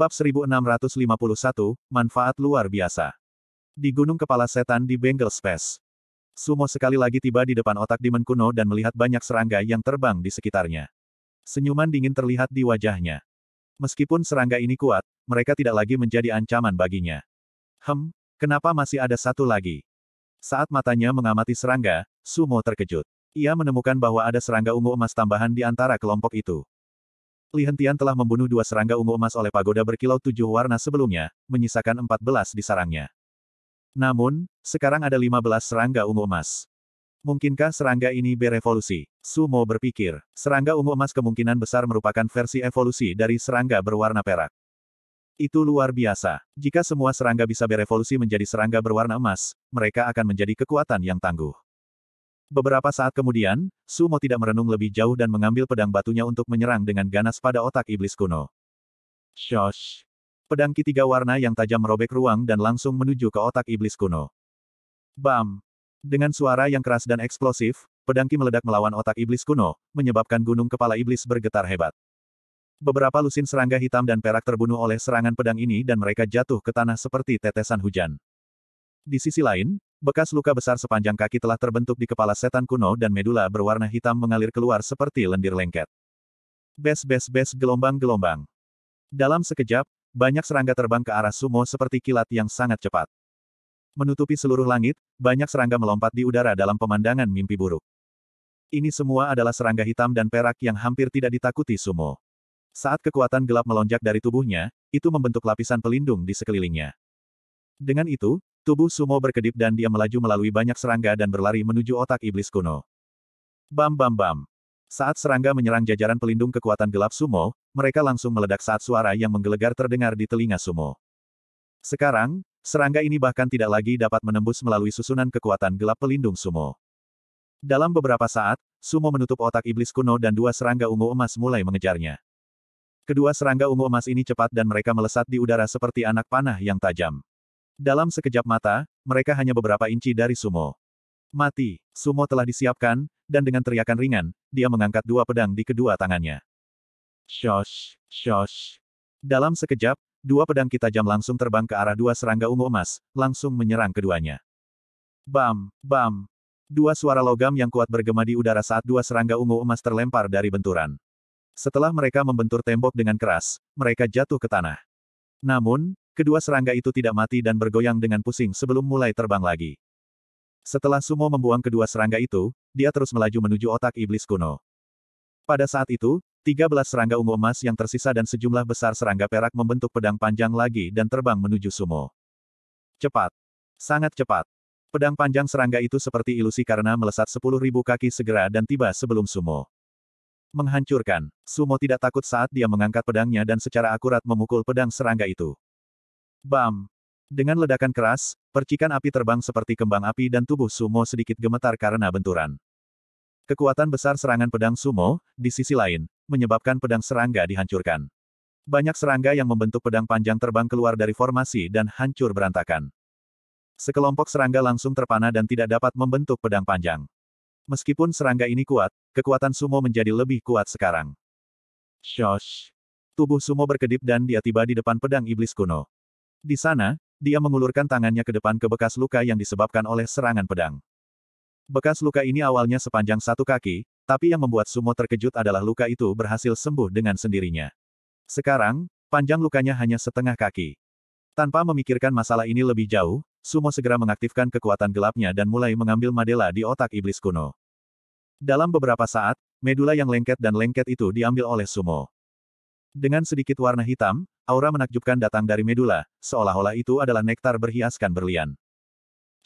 Bab 1651, Manfaat Luar Biasa Di Gunung Kepala Setan di Bengal Space. Sumo sekali lagi tiba di depan otak Dimen Kuno dan melihat banyak serangga yang terbang di sekitarnya. Senyuman dingin terlihat di wajahnya. Meskipun serangga ini kuat, mereka tidak lagi menjadi ancaman baginya. Hem, kenapa masih ada satu lagi? Saat matanya mengamati serangga, Sumo terkejut. Ia menemukan bahwa ada serangga ungu emas tambahan di antara kelompok itu. Li telah membunuh dua serangga ungu emas oleh pagoda berkilau tujuh warna sebelumnya, menyisakan empat belas di sarangnya. Namun, sekarang ada lima belas serangga ungu emas. Mungkinkah serangga ini berevolusi? Sumo berpikir, serangga ungu emas kemungkinan besar merupakan versi evolusi dari serangga berwarna perak. Itu luar biasa. Jika semua serangga bisa berevolusi menjadi serangga berwarna emas, mereka akan menjadi kekuatan yang tangguh. Beberapa saat kemudian, Sumo tidak merenung lebih jauh dan mengambil pedang batunya untuk menyerang dengan ganas pada otak iblis kuno. Shosh! Pedang ketiga warna yang tajam merobek ruang dan langsung menuju ke otak iblis kuno. Bam! Dengan suara yang keras dan eksplosif, pedang ki meledak melawan otak iblis kuno, menyebabkan gunung kepala iblis bergetar hebat. Beberapa lusin serangga hitam dan perak terbunuh oleh serangan pedang ini dan mereka jatuh ke tanah seperti tetesan hujan. Di sisi lain, Bekas luka besar sepanjang kaki telah terbentuk di kepala setan kuno dan medula berwarna hitam mengalir keluar seperti lendir lengket. Bes-bes-bes gelombang-gelombang. Dalam sekejap, banyak serangga terbang ke arah sumo seperti kilat yang sangat cepat. Menutupi seluruh langit, banyak serangga melompat di udara dalam pemandangan mimpi buruk. Ini semua adalah serangga hitam dan perak yang hampir tidak ditakuti sumo. Saat kekuatan gelap melonjak dari tubuhnya, itu membentuk lapisan pelindung di sekelilingnya. Dengan itu, Tubuh Sumo berkedip dan dia melaju melalui banyak serangga dan berlari menuju otak iblis kuno. Bam bam bam. Saat serangga menyerang jajaran pelindung kekuatan gelap Sumo, mereka langsung meledak saat suara yang menggelegar terdengar di telinga Sumo. Sekarang, serangga ini bahkan tidak lagi dapat menembus melalui susunan kekuatan gelap pelindung Sumo. Dalam beberapa saat, Sumo menutup otak iblis kuno dan dua serangga ungu emas mulai mengejarnya. Kedua serangga ungu emas ini cepat dan mereka melesat di udara seperti anak panah yang tajam. Dalam sekejap mata, mereka hanya beberapa inci dari Sumo. Mati, Sumo telah disiapkan, dan dengan teriakan ringan, dia mengangkat dua pedang di kedua tangannya. Shosh, shosh. Dalam sekejap, dua pedang kita jam langsung terbang ke arah dua serangga ungu emas, langsung menyerang keduanya. Bam, bam. Dua suara logam yang kuat bergema di udara saat dua serangga ungu emas terlempar dari benturan. Setelah mereka membentur tembok dengan keras, mereka jatuh ke tanah. Namun, kedua serangga itu tidak mati dan bergoyang dengan pusing sebelum mulai terbang lagi. Setelah Sumo membuang kedua serangga itu, dia terus melaju menuju otak iblis kuno. Pada saat itu, 13 serangga ungu emas yang tersisa dan sejumlah besar serangga perak membentuk pedang panjang lagi dan terbang menuju Sumo. Cepat. Sangat cepat. Pedang panjang serangga itu seperti ilusi karena melesat 10.000 kaki segera dan tiba sebelum Sumo. Menghancurkan, Sumo tidak takut saat dia mengangkat pedangnya dan secara akurat memukul pedang serangga itu. Bam! Dengan ledakan keras, percikan api terbang seperti kembang api dan tubuh Sumo sedikit gemetar karena benturan. Kekuatan besar serangan pedang Sumo, di sisi lain, menyebabkan pedang serangga dihancurkan. Banyak serangga yang membentuk pedang panjang terbang keluar dari formasi dan hancur berantakan. Sekelompok serangga langsung terpana dan tidak dapat membentuk pedang panjang. Meskipun serangga ini kuat, kekuatan Sumo menjadi lebih kuat sekarang. Shosh! Tubuh Sumo berkedip dan dia tiba di depan pedang iblis kuno. Di sana, dia mengulurkan tangannya ke depan ke bekas luka yang disebabkan oleh serangan pedang. Bekas luka ini awalnya sepanjang satu kaki, tapi yang membuat Sumo terkejut adalah luka itu berhasil sembuh dengan sendirinya. Sekarang, panjang lukanya hanya setengah kaki. Tanpa memikirkan masalah ini lebih jauh, Sumo segera mengaktifkan kekuatan gelapnya dan mulai mengambil Madela di otak iblis kuno. Dalam beberapa saat, medula yang lengket dan lengket itu diambil oleh Sumo. Dengan sedikit warna hitam, Aura menakjubkan datang dari medula, seolah-olah itu adalah nektar berhiaskan berlian.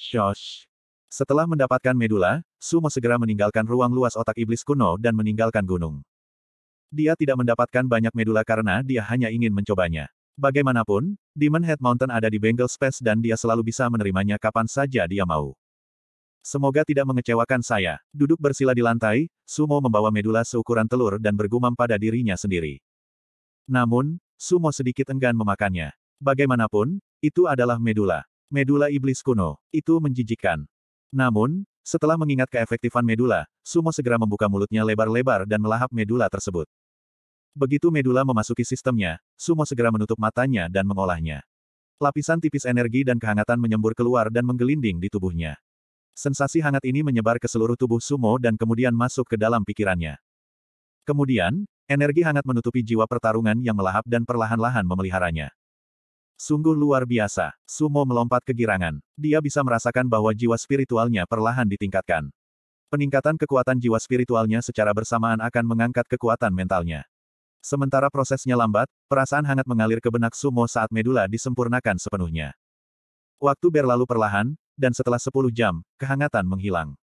Shosh. Setelah mendapatkan medula, Sumo segera meninggalkan ruang luas otak iblis kuno dan meninggalkan gunung. Dia tidak mendapatkan banyak medula karena dia hanya ingin mencobanya. Bagaimanapun, Demon Head Mountain ada di Bengal Space dan dia selalu bisa menerimanya kapan saja dia mau. Semoga tidak mengecewakan saya. Duduk bersila di lantai, Sumo membawa medula seukuran telur dan bergumam pada dirinya sendiri. Namun, Sumo sedikit enggan memakannya. Bagaimanapun, itu adalah medula. Medula iblis kuno. Itu menjijikkan. Namun, setelah mengingat keefektifan medula, Sumo segera membuka mulutnya lebar-lebar dan melahap medula tersebut. Begitu medula memasuki sistemnya, Sumo segera menutup matanya dan mengolahnya. Lapisan tipis energi dan kehangatan menyembur keluar dan menggelinding di tubuhnya. Sensasi hangat ini menyebar ke seluruh tubuh Sumo dan kemudian masuk ke dalam pikirannya. Kemudian, Energi hangat menutupi jiwa pertarungan yang melahap dan perlahan-lahan memeliharanya. Sungguh luar biasa, Sumo melompat kegirangan. Dia bisa merasakan bahwa jiwa spiritualnya perlahan ditingkatkan. Peningkatan kekuatan jiwa spiritualnya secara bersamaan akan mengangkat kekuatan mentalnya. Sementara prosesnya lambat, perasaan hangat mengalir ke benak Sumo saat medula disempurnakan sepenuhnya. Waktu berlalu perlahan, dan setelah 10 jam, kehangatan menghilang.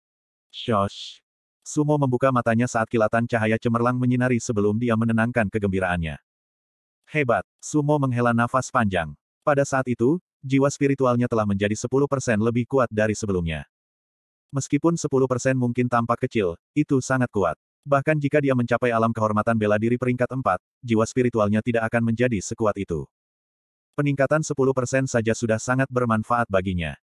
Shosh! Sumo membuka matanya saat kilatan cahaya cemerlang menyinari sebelum dia menenangkan kegembiraannya. Hebat! Sumo menghela nafas panjang. Pada saat itu, jiwa spiritualnya telah menjadi 10% lebih kuat dari sebelumnya. Meskipun 10% mungkin tampak kecil, itu sangat kuat. Bahkan jika dia mencapai alam kehormatan bela diri peringkat 4, jiwa spiritualnya tidak akan menjadi sekuat itu. Peningkatan 10% saja sudah sangat bermanfaat baginya.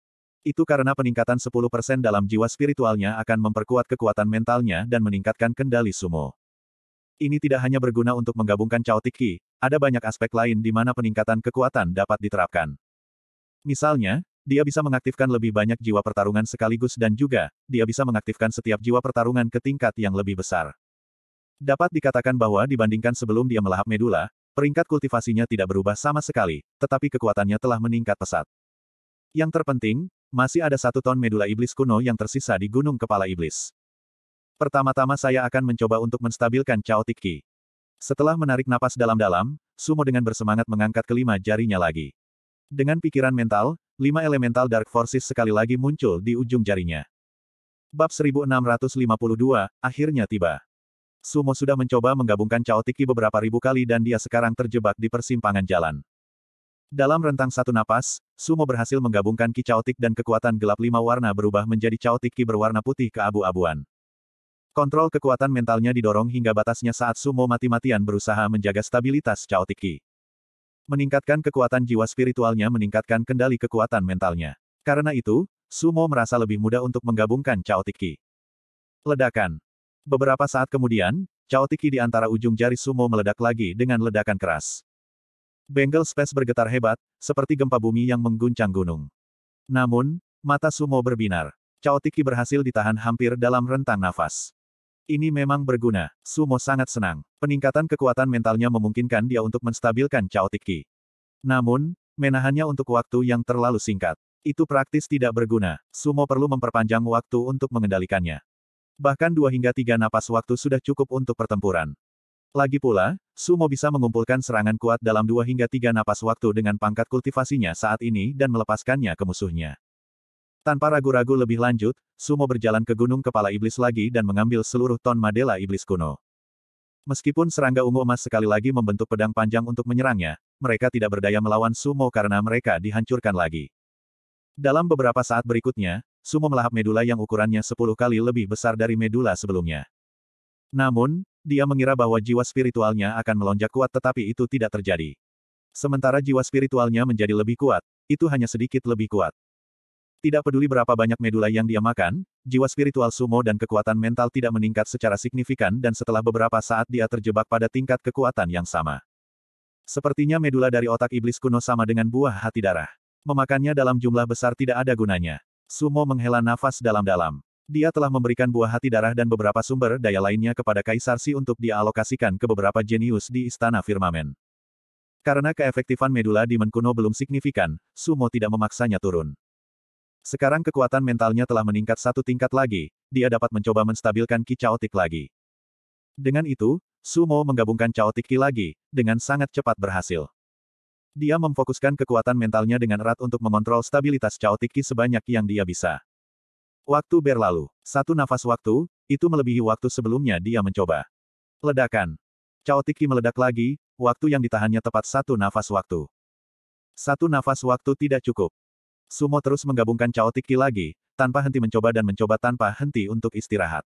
Itu karena peningkatan 10% dalam jiwa spiritualnya akan memperkuat kekuatan mentalnya dan meningkatkan kendali sumo. Ini tidak hanya berguna untuk menggabungkan Chao Tiki, ada banyak aspek lain di mana peningkatan kekuatan dapat diterapkan. Misalnya, dia bisa mengaktifkan lebih banyak jiwa pertarungan sekaligus dan juga, dia bisa mengaktifkan setiap jiwa pertarungan ke tingkat yang lebih besar. Dapat dikatakan bahwa dibandingkan sebelum dia melahap medula, peringkat kultivasinya tidak berubah sama sekali, tetapi kekuatannya telah meningkat pesat. Yang terpenting, masih ada satu ton medula iblis kuno yang tersisa di Gunung Kepala Iblis. Pertama-tama saya akan mencoba untuk menstabilkan Chao Tiki. Setelah menarik napas dalam-dalam, Sumo dengan bersemangat mengangkat kelima jarinya lagi. Dengan pikiran mental, lima elemental Dark Forces sekali lagi muncul di ujung jarinya. Bab 1652, akhirnya tiba. Sumo sudah mencoba menggabungkan Chao Tiki beberapa ribu kali dan dia sekarang terjebak di persimpangan jalan. Dalam rentang satu napas, Sumo berhasil menggabungkan ki caotik dan kekuatan gelap lima warna berubah menjadi caotik ki berwarna putih ke abu abuan Kontrol kekuatan mentalnya didorong hingga batasnya saat Sumo mati-matian berusaha menjaga stabilitas caotik ki. Meningkatkan kekuatan jiwa spiritualnya meningkatkan kendali kekuatan mentalnya. Karena itu, Sumo merasa lebih mudah untuk menggabungkan caotik ki. Ledakan. Beberapa saat kemudian, caotik ki di antara ujung jari Sumo meledak lagi dengan ledakan keras. Bengkel Space bergetar hebat, seperti gempa bumi yang mengguncang gunung. Namun, mata Sumo berbinar. Chaotiki berhasil ditahan hampir dalam rentang nafas. Ini memang berguna. Sumo sangat senang. Peningkatan kekuatan mentalnya memungkinkan dia untuk menstabilkan Chaotiki. Namun, menahannya untuk waktu yang terlalu singkat. Itu praktis tidak berguna. Sumo perlu memperpanjang waktu untuk mengendalikannya. Bahkan dua hingga tiga napas waktu sudah cukup untuk pertempuran. Lagi pula, Sumo bisa mengumpulkan serangan kuat dalam dua hingga tiga napas waktu dengan pangkat kultivasinya saat ini dan melepaskannya ke musuhnya. Tanpa ragu-ragu lebih lanjut, Sumo berjalan ke Gunung Kepala Iblis lagi dan mengambil seluruh ton Madela Iblis kuno. Meskipun serangga ungu emas sekali lagi membentuk pedang panjang untuk menyerangnya, mereka tidak berdaya melawan Sumo karena mereka dihancurkan lagi. Dalam beberapa saat berikutnya, Sumo melahap medula yang ukurannya 10 kali lebih besar dari medula sebelumnya. Namun, dia mengira bahwa jiwa spiritualnya akan melonjak kuat tetapi itu tidak terjadi. Sementara jiwa spiritualnya menjadi lebih kuat, itu hanya sedikit lebih kuat. Tidak peduli berapa banyak medula yang dia makan, jiwa spiritual sumo dan kekuatan mental tidak meningkat secara signifikan dan setelah beberapa saat dia terjebak pada tingkat kekuatan yang sama. Sepertinya medula dari otak iblis kuno sama dengan buah hati darah. Memakannya dalam jumlah besar tidak ada gunanya. Sumo menghela nafas dalam-dalam. Dia telah memberikan buah hati darah dan beberapa sumber daya lainnya kepada Kaisar Si untuk dialokasikan ke beberapa jenius di Istana Firmamen. Karena keefektifan medula di Menkuno belum signifikan, Sumo tidak memaksanya turun. Sekarang kekuatan mentalnya telah meningkat satu tingkat lagi, dia dapat mencoba menstabilkan Ki Chaotic lagi. Dengan itu, Sumo menggabungkan Chaotic Ki lagi, dengan sangat cepat berhasil. Dia memfokuskan kekuatan mentalnya dengan erat untuk mengontrol stabilitas Chaotic Ki sebanyak yang dia bisa. Waktu berlalu. Satu nafas waktu, itu melebihi waktu sebelumnya dia mencoba. Ledakan. Cao Tiki meledak lagi, waktu yang ditahannya tepat satu nafas waktu. Satu nafas waktu tidak cukup. Sumo terus menggabungkan Cao Tiki lagi, tanpa henti mencoba dan mencoba tanpa henti untuk istirahat.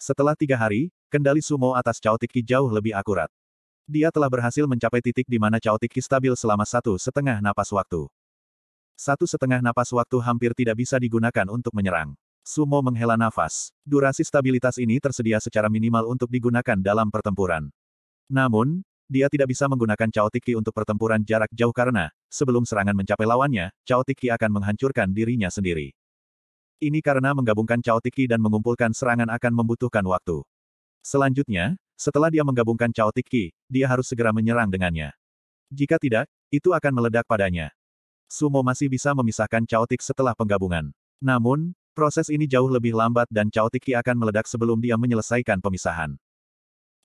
Setelah tiga hari, kendali Sumo atas Cao Tiki jauh lebih akurat. Dia telah berhasil mencapai titik di mana Cao Tiki stabil selama satu setengah nafas waktu. Satu setengah napas waktu hampir tidak bisa digunakan untuk menyerang. Sumo menghela nafas. Durasi stabilitas ini tersedia secara minimal untuk digunakan dalam pertempuran. Namun, dia tidak bisa menggunakan Chaotiki untuk pertempuran jarak jauh karena, sebelum serangan mencapai lawannya, Chaotiki akan menghancurkan dirinya sendiri. Ini karena menggabungkan Chaotiki dan mengumpulkan serangan akan membutuhkan waktu. Selanjutnya, setelah dia menggabungkan Chaotiki, dia harus segera menyerang dengannya. Jika tidak, itu akan meledak padanya. Sumo masih bisa memisahkan Chaotic setelah penggabungan. Namun, proses ini jauh lebih lambat dan Chaotic Ki akan meledak sebelum dia menyelesaikan pemisahan.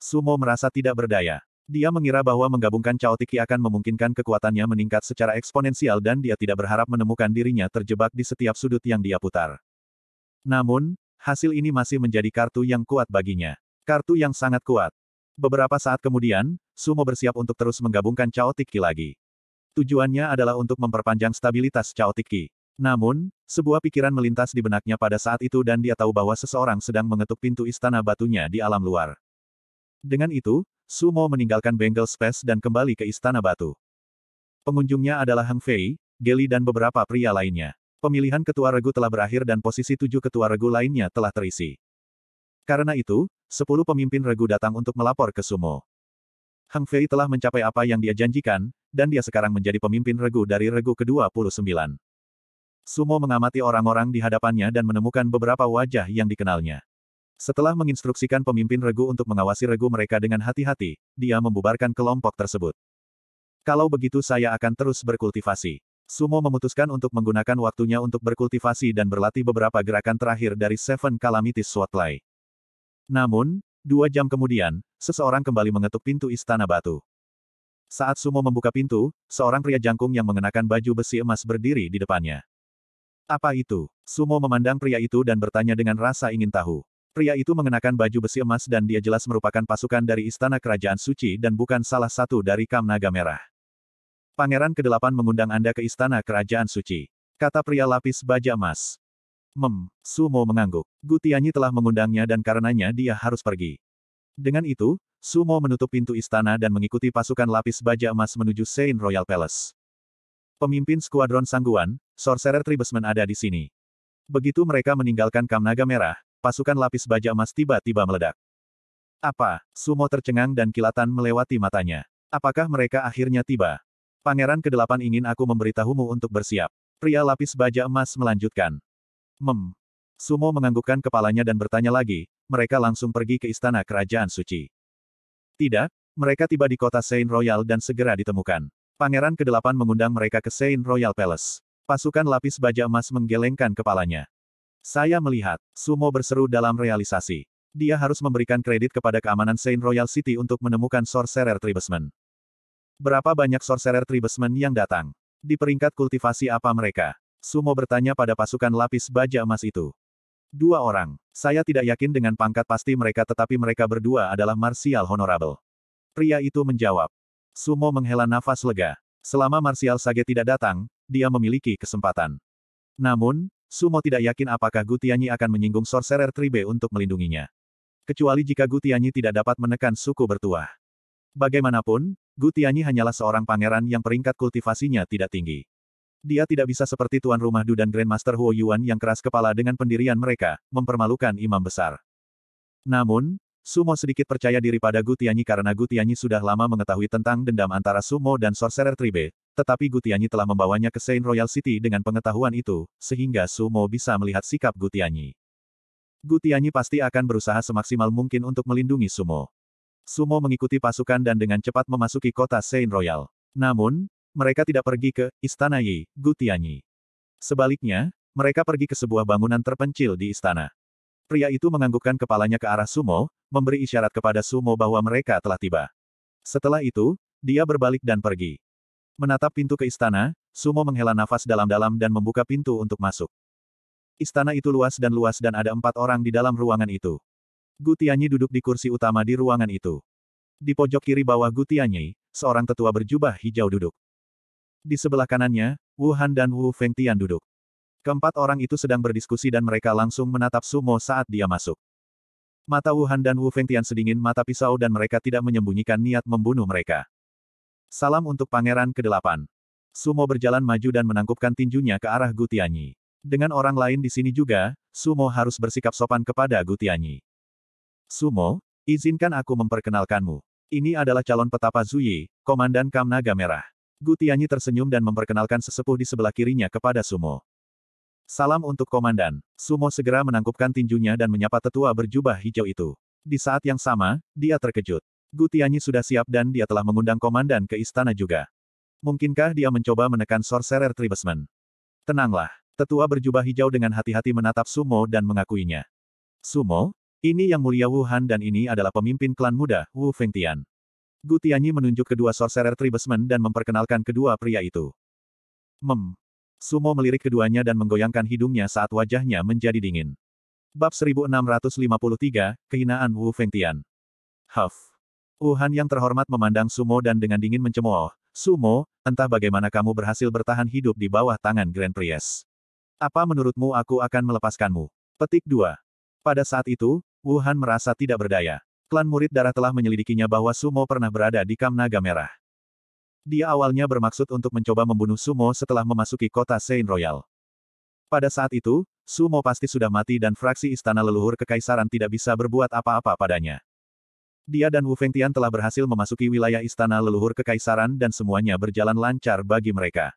Sumo merasa tidak berdaya. Dia mengira bahwa menggabungkan Chaotic Ki akan memungkinkan kekuatannya meningkat secara eksponensial dan dia tidak berharap menemukan dirinya terjebak di setiap sudut yang dia putar. Namun, hasil ini masih menjadi kartu yang kuat baginya. Kartu yang sangat kuat. Beberapa saat kemudian, Sumo bersiap untuk terus menggabungkan Chaotic Ki lagi. Tujuannya adalah untuk memperpanjang stabilitas Chaotic Tiki. Namun, sebuah pikiran melintas di benaknya pada saat itu dan dia tahu bahwa seseorang sedang mengetuk pintu istana batunya di alam luar. Dengan itu, Sumo meninggalkan Bengal Space dan kembali ke istana batu. Pengunjungnya adalah Hang Fei, Geli dan beberapa pria lainnya. Pemilihan ketua regu telah berakhir dan posisi tujuh ketua regu lainnya telah terisi. Karena itu, sepuluh pemimpin regu datang untuk melapor ke Sumo. Hang Fei telah mencapai apa yang dia janjikan, dan dia sekarang menjadi pemimpin regu dari regu ke-29. Sumo mengamati orang-orang di hadapannya dan menemukan beberapa wajah yang dikenalnya. Setelah menginstruksikan pemimpin regu untuk mengawasi regu mereka dengan hati-hati, dia membubarkan kelompok tersebut. Kalau begitu saya akan terus berkultivasi. Sumo memutuskan untuk menggunakan waktunya untuk berkultivasi dan berlatih beberapa gerakan terakhir dari Seven Calamities Swordplay. Namun, Dua jam kemudian, seseorang kembali mengetuk pintu Istana Batu. Saat Sumo membuka pintu, seorang pria jangkung yang mengenakan baju besi emas berdiri di depannya. Apa itu? Sumo memandang pria itu dan bertanya dengan rasa ingin tahu. Pria itu mengenakan baju besi emas dan dia jelas merupakan pasukan dari Istana Kerajaan Suci dan bukan salah satu dari Kam Naga Merah. Pangeran ke-8 mengundang Anda ke Istana Kerajaan Suci. Kata pria lapis baja emas. Mem, Sumo mengangguk. Gutianyi telah mengundangnya dan karenanya dia harus pergi. Dengan itu, Sumo menutup pintu istana dan mengikuti pasukan lapis baja emas menuju Saint Royal Palace. Pemimpin skuadron sangguan, Sorcerer Tribesman ada di sini. Begitu mereka meninggalkan Kamnaga Merah, pasukan lapis baja emas tiba-tiba meledak. Apa? Sumo tercengang dan kilatan melewati matanya. Apakah mereka akhirnya tiba? Pangeran kedelapan ingin aku memberitahumu untuk bersiap. Pria lapis baja emas melanjutkan. Mem. Sumo menganggukkan kepalanya dan bertanya lagi, mereka langsung pergi ke istana kerajaan suci. Tidak, mereka tiba di kota Saint Royal dan segera ditemukan. Pangeran ke-8 mengundang mereka ke Saint Royal Palace. Pasukan lapis baja emas menggelengkan kepalanya. Saya melihat, Sumo berseru dalam realisasi. Dia harus memberikan kredit kepada keamanan Saint Royal City untuk menemukan Sorcerer Tribesman. Berapa banyak Sorcerer Tribesman yang datang? Di peringkat kultivasi apa mereka? Sumo bertanya pada pasukan lapis baja emas itu. Dua orang. Saya tidak yakin dengan pangkat pasti mereka tetapi mereka berdua adalah Martial honorable. Pria itu menjawab. Sumo menghela nafas lega. Selama Martial Sage tidak datang, dia memiliki kesempatan. Namun, Sumo tidak yakin apakah Gutianyi akan menyinggung Sorcerer Tribe untuk melindunginya. Kecuali jika Gutianyi tidak dapat menekan suku bertuah. Bagaimanapun, Gutianyi hanyalah seorang pangeran yang peringkat kultivasinya tidak tinggi. Dia tidak bisa seperti tuan rumah Du dan Grandmaster Huo Yuan yang keras kepala dengan pendirian mereka, mempermalukan imam besar. Namun, Sumo sedikit percaya diri pada Gutianyi karena Gutianyi sudah lama mengetahui tentang dendam antara Sumo dan Sorcerer Tribe, tetapi Gutianyi telah membawanya ke Saint Royal City dengan pengetahuan itu, sehingga Sumo bisa melihat sikap Gutianyi. Gutianyi pasti akan berusaha semaksimal mungkin untuk melindungi Sumo. Sumo mengikuti pasukan dan dengan cepat memasuki kota Saint Royal. Namun, mereka tidak pergi ke Istana Yi, Gutianyi. Sebaliknya, mereka pergi ke sebuah bangunan terpencil di istana. Pria itu menganggukkan kepalanya ke arah Sumo, memberi isyarat kepada Sumo bahwa mereka telah tiba. Setelah itu, dia berbalik dan pergi. Menatap pintu ke istana, Sumo menghela nafas dalam-dalam dan membuka pintu untuk masuk. Istana itu luas dan luas dan ada empat orang di dalam ruangan itu. Gutianyi duduk di kursi utama di ruangan itu. Di pojok kiri bawah Gutianyi, seorang tetua berjubah hijau duduk. Di sebelah kanannya, Wu Han dan Wu Feng Tian duduk. Keempat orang itu sedang berdiskusi dan mereka langsung menatap Sumo saat dia masuk. Mata Wu Han dan Wu Feng Tian sedingin mata pisau dan mereka tidak menyembunyikan niat membunuh mereka. Salam untuk Pangeran ke-8. Sumo berjalan maju dan menangkupkan tinjunya ke arah Gutianyi. Dengan orang lain di sini juga, Sumo harus bersikap sopan kepada Gutianyi. Sumo, izinkan aku memperkenalkanmu. Ini adalah calon petapa Zuyi, Komandan Kamnaga Merah. Gu Tianyi tersenyum dan memperkenalkan sesepuh di sebelah kirinya kepada Sumo. Salam untuk Komandan. Sumo segera menangkupkan tinjunya dan menyapa tetua berjubah hijau itu. Di saat yang sama, dia terkejut. Gu Tianyi sudah siap dan dia telah mengundang Komandan ke istana juga. Mungkinkah dia mencoba menekan Sorcerer Tribesman? Tenanglah. Tetua berjubah hijau dengan hati-hati menatap Sumo dan mengakuinya. Sumo, ini yang mulia Wuhan dan ini adalah pemimpin klan muda, Wu Fengtian. Gu Tianyi menunjuk kedua Sorcerer tribesmen dan memperkenalkan kedua pria itu. Mem. Sumo melirik keduanya dan menggoyangkan hidungnya saat wajahnya menjadi dingin. Bab 1653, Kehinaan Wu Fengtian. Huff. Wuhan yang terhormat memandang Sumo dan dengan dingin mencemooh. Sumo, entah bagaimana kamu berhasil bertahan hidup di bawah tangan Grand Priest. Apa menurutmu aku akan melepaskanmu? Petik 2. Pada saat itu, Wuhan merasa tidak berdaya. Klan murid darah telah menyelidikinya bahwa Sumo pernah berada di Kam Naga Merah. Dia awalnya bermaksud untuk mencoba membunuh Sumo setelah memasuki kota Sein Royal. Pada saat itu, Sumo pasti sudah mati dan fraksi istana leluhur kekaisaran tidak bisa berbuat apa-apa padanya. Dia dan Wu Fengtian telah berhasil memasuki wilayah istana leluhur kekaisaran dan semuanya berjalan lancar bagi mereka.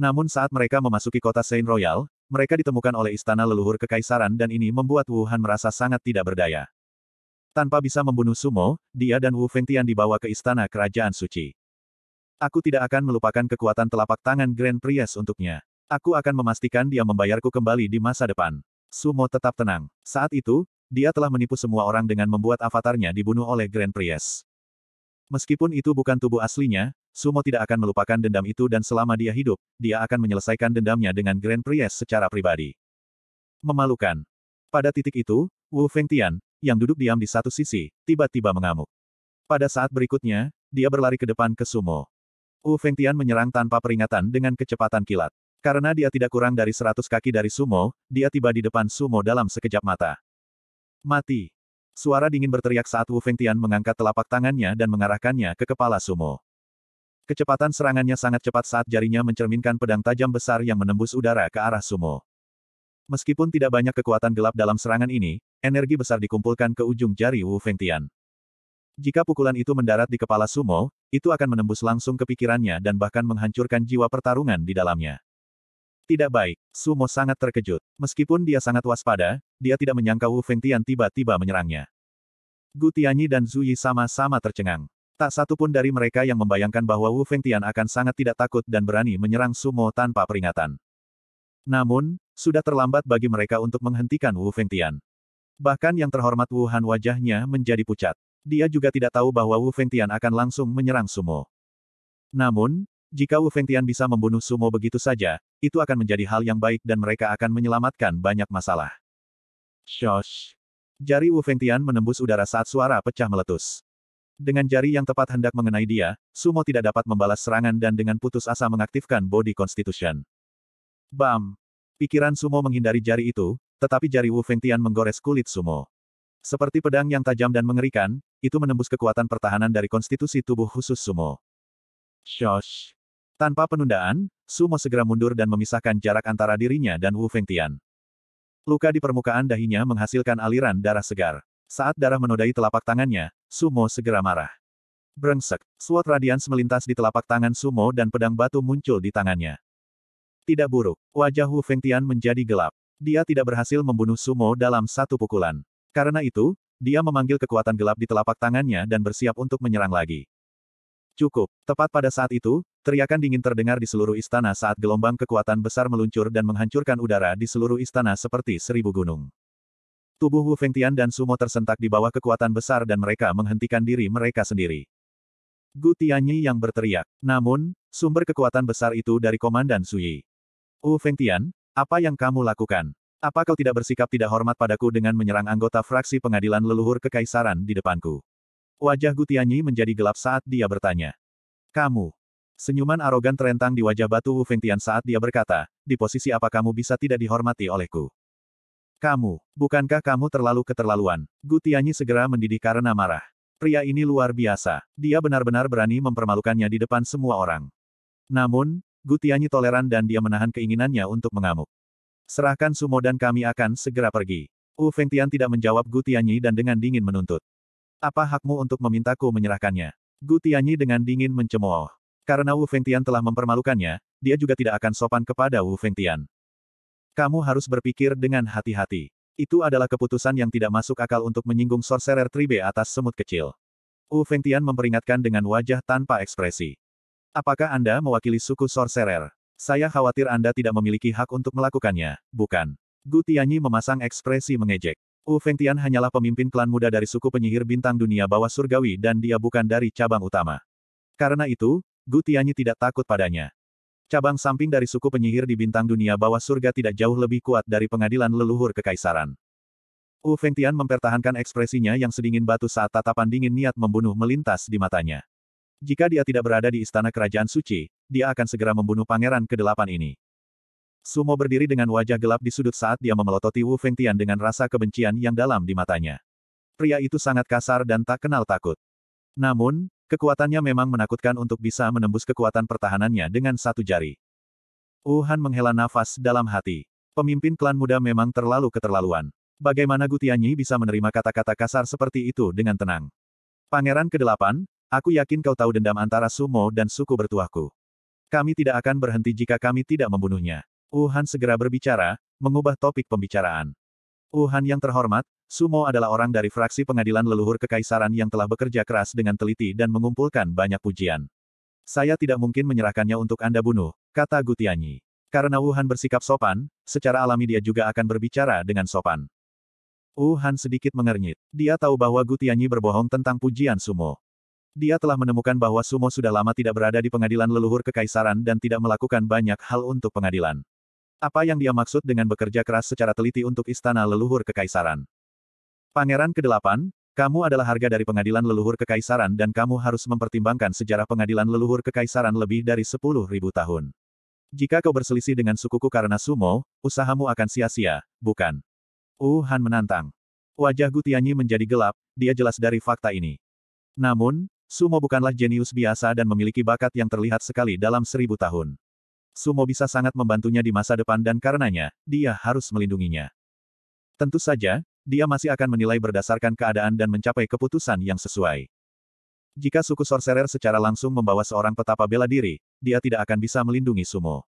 Namun saat mereka memasuki kota Sein Royal, mereka ditemukan oleh istana leluhur kekaisaran dan ini membuat Wuhan merasa sangat tidak berdaya. Tanpa bisa membunuh Sumo, dia dan Wu Fengtian dibawa ke istana kerajaan suci. Aku tidak akan melupakan kekuatan telapak tangan Grand Priest untuknya. Aku akan memastikan dia membayarku kembali di masa depan. Sumo tetap tenang. Saat itu, dia telah menipu semua orang dengan membuat avatarnya dibunuh oleh Grand Priest. Meskipun itu bukan tubuh aslinya, Sumo tidak akan melupakan dendam itu dan selama dia hidup, dia akan menyelesaikan dendamnya dengan Grand Priest secara pribadi. Memalukan. Pada titik itu, Wu Fengtian, yang duduk diam di satu sisi, tiba-tiba mengamuk. Pada saat berikutnya, dia berlari ke depan ke Sumo. Wu Fengtian menyerang tanpa peringatan dengan kecepatan kilat. Karena dia tidak kurang dari seratus kaki dari Sumo, dia tiba di depan Sumo dalam sekejap mata. Mati. Suara dingin berteriak saat Wu Fengtian mengangkat telapak tangannya dan mengarahkannya ke kepala Sumo. Kecepatan serangannya sangat cepat saat jarinya mencerminkan pedang tajam besar yang menembus udara ke arah Sumo. Meskipun tidak banyak kekuatan gelap dalam serangan ini, energi besar dikumpulkan ke ujung jari Wu Fengtian. Jika pukulan itu mendarat di kepala Sumo, itu akan menembus langsung ke pikirannya dan bahkan menghancurkan jiwa pertarungan di dalamnya. Tidak baik, Sumo sangat terkejut. Meskipun dia sangat waspada, dia tidak menyangka Wu Fengtian tiba-tiba menyerangnya. Gu Tianyi dan Zuyi sama-sama tercengang. Tak satu pun dari mereka yang membayangkan bahwa Wu Fengtian akan sangat tidak takut dan berani menyerang Sumo tanpa peringatan. Namun, sudah terlambat bagi mereka untuk menghentikan Wu Fengtian. Bahkan yang terhormat Wu Han wajahnya menjadi pucat. Dia juga tidak tahu bahwa Wu Fengtian akan langsung menyerang Sumo. Namun, jika Wu Fengtian bisa membunuh Sumo begitu saja, itu akan menjadi hal yang baik dan mereka akan menyelamatkan banyak masalah. Shosh. Jari Wu Fengtian menembus udara saat suara pecah meletus. Dengan jari yang tepat hendak mengenai dia, Sumo tidak dapat membalas serangan dan dengan putus asa mengaktifkan body constitution. Bam! Pikiran Sumo menghindari jari itu, tetapi jari Wu Fengtian menggores kulit Sumo. Seperti pedang yang tajam dan mengerikan, itu menembus kekuatan pertahanan dari konstitusi tubuh khusus Sumo. Shosh! Tanpa penundaan, Sumo segera mundur dan memisahkan jarak antara dirinya dan Wu Fengtian. Luka di permukaan dahinya menghasilkan aliran darah segar. Saat darah menodai telapak tangannya, Sumo segera marah. Brengsek, suat radians melintas di telapak tangan Sumo dan pedang batu muncul di tangannya. Tidak buruk. Wajah Hu Fengtian menjadi gelap. Dia tidak berhasil membunuh Sumo dalam satu pukulan. Karena itu, dia memanggil kekuatan gelap di telapak tangannya dan bersiap untuk menyerang lagi. Cukup. Tepat pada saat itu, teriakan dingin terdengar di seluruh istana saat gelombang kekuatan besar meluncur dan menghancurkan udara di seluruh istana seperti seribu gunung. Tubuh Wu Fengtian dan Sumo tersentak di bawah kekuatan besar dan mereka menghentikan diri mereka sendiri. Gu Tianyi yang berteriak. Namun, sumber kekuatan besar itu dari Komandan Suyi. Wu Feng apa yang kamu lakukan? Apa kau tidak bersikap tidak hormat padaku dengan menyerang anggota fraksi pengadilan leluhur kekaisaran di depanku? Wajah Gutianyi menjadi gelap saat dia bertanya. Kamu. Senyuman arogan terentang di wajah batu Wu Fengtian saat dia berkata, di posisi apa kamu bisa tidak dihormati olehku? Kamu, bukankah kamu terlalu keterlaluan? Gutianyi segera mendidih karena marah. Pria ini luar biasa. Dia benar-benar berani mempermalukannya di depan semua orang. Namun, Gu toleran dan dia menahan keinginannya untuk mengamuk. Serahkan Sumo dan kami akan segera pergi. Wu Fengtian tidak menjawab Gu dan dengan dingin menuntut. Apa hakmu untuk memintaku menyerahkannya? Gu dengan dingin mencemooh. Karena Wu Fengtian telah mempermalukannya, dia juga tidak akan sopan kepada Wu Fengtian. Kamu harus berpikir dengan hati-hati. Itu adalah keputusan yang tidak masuk akal untuk menyinggung Sorcerer Tribe atas semut kecil. Wu Fengtian memperingatkan dengan wajah tanpa ekspresi. Apakah Anda mewakili suku Sorcerer? Saya khawatir Anda tidak memiliki hak untuk melakukannya, bukan? Gu Tianyi memasang ekspresi mengejek. Wu Fengtian hanyalah pemimpin klan muda dari suku penyihir bintang dunia bawah surgawi dan dia bukan dari cabang utama. Karena itu, Gu Tianyi tidak takut padanya. Cabang samping dari suku penyihir di bintang dunia bawah surga tidak jauh lebih kuat dari pengadilan leluhur kekaisaran. Wu Fengtian mempertahankan ekspresinya yang sedingin batu saat tatapan dingin niat membunuh melintas di matanya. Jika dia tidak berada di istana kerajaan suci, dia akan segera membunuh pangeran kedelapan ini. Sumo berdiri dengan wajah gelap di sudut saat dia memelototi Wu Fengtian dengan rasa kebencian yang dalam di matanya. Pria itu sangat kasar dan tak kenal takut. Namun, kekuatannya memang menakutkan untuk bisa menembus kekuatan pertahanannya dengan satu jari. Wuhan menghela nafas dalam hati. Pemimpin klan muda memang terlalu keterlaluan. Bagaimana Gutianyi bisa menerima kata-kata kasar seperti itu dengan tenang? Pangeran ke-8, Aku yakin kau tahu dendam antara Sumo dan suku bertuahku. Kami tidak akan berhenti jika kami tidak membunuhnya. Wuhan segera berbicara, mengubah topik pembicaraan. Wuhan yang terhormat, Sumo adalah orang dari fraksi pengadilan leluhur kekaisaran yang telah bekerja keras dengan teliti dan mengumpulkan banyak pujian. Saya tidak mungkin menyerahkannya untuk Anda bunuh, kata Gutianyi. Karena Wuhan bersikap sopan, secara alami dia juga akan berbicara dengan sopan. Wuhan sedikit mengernyit. Dia tahu bahwa Gutianyi berbohong tentang pujian Sumo. Dia telah menemukan bahwa Sumo sudah lama tidak berada di pengadilan leluhur kekaisaran dan tidak melakukan banyak hal untuk pengadilan. Apa yang dia maksud dengan bekerja keras secara teliti untuk istana leluhur kekaisaran? Pangeran ke-8, kamu adalah harga dari pengadilan leluhur kekaisaran dan kamu harus mempertimbangkan sejarah pengadilan leluhur kekaisaran lebih dari 10.000 tahun. Jika kau berselisih dengan sukuku karena sumo, usahamu akan sia-sia, bukan? Wuhan uh, menantang. Wajah Gutianyi menjadi gelap, dia jelas dari fakta ini. Namun, Sumo bukanlah jenius biasa dan memiliki bakat yang terlihat sekali dalam seribu tahun. Sumo bisa sangat membantunya di masa depan dan karenanya, dia harus melindunginya. Tentu saja, dia masih akan menilai berdasarkan keadaan dan mencapai keputusan yang sesuai. Jika suku Sorcerer secara langsung membawa seorang petapa bela diri, dia tidak akan bisa melindungi Sumo.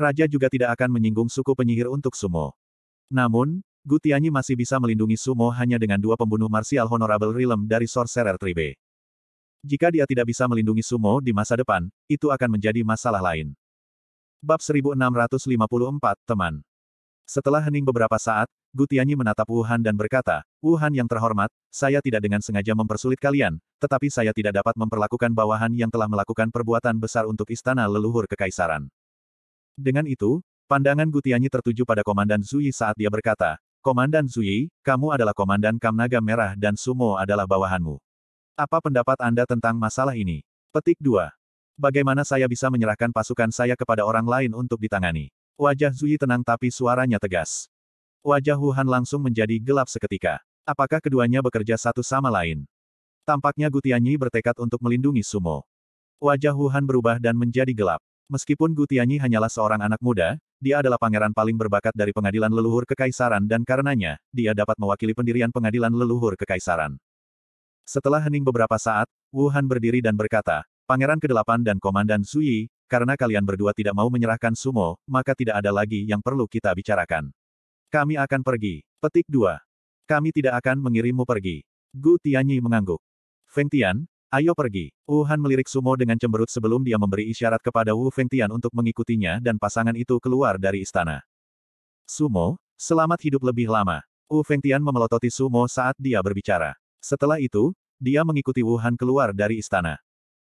Raja juga tidak akan menyinggung suku penyihir untuk Sumo. Namun, Gutianyi masih bisa melindungi Sumo hanya dengan dua pembunuh martial Honorable Realm dari Sorcerer Tribe. Jika dia tidak bisa melindungi Sumo di masa depan, itu akan menjadi masalah lain. Bab 1654, Teman Setelah hening beberapa saat, Gutianyi menatap Wuhan dan berkata, Wuhan yang terhormat, saya tidak dengan sengaja mempersulit kalian, tetapi saya tidak dapat memperlakukan bawahan yang telah melakukan perbuatan besar untuk istana leluhur kekaisaran. Dengan itu, pandangan Gutianyi tertuju pada Komandan Zui saat dia berkata, Komandan Zui, kamu adalah Komandan Kamnaga Merah dan Sumo adalah bawahanmu. Apa pendapat Anda tentang masalah ini? Petik 2. Bagaimana saya bisa menyerahkan pasukan saya kepada orang lain untuk ditangani? Wajah Zuyi tenang tapi suaranya tegas. Wajah Wuhan langsung menjadi gelap seketika. Apakah keduanya bekerja satu sama lain? Tampaknya Gutianyi bertekad untuk melindungi Sumo. Wajah Wuhan berubah dan menjadi gelap. Meskipun Gutianyi hanyalah seorang anak muda, dia adalah pangeran paling berbakat dari pengadilan leluhur kekaisaran dan karenanya, dia dapat mewakili pendirian pengadilan leluhur kekaisaran. Setelah hening beberapa saat, Wuhan berdiri dan berkata, Pangeran Kedelapan dan Komandan Sui, karena kalian berdua tidak mau menyerahkan Sumo, maka tidak ada lagi yang perlu kita bicarakan. Kami akan pergi. Petik 2. Kami tidak akan mengirimmu pergi. Gu Tianyi mengangguk. Feng Tian, ayo pergi. Wuhan melirik Sumo dengan cemberut sebelum dia memberi isyarat kepada Wu Feng Tian untuk mengikutinya dan pasangan itu keluar dari istana. Sumo, selamat hidup lebih lama. Wu Feng Tian memelototi Sumo saat dia berbicara. Setelah itu, dia mengikuti Wuhan keluar dari istana.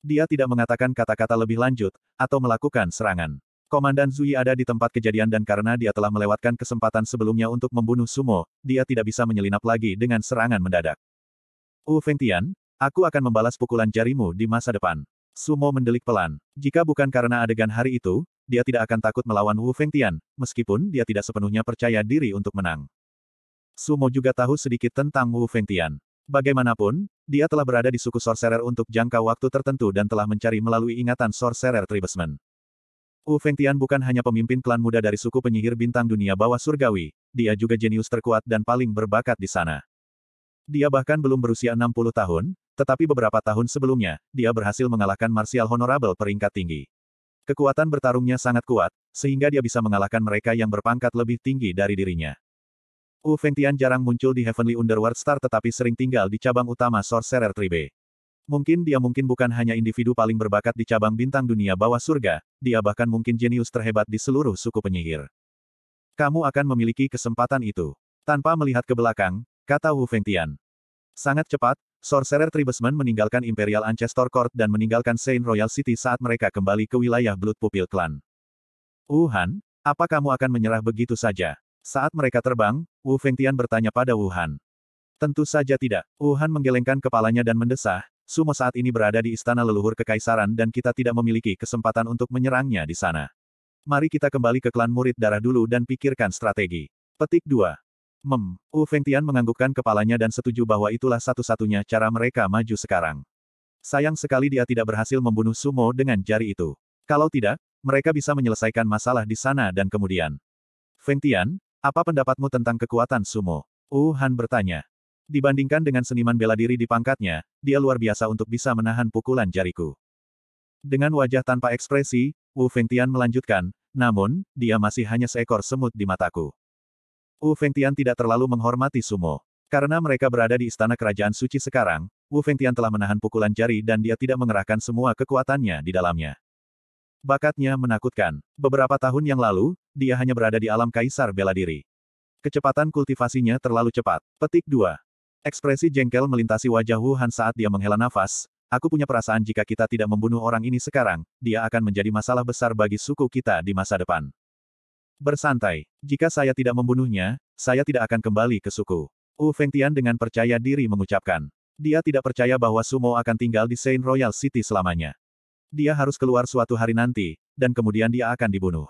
Dia tidak mengatakan kata-kata lebih lanjut, atau melakukan serangan. Komandan Zui ada di tempat kejadian dan karena dia telah melewatkan kesempatan sebelumnya untuk membunuh Sumo, dia tidak bisa menyelinap lagi dengan serangan mendadak. U Fengtian, aku akan membalas pukulan jarimu di masa depan. Sumo mendelik pelan. Jika bukan karena adegan hari itu, dia tidak akan takut melawan Wu Fengtian, meskipun dia tidak sepenuhnya percaya diri untuk menang. Sumo juga tahu sedikit tentang Wu Fengtian. Bagaimanapun, dia telah berada di suku Sorcerer untuk jangka waktu tertentu dan telah mencari melalui ingatan Sorcerer Tribesman. Wu Fengtian bukan hanya pemimpin klan muda dari suku penyihir bintang dunia bawah surgawi, dia juga jenius terkuat dan paling berbakat di sana. Dia bahkan belum berusia 60 tahun, tetapi beberapa tahun sebelumnya, dia berhasil mengalahkan Martial Honorable peringkat tinggi. Kekuatan bertarungnya sangat kuat, sehingga dia bisa mengalahkan mereka yang berpangkat lebih tinggi dari dirinya. Feng Fengtian jarang muncul di Heavenly Underworld Star tetapi sering tinggal di cabang utama Sorcerer Tribe. Mungkin dia mungkin bukan hanya individu paling berbakat di cabang bintang dunia bawah surga, dia bahkan mungkin jenius terhebat di seluruh suku penyihir. Kamu akan memiliki kesempatan itu. Tanpa melihat ke belakang, kata Wu Fengtian. Sangat cepat, Sorcerer Tribesman meninggalkan Imperial Ancestor Court dan meninggalkan Saint Royal City saat mereka kembali ke wilayah Blood Pupil Clan. Wuhan, apa kamu akan menyerah begitu saja? Saat mereka terbang, Wu Fengtian bertanya pada Wu Han. Tentu saja tidak. Wu Han menggelengkan kepalanya dan mendesah, Sumo saat ini berada di istana leluhur kekaisaran dan kita tidak memiliki kesempatan untuk menyerangnya di sana. Mari kita kembali ke klan murid darah dulu dan pikirkan strategi. Petik 2. Mem, Wu Fengtian menganggukkan kepalanya dan setuju bahwa itulah satu-satunya cara mereka maju sekarang. Sayang sekali dia tidak berhasil membunuh Sumo dengan jari itu. Kalau tidak, mereka bisa menyelesaikan masalah di sana dan kemudian. Fengtian, apa pendapatmu tentang kekuatan sumo? Wu Han bertanya. Dibandingkan dengan seniman bela diri di pangkatnya, dia luar biasa untuk bisa menahan pukulan jariku. Dengan wajah tanpa ekspresi, Wu Fengtian melanjutkan, namun, dia masih hanya seekor semut di mataku. Wu Fengtian tidak terlalu menghormati sumo. Karena mereka berada di istana kerajaan suci sekarang, Wu Fengtian telah menahan pukulan jari dan dia tidak mengerahkan semua kekuatannya di dalamnya. Bakatnya menakutkan. Beberapa tahun yang lalu, dia hanya berada di alam kaisar bela diri. Kecepatan kultivasinya terlalu cepat. Petik 2. Ekspresi jengkel melintasi wajah Wuhan saat dia menghela nafas. Aku punya perasaan jika kita tidak membunuh orang ini sekarang, dia akan menjadi masalah besar bagi suku kita di masa depan. Bersantai. Jika saya tidak membunuhnya, saya tidak akan kembali ke suku. Wu Fengtian dengan percaya diri mengucapkan. Dia tidak percaya bahwa Sumo akan tinggal di Saint Royal City selamanya. Dia harus keluar suatu hari nanti, dan kemudian dia akan dibunuh.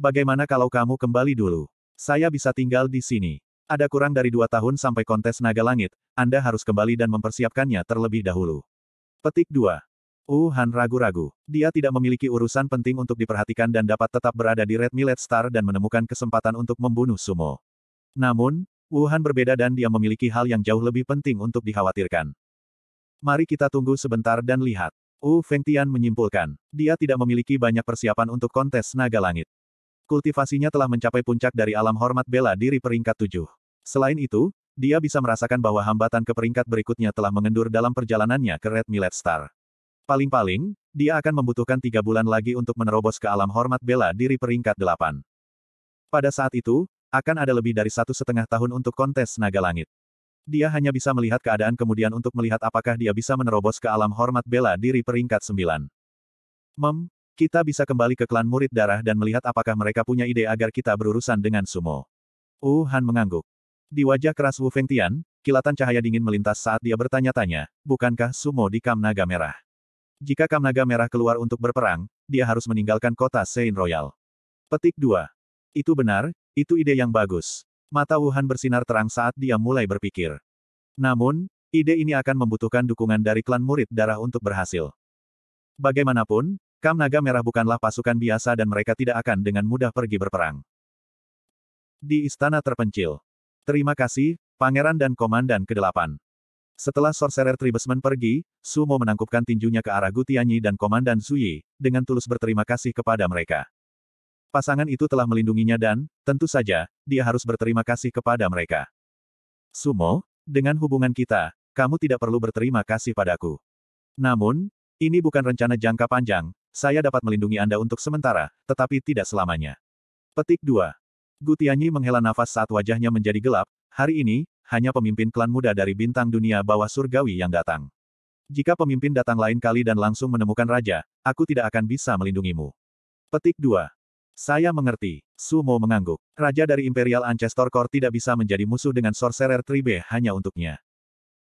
Bagaimana kalau kamu kembali dulu? Saya bisa tinggal di sini. Ada kurang dari dua tahun sampai kontes naga langit, Anda harus kembali dan mempersiapkannya terlebih dahulu. Petik 2. Wuhan uh, ragu-ragu. Dia tidak memiliki urusan penting untuk diperhatikan dan dapat tetap berada di Red Millet Star dan menemukan kesempatan untuk membunuh Sumo. Namun, Wuhan uh, berbeda dan dia memiliki hal yang jauh lebih penting untuk dikhawatirkan. Mari kita tunggu sebentar dan lihat. Wu Fengtian menyimpulkan, dia tidak memiliki banyak persiapan untuk kontes naga langit. Kultivasinya telah mencapai puncak dari alam hormat bela diri peringkat tujuh. Selain itu, dia bisa merasakan bahwa hambatan ke peringkat berikutnya telah mengendur dalam perjalanannya ke Red Millet Star. Paling-paling, dia akan membutuhkan tiga bulan lagi untuk menerobos ke alam hormat bela diri peringkat delapan. Pada saat itu, akan ada lebih dari satu setengah tahun untuk kontes naga langit. Dia hanya bisa melihat keadaan kemudian untuk melihat apakah dia bisa menerobos ke alam hormat bela diri peringkat 9. Mem, kita bisa kembali ke klan murid darah dan melihat apakah mereka punya ide agar kita berurusan dengan sumo. Wu Han mengangguk. Di wajah keras Wu Feng Tian, kilatan cahaya dingin melintas saat dia bertanya-tanya, bukankah sumo di Kam Merah? Jika Kam Merah keluar untuk berperang, dia harus meninggalkan kota Sein Royal. Petik 2. Itu benar, itu ide yang bagus. Mata Wuhan bersinar terang saat dia mulai berpikir. Namun, ide ini akan membutuhkan dukungan dari klan murid darah untuk berhasil. Bagaimanapun, Kam Naga Merah bukanlah pasukan biasa dan mereka tidak akan dengan mudah pergi berperang. Di istana terpencil. Terima kasih, Pangeran dan Komandan ke-8. Setelah Sorcerer Tribesman pergi, Sumo menangkupkan tinjunya ke arah Gutianyi dan Komandan Suyi, dengan tulus berterima kasih kepada mereka. Pasangan itu telah melindunginya dan, tentu saja, dia harus berterima kasih kepada mereka. Sumo, dengan hubungan kita, kamu tidak perlu berterima kasih padaku. Namun, ini bukan rencana jangka panjang, saya dapat melindungi Anda untuk sementara, tetapi tidak selamanya. Petik 2. Gutianyi menghela nafas saat wajahnya menjadi gelap, hari ini, hanya pemimpin klan muda dari bintang dunia bawah surgawi yang datang. Jika pemimpin datang lain kali dan langsung menemukan raja, aku tidak akan bisa melindungimu. Petik 2. Saya mengerti. Sumo mengangguk. Raja dari Imperial Ancestor Core tidak bisa menjadi musuh dengan Sorcerer Tribe hanya untuknya.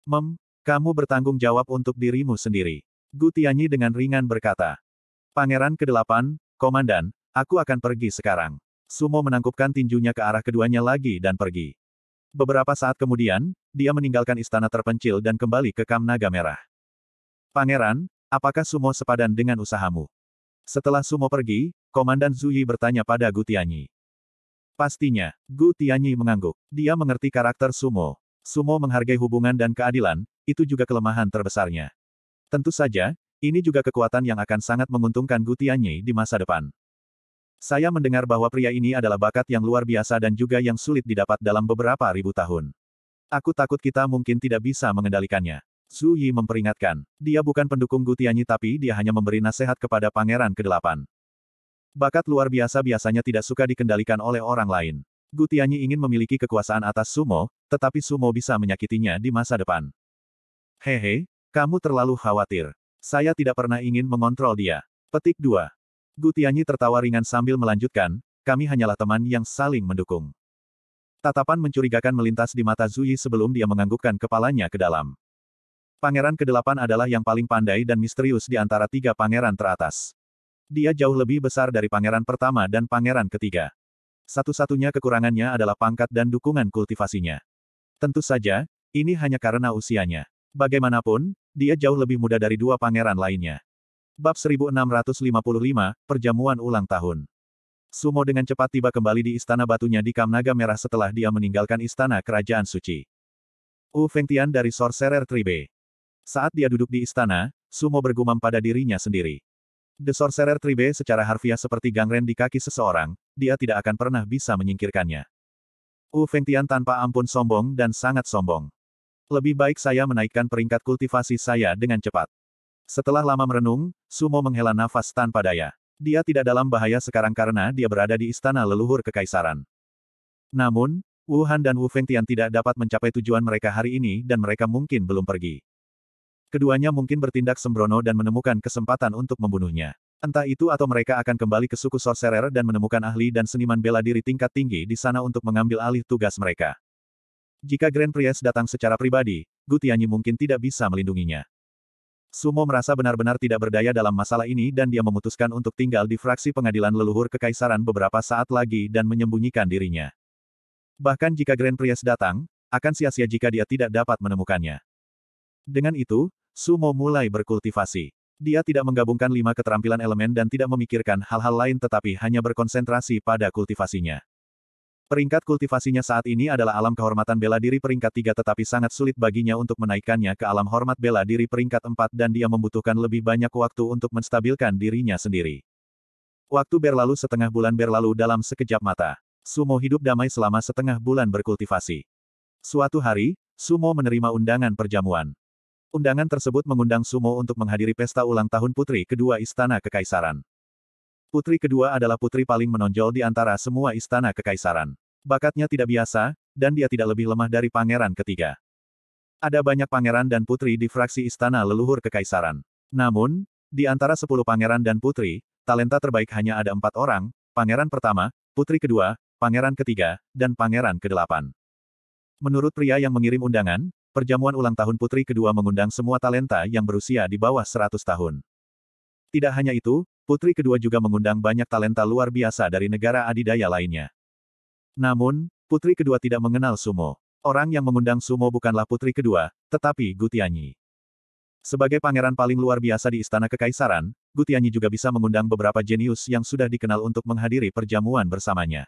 Mem, kamu bertanggung jawab untuk dirimu sendiri. Gutianyi dengan ringan berkata. Pangeran ke-8, Komandan, aku akan pergi sekarang. Sumo menangkupkan tinjunya ke arah keduanya lagi dan pergi. Beberapa saat kemudian, dia meninggalkan istana terpencil dan kembali ke Kam Naga Merah. Pangeran, apakah Sumo sepadan dengan usahamu? Setelah Sumo pergi, Komandan Zuyi bertanya pada Gu Tianyi. Pastinya, Gu Tianyi mengangguk. Dia mengerti karakter Sumo. Sumo menghargai hubungan dan keadilan, itu juga kelemahan terbesarnya. Tentu saja, ini juga kekuatan yang akan sangat menguntungkan Gu Tianyi di masa depan. Saya mendengar bahwa pria ini adalah bakat yang luar biasa dan juga yang sulit didapat dalam beberapa ribu tahun. Aku takut kita mungkin tidak bisa mengendalikannya. Su Yi memperingatkan, dia bukan pendukung Gu Tianyi tapi dia hanya memberi nasihat kepada Pangeran Kedelapan. Bakat luar biasa biasanya tidak suka dikendalikan oleh orang lain. Gutianyi ingin memiliki kekuasaan atas Sumo, tetapi Sumo bisa menyakitinya di masa depan. Hehe, kamu terlalu khawatir. Saya tidak pernah ingin mengontrol dia. Petik 2. Gutianyi tertawa ringan sambil melanjutkan, kami hanyalah teman yang saling mendukung. Tatapan mencurigakan melintas di mata Zuyi sebelum dia menganggukkan kepalanya ke dalam. Pangeran kedelapan adalah yang paling pandai dan misterius di antara tiga pangeran teratas. Dia jauh lebih besar dari pangeran pertama dan pangeran ketiga. Satu-satunya kekurangannya adalah pangkat dan dukungan kultivasinya. Tentu saja, ini hanya karena usianya. Bagaimanapun, dia jauh lebih muda dari dua pangeran lainnya. Bab 1655, Perjamuan Ulang Tahun. Sumo dengan cepat tiba kembali di istana batunya di Kamnaga Merah setelah dia meninggalkan istana kerajaan suci. U Fengtian dari Sorcerer Tribe. Saat dia duduk di istana, Sumo bergumam pada dirinya sendiri. The Sorcerer Tribe secara harfiah seperti gangren di kaki seseorang, dia tidak akan pernah bisa menyingkirkannya. Wu Fengtian tanpa ampun sombong dan sangat sombong. Lebih baik saya menaikkan peringkat kultivasi saya dengan cepat. Setelah lama merenung, Sumo menghela nafas tanpa daya. Dia tidak dalam bahaya sekarang karena dia berada di istana leluhur kekaisaran. Namun, Wuhan dan Wu Fengtian tidak dapat mencapai tujuan mereka hari ini dan mereka mungkin belum pergi. Keduanya mungkin bertindak sembrono dan menemukan kesempatan untuk membunuhnya. Entah itu atau mereka akan kembali ke suku Sorcerer dan menemukan ahli dan seniman bela diri tingkat tinggi di sana untuk mengambil alih tugas mereka. Jika Grand Priest datang secara pribadi, Gutianyi mungkin tidak bisa melindunginya. Sumo merasa benar-benar tidak berdaya dalam masalah ini dan dia memutuskan untuk tinggal di fraksi pengadilan leluhur kekaisaran beberapa saat lagi dan menyembunyikan dirinya. Bahkan jika Grand Priest datang, akan sia-sia jika dia tidak dapat menemukannya. Dengan itu, Sumo mulai berkultivasi. Dia tidak menggabungkan lima keterampilan elemen dan tidak memikirkan hal-hal lain tetapi hanya berkonsentrasi pada kultivasinya. Peringkat kultivasinya saat ini adalah alam kehormatan bela diri peringkat tiga tetapi sangat sulit baginya untuk menaikkannya ke alam hormat bela diri peringkat empat dan dia membutuhkan lebih banyak waktu untuk menstabilkan dirinya sendiri. Waktu berlalu setengah bulan berlalu dalam sekejap mata. Sumo hidup damai selama setengah bulan berkultivasi. Suatu hari, Sumo menerima undangan perjamuan. Undangan tersebut mengundang Sumo untuk menghadiri pesta ulang tahun putri kedua Istana Kekaisaran. Putri kedua adalah putri paling menonjol di antara semua Istana Kekaisaran. Bakatnya tidak biasa, dan dia tidak lebih lemah dari pangeran ketiga. Ada banyak pangeran dan putri di fraksi Istana Leluhur Kekaisaran. Namun, di antara sepuluh pangeran dan putri, talenta terbaik hanya ada empat orang, pangeran pertama, putri kedua, pangeran ketiga, dan pangeran kedelapan. Menurut pria yang mengirim undangan, perjamuan ulang tahun putri kedua mengundang semua talenta yang berusia di bawah 100 tahun. Tidak hanya itu, putri kedua juga mengundang banyak talenta luar biasa dari negara adidaya lainnya. Namun, putri kedua tidak mengenal sumo. Orang yang mengundang sumo bukanlah putri kedua, tetapi Gutianyi. Sebagai pangeran paling luar biasa di Istana Kekaisaran, Gutianyi juga bisa mengundang beberapa jenius yang sudah dikenal untuk menghadiri perjamuan bersamanya.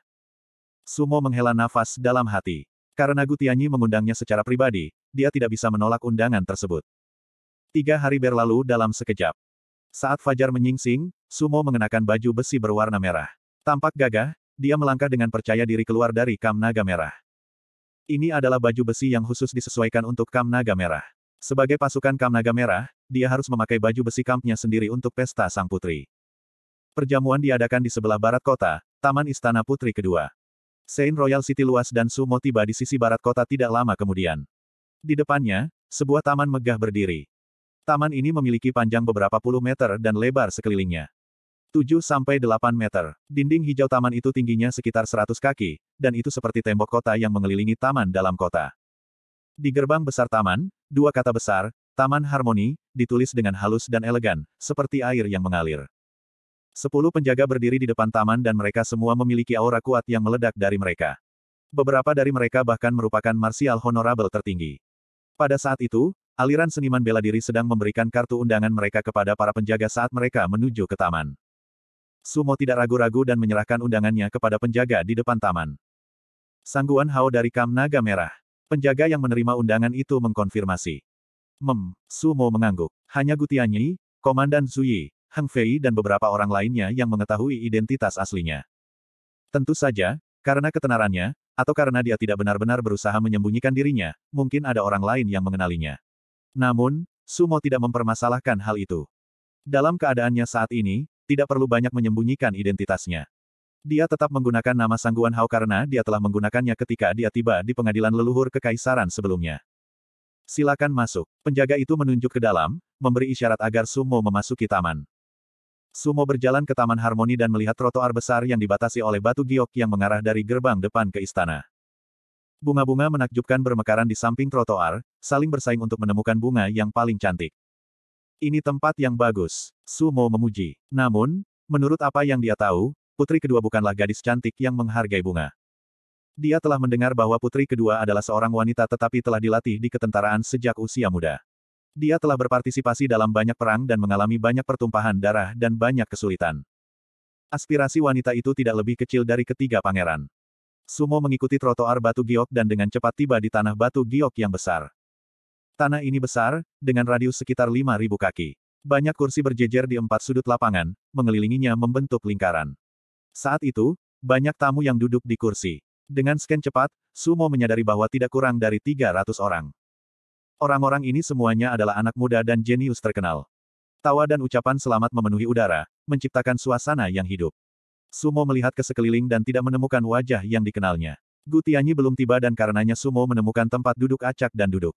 Sumo menghela nafas dalam hati. Karena Gutianyi mengundangnya secara pribadi, dia tidak bisa menolak undangan tersebut. Tiga hari berlalu dalam sekejap. Saat Fajar menyingsing, Sumo mengenakan baju besi berwarna merah. Tampak gagah, dia melangkah dengan percaya diri keluar dari Kam Naga Merah. Ini adalah baju besi yang khusus disesuaikan untuk Kam Naga Merah. Sebagai pasukan Kam Naga Merah, dia harus memakai baju besi kampnya sendiri untuk pesta sang putri. Perjamuan diadakan di sebelah barat kota, Taman Istana Putri Kedua. Saint Royal City luas dan Sumo tiba di sisi barat kota tidak lama kemudian. Di depannya, sebuah taman megah berdiri. Taman ini memiliki panjang beberapa puluh meter dan lebar sekelilingnya. 7-8 meter. Dinding hijau taman itu tingginya sekitar 100 kaki, dan itu seperti tembok kota yang mengelilingi taman dalam kota. Di gerbang besar taman, dua kata besar, Taman Harmoni, ditulis dengan halus dan elegan, seperti air yang mengalir. Sepuluh penjaga berdiri di depan taman dan mereka semua memiliki aura kuat yang meledak dari mereka. Beberapa dari mereka bahkan merupakan marsial honorable tertinggi. Pada saat itu, aliran seniman bela diri sedang memberikan kartu undangan mereka kepada para penjaga saat mereka menuju ke taman. Sumo tidak ragu-ragu dan menyerahkan undangannya kepada penjaga di depan taman. Sangguan Hao dari Kam Naga Merah. Penjaga yang menerima undangan itu mengkonfirmasi. Mem, Sumo mengangguk. Hanya Gutianyi, Komandan Zuyi, Hang Fei dan beberapa orang lainnya yang mengetahui identitas aslinya. Tentu saja, karena ketenarannya, atau karena dia tidak benar-benar berusaha menyembunyikan dirinya, mungkin ada orang lain yang mengenalinya. Namun, Sumo tidak mempermasalahkan hal itu. Dalam keadaannya saat ini, tidak perlu banyak menyembunyikan identitasnya. Dia tetap menggunakan nama Sangguan Hao karena dia telah menggunakannya ketika dia tiba di pengadilan leluhur kekaisaran sebelumnya. Silakan masuk. Penjaga itu menunjuk ke dalam, memberi isyarat agar Sumo memasuki taman. Sumo berjalan ke Taman Harmoni dan melihat trotoar besar yang dibatasi oleh batu giok yang mengarah dari gerbang depan ke istana. Bunga-bunga menakjubkan bermekaran di samping trotoar, saling bersaing untuk menemukan bunga yang paling cantik. Ini tempat yang bagus, Sumo memuji. Namun, menurut apa yang dia tahu, putri kedua bukanlah gadis cantik yang menghargai bunga. Dia telah mendengar bahwa putri kedua adalah seorang wanita tetapi telah dilatih di ketentaraan sejak usia muda. Dia telah berpartisipasi dalam banyak perang dan mengalami banyak pertumpahan darah dan banyak kesulitan. Aspirasi wanita itu tidak lebih kecil dari ketiga pangeran. Sumo mengikuti trotoar batu giok dan dengan cepat tiba di tanah batu giok yang besar. Tanah ini besar, dengan radius sekitar 5.000 kaki. Banyak kursi berjejer di empat sudut lapangan, mengelilinginya membentuk lingkaran. Saat itu, banyak tamu yang duduk di kursi. Dengan scan cepat, Sumo menyadari bahwa tidak kurang dari 300 orang. Orang-orang ini semuanya adalah anak muda dan jenius terkenal. Tawa dan ucapan selamat memenuhi udara, menciptakan suasana yang hidup. Sumo melihat ke sekeliling dan tidak menemukan wajah yang dikenalnya. Gutianyi belum tiba dan karenanya Sumo menemukan tempat duduk acak dan duduk.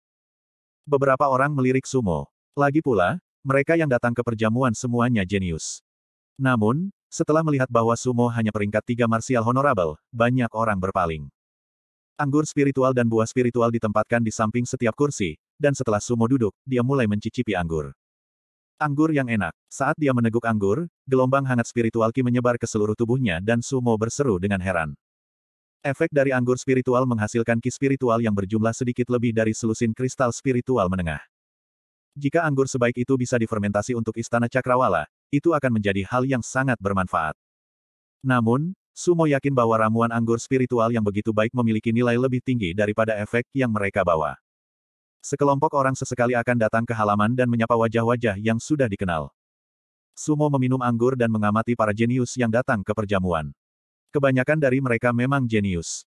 Beberapa orang melirik Sumo. Lagi pula, mereka yang datang ke perjamuan semuanya jenius. Namun, setelah melihat bahwa Sumo hanya peringkat tiga marsial honorable, banyak orang berpaling. Anggur spiritual dan buah spiritual ditempatkan di samping setiap kursi, dan setelah Sumo duduk, dia mulai mencicipi anggur. Anggur yang enak. Saat dia meneguk anggur, gelombang hangat spiritual Ki menyebar ke seluruh tubuhnya dan Sumo berseru dengan heran. Efek dari anggur spiritual menghasilkan Ki spiritual yang berjumlah sedikit lebih dari selusin kristal spiritual menengah. Jika anggur sebaik itu bisa difermentasi untuk Istana Cakrawala, itu akan menjadi hal yang sangat bermanfaat. Namun, Sumo yakin bahwa ramuan anggur spiritual yang begitu baik memiliki nilai lebih tinggi daripada efek yang mereka bawa. Sekelompok orang sesekali akan datang ke halaman dan menyapa wajah-wajah yang sudah dikenal. Sumo meminum anggur dan mengamati para jenius yang datang ke perjamuan. Kebanyakan dari mereka memang jenius.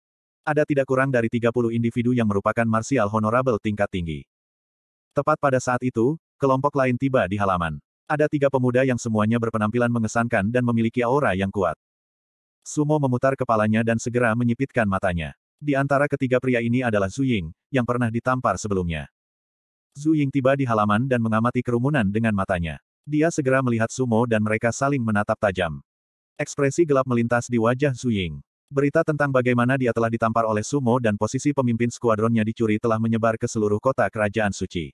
Ada tidak kurang dari 30 individu yang merupakan martial honorable tingkat tinggi. Tepat pada saat itu, kelompok lain tiba di halaman. Ada tiga pemuda yang semuanya berpenampilan mengesankan dan memiliki aura yang kuat. Sumo memutar kepalanya dan segera menyipitkan matanya. Di antara ketiga pria ini adalah Ying, yang pernah ditampar sebelumnya. Ying tiba di halaman dan mengamati kerumunan dengan matanya. Dia segera melihat Sumo dan mereka saling menatap tajam. Ekspresi gelap melintas di wajah Ying. Berita tentang bagaimana dia telah ditampar oleh Sumo dan posisi pemimpin skuadronnya dicuri telah menyebar ke seluruh kota kerajaan suci.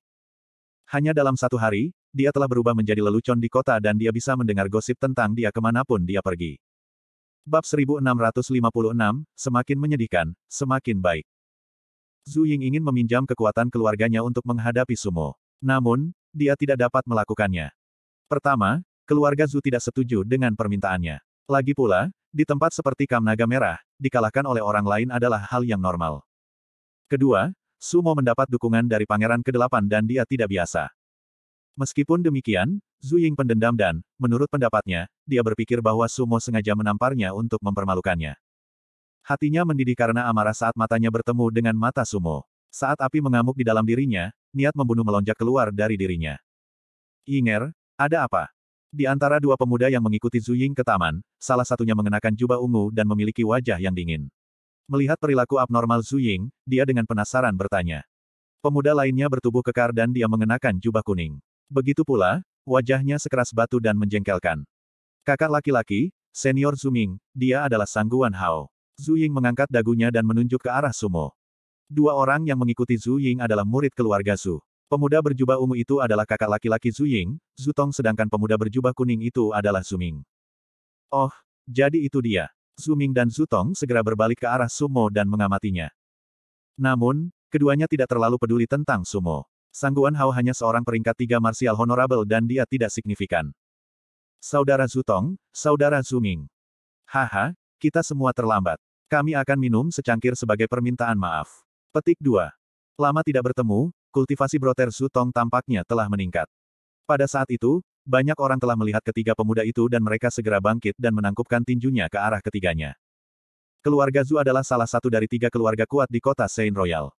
Hanya dalam satu hari, dia telah berubah menjadi lelucon di kota dan dia bisa mendengar gosip tentang dia kemanapun dia pergi. Bab 1656, semakin menyedihkan, semakin baik. Zhu Ying ingin meminjam kekuatan keluarganya untuk menghadapi Sumo. Namun, dia tidak dapat melakukannya. Pertama, keluarga Zhu tidak setuju dengan permintaannya. Lagi pula, di tempat seperti Kamnaga Merah, dikalahkan oleh orang lain adalah hal yang normal. Kedua, Sumo mendapat dukungan dari Pangeran kedelapan dan dia tidak biasa. Meskipun demikian, Zhu Ying pendendam dan, menurut pendapatnya, dia berpikir bahwa Sumo sengaja menamparnya untuk mempermalukannya. Hatinya mendidih karena amarah saat matanya bertemu dengan mata Sumo. Saat api mengamuk di dalam dirinya, niat membunuh melonjak keluar dari dirinya. Ying'er, ada apa? Di antara dua pemuda yang mengikuti Zhu Ying ke taman, salah satunya mengenakan jubah ungu dan memiliki wajah yang dingin. Melihat perilaku abnormal Zhu Ying, dia dengan penasaran bertanya. Pemuda lainnya bertubuh kekar dan dia mengenakan jubah kuning. Begitu pula, wajahnya sekeras batu dan menjengkelkan. Kakak laki-laki, senior Zuming, dia adalah Sangguan Hao. Zhu Ying mengangkat dagunya dan menunjuk ke arah Sumo. Dua orang yang mengikuti Zhu Ying adalah murid keluarga Zhu. Pemuda berjubah ungu itu adalah kakak laki-laki Zhu Ying, Zhu Tong sedangkan pemuda berjubah kuning itu adalah Zuming. Oh, jadi itu dia. Zuming dan Zhu Tong segera berbalik ke arah Sumo dan mengamatinya. Namun, keduanya tidak terlalu peduli tentang Sumo. Sangguan Hao hanya seorang peringkat tiga martial honorable dan dia tidak signifikan. Saudara Zutong, Saudara Zuming. Haha, kita semua terlambat. Kami akan minum secangkir sebagai permintaan maaf. Petik 2. Lama tidak bertemu, kultivasi broter Zutong tampaknya telah meningkat. Pada saat itu, banyak orang telah melihat ketiga pemuda itu dan mereka segera bangkit dan menangkupkan tinjunya ke arah ketiganya. Keluarga Zhu adalah salah satu dari tiga keluarga kuat di kota Saint Royal.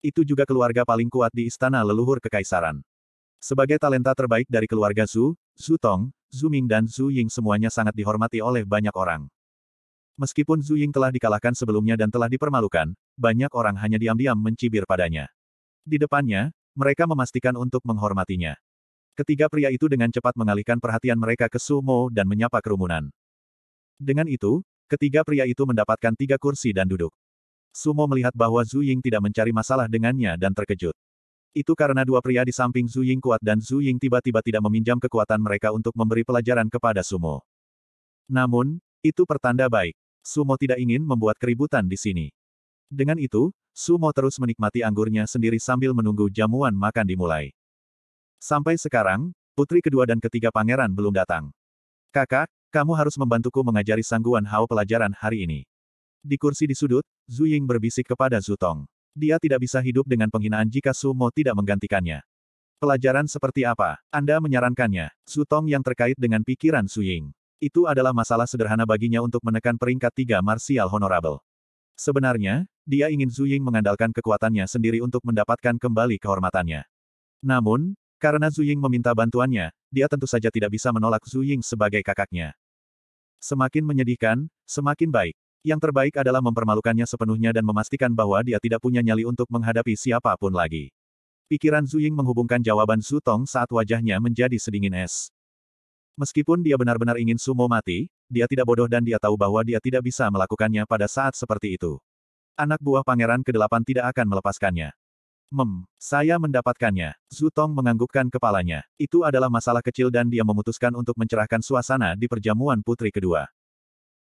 Itu juga keluarga paling kuat di istana leluhur kekaisaran. Sebagai talenta terbaik dari keluarga Zhu, Zhu Tong, Zhu Ming dan Zhu Ying semuanya sangat dihormati oleh banyak orang. Meskipun Zhu Ying telah dikalahkan sebelumnya dan telah dipermalukan, banyak orang hanya diam-diam mencibir padanya. Di depannya, mereka memastikan untuk menghormatinya. Ketiga pria itu dengan cepat mengalihkan perhatian mereka ke Su Mo dan menyapa kerumunan. Dengan itu, ketiga pria itu mendapatkan tiga kursi dan duduk. Sumo melihat bahwa Zhu Ying tidak mencari masalah dengannya dan terkejut. Itu karena dua pria di samping Zhu Ying kuat dan Zhu Ying tiba-tiba tidak meminjam kekuatan mereka untuk memberi pelajaran kepada Sumo. Namun, itu pertanda baik. Sumo tidak ingin membuat keributan di sini. Dengan itu, Sumo terus menikmati anggurnya sendiri sambil menunggu jamuan makan dimulai. Sampai sekarang, putri kedua dan ketiga pangeran belum datang. Kakak, kamu harus membantuku mengajari Sangguan Hao pelajaran hari ini. Di kursi di sudut, Zhu Ying berbisik kepada Zhu Tong. Dia tidak bisa hidup dengan penghinaan jika Su Mo tidak menggantikannya. Pelajaran seperti apa? Anda menyarankannya, Zhu Tong yang terkait dengan pikiran Zhu Ying. Itu adalah masalah sederhana baginya untuk menekan peringkat tiga martial honorable. Sebenarnya, dia ingin Zhu Ying mengandalkan kekuatannya sendiri untuk mendapatkan kembali kehormatannya. Namun, karena Zhu Ying meminta bantuannya, dia tentu saja tidak bisa menolak Zhu Ying sebagai kakaknya. Semakin menyedihkan, semakin baik. Yang terbaik adalah mempermalukannya sepenuhnya dan memastikan bahwa dia tidak punya nyali untuk menghadapi siapapun lagi. Pikiran Zhu Ying menghubungkan jawaban Su Tong saat wajahnya menjadi sedingin es. Meskipun dia benar-benar ingin Sumo mati, dia tidak bodoh dan dia tahu bahwa dia tidak bisa melakukannya pada saat seperti itu. Anak buah pangeran ke-8 tidak akan melepaskannya. Mem, saya mendapatkannya. Zhu Tong menganggukkan kepalanya. Itu adalah masalah kecil dan dia memutuskan untuk mencerahkan suasana di perjamuan putri kedua.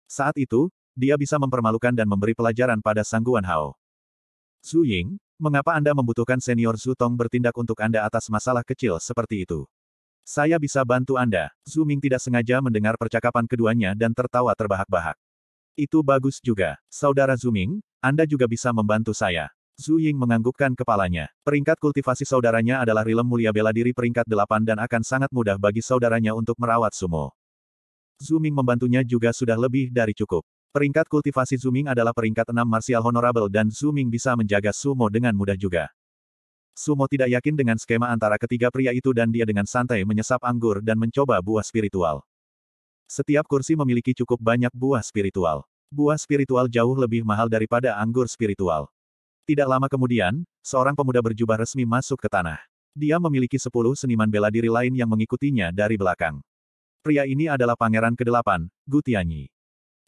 Saat itu, dia bisa mempermalukan dan memberi pelajaran pada Sangguan Hao. Zhu Ying, mengapa Anda membutuhkan senior Zhu Tong bertindak untuk Anda atas masalah kecil seperti itu? Saya bisa bantu Anda. Zhu Ming tidak sengaja mendengar percakapan keduanya dan tertawa terbahak-bahak. Itu bagus juga. Saudara Zhu Ming, Anda juga bisa membantu saya. Zhu Ying menganggukkan kepalanya. Peringkat kultivasi saudaranya adalah rilem mulia bela diri peringkat delapan dan akan sangat mudah bagi saudaranya untuk merawat sumo. Zhu membantunya juga sudah lebih dari cukup. Peringkat kultivasi Zuming adalah peringkat 6 martial honorable dan Zuming bisa menjaga sumo dengan mudah juga. Sumo tidak yakin dengan skema antara ketiga pria itu dan dia dengan santai menyesap anggur dan mencoba buah spiritual. Setiap kursi memiliki cukup banyak buah spiritual. Buah spiritual jauh lebih mahal daripada anggur spiritual. Tidak lama kemudian, seorang pemuda berjubah resmi masuk ke tanah. Dia memiliki sepuluh seniman bela diri lain yang mengikutinya dari belakang. Pria ini adalah pangeran ke-8, Gutianyi.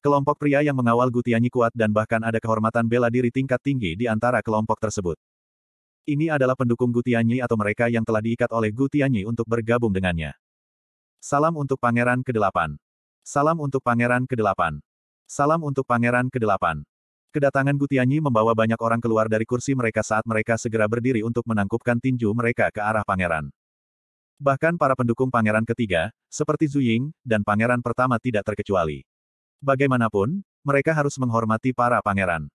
Kelompok pria yang mengawal Gutianyi kuat dan bahkan ada kehormatan bela diri tingkat tinggi di antara kelompok tersebut. Ini adalah pendukung Gutianyi atau mereka yang telah diikat oleh Gutianyi untuk bergabung dengannya. Salam untuk Pangeran ke-8. Salam untuk Pangeran ke-8. Salam untuk Pangeran ke-8. Kedatangan Gutianyi membawa banyak orang keluar dari kursi mereka saat mereka segera berdiri untuk menangkupkan tinju mereka ke arah pangeran. Bahkan para pendukung pangeran ketiga, seperti Zuying, dan pangeran pertama tidak terkecuali. Bagaimanapun, mereka harus menghormati para pangeran.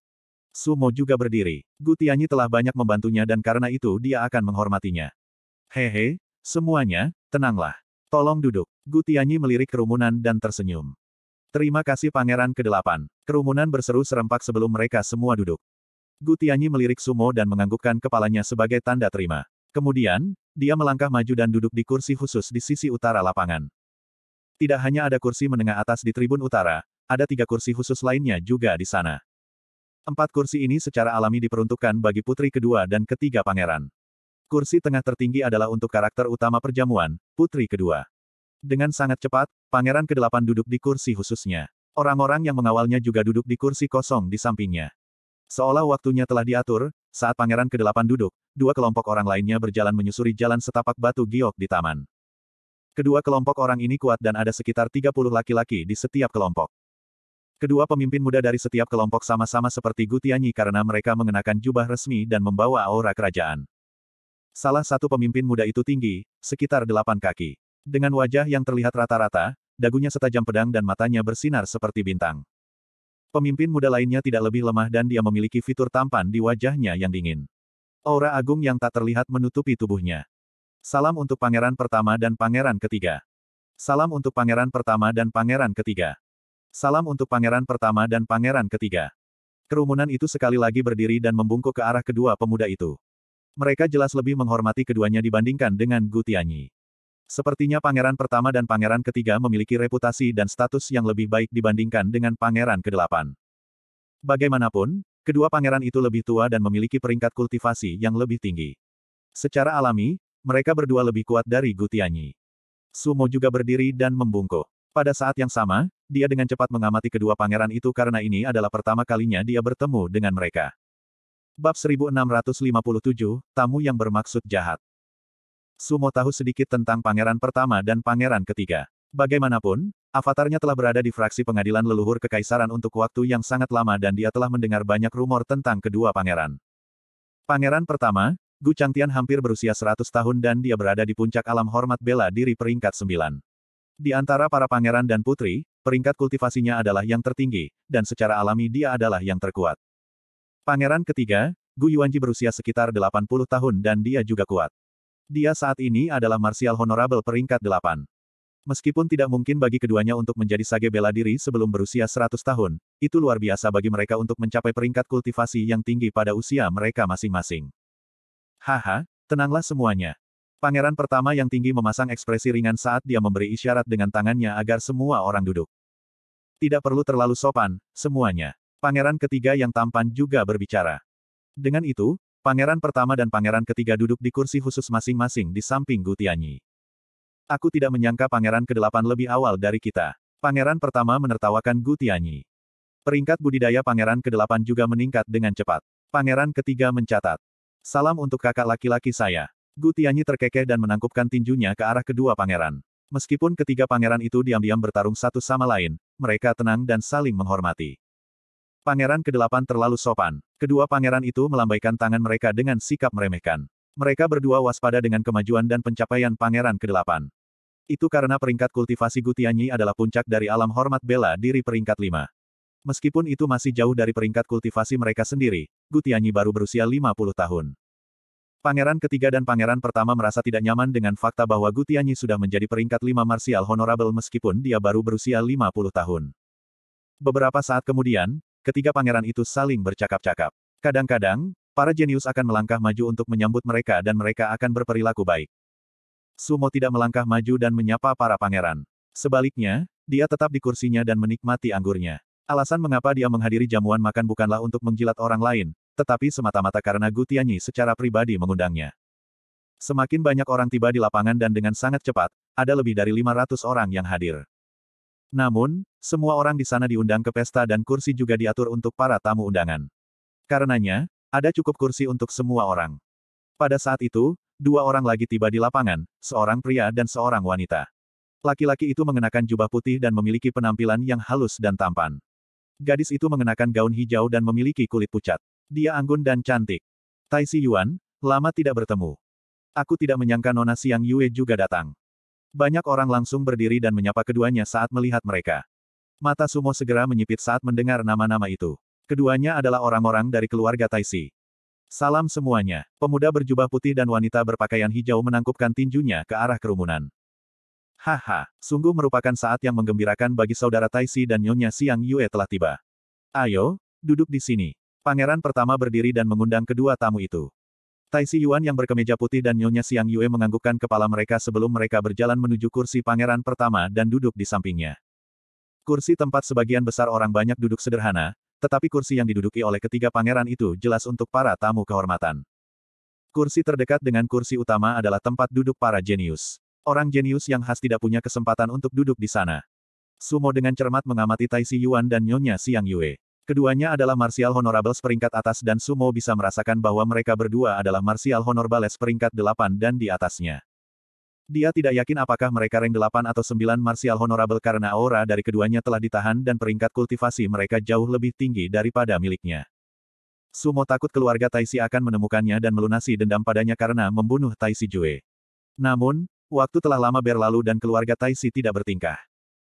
Sumo juga berdiri. Gutianyi telah banyak membantunya dan karena itu dia akan menghormatinya. Hehe, semuanya, tenanglah. Tolong duduk. Gutianyi melirik kerumunan dan tersenyum. Terima kasih Pangeran ke-8. Kerumunan berseru serempak sebelum mereka semua duduk. Gutianyi melirik Sumo dan menganggukkan kepalanya sebagai tanda terima. Kemudian, dia melangkah maju dan duduk di kursi khusus di sisi utara lapangan. Tidak hanya ada kursi menengah atas di tribun utara, ada tiga kursi khusus lainnya juga di sana. Empat kursi ini secara alami diperuntukkan bagi putri kedua dan ketiga pangeran. Kursi tengah tertinggi adalah untuk karakter utama perjamuan, putri kedua. Dengan sangat cepat, pangeran kedelapan duduk di kursi khususnya. Orang-orang yang mengawalnya juga duduk di kursi kosong di sampingnya. Seolah waktunya telah diatur, saat pangeran kedelapan duduk, dua kelompok orang lainnya berjalan menyusuri jalan setapak batu giok di taman. Kedua kelompok orang ini kuat dan ada sekitar 30 laki-laki di setiap kelompok. Kedua pemimpin muda dari setiap kelompok sama-sama seperti Gutianyi karena mereka mengenakan jubah resmi dan membawa aura kerajaan. Salah satu pemimpin muda itu tinggi, sekitar delapan kaki. Dengan wajah yang terlihat rata-rata, dagunya setajam pedang dan matanya bersinar seperti bintang. Pemimpin muda lainnya tidak lebih lemah dan dia memiliki fitur tampan di wajahnya yang dingin. Aura agung yang tak terlihat menutupi tubuhnya. Salam untuk pangeran pertama dan pangeran ketiga. Salam untuk pangeran pertama dan pangeran ketiga. Salam untuk pangeran pertama dan pangeran ketiga. Kerumunan itu sekali lagi berdiri dan membungkuk ke arah kedua pemuda itu. Mereka jelas lebih menghormati keduanya dibandingkan dengan Gu Sepertinya pangeran pertama dan pangeran ketiga memiliki reputasi dan status yang lebih baik dibandingkan dengan pangeran kedelapan. Bagaimanapun, kedua pangeran itu lebih tua dan memiliki peringkat kultivasi yang lebih tinggi. Secara alami, mereka berdua lebih kuat dari Gu Sumo juga berdiri dan membungkuk. Pada saat yang sama, dia dengan cepat mengamati kedua pangeran itu karena ini adalah pertama kalinya dia bertemu dengan mereka. Bab 1657, Tamu yang bermaksud jahat. Sumo tahu sedikit tentang pangeran pertama dan pangeran ketiga. Bagaimanapun, avatarnya telah berada di fraksi pengadilan leluhur kekaisaran untuk waktu yang sangat lama dan dia telah mendengar banyak rumor tentang kedua pangeran. Pangeran pertama, Gu Changtian hampir berusia 100 tahun dan dia berada di puncak alam hormat bela diri peringkat 9. Di antara para pangeran dan putri, peringkat kultivasinya adalah yang tertinggi, dan secara alami dia adalah yang terkuat. Pangeran ketiga, Gu Yuanji berusia sekitar 80 tahun dan dia juga kuat. Dia saat ini adalah Martial Honorable peringkat 8. Meskipun tidak mungkin bagi keduanya untuk menjadi sage bela diri sebelum berusia 100 tahun, itu luar biasa bagi mereka untuk mencapai peringkat kultivasi yang tinggi pada usia mereka masing-masing. Haha, tenanglah semuanya. Pangeran pertama yang tinggi memasang ekspresi ringan saat dia memberi isyarat dengan tangannya agar semua orang duduk. Tidak perlu terlalu sopan, semuanya. Pangeran ketiga yang tampan juga berbicara. Dengan itu, pangeran pertama dan pangeran ketiga duduk di kursi khusus masing-masing di samping Gutianyi. Aku tidak menyangka pangeran kedelapan lebih awal dari kita. Pangeran pertama menertawakan Gutianyi. Peringkat budidaya pangeran kedelapan juga meningkat dengan cepat. Pangeran ketiga mencatat. Salam untuk kakak laki-laki saya. Gu Tianyi terkekeh dan menangkupkan tinjunya ke arah kedua pangeran. Meskipun ketiga pangeran itu diam-diam bertarung satu sama lain, mereka tenang dan saling menghormati. Pangeran kedelapan terlalu sopan. Kedua pangeran itu melambaikan tangan mereka dengan sikap meremehkan. Mereka berdua waspada dengan kemajuan dan pencapaian pangeran kedelapan. Itu karena peringkat kultivasi Gutianyi adalah puncak dari alam hormat bela diri peringkat lima. Meskipun itu masih jauh dari peringkat kultivasi mereka sendiri, Gutianyi baru berusia 50 tahun. Pangeran ketiga dan pangeran pertama merasa tidak nyaman dengan fakta bahwa Gutianyi sudah menjadi peringkat lima marsial honorable meskipun dia baru berusia 50 tahun. Beberapa saat kemudian, ketiga pangeran itu saling bercakap-cakap. Kadang-kadang, para jenius akan melangkah maju untuk menyambut mereka dan mereka akan berperilaku baik. Sumo tidak melangkah maju dan menyapa para pangeran. Sebaliknya, dia tetap di kursinya dan menikmati anggurnya. Alasan mengapa dia menghadiri jamuan makan bukanlah untuk menjilat orang lain, tetapi semata-mata karena Gutianyi secara pribadi mengundangnya. Semakin banyak orang tiba di lapangan dan dengan sangat cepat, ada lebih dari 500 orang yang hadir. Namun, semua orang di sana diundang ke pesta dan kursi juga diatur untuk para tamu undangan. Karenanya, ada cukup kursi untuk semua orang. Pada saat itu, dua orang lagi tiba di lapangan, seorang pria dan seorang wanita. Laki-laki itu mengenakan jubah putih dan memiliki penampilan yang halus dan tampan. Gadis itu mengenakan gaun hijau dan memiliki kulit pucat. Dia anggun dan cantik. Tai Si Yuan, lama tidak bertemu. Aku tidak menyangka Nona Siang Yue juga datang. Banyak orang langsung berdiri dan menyapa keduanya saat melihat mereka. Mata Sumo segera menyipit saat mendengar nama-nama itu. Keduanya adalah orang-orang dari keluarga Taisi. Salam semuanya. Pemuda berjubah putih dan wanita berpakaian hijau menangkupkan tinjunya ke arah kerumunan. Haha, sungguh merupakan saat yang menggembirakan bagi saudara Taisi dan Nyonya Siang Yue telah tiba. Ayo, duduk di sini. Pangeran pertama berdiri dan mengundang kedua tamu itu. Tai Si Yuan yang berkemeja putih dan Nyonya Siang Yue menganggukkan kepala mereka sebelum mereka berjalan menuju kursi pangeran pertama dan duduk di sampingnya. Kursi tempat sebagian besar orang banyak duduk sederhana, tetapi kursi yang diduduki oleh ketiga pangeran itu jelas untuk para tamu kehormatan. Kursi terdekat dengan kursi utama adalah tempat duduk para jenius. Orang jenius yang khas tidak punya kesempatan untuk duduk di sana. Sumo dengan cermat mengamati Tai Si Yuan dan Nyonya Siang Yue. Keduanya adalah Martial Honorables peringkat atas dan Sumo bisa merasakan bahwa mereka berdua adalah Martial Honorables peringkat 8 dan di atasnya. Dia tidak yakin apakah mereka rank 8 atau 9 Martial Honorable karena aura dari keduanya telah ditahan dan peringkat kultivasi mereka jauh lebih tinggi daripada miliknya. Sumo takut keluarga Taishi akan menemukannya dan melunasi dendam padanya karena membunuh Taishi Jue. Namun, waktu telah lama berlalu dan keluarga Taishi tidak bertingkah.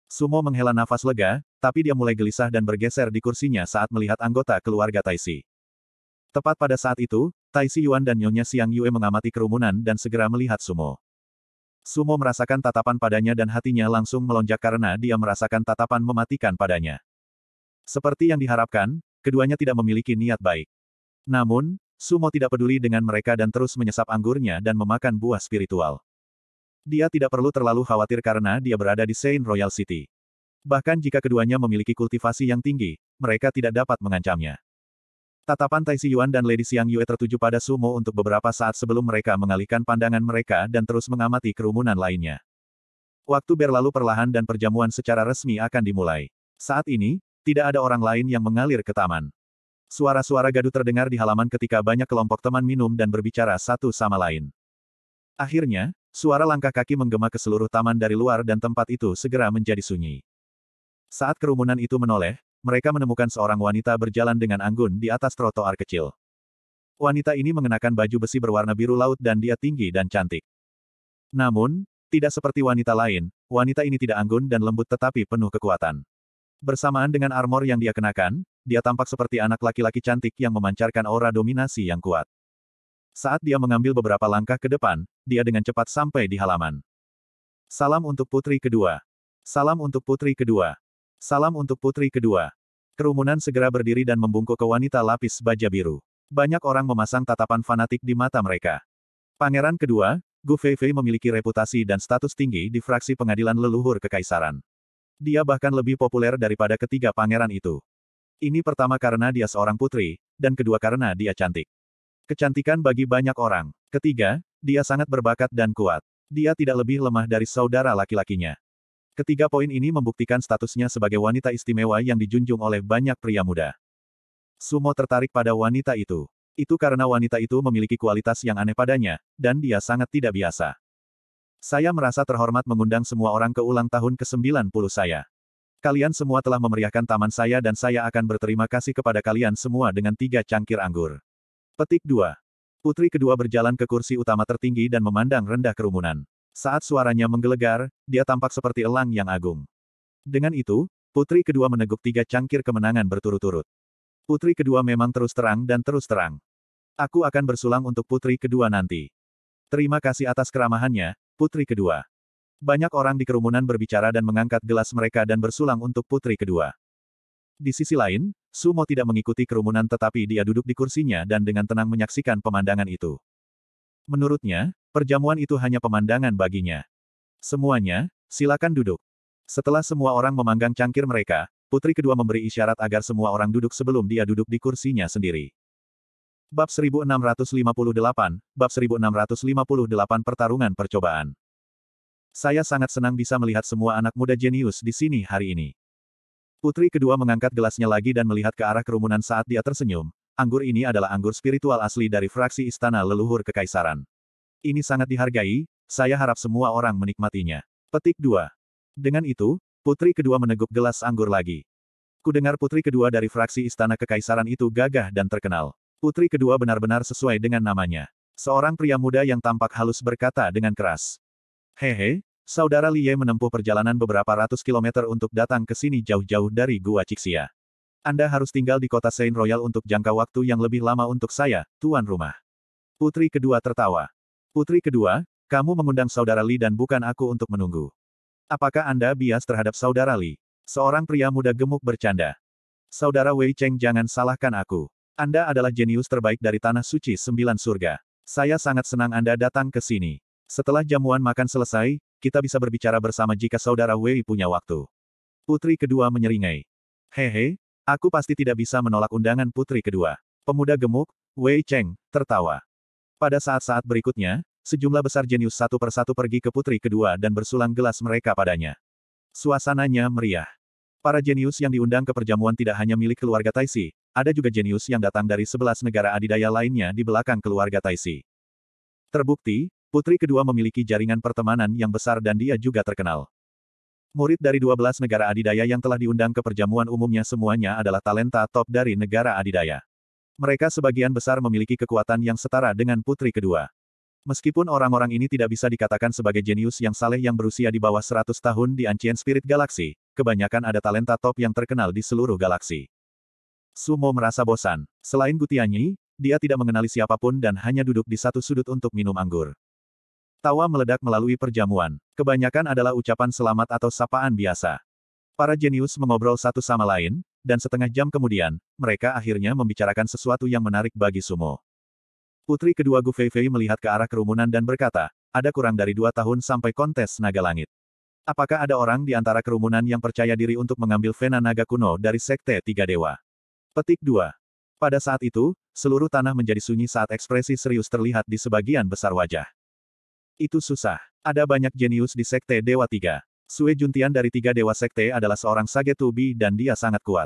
Sumo menghela nafas lega, tapi dia mulai gelisah dan bergeser di kursinya saat melihat anggota keluarga Taishi. Tepat pada saat itu, Taishi Yuan dan Nyonya Siang Yue mengamati kerumunan dan segera melihat Sumo. Sumo merasakan tatapan padanya dan hatinya langsung melonjak karena dia merasakan tatapan mematikan padanya. Seperti yang diharapkan, keduanya tidak memiliki niat baik. Namun, Sumo tidak peduli dengan mereka dan terus menyesap anggurnya dan memakan buah spiritual. Dia tidak perlu terlalu khawatir karena dia berada di Saint Royal City. Bahkan jika keduanya memiliki kultivasi yang tinggi, mereka tidak dapat mengancamnya. Tatapan Tai Si Yuan dan Lady Xiang Yue tertuju pada Sumo untuk beberapa saat sebelum mereka mengalihkan pandangan mereka dan terus mengamati kerumunan lainnya. Waktu berlalu perlahan dan perjamuan secara resmi akan dimulai. Saat ini, tidak ada orang lain yang mengalir ke taman. Suara-suara gaduh terdengar di halaman ketika banyak kelompok teman minum dan berbicara satu sama lain. Akhirnya, Suara langkah kaki menggema ke seluruh taman dari luar dan tempat itu segera menjadi sunyi. Saat kerumunan itu menoleh, mereka menemukan seorang wanita berjalan dengan anggun di atas trotoar kecil. Wanita ini mengenakan baju besi berwarna biru laut dan dia tinggi dan cantik. Namun, tidak seperti wanita lain, wanita ini tidak anggun dan lembut tetapi penuh kekuatan. Bersamaan dengan armor yang dia kenakan, dia tampak seperti anak laki-laki cantik yang memancarkan aura dominasi yang kuat. Saat dia mengambil beberapa langkah ke depan, dia dengan cepat sampai di halaman. Salam untuk putri kedua. Salam untuk putri kedua. Salam untuk putri kedua. Kerumunan segera berdiri dan membungkuk ke wanita lapis baja biru. Banyak orang memasang tatapan fanatik di mata mereka. Pangeran kedua, Gu Fei memiliki reputasi dan status tinggi di fraksi pengadilan leluhur kekaisaran. Dia bahkan lebih populer daripada ketiga pangeran itu. Ini pertama karena dia seorang putri, dan kedua karena dia cantik. Kecantikan bagi banyak orang. Ketiga, dia sangat berbakat dan kuat. Dia tidak lebih lemah dari saudara laki-lakinya. Ketiga poin ini membuktikan statusnya sebagai wanita istimewa yang dijunjung oleh banyak pria muda. Sumo tertarik pada wanita itu. Itu karena wanita itu memiliki kualitas yang aneh padanya, dan dia sangat tidak biasa. Saya merasa terhormat mengundang semua orang ke ulang tahun ke-90 saya. Kalian semua telah memeriahkan taman saya dan saya akan berterima kasih kepada kalian semua dengan tiga cangkir anggur. Petik 2. Putri kedua berjalan ke kursi utama tertinggi dan memandang rendah kerumunan. Saat suaranya menggelegar, dia tampak seperti elang yang agung. Dengan itu, putri kedua meneguk tiga cangkir kemenangan berturut-turut. Putri kedua memang terus terang dan terus terang. Aku akan bersulang untuk putri kedua nanti. Terima kasih atas keramahannya, putri kedua. Banyak orang di kerumunan berbicara dan mengangkat gelas mereka dan bersulang untuk putri kedua. Di sisi lain, Sumo tidak mengikuti kerumunan tetapi dia duduk di kursinya dan dengan tenang menyaksikan pemandangan itu. Menurutnya, perjamuan itu hanya pemandangan baginya. Semuanya, silakan duduk. Setelah semua orang memanggang cangkir mereka, putri kedua memberi isyarat agar semua orang duduk sebelum dia duduk di kursinya sendiri. Bab 1658, Bab 1658 Pertarungan Percobaan Saya sangat senang bisa melihat semua anak muda jenius di sini hari ini. Putri kedua mengangkat gelasnya lagi dan melihat ke arah kerumunan saat dia tersenyum. Anggur ini adalah anggur spiritual asli dari fraksi istana leluhur kekaisaran. Ini sangat dihargai, saya harap semua orang menikmatinya. Petik 2. Dengan itu, putri kedua meneguk gelas anggur lagi. Kudengar putri kedua dari fraksi istana kekaisaran itu gagah dan terkenal. Putri kedua benar-benar sesuai dengan namanya. Seorang pria muda yang tampak halus berkata dengan keras. Hehe, Saudara Liye menempuh perjalanan beberapa ratus kilometer untuk datang ke sini jauh-jauh dari Gua Cixia. Anda harus tinggal di kota Saint Royal untuk jangka waktu yang lebih lama untuk saya, tuan rumah. Putri kedua tertawa. Putri kedua, kamu mengundang saudara Li dan bukan aku untuk menunggu. Apakah Anda bias terhadap saudara Li? Seorang pria muda gemuk bercanda. Saudara Wei Cheng jangan salahkan aku. Anda adalah jenius terbaik dari Tanah Suci Sembilan Surga. Saya sangat senang Anda datang ke sini. Setelah jamuan makan selesai, kita bisa berbicara bersama jika saudara Wei punya waktu. Putri kedua menyeringai. Hehe, aku pasti tidak bisa menolak undangan putri kedua. Pemuda gemuk, Wei Cheng, tertawa. Pada saat-saat berikutnya, sejumlah besar jenius satu persatu pergi ke putri kedua dan bersulang gelas mereka padanya. Suasananya meriah. Para jenius yang diundang ke perjamuan tidak hanya milik keluarga Taisi, ada juga jenius yang datang dari sebelas negara adidaya lainnya di belakang keluarga Taisi. Terbukti, Putri kedua memiliki jaringan pertemanan yang besar dan dia juga terkenal. Murid dari 12 negara adidaya yang telah diundang ke perjamuan umumnya semuanya adalah talenta top dari negara adidaya. Mereka sebagian besar memiliki kekuatan yang setara dengan putri kedua. Meskipun orang-orang ini tidak bisa dikatakan sebagai jenius yang saleh yang berusia di bawah 100 tahun di Ancient Spirit Galaxy, kebanyakan ada talenta top yang terkenal di seluruh galaksi. Sumo merasa bosan. Selain Gutianyi, dia tidak mengenali siapapun dan hanya duduk di satu sudut untuk minum anggur. Tawa meledak melalui perjamuan. Kebanyakan adalah ucapan selamat atau sapaan biasa. Para jenius mengobrol satu sama lain, dan setengah jam kemudian, mereka akhirnya membicarakan sesuatu yang menarik bagi Sumo. Putri kedua Gu Fei melihat ke arah kerumunan dan berkata, ada kurang dari dua tahun sampai kontes naga langit. Apakah ada orang di antara kerumunan yang percaya diri untuk mengambil Vena Naga kuno dari Sekte Tiga Dewa? Petik 2. Pada saat itu, seluruh tanah menjadi sunyi saat ekspresi serius terlihat di sebagian besar wajah. Itu susah. Ada banyak jenius di Sekte Dewa Tiga. Sue Juntian dari tiga Dewa Sekte adalah seorang Sage Tubi dan dia sangat kuat.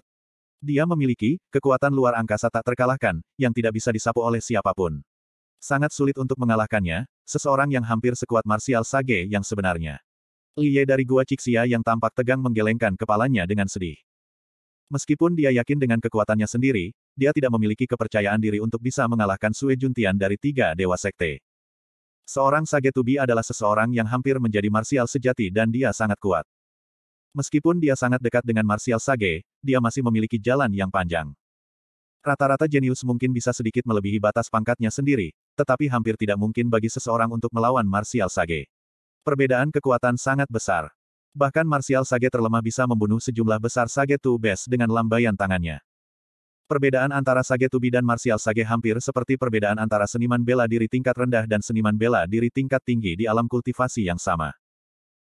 Dia memiliki kekuatan luar angkasa tak terkalahkan, yang tidak bisa disapu oleh siapapun. Sangat sulit untuk mengalahkannya, seseorang yang hampir sekuat Martial Sage yang sebenarnya. Lie dari Gua Cixia yang tampak tegang menggelengkan kepalanya dengan sedih. Meskipun dia yakin dengan kekuatannya sendiri, dia tidak memiliki kepercayaan diri untuk bisa mengalahkan Sue Juntian dari tiga Dewa Sekte. Seorang Sage Sagetubi adalah seseorang yang hampir menjadi marsial sejati dan dia sangat kuat. Meskipun dia sangat dekat dengan marsial Sage, dia masih memiliki jalan yang panjang. Rata-rata jenius mungkin bisa sedikit melebihi batas pangkatnya sendiri, tetapi hampir tidak mungkin bagi seseorang untuk melawan marsial Sage. Perbedaan kekuatan sangat besar. Bahkan marsial Sage terlemah bisa membunuh sejumlah besar Sage Tubes dengan lambaian tangannya. Perbedaan antara Sage Tubi dan Martial Sage hampir seperti perbedaan antara seniman bela diri tingkat rendah dan seniman bela diri tingkat tinggi di alam kultivasi yang sama.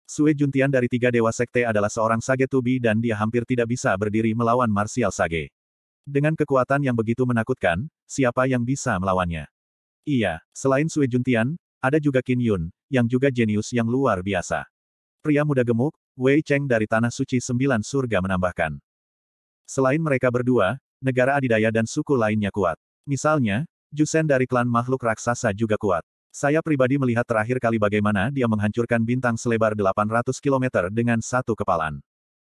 Sue Juntian dari tiga dewa sekte adalah seorang Sage Tubi dan dia hampir tidak bisa berdiri melawan Martial Sage. Dengan kekuatan yang begitu menakutkan, siapa yang bisa melawannya? Iya, selain Sue Juntian, ada juga Qin Yun, yang juga jenius yang luar biasa. Pria muda gemuk, Wei Cheng dari Tanah Suci Sembilan Surga menambahkan. Selain mereka berdua, negara adidaya dan suku lainnya kuat. Misalnya, Jusen dari klan makhluk raksasa juga kuat. Saya pribadi melihat terakhir kali bagaimana dia menghancurkan bintang selebar 800 km dengan satu kepalan.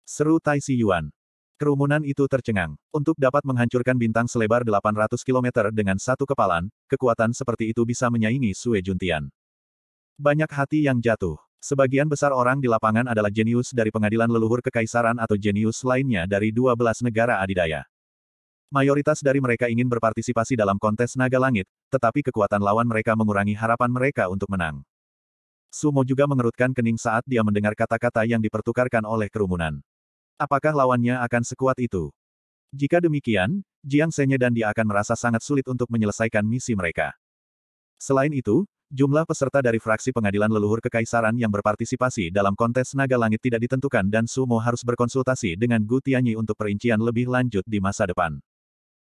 Seru Tai Si Yuan. Kerumunan itu tercengang. Untuk dapat menghancurkan bintang selebar 800 km dengan satu kepalan, kekuatan seperti itu bisa menyaingi Sue Juntian. Banyak hati yang jatuh. Sebagian besar orang di lapangan adalah jenius dari pengadilan leluhur kekaisaran atau jenius lainnya dari 12 negara adidaya. Mayoritas dari mereka ingin berpartisipasi dalam kontes naga langit, tetapi kekuatan lawan mereka mengurangi harapan mereka untuk menang. Sumo juga mengerutkan kening saat dia mendengar kata-kata yang dipertukarkan oleh kerumunan. Apakah lawannya akan sekuat itu? Jika demikian, Jiang Senye dan dia akan merasa sangat sulit untuk menyelesaikan misi mereka. Selain itu, jumlah peserta dari fraksi pengadilan leluhur kekaisaran yang berpartisipasi dalam kontes naga langit tidak ditentukan dan Sumo harus berkonsultasi dengan Gu Tianyi untuk perincian lebih lanjut di masa depan.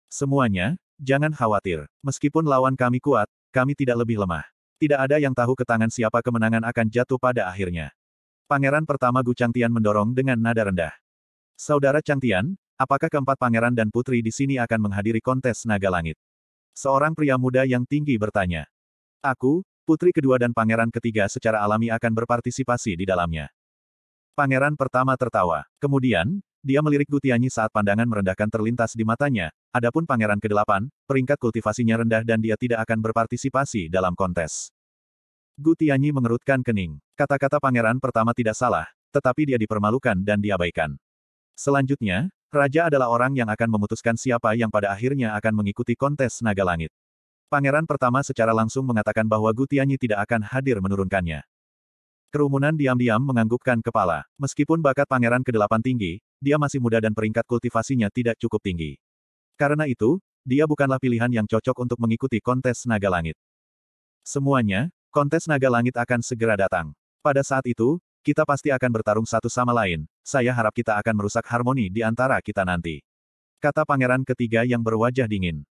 Semuanya, jangan khawatir. Meskipun lawan kami kuat, kami tidak lebih lemah. Tidak ada yang tahu ke tangan siapa kemenangan akan jatuh pada akhirnya. Pangeran pertama Gu Changtian mendorong dengan nada rendah. Saudara Changtian, apakah keempat pangeran dan putri di sini akan menghadiri kontes naga langit? Seorang pria muda yang tinggi bertanya. Aku, putri kedua dan pangeran ketiga secara alami akan berpartisipasi di dalamnya. Pangeran pertama tertawa. Kemudian, dia melirik Gutianyi saat pandangan merendahkan terlintas di matanya, adapun pangeran ke-8, peringkat kultivasinya rendah dan dia tidak akan berpartisipasi dalam kontes. Gutianyi mengerutkan kening. Kata-kata pangeran pertama tidak salah, tetapi dia dipermalukan dan diabaikan. Selanjutnya, raja adalah orang yang akan memutuskan siapa yang pada akhirnya akan mengikuti kontes naga langit. Pangeran pertama secara langsung mengatakan bahwa Gutianyi tidak akan hadir menurunkannya. Kerumunan diam-diam menganggukkan kepala. Meskipun bakat pangeran ke-8 tinggi, dia masih muda dan peringkat kultivasinya tidak cukup tinggi. Karena itu, dia bukanlah pilihan yang cocok untuk mengikuti kontes naga langit. Semuanya, kontes naga langit akan segera datang. Pada saat itu, kita pasti akan bertarung satu sama lain, saya harap kita akan merusak harmoni di antara kita nanti. Kata pangeran ketiga yang berwajah dingin.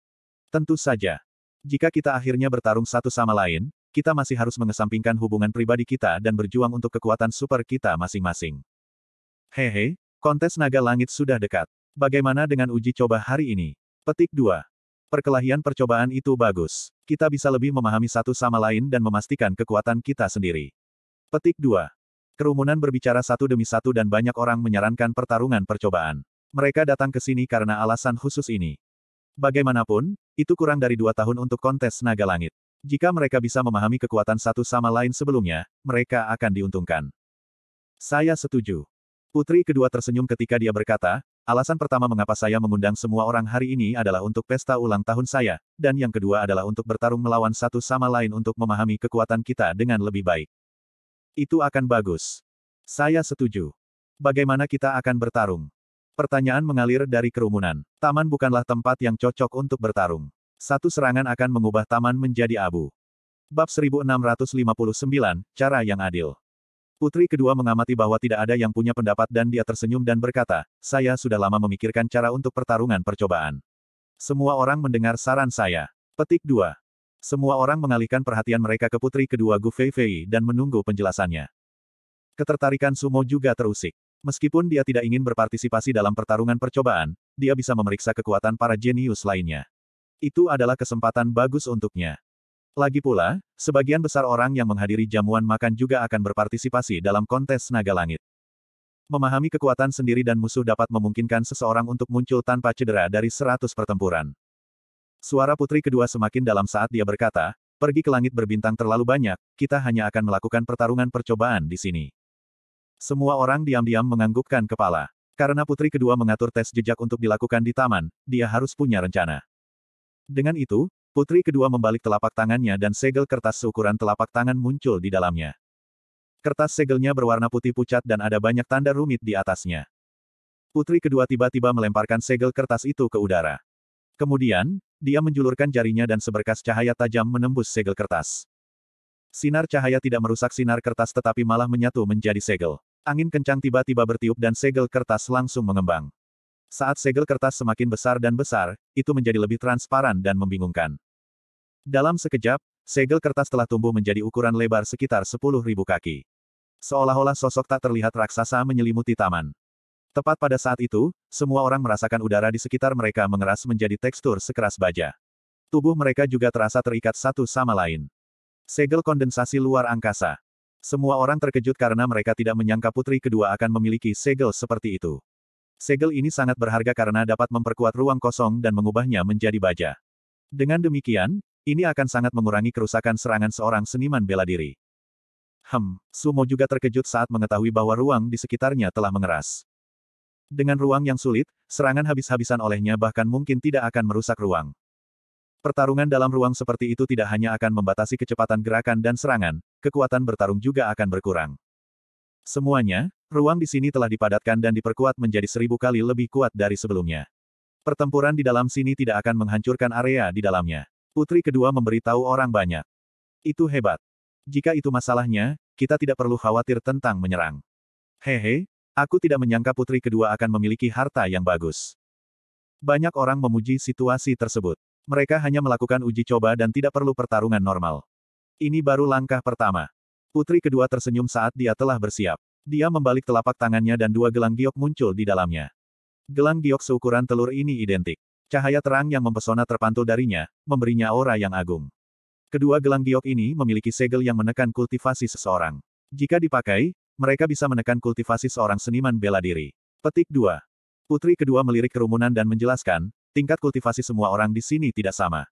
Tentu saja. Jika kita akhirnya bertarung satu sama lain, kita masih harus mengesampingkan hubungan pribadi kita dan berjuang untuk kekuatan super kita masing-masing. Hehe, Kontes naga langit sudah dekat. Bagaimana dengan uji coba hari ini? Petik 2. Perkelahian percobaan itu bagus. Kita bisa lebih memahami satu sama lain dan memastikan kekuatan kita sendiri. Petik 2. Kerumunan berbicara satu demi satu dan banyak orang menyarankan pertarungan percobaan. Mereka datang ke sini karena alasan khusus ini. Bagaimanapun, itu kurang dari dua tahun untuk kontes naga langit. Jika mereka bisa memahami kekuatan satu sama lain sebelumnya, mereka akan diuntungkan. Saya setuju. Putri kedua tersenyum ketika dia berkata, alasan pertama mengapa saya mengundang semua orang hari ini adalah untuk pesta ulang tahun saya, dan yang kedua adalah untuk bertarung melawan satu sama lain untuk memahami kekuatan kita dengan lebih baik. Itu akan bagus. Saya setuju. Bagaimana kita akan bertarung? Pertanyaan mengalir dari kerumunan. Taman bukanlah tempat yang cocok untuk bertarung. Satu serangan akan mengubah taman menjadi abu. Bab 1659, Cara yang Adil Putri kedua mengamati bahwa tidak ada yang punya pendapat dan dia tersenyum dan berkata, saya sudah lama memikirkan cara untuk pertarungan percobaan. Semua orang mendengar saran saya. Petik 2. Semua orang mengalihkan perhatian mereka ke putri kedua Gu Fei Fei dan menunggu penjelasannya. Ketertarikan Sumo juga terusik. Meskipun dia tidak ingin berpartisipasi dalam pertarungan percobaan, dia bisa memeriksa kekuatan para jenius lainnya. Itu adalah kesempatan bagus untuknya. Lagi pula, sebagian besar orang yang menghadiri jamuan makan juga akan berpartisipasi dalam kontes naga langit. Memahami kekuatan sendiri dan musuh dapat memungkinkan seseorang untuk muncul tanpa cedera dari seratus pertempuran. Suara putri kedua semakin dalam saat dia berkata, pergi ke langit berbintang terlalu banyak, kita hanya akan melakukan pertarungan percobaan di sini. Semua orang diam-diam menganggukkan kepala. Karena putri kedua mengatur tes jejak untuk dilakukan di taman, dia harus punya rencana. Dengan itu, Putri kedua membalik telapak tangannya dan segel kertas seukuran telapak tangan muncul di dalamnya. Kertas segelnya berwarna putih pucat dan ada banyak tanda rumit di atasnya. Putri kedua tiba-tiba melemparkan segel kertas itu ke udara. Kemudian, dia menjulurkan jarinya dan seberkas cahaya tajam menembus segel kertas. Sinar cahaya tidak merusak sinar kertas tetapi malah menyatu menjadi segel. Angin kencang tiba-tiba bertiup dan segel kertas langsung mengembang. Saat segel kertas semakin besar dan besar, itu menjadi lebih transparan dan membingungkan. Dalam sekejap, segel kertas telah tumbuh menjadi ukuran lebar sekitar 10.000 kaki. Seolah-olah sosok tak terlihat raksasa menyelimuti taman. Tepat pada saat itu, semua orang merasakan udara di sekitar mereka mengeras menjadi tekstur sekeras baja. Tubuh mereka juga terasa terikat satu sama lain. Segel kondensasi luar angkasa. Semua orang terkejut karena mereka tidak menyangka putri kedua akan memiliki segel seperti itu. Segel ini sangat berharga karena dapat memperkuat ruang kosong dan mengubahnya menjadi baja. Dengan demikian, ini akan sangat mengurangi kerusakan serangan seorang seniman bela diri. Hem, Sumo juga terkejut saat mengetahui bahwa ruang di sekitarnya telah mengeras. Dengan ruang yang sulit, serangan habis-habisan olehnya bahkan mungkin tidak akan merusak ruang. Pertarungan dalam ruang seperti itu tidak hanya akan membatasi kecepatan gerakan dan serangan, kekuatan bertarung juga akan berkurang. Semuanya, ruang di sini telah dipadatkan dan diperkuat menjadi seribu kali lebih kuat dari sebelumnya. Pertempuran di dalam sini tidak akan menghancurkan area di dalamnya. Putri kedua memberitahu orang banyak. Itu hebat. Jika itu masalahnya, kita tidak perlu khawatir tentang menyerang. Hehe, aku tidak menyangka putri kedua akan memiliki harta yang bagus. Banyak orang memuji situasi tersebut. Mereka hanya melakukan uji coba dan tidak perlu pertarungan normal. Ini baru langkah pertama. Putri kedua tersenyum saat dia telah bersiap. Dia membalik telapak tangannya dan dua gelang giok muncul di dalamnya. Gelang giok seukuran telur ini identik. Cahaya terang yang mempesona terpantul darinya, memberinya aura yang agung. Kedua gelang giok ini memiliki segel yang menekan kultivasi seseorang. Jika dipakai, mereka bisa menekan kultivasi seorang seniman bela diri. Petik 2. Putri kedua melirik kerumunan dan menjelaskan, tingkat kultivasi semua orang di sini tidak sama.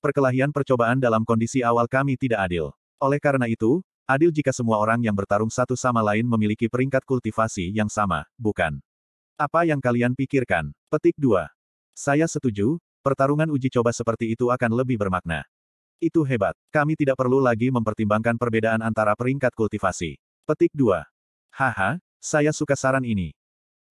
Perkelahian percobaan dalam kondisi awal kami tidak adil. Oleh karena itu, Adil jika semua orang yang bertarung satu sama lain memiliki peringkat kultivasi yang sama, bukan? Apa yang kalian pikirkan? Petik 2. Saya setuju, pertarungan uji coba seperti itu akan lebih bermakna. Itu hebat. Kami tidak perlu lagi mempertimbangkan perbedaan antara peringkat kultivasi. Petik 2. Haha, saya suka saran ini.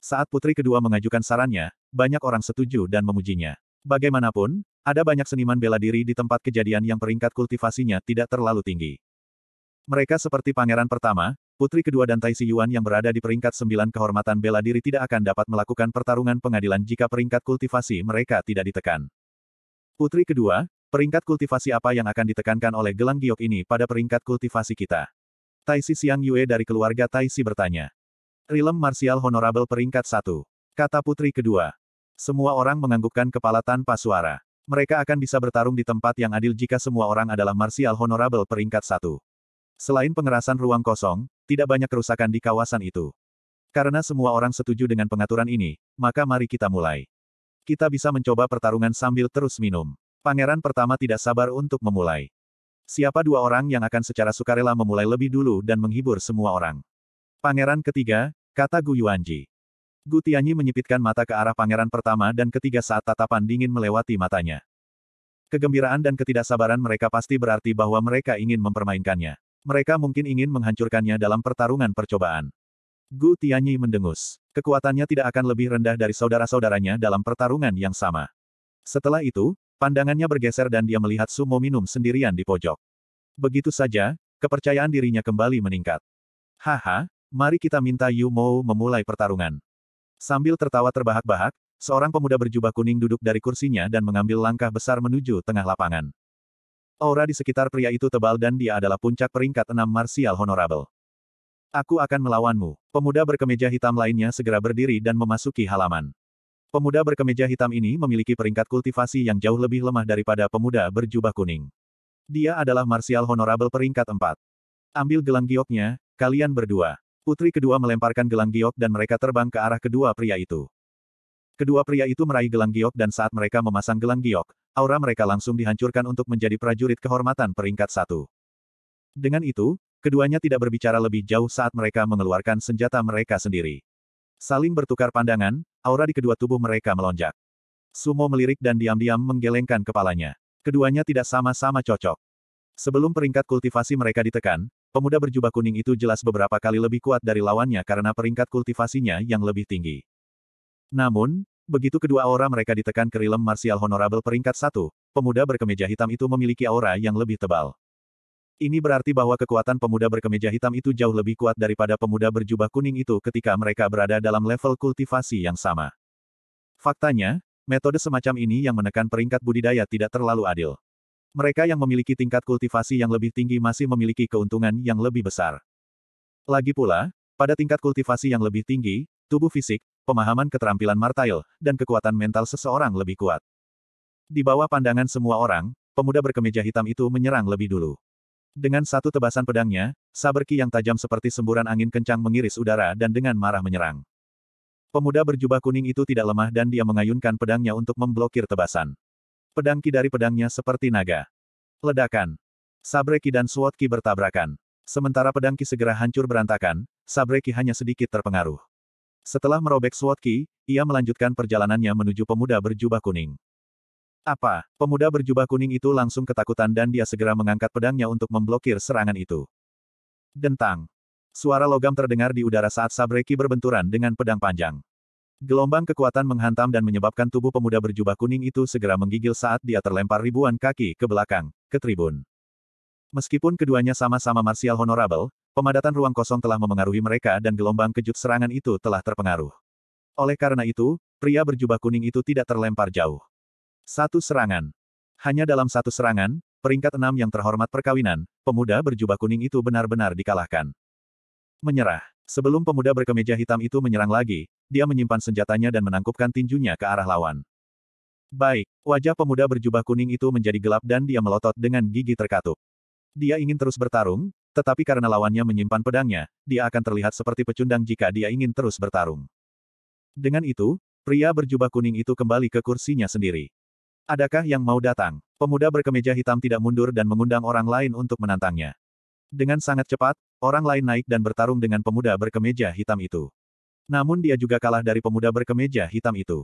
Saat putri kedua mengajukan sarannya, banyak orang setuju dan memujinya. Bagaimanapun, ada banyak seniman bela diri di tempat kejadian yang peringkat kultivasinya tidak terlalu tinggi. Mereka seperti pangeran pertama, putri kedua dan Tai Yuan yang berada di peringkat sembilan kehormatan bela diri tidak akan dapat melakukan pertarungan pengadilan jika peringkat kultivasi mereka tidak ditekan. Putri kedua, peringkat kultivasi apa yang akan ditekankan oleh gelang giok ini pada peringkat kultivasi kita? Taisi Siang Yue dari keluarga Taisi bertanya. Rilem martial Honorable peringkat satu. Kata putri kedua. Semua orang menganggukkan kepala tanpa suara. Mereka akan bisa bertarung di tempat yang adil jika semua orang adalah martial Honorable peringkat satu. Selain pengerasan ruang kosong, tidak banyak kerusakan di kawasan itu. Karena semua orang setuju dengan pengaturan ini, maka mari kita mulai. Kita bisa mencoba pertarungan sambil terus minum. Pangeran pertama tidak sabar untuk memulai. Siapa dua orang yang akan secara sukarela memulai lebih dulu dan menghibur semua orang? Pangeran ketiga, kata Gu Yuanji. Gu Tianyi menyipitkan mata ke arah pangeran pertama dan ketiga saat tatapan dingin melewati matanya. Kegembiraan dan ketidaksabaran mereka pasti berarti bahwa mereka ingin mempermainkannya. Mereka mungkin ingin menghancurkannya dalam pertarungan percobaan. Gu Tianyi mendengus. Kekuatannya tidak akan lebih rendah dari saudara-saudaranya dalam pertarungan yang sama. Setelah itu, pandangannya bergeser dan dia melihat Sumo minum sendirian di pojok. Begitu saja, kepercayaan dirinya kembali meningkat. Haha, mari kita minta Yu Mo memulai pertarungan. Sambil tertawa terbahak-bahak, seorang pemuda berjubah kuning duduk dari kursinya dan mengambil langkah besar menuju tengah lapangan. Aura di sekitar pria itu tebal dan dia adalah puncak peringkat enam martial honorable. Aku akan melawanmu. Pemuda berkemeja hitam lainnya segera berdiri dan memasuki halaman. Pemuda berkemeja hitam ini memiliki peringkat kultivasi yang jauh lebih lemah daripada pemuda berjubah kuning. Dia adalah martial honorable peringkat empat. Ambil gelang gioknya, kalian berdua. Putri kedua melemparkan gelang giok dan mereka terbang ke arah kedua pria itu. Kedua pria itu meraih gelang giok dan saat mereka memasang gelang giok, aura mereka langsung dihancurkan untuk menjadi prajurit kehormatan peringkat satu. Dengan itu, keduanya tidak berbicara lebih jauh saat mereka mengeluarkan senjata mereka sendiri. Saling bertukar pandangan, aura di kedua tubuh mereka melonjak. Sumo melirik dan diam-diam menggelengkan kepalanya. Keduanya tidak sama-sama cocok. Sebelum peringkat kultivasi mereka ditekan, pemuda berjubah kuning itu jelas beberapa kali lebih kuat dari lawannya karena peringkat kultivasinya yang lebih tinggi. Namun, Begitu kedua aura mereka ditekan ke rilem martial honorable peringkat satu, pemuda berkemeja hitam itu memiliki aura yang lebih tebal. Ini berarti bahwa kekuatan pemuda berkemeja hitam itu jauh lebih kuat daripada pemuda berjubah kuning itu ketika mereka berada dalam level kultivasi yang sama. Faktanya, metode semacam ini yang menekan peringkat budidaya tidak terlalu adil. Mereka yang memiliki tingkat kultivasi yang lebih tinggi masih memiliki keuntungan yang lebih besar. Lagi pula, pada tingkat kultivasi yang lebih tinggi, tubuh fisik, pemahaman keterampilan martail, dan kekuatan mental seseorang lebih kuat. Di bawah pandangan semua orang, pemuda berkemeja hitam itu menyerang lebih dulu. Dengan satu tebasan pedangnya, saber yang tajam seperti semburan angin kencang mengiris udara dan dengan marah menyerang. Pemuda berjubah kuning itu tidak lemah dan dia mengayunkan pedangnya untuk memblokir tebasan. pedangki dari pedangnya seperti naga. Ledakan. sabreki dan Suotki bertabrakan. Sementara pedangki segera hancur berantakan, sabreki hanya sedikit terpengaruh. Setelah merobek key, ia melanjutkan perjalanannya menuju pemuda berjubah kuning. Apa? Pemuda berjubah kuning itu langsung ketakutan dan dia segera mengangkat pedangnya untuk memblokir serangan itu. Dentang. Suara logam terdengar di udara saat Sabreki berbenturan dengan pedang panjang. Gelombang kekuatan menghantam dan menyebabkan tubuh pemuda berjubah kuning itu segera menggigil saat dia terlempar ribuan kaki ke belakang, ke tribun. Meskipun keduanya sama-sama martial honorable, Pemadatan ruang kosong telah memengaruhi mereka dan gelombang kejut serangan itu telah terpengaruh. Oleh karena itu, pria berjubah kuning itu tidak terlempar jauh. Satu serangan. Hanya dalam satu serangan, peringkat enam yang terhormat perkawinan, pemuda berjubah kuning itu benar-benar dikalahkan. Menyerah. Sebelum pemuda berkemeja hitam itu menyerang lagi, dia menyimpan senjatanya dan menangkupkan tinjunya ke arah lawan. Baik, wajah pemuda berjubah kuning itu menjadi gelap dan dia melotot dengan gigi terkatup. Dia ingin terus bertarung, tetapi karena lawannya menyimpan pedangnya, dia akan terlihat seperti pecundang jika dia ingin terus bertarung. Dengan itu, pria berjubah kuning itu kembali ke kursinya sendiri. Adakah yang mau datang? Pemuda berkemeja hitam tidak mundur dan mengundang orang lain untuk menantangnya. Dengan sangat cepat, orang lain naik dan bertarung dengan pemuda berkemeja hitam itu. Namun dia juga kalah dari pemuda berkemeja hitam itu.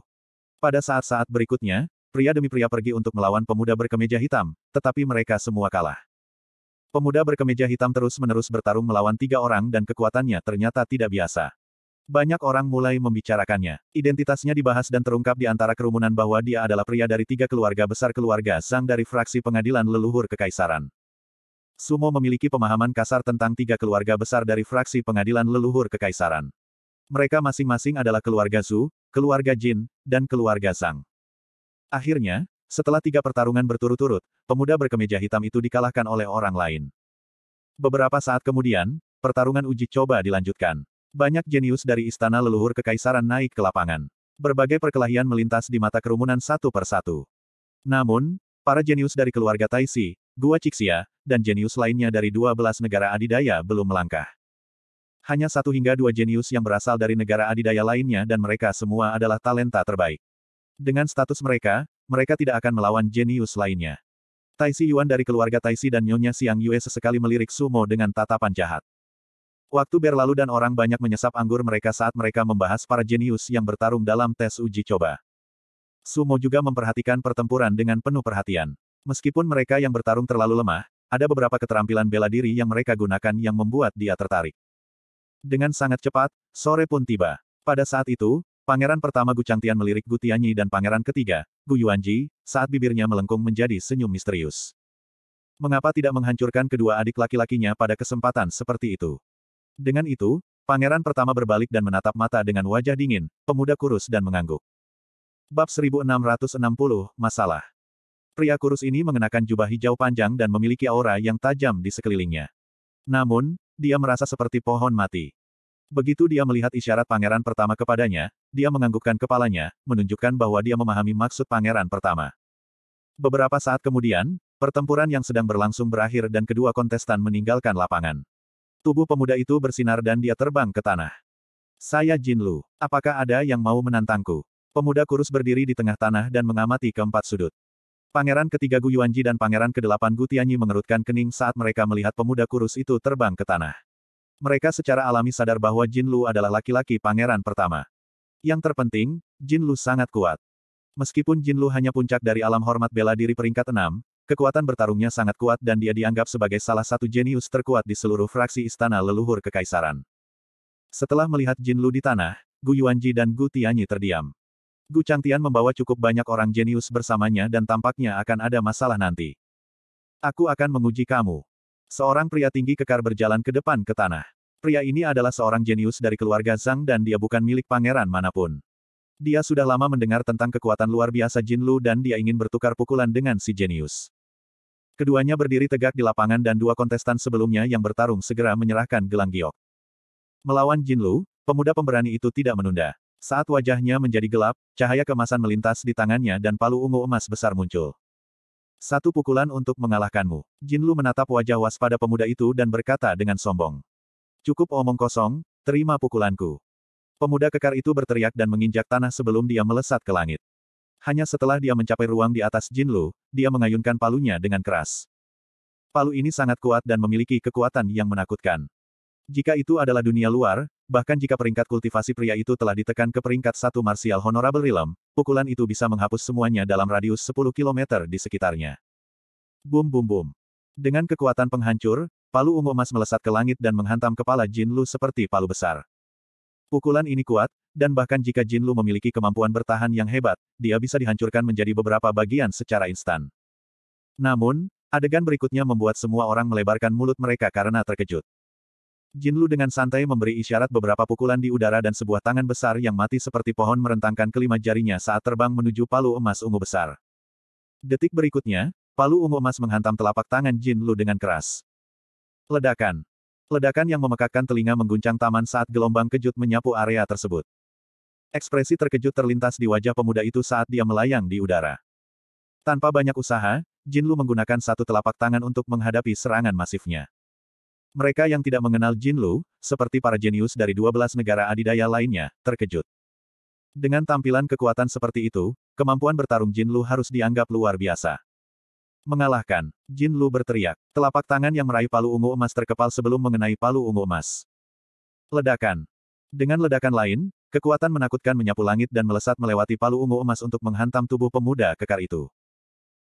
Pada saat-saat berikutnya, pria demi pria pergi untuk melawan pemuda berkemeja hitam, tetapi mereka semua kalah. Pemuda berkemeja hitam terus-menerus bertarung melawan tiga orang dan kekuatannya ternyata tidak biasa. Banyak orang mulai membicarakannya. Identitasnya dibahas dan terungkap di antara kerumunan bahwa dia adalah pria dari tiga keluarga besar keluarga Sang dari fraksi pengadilan leluhur kekaisaran. Sumo memiliki pemahaman kasar tentang tiga keluarga besar dari fraksi pengadilan leluhur kekaisaran. Mereka masing-masing adalah keluarga Zhu, keluarga Jin, dan keluarga Zhang. Akhirnya, setelah tiga pertarungan berturut-turut, pemuda berkemeja hitam itu dikalahkan oleh orang lain. Beberapa saat kemudian, pertarungan uji coba dilanjutkan. Banyak jenius dari istana leluhur kekaisaran naik ke lapangan. Berbagai perkelahian melintas di mata kerumunan satu per satu. Namun, para jenius dari keluarga Taishi, Gua Cixia, dan jenius lainnya dari dua belas negara adidaya belum melangkah. Hanya satu hingga dua jenius yang berasal dari negara adidaya lainnya dan mereka semua adalah talenta terbaik. Dengan status mereka, mereka tidak akan melawan jenius lainnya. Si Yuan dari keluarga Tai Si dan Nyonya Siang Yue sesekali melirik Sumo dengan tatapan jahat. Waktu berlalu dan orang banyak menyesap anggur mereka saat mereka membahas para jenius yang bertarung dalam tes uji coba. Sumo juga memperhatikan pertempuran dengan penuh perhatian. Meskipun mereka yang bertarung terlalu lemah, ada beberapa keterampilan bela diri yang mereka gunakan yang membuat dia tertarik. Dengan sangat cepat, sore pun tiba. Pada saat itu, Pangeran pertama Gu Changtian melirik Gu Tianyi dan pangeran ketiga, Gu Yuanji, saat bibirnya melengkung menjadi senyum misterius. Mengapa tidak menghancurkan kedua adik laki-lakinya pada kesempatan seperti itu? Dengan itu, pangeran pertama berbalik dan menatap mata dengan wajah dingin, pemuda kurus dan mengangguk. Bab 1660, Masalah Pria kurus ini mengenakan jubah hijau panjang dan memiliki aura yang tajam di sekelilingnya. Namun, dia merasa seperti pohon mati. Begitu dia melihat isyarat pangeran pertama kepadanya, dia menganggukkan kepalanya, menunjukkan bahwa dia memahami maksud pangeran pertama. Beberapa saat kemudian, pertempuran yang sedang berlangsung berakhir dan kedua kontestan meninggalkan lapangan. Tubuh pemuda itu bersinar dan dia terbang ke tanah. Saya Jin Lu. Apakah ada yang mau menantangku? Pemuda kurus berdiri di tengah tanah dan mengamati keempat sudut. Pangeran ketiga Gu Yuanji dan pangeran kedelapan Gu Tianyi mengerutkan kening saat mereka melihat pemuda kurus itu terbang ke tanah. Mereka secara alami sadar bahwa Jin Lu adalah laki-laki pangeran pertama. Yang terpenting, Jin Lu sangat kuat. Meskipun Jin Lu hanya puncak dari alam hormat bela diri peringkat enam, kekuatan bertarungnya sangat kuat dan dia dianggap sebagai salah satu jenius terkuat di seluruh fraksi istana leluhur kekaisaran. Setelah melihat Jin Lu di tanah, Gu Yuanji dan Gu Tianyi terdiam. Gu Changtian membawa cukup banyak orang jenius bersamanya dan tampaknya akan ada masalah nanti. Aku akan menguji kamu. Seorang pria tinggi kekar berjalan ke depan ke tanah. Pria ini adalah seorang jenius dari keluarga Zhang dan dia bukan milik pangeran manapun. Dia sudah lama mendengar tentang kekuatan luar biasa Jin Lu dan dia ingin bertukar pukulan dengan si jenius. Keduanya berdiri tegak di lapangan dan dua kontestan sebelumnya yang bertarung segera menyerahkan gelang giok. Melawan Jin Lu, pemuda pemberani itu tidak menunda. Saat wajahnya menjadi gelap, cahaya kemasan melintas di tangannya dan palu ungu emas besar muncul. Satu pukulan untuk mengalahkanmu. Jinlu menatap wajah waspada pemuda itu dan berkata dengan sombong. Cukup omong kosong, terima pukulanku. Pemuda kekar itu berteriak dan menginjak tanah sebelum dia melesat ke langit. Hanya setelah dia mencapai ruang di atas Jinlu, dia mengayunkan palunya dengan keras. Palu ini sangat kuat dan memiliki kekuatan yang menakutkan. Jika itu adalah dunia luar, bahkan jika peringkat kultivasi pria itu telah ditekan ke peringkat satu Martial Honorable Realm, pukulan itu bisa menghapus semuanya dalam radius 10 km di sekitarnya. Bum bum bum. Dengan kekuatan penghancur, palu ungu emas melesat ke langit dan menghantam kepala Jin Lu seperti palu besar. Pukulan ini kuat, dan bahkan jika Jin Lu memiliki kemampuan bertahan yang hebat, dia bisa dihancurkan menjadi beberapa bagian secara instan. Namun, adegan berikutnya membuat semua orang melebarkan mulut mereka karena terkejut. Jin Lu dengan santai memberi isyarat beberapa pukulan di udara dan sebuah tangan besar yang mati seperti pohon merentangkan kelima jarinya saat terbang menuju palu emas ungu besar. Detik berikutnya, palu ungu emas menghantam telapak tangan Jin Lu dengan keras. Ledakan. Ledakan yang memekakkan telinga mengguncang taman saat gelombang kejut menyapu area tersebut. Ekspresi terkejut terlintas di wajah pemuda itu saat dia melayang di udara. Tanpa banyak usaha, Jin Lu menggunakan satu telapak tangan untuk menghadapi serangan masifnya. Mereka yang tidak mengenal Jin Lu, seperti para jenius dari 12 negara adidaya lainnya, terkejut. Dengan tampilan kekuatan seperti itu, kemampuan bertarung Jin Lu harus dianggap luar biasa. Mengalahkan, Jin Lu berteriak, telapak tangan yang meraih palu ungu emas terkepal sebelum mengenai palu ungu emas. Ledakan. Dengan ledakan lain, kekuatan menakutkan menyapu langit dan melesat melewati palu ungu emas untuk menghantam tubuh pemuda kekar itu.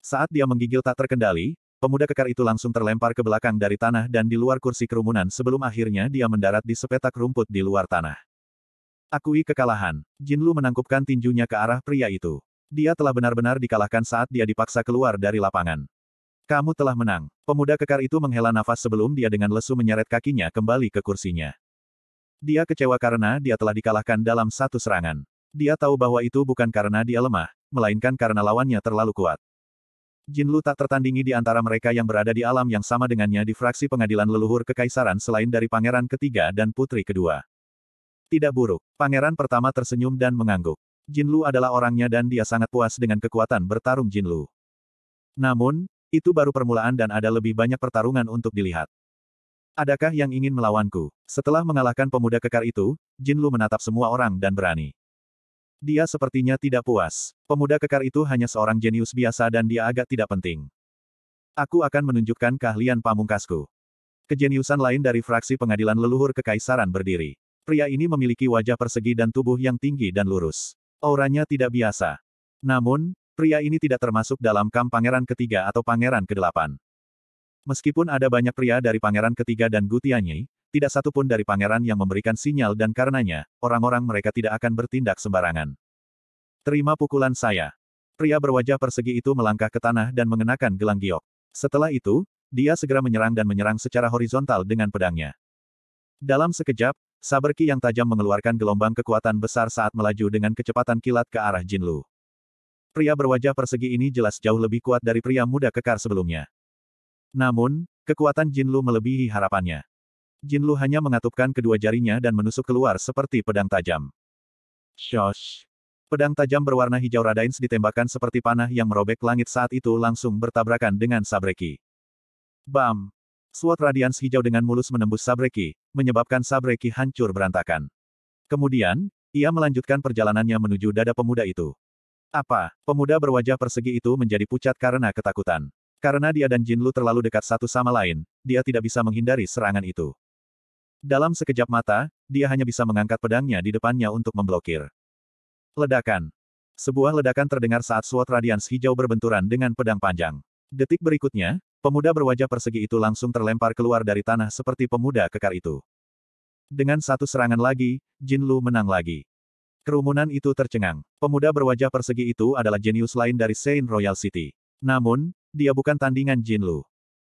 Saat dia menggigil tak terkendali, Pemuda kekar itu langsung terlempar ke belakang dari tanah dan di luar kursi kerumunan sebelum akhirnya dia mendarat di sepetak rumput di luar tanah. Akui kekalahan, Jinlu menangkupkan tinjunya ke arah pria itu. Dia telah benar-benar dikalahkan saat dia dipaksa keluar dari lapangan. Kamu telah menang. Pemuda kekar itu menghela nafas sebelum dia dengan lesu menyeret kakinya kembali ke kursinya. Dia kecewa karena dia telah dikalahkan dalam satu serangan. Dia tahu bahwa itu bukan karena dia lemah, melainkan karena lawannya terlalu kuat. Jinlu tak tertandingi di antara mereka yang berada di alam yang sama dengannya di fraksi pengadilan leluhur kekaisaran selain dari pangeran ketiga dan putri kedua. Tidak buruk, pangeran pertama tersenyum dan mengangguk. Jinlu adalah orangnya dan dia sangat puas dengan kekuatan bertarung Jinlu. Namun, itu baru permulaan dan ada lebih banyak pertarungan untuk dilihat. Adakah yang ingin melawanku? Setelah mengalahkan pemuda kekar itu, Jinlu menatap semua orang dan berani. Dia sepertinya tidak puas. Pemuda kekar itu hanya seorang jenius biasa dan dia agak tidak penting. Aku akan menunjukkan keahlian pamungkasku. Kejeniusan lain dari fraksi pengadilan leluhur kekaisaran berdiri. Pria ini memiliki wajah persegi dan tubuh yang tinggi dan lurus. Auranya tidak biasa. Namun, pria ini tidak termasuk dalam kam pangeran ketiga atau pangeran kedelapan. Meskipun ada banyak pria dari pangeran ketiga dan Gutianyi, tidak satu pun dari pangeran yang memberikan sinyal dan karenanya, orang-orang mereka tidak akan bertindak sembarangan. Terima pukulan saya. Pria berwajah persegi itu melangkah ke tanah dan mengenakan gelang giok. Setelah itu, dia segera menyerang dan menyerang secara horizontal dengan pedangnya. Dalam sekejap, Saberki yang tajam mengeluarkan gelombang kekuatan besar saat melaju dengan kecepatan kilat ke arah Jinlu. Pria berwajah persegi ini jelas jauh lebih kuat dari pria muda kekar sebelumnya. Namun, kekuatan Jinlu melebihi harapannya. Jin Lu hanya mengatupkan kedua jarinya dan menusuk keluar seperti pedang tajam. Shosh! Pedang tajam berwarna hijau Radains ditembakkan seperti panah yang merobek langit saat itu langsung bertabrakan dengan Sabreki. Bam! Suat Radians hijau dengan mulus menembus Sabreki, menyebabkan Sabreki hancur berantakan. Kemudian, ia melanjutkan perjalanannya menuju dada pemuda itu. Apa? Pemuda berwajah persegi itu menjadi pucat karena ketakutan. Karena dia dan Jinlu terlalu dekat satu sama lain, dia tidak bisa menghindari serangan itu. Dalam sekejap mata, dia hanya bisa mengangkat pedangnya di depannya untuk memblokir. Ledakan. Sebuah ledakan terdengar saat suot radians hijau berbenturan dengan pedang panjang. Detik berikutnya, pemuda berwajah persegi itu langsung terlempar keluar dari tanah seperti pemuda kekar itu. Dengan satu serangan lagi, Jin Lu menang lagi. Kerumunan itu tercengang. Pemuda berwajah persegi itu adalah jenius lain dari Saint Royal City. Namun, dia bukan tandingan Jin Lu.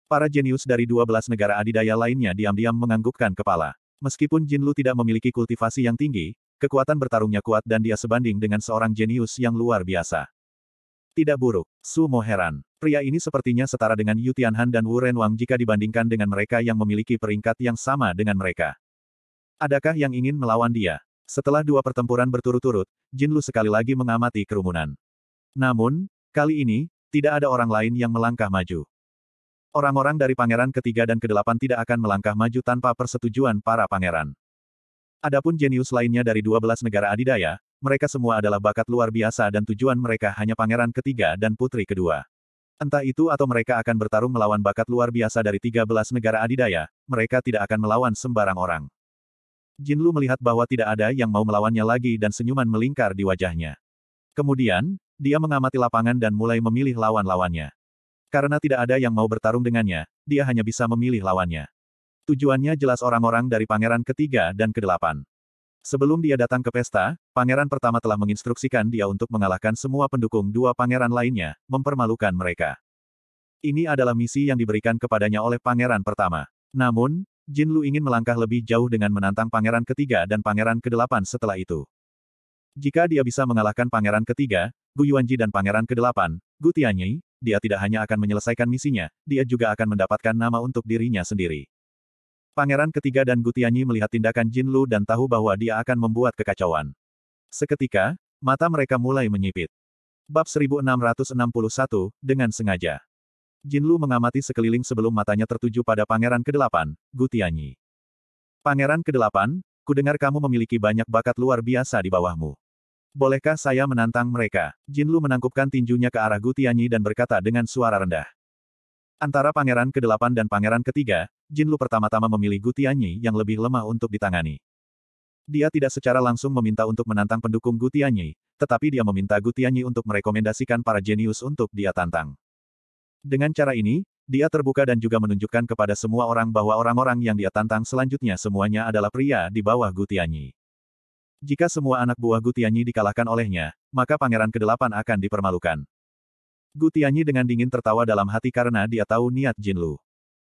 Para jenius dari 12 negara adidaya lainnya diam-diam menganggukkan kepala. Meskipun Jin Lu tidak memiliki kultivasi yang tinggi, kekuatan bertarungnya kuat dan dia sebanding dengan seorang jenius yang luar biasa. Tidak buruk, Sumo heran. Pria ini sepertinya setara dengan Yu Tianhan dan Wu Renwang jika dibandingkan dengan mereka yang memiliki peringkat yang sama dengan mereka. Adakah yang ingin melawan dia? Setelah dua pertempuran berturut-turut, Jin Lu sekali lagi mengamati kerumunan. Namun, kali ini, tidak ada orang lain yang melangkah maju. Orang-orang dari pangeran ketiga dan kedelapan tidak akan melangkah maju tanpa persetujuan para pangeran. Adapun jenius lainnya dari dua belas negara adidaya, mereka semua adalah bakat luar biasa dan tujuan mereka hanya pangeran ketiga dan putri kedua. Entah itu atau mereka akan bertarung melawan bakat luar biasa dari tiga belas negara adidaya, mereka tidak akan melawan sembarang orang. Jin Lu melihat bahwa tidak ada yang mau melawannya lagi dan senyuman melingkar di wajahnya. Kemudian, dia mengamati lapangan dan mulai memilih lawan-lawannya. Karena tidak ada yang mau bertarung dengannya, dia hanya bisa memilih lawannya. Tujuannya jelas orang-orang dari pangeran ketiga dan kedelapan. Sebelum dia datang ke pesta, pangeran pertama telah menginstruksikan dia untuk mengalahkan semua pendukung dua pangeran lainnya, mempermalukan mereka. Ini adalah misi yang diberikan kepadanya oleh pangeran pertama. Namun, Jin Lu ingin melangkah lebih jauh dengan menantang pangeran ketiga dan pangeran kedelapan setelah itu. Jika dia bisa mengalahkan pangeran ketiga, Gu Yuanji dan Pangeran ke-8, Gu Tianyi, dia tidak hanya akan menyelesaikan misinya, dia juga akan mendapatkan nama untuk dirinya sendiri. Pangeran ketiga dan Gu Tianyi melihat tindakan Jin Lu dan tahu bahwa dia akan membuat kekacauan. Seketika, mata mereka mulai menyipit. Bab 1661, dengan sengaja. Jin Lu mengamati sekeliling sebelum matanya tertuju pada Pangeran ke-8, Gu Tianyi. Pangeran ke-8, dengar kamu memiliki banyak bakat luar biasa di bawahmu. Bolehkah saya menantang mereka? Jinlu menangkupkan tinjunya ke arah Gutianyi dan berkata dengan suara rendah. Antara pangeran ke-8 dan pangeran ketiga, Jinlu pertama-tama memilih Gutianyi yang lebih lemah untuk ditangani. Dia tidak secara langsung meminta untuk menantang pendukung Gutianyi, tetapi dia meminta Gutianyi untuk merekomendasikan para jenius untuk dia tantang. Dengan cara ini, dia terbuka dan juga menunjukkan kepada semua orang bahwa orang-orang yang dia tantang selanjutnya semuanya adalah pria di bawah Gutianyi. Jika semua anak buah Gutianyi dikalahkan olehnya, maka Pangeran Kedelapan akan dipermalukan. Gutianyi dengan dingin tertawa dalam hati karena dia tahu niat Jinlu.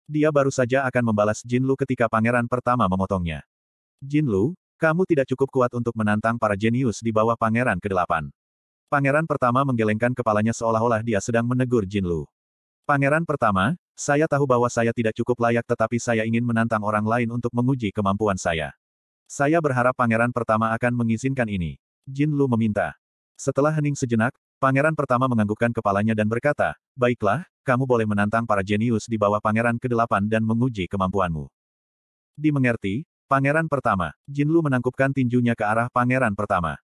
Dia baru saja akan membalas Jinlu ketika pangeran pertama memotongnya. Jinlu, kamu tidak cukup kuat untuk menantang para jenius di bawah pangeran kedelapan. Pangeran pertama menggelengkan kepalanya seolah-olah dia sedang menegur Jinlu. Pangeran pertama, saya tahu bahwa saya tidak cukup layak tetapi saya ingin menantang orang lain untuk menguji kemampuan saya. Saya berharap pangeran pertama akan mengizinkan ini. Jin Lu meminta. Setelah hening sejenak, pangeran pertama menganggukkan kepalanya dan berkata, Baiklah, kamu boleh menantang para jenius di bawah pangeran ke-8 dan menguji kemampuanmu. Dimengerti, pangeran pertama, Jin Lu menangkupkan tinjunya ke arah pangeran pertama.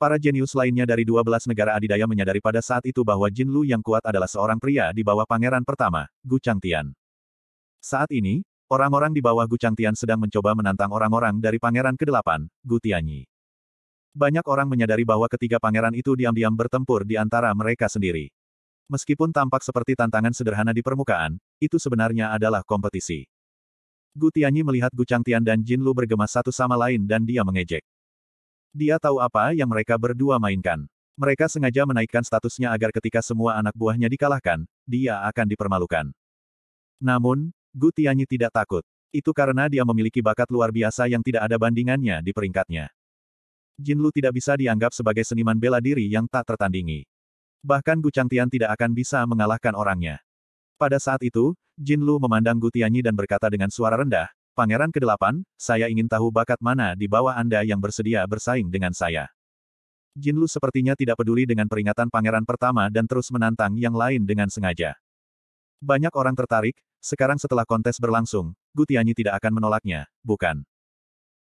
Para jenius lainnya dari 12 negara adidaya menyadari pada saat itu bahwa Jin Lu yang kuat adalah seorang pria di bawah pangeran pertama, Gu Changtian. Saat ini, Orang-orang di bawah Gu Changtian sedang mencoba menantang orang-orang dari pangeran ke-8, Gu Tianyi. Banyak orang menyadari bahwa ketiga pangeran itu diam-diam bertempur di antara mereka sendiri. Meskipun tampak seperti tantangan sederhana di permukaan, itu sebenarnya adalah kompetisi. Gu Tianyi melihat Gu Changtian dan Jin Lu bergema satu sama lain dan dia mengejek. Dia tahu apa yang mereka berdua mainkan. Mereka sengaja menaikkan statusnya agar ketika semua anak buahnya dikalahkan, dia akan dipermalukan. Namun, Gu Tianyi tidak takut. Itu karena dia memiliki bakat luar biasa yang tidak ada bandingannya di peringkatnya. Jin Lu tidak bisa dianggap sebagai seniman bela diri yang tak tertandingi. Bahkan Gu Changtian tidak akan bisa mengalahkan orangnya. Pada saat itu, Jin Lu memandang Gu Tianyi dan berkata dengan suara rendah, Pangeran ke-8, saya ingin tahu bakat mana di bawah Anda yang bersedia bersaing dengan saya. Jin Lu sepertinya tidak peduli dengan peringatan pangeran pertama dan terus menantang yang lain dengan sengaja. Banyak orang tertarik, sekarang setelah kontes berlangsung, Gutianyi tidak akan menolaknya, bukan?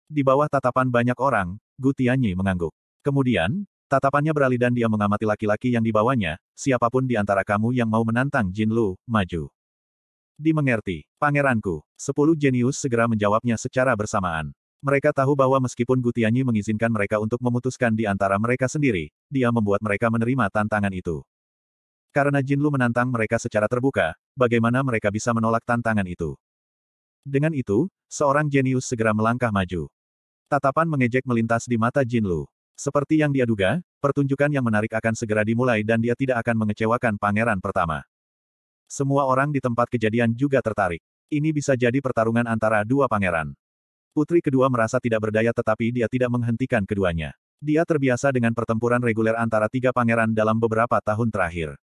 Di bawah tatapan banyak orang, Gutianyi mengangguk. Kemudian, tatapannya beralih dan dia mengamati laki-laki yang dibawanya, siapapun di antara kamu yang mau menantang Jin Lu, maju. Dimengerti, pangeranku, sepuluh jenius segera menjawabnya secara bersamaan. Mereka tahu bahwa meskipun Gutianyi mengizinkan mereka untuk memutuskan di antara mereka sendiri, dia membuat mereka menerima tantangan itu. Karena Jin Lu menantang mereka secara terbuka, bagaimana mereka bisa menolak tantangan itu? Dengan itu, seorang jenius segera melangkah maju. Tatapan mengejek melintas di mata Jin Lu. Seperti yang dia duga, pertunjukan yang menarik akan segera dimulai dan dia tidak akan mengecewakan pangeran pertama. Semua orang di tempat kejadian juga tertarik. Ini bisa jadi pertarungan antara dua pangeran. Putri kedua merasa tidak berdaya tetapi dia tidak menghentikan keduanya. Dia terbiasa dengan pertempuran reguler antara tiga pangeran dalam beberapa tahun terakhir.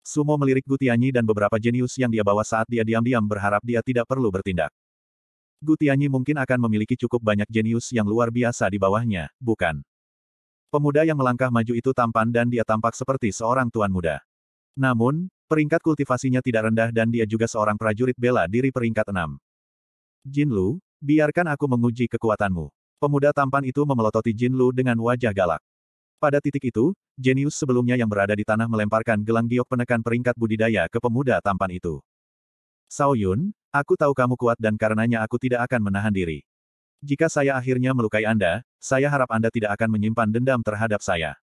Sumo melirik Gutianyi dan beberapa jenius yang dia bawa saat dia diam-diam berharap dia tidak perlu bertindak. Gutianyi mungkin akan memiliki cukup banyak jenius yang luar biasa di bawahnya, bukan? Pemuda yang melangkah maju itu tampan dan dia tampak seperti seorang tuan muda. Namun, peringkat kultivasinya tidak rendah dan dia juga seorang prajurit bela diri peringkat enam. Jin Lu, biarkan aku menguji kekuatanmu. Pemuda tampan itu memelototi Jin Lu dengan wajah galak. Pada titik itu, jenius sebelumnya yang berada di tanah melemparkan gelang giok penekan peringkat budidaya ke pemuda tampan itu. Sao Yun, aku tahu kamu kuat dan karenanya aku tidak akan menahan diri. Jika saya akhirnya melukai Anda, saya harap Anda tidak akan menyimpan dendam terhadap saya.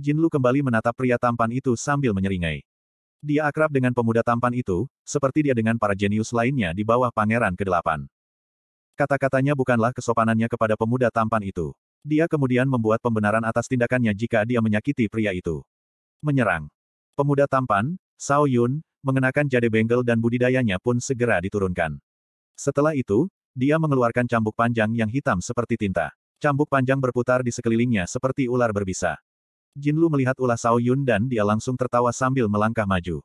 Jin Lu kembali menatap pria tampan itu sambil menyeringai. Dia akrab dengan pemuda tampan itu, seperti dia dengan para jenius lainnya di bawah pangeran ke-8. Kata-katanya bukanlah kesopanannya kepada pemuda tampan itu. Dia kemudian membuat pembenaran atas tindakannya jika dia menyakiti pria itu. Menyerang. Pemuda tampan, Sao Yun, mengenakan jade bengkel dan budidayanya pun segera diturunkan. Setelah itu, dia mengeluarkan cambuk panjang yang hitam seperti tinta. Cambuk panjang berputar di sekelilingnya seperti ular berbisa. Jin Lu melihat ulah Sao Yun dan dia langsung tertawa sambil melangkah maju.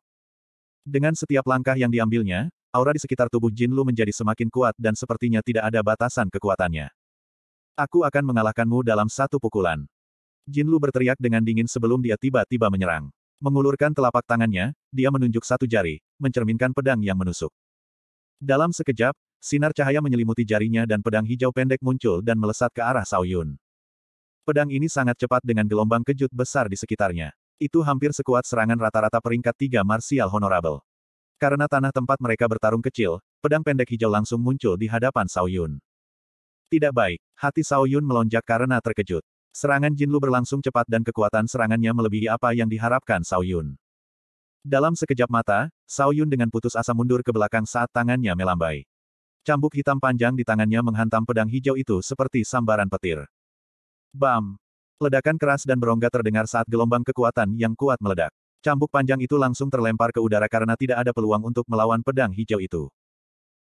Dengan setiap langkah yang diambilnya, aura di sekitar tubuh Jin Lu menjadi semakin kuat dan sepertinya tidak ada batasan kekuatannya. Aku akan mengalahkanmu dalam satu pukulan. Jin Lu berteriak dengan dingin sebelum dia tiba-tiba menyerang. Mengulurkan telapak tangannya, dia menunjuk satu jari, mencerminkan pedang yang menusuk. Dalam sekejap, sinar cahaya menyelimuti jarinya dan pedang hijau pendek muncul dan melesat ke arah Sao Yun. Pedang ini sangat cepat dengan gelombang kejut besar di sekitarnya. Itu hampir sekuat serangan rata-rata peringkat tiga marsial honorable. Karena tanah tempat mereka bertarung kecil, pedang pendek hijau langsung muncul di hadapan Sao Yun. Tidak baik. Hati Sao Yun melonjak karena terkejut. Serangan Jinlu berlangsung cepat dan kekuatan serangannya melebihi apa yang diharapkan Sao Yun. Dalam sekejap mata, Sao Yun dengan putus asa mundur ke belakang saat tangannya melambai. Cambuk hitam panjang di tangannya menghantam pedang hijau itu seperti sambaran petir. Bam! Ledakan keras dan berongga terdengar saat gelombang kekuatan yang kuat meledak. Cambuk panjang itu langsung terlempar ke udara karena tidak ada peluang untuk melawan pedang hijau itu.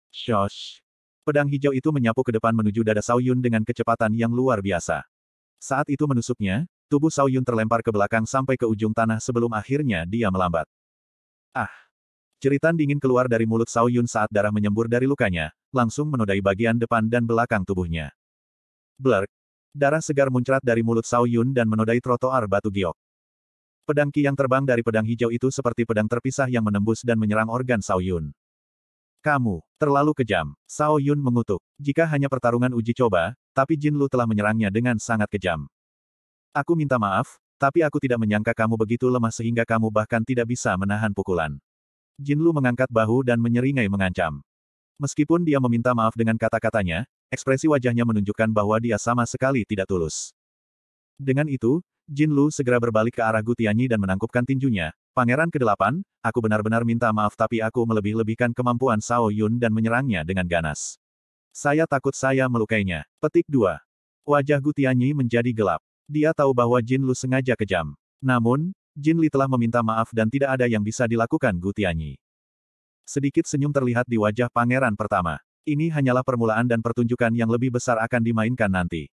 Shosh! Pedang hijau itu menyapu ke depan menuju dada Sao Yun dengan kecepatan yang luar biasa. Saat itu menusuknya, tubuh Sao Yun terlempar ke belakang sampai ke ujung tanah sebelum akhirnya dia melambat. Ah! Ceritan dingin keluar dari mulut Sao Yun saat darah menyembur dari lukanya, langsung menodai bagian depan dan belakang tubuhnya. Blerk! Darah segar muncrat dari mulut Sao Yun dan menodai trotoar batu giok. Pedang ki yang terbang dari pedang hijau itu seperti pedang terpisah yang menembus dan menyerang organ Sao Yun. Kamu, terlalu kejam, Sao Yun mengutuk. Jika hanya pertarungan uji coba, tapi Jin Lu telah menyerangnya dengan sangat kejam. Aku minta maaf, tapi aku tidak menyangka kamu begitu lemah sehingga kamu bahkan tidak bisa menahan pukulan. Jin Lu mengangkat bahu dan menyeringai mengancam. Meskipun dia meminta maaf dengan kata-katanya, ekspresi wajahnya menunjukkan bahwa dia sama sekali tidak tulus. Dengan itu, Jin Lu segera berbalik ke arah Gutianyi dan menangkupkan tinjunya, Pangeran ke-8, aku benar-benar minta maaf tapi aku melebih-lebihkan kemampuan Sao Yun dan menyerangnya dengan ganas. Saya takut saya melukainya. Petik 2. Wajah Gutianyi menjadi gelap. Dia tahu bahwa Jin Lu sengaja kejam. Namun, Jin Li telah meminta maaf dan tidak ada yang bisa dilakukan Gutianyi. Sedikit senyum terlihat di wajah pangeran pertama. Ini hanyalah permulaan dan pertunjukan yang lebih besar akan dimainkan nanti.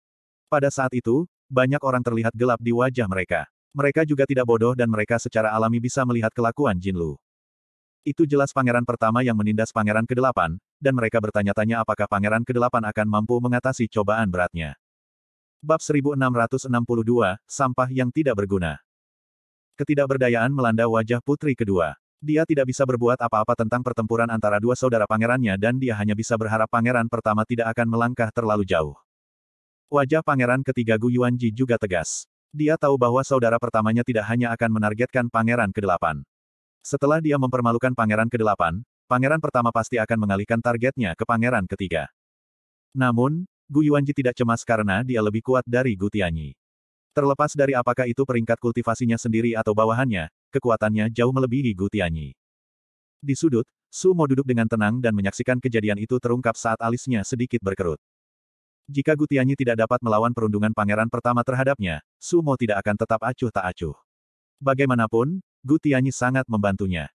Pada saat itu, banyak orang terlihat gelap di wajah mereka. Mereka juga tidak bodoh dan mereka secara alami bisa melihat kelakuan Jin Lu. Itu jelas pangeran pertama yang menindas pangeran Kedelapan, dan mereka bertanya-tanya apakah pangeran Kedelapan akan mampu mengatasi cobaan beratnya. Bab 1662, Sampah yang tidak berguna. Ketidakberdayaan melanda wajah putri kedua. Dia tidak bisa berbuat apa-apa tentang pertempuran antara dua saudara pangerannya dan dia hanya bisa berharap pangeran pertama tidak akan melangkah terlalu jauh. Wajah pangeran ketiga Gu Yuanji juga tegas. Dia tahu bahwa saudara pertamanya tidak hanya akan menargetkan pangeran ke-8. Setelah dia mempermalukan pangeran ke-8, pangeran pertama pasti akan mengalihkan targetnya ke pangeran ketiga. Namun, Gu Yuanji tidak cemas karena dia lebih kuat dari Gu Tianyi. Terlepas dari apakah itu peringkat kultivasinya sendiri atau bawahannya, kekuatannya jauh melebihi Gu Tianyi. Di sudut, Su Mo duduk dengan tenang dan menyaksikan kejadian itu terungkap saat alisnya sedikit berkerut. Jika Gutianyi tidak dapat melawan perundungan pangeran pertama terhadapnya, Sumo tidak akan tetap acuh tak acuh. Bagaimanapun, Gutianyi sangat membantunya.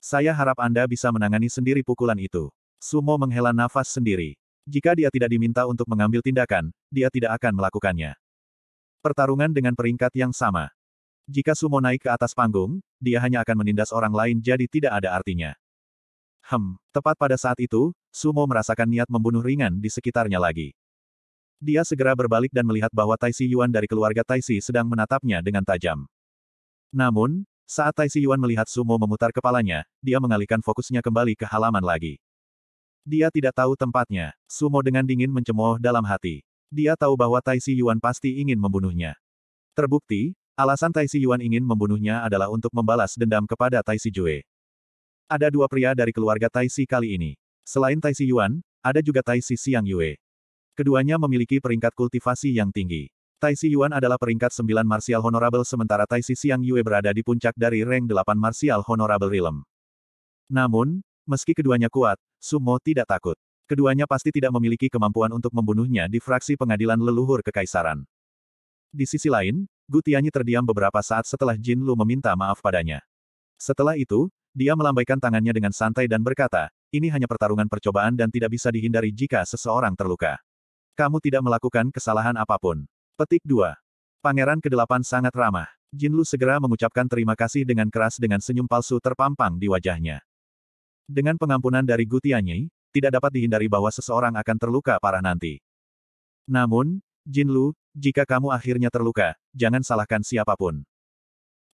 Saya harap Anda bisa menangani sendiri pukulan itu. Sumo menghela nafas sendiri. Jika dia tidak diminta untuk mengambil tindakan, dia tidak akan melakukannya. Pertarungan dengan peringkat yang sama. Jika Sumo naik ke atas panggung, dia hanya akan menindas orang lain jadi tidak ada artinya. Hem, tepat pada saat itu, Sumo merasakan niat membunuh ringan di sekitarnya lagi. Dia segera berbalik dan melihat bahwa Taisi Yuan dari keluarga Taisi sedang menatapnya dengan tajam. Namun, saat Taisi Yuan melihat Sumo memutar kepalanya, dia mengalihkan fokusnya kembali ke halaman lagi. Dia tidak tahu tempatnya. Sumo dengan dingin mencemooh dalam hati. Dia tahu bahwa Taisi Yuan pasti ingin membunuhnya. Terbukti, alasan Taisi Yuan ingin membunuhnya adalah untuk membalas dendam kepada Taisi Jue. Ada dua pria dari keluarga Taisi kali ini. Selain Taisi Yuan, ada juga Taisi Siang Yue. Keduanya memiliki peringkat kultivasi yang tinggi. Tai Si Yuan adalah peringkat 9 Martial Honorable sementara Tai Si Xiang Yue berada di puncak dari rank 8 Martial Honorable Realm. Namun, meski keduanya kuat, Sumo tidak takut. Keduanya pasti tidak memiliki kemampuan untuk membunuhnya di fraksi pengadilan leluhur kekaisaran. Di sisi lain, Gu Tianyi terdiam beberapa saat setelah Jin Lu meminta maaf padanya. Setelah itu, dia melambaikan tangannya dengan santai dan berkata, ini hanya pertarungan percobaan dan tidak bisa dihindari jika seseorang terluka. Kamu tidak melakukan kesalahan apapun. Petik 2. Pangeran kedelapan sangat ramah. Jinlu segera mengucapkan terima kasih dengan keras dengan senyum palsu terpampang di wajahnya. Dengan pengampunan dari Gutianyi, tidak dapat dihindari bahwa seseorang akan terluka parah nanti. Namun, Jinlu, jika kamu akhirnya terluka, jangan salahkan siapapun.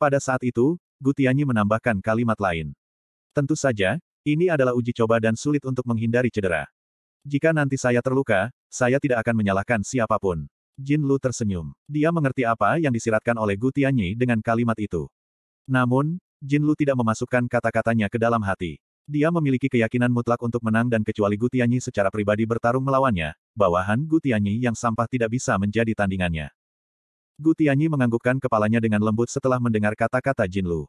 Pada saat itu, Gutianyi menambahkan kalimat lain. Tentu saja, ini adalah uji coba dan sulit untuk menghindari cedera. Jika nanti saya terluka, saya tidak akan menyalahkan siapapun. Jin Lu tersenyum. Dia mengerti apa yang disiratkan oleh Gu Tianyi dengan kalimat itu. Namun, Jin Lu tidak memasukkan kata-katanya ke dalam hati. Dia memiliki keyakinan mutlak untuk menang dan kecuali Gu Tianyi secara pribadi bertarung melawannya, bawahan Gu Tianyi yang sampah tidak bisa menjadi tandingannya. Gu Tianyi menganggukkan kepalanya dengan lembut setelah mendengar kata-kata Jin Lu.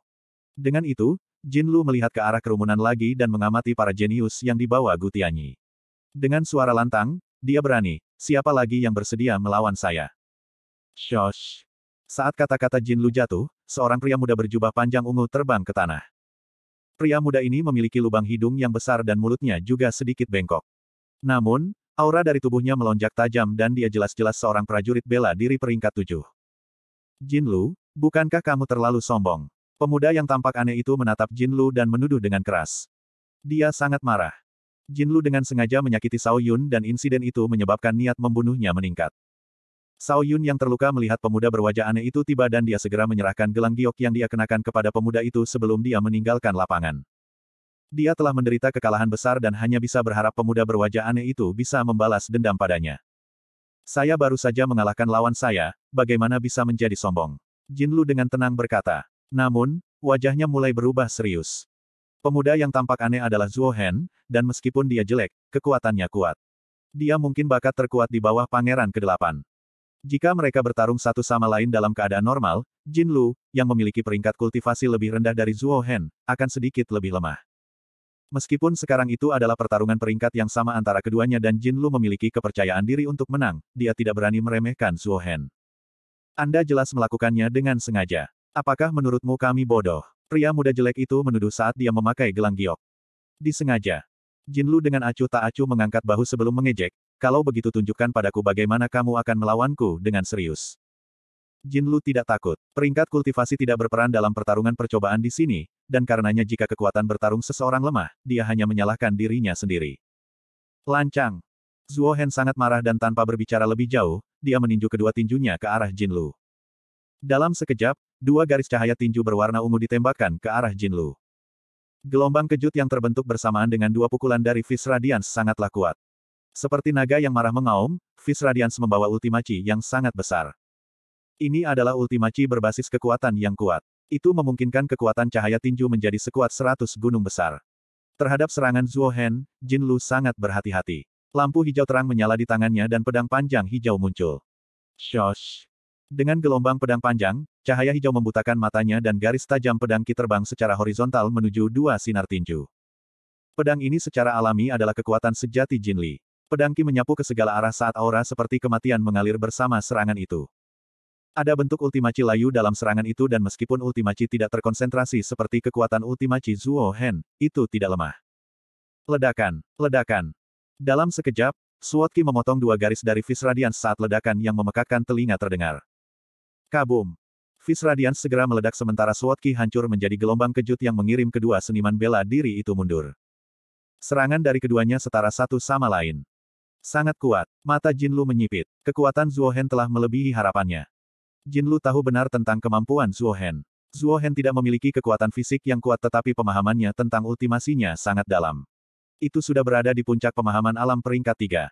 Dengan itu, Jin Lu melihat ke arah kerumunan lagi dan mengamati para jenius yang dibawa Gu Tianyi. Dengan suara lantang, dia berani, siapa lagi yang bersedia melawan saya? Shosh. Saat kata-kata Jin Lu jatuh, seorang pria muda berjubah panjang ungu terbang ke tanah. Pria muda ini memiliki lubang hidung yang besar dan mulutnya juga sedikit bengkok. Namun, aura dari tubuhnya melonjak tajam dan dia jelas-jelas seorang prajurit bela diri peringkat tujuh. Jin Lu, bukankah kamu terlalu sombong? Pemuda yang tampak aneh itu menatap Jin Lu dan menuduh dengan keras. Dia sangat marah. Jin Lu dengan sengaja menyakiti Sao Yun dan insiden itu menyebabkan niat membunuhnya meningkat. Sao Yun yang terluka melihat pemuda berwajah aneh itu tiba dan dia segera menyerahkan gelang giok yang dia kenakan kepada pemuda itu sebelum dia meninggalkan lapangan. Dia telah menderita kekalahan besar dan hanya bisa berharap pemuda berwajah aneh itu bisa membalas dendam padanya. Saya baru saja mengalahkan lawan saya, bagaimana bisa menjadi sombong? Jin Lu dengan tenang berkata. Namun, wajahnya mulai berubah serius. Pemuda yang tampak aneh adalah Zuo Hen, dan meskipun dia jelek, kekuatannya kuat. Dia mungkin bakat terkuat di bawah pangeran ke-8. Jika mereka bertarung satu sama lain dalam keadaan normal, Jin Lu, yang memiliki peringkat kultivasi lebih rendah dari Zuo Hen, akan sedikit lebih lemah. Meskipun sekarang itu adalah pertarungan peringkat yang sama antara keduanya dan Jin Lu memiliki kepercayaan diri untuk menang, dia tidak berani meremehkan Zuo Hen. Anda jelas melakukannya dengan sengaja. Apakah menurutmu kami bodoh? Pria muda jelek itu menuduh saat dia memakai gelang giok. Disengaja. Jin Lu dengan acuh tak acuh mengangkat bahu sebelum mengejek, kalau begitu tunjukkan padaku bagaimana kamu akan melawanku dengan serius. Jin Lu tidak takut. Peringkat kultivasi tidak berperan dalam pertarungan percobaan di sini, dan karenanya jika kekuatan bertarung seseorang lemah, dia hanya menyalahkan dirinya sendiri. Lancang. Zuo Hen sangat marah dan tanpa berbicara lebih jauh, dia meninju kedua tinjunya ke arah Jin Lu. Dalam sekejap, dua garis cahaya tinju berwarna ungu ditembakkan ke arah Jinlu. Gelombang kejut yang terbentuk bersamaan dengan dua pukulan dari Fis Radiance sangatlah kuat. Seperti naga yang marah mengaum, Fis Radiance membawa ultimaci yang sangat besar. Ini adalah ultimaci berbasis kekuatan yang kuat. Itu memungkinkan kekuatan cahaya tinju menjadi sekuat 100 gunung besar. Terhadap serangan Zuohen, Hen, Jin Lu sangat berhati-hati. Lampu hijau terang menyala di tangannya dan pedang panjang hijau muncul. Shosh! Dengan gelombang pedang panjang, cahaya hijau membutakan matanya dan garis tajam pedang Ki terbang secara horizontal menuju dua sinar tinju. Pedang ini secara alami adalah kekuatan sejati Jin Li. Pedang Ki menyapu ke segala arah saat aura seperti kematian mengalir bersama serangan itu. Ada bentuk Ultimaci layu dalam serangan itu dan meskipun Ultimaci tidak terkonsentrasi seperti kekuatan Ultimaci Zuo Hen, itu tidak lemah. Ledakan, ledakan. Dalam sekejap, Suotki memotong dua garis dari visradian saat ledakan yang memekakkan telinga terdengar. Kabum! Fis Radiance segera meledak sementara Swotki hancur menjadi gelombang kejut yang mengirim kedua seniman bela diri itu mundur. Serangan dari keduanya setara satu sama lain. Sangat kuat. Mata Jinlu menyipit. Kekuatan Zuohen telah melebihi harapannya. Jinlu tahu benar tentang kemampuan Zuohen. Zuohen tidak memiliki kekuatan fisik yang kuat tetapi pemahamannya tentang ultimasinya sangat dalam. Itu sudah berada di puncak pemahaman alam peringkat tiga.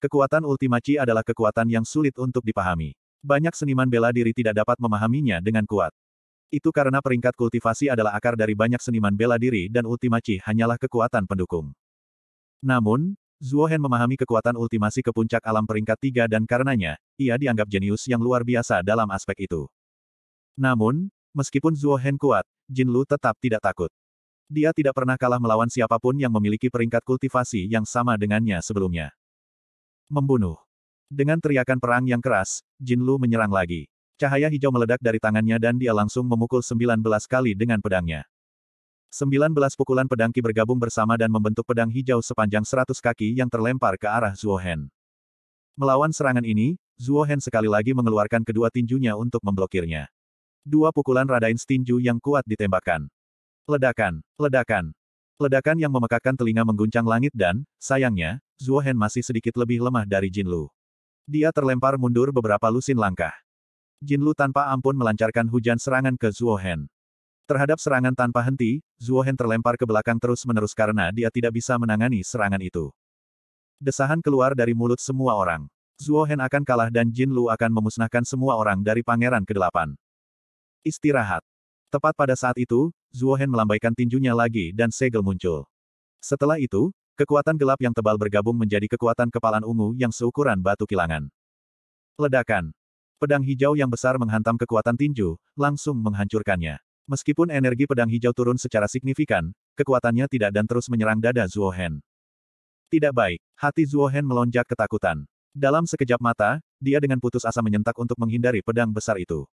Kekuatan ultimaci adalah kekuatan yang sulit untuk dipahami. Banyak seniman bela diri tidak dapat memahaminya dengan kuat. Itu karena peringkat kultivasi adalah akar dari banyak seniman bela diri dan ultimaci hanyalah kekuatan pendukung. Namun, Zuo Hen memahami kekuatan ultimasi ke puncak alam peringkat tiga dan karenanya, ia dianggap jenius yang luar biasa dalam aspek itu. Namun, meskipun Zuo Hen kuat, Jin Lu tetap tidak takut. Dia tidak pernah kalah melawan siapapun yang memiliki peringkat kultivasi yang sama dengannya sebelumnya. Membunuh dengan teriakan perang yang keras, Jin Lu menyerang lagi. Cahaya hijau meledak dari tangannya dan dia langsung memukul 19 kali dengan pedangnya. 19 pukulan pedang Ki bergabung bersama dan membentuk pedang hijau sepanjang 100 kaki yang terlempar ke arah Zuo Melawan serangan ini, Zuo sekali lagi mengeluarkan kedua tinjunya untuk memblokirnya. Dua pukulan Radain tinju yang kuat ditembakkan. Ledakan, ledakan. Ledakan yang memekakan telinga mengguncang langit dan, sayangnya, Zuo masih sedikit lebih lemah dari Jin Lu. Dia terlempar mundur beberapa lusin langkah. Jin Lu tanpa ampun melancarkan hujan serangan ke Zhuo Terhadap serangan tanpa henti, Zhuo terlempar ke belakang terus-menerus karena dia tidak bisa menangani serangan itu. Desahan keluar dari mulut semua orang. Zhuo akan kalah dan Jin Lu akan memusnahkan semua orang dari Pangeran ke-8. Istirahat. Tepat pada saat itu, Zhuo melambaikan tinjunya lagi dan segel muncul. Setelah itu, Kekuatan gelap yang tebal bergabung menjadi kekuatan kepalan ungu yang seukuran batu kilangan. Ledakan. Pedang hijau yang besar menghantam kekuatan tinju, langsung menghancurkannya. Meskipun energi pedang hijau turun secara signifikan, kekuatannya tidak dan terus menyerang dada Zuo Tidak baik. Hati Zuo melonjak ketakutan. Dalam sekejap mata, dia dengan putus asa menyentak untuk menghindari pedang besar itu.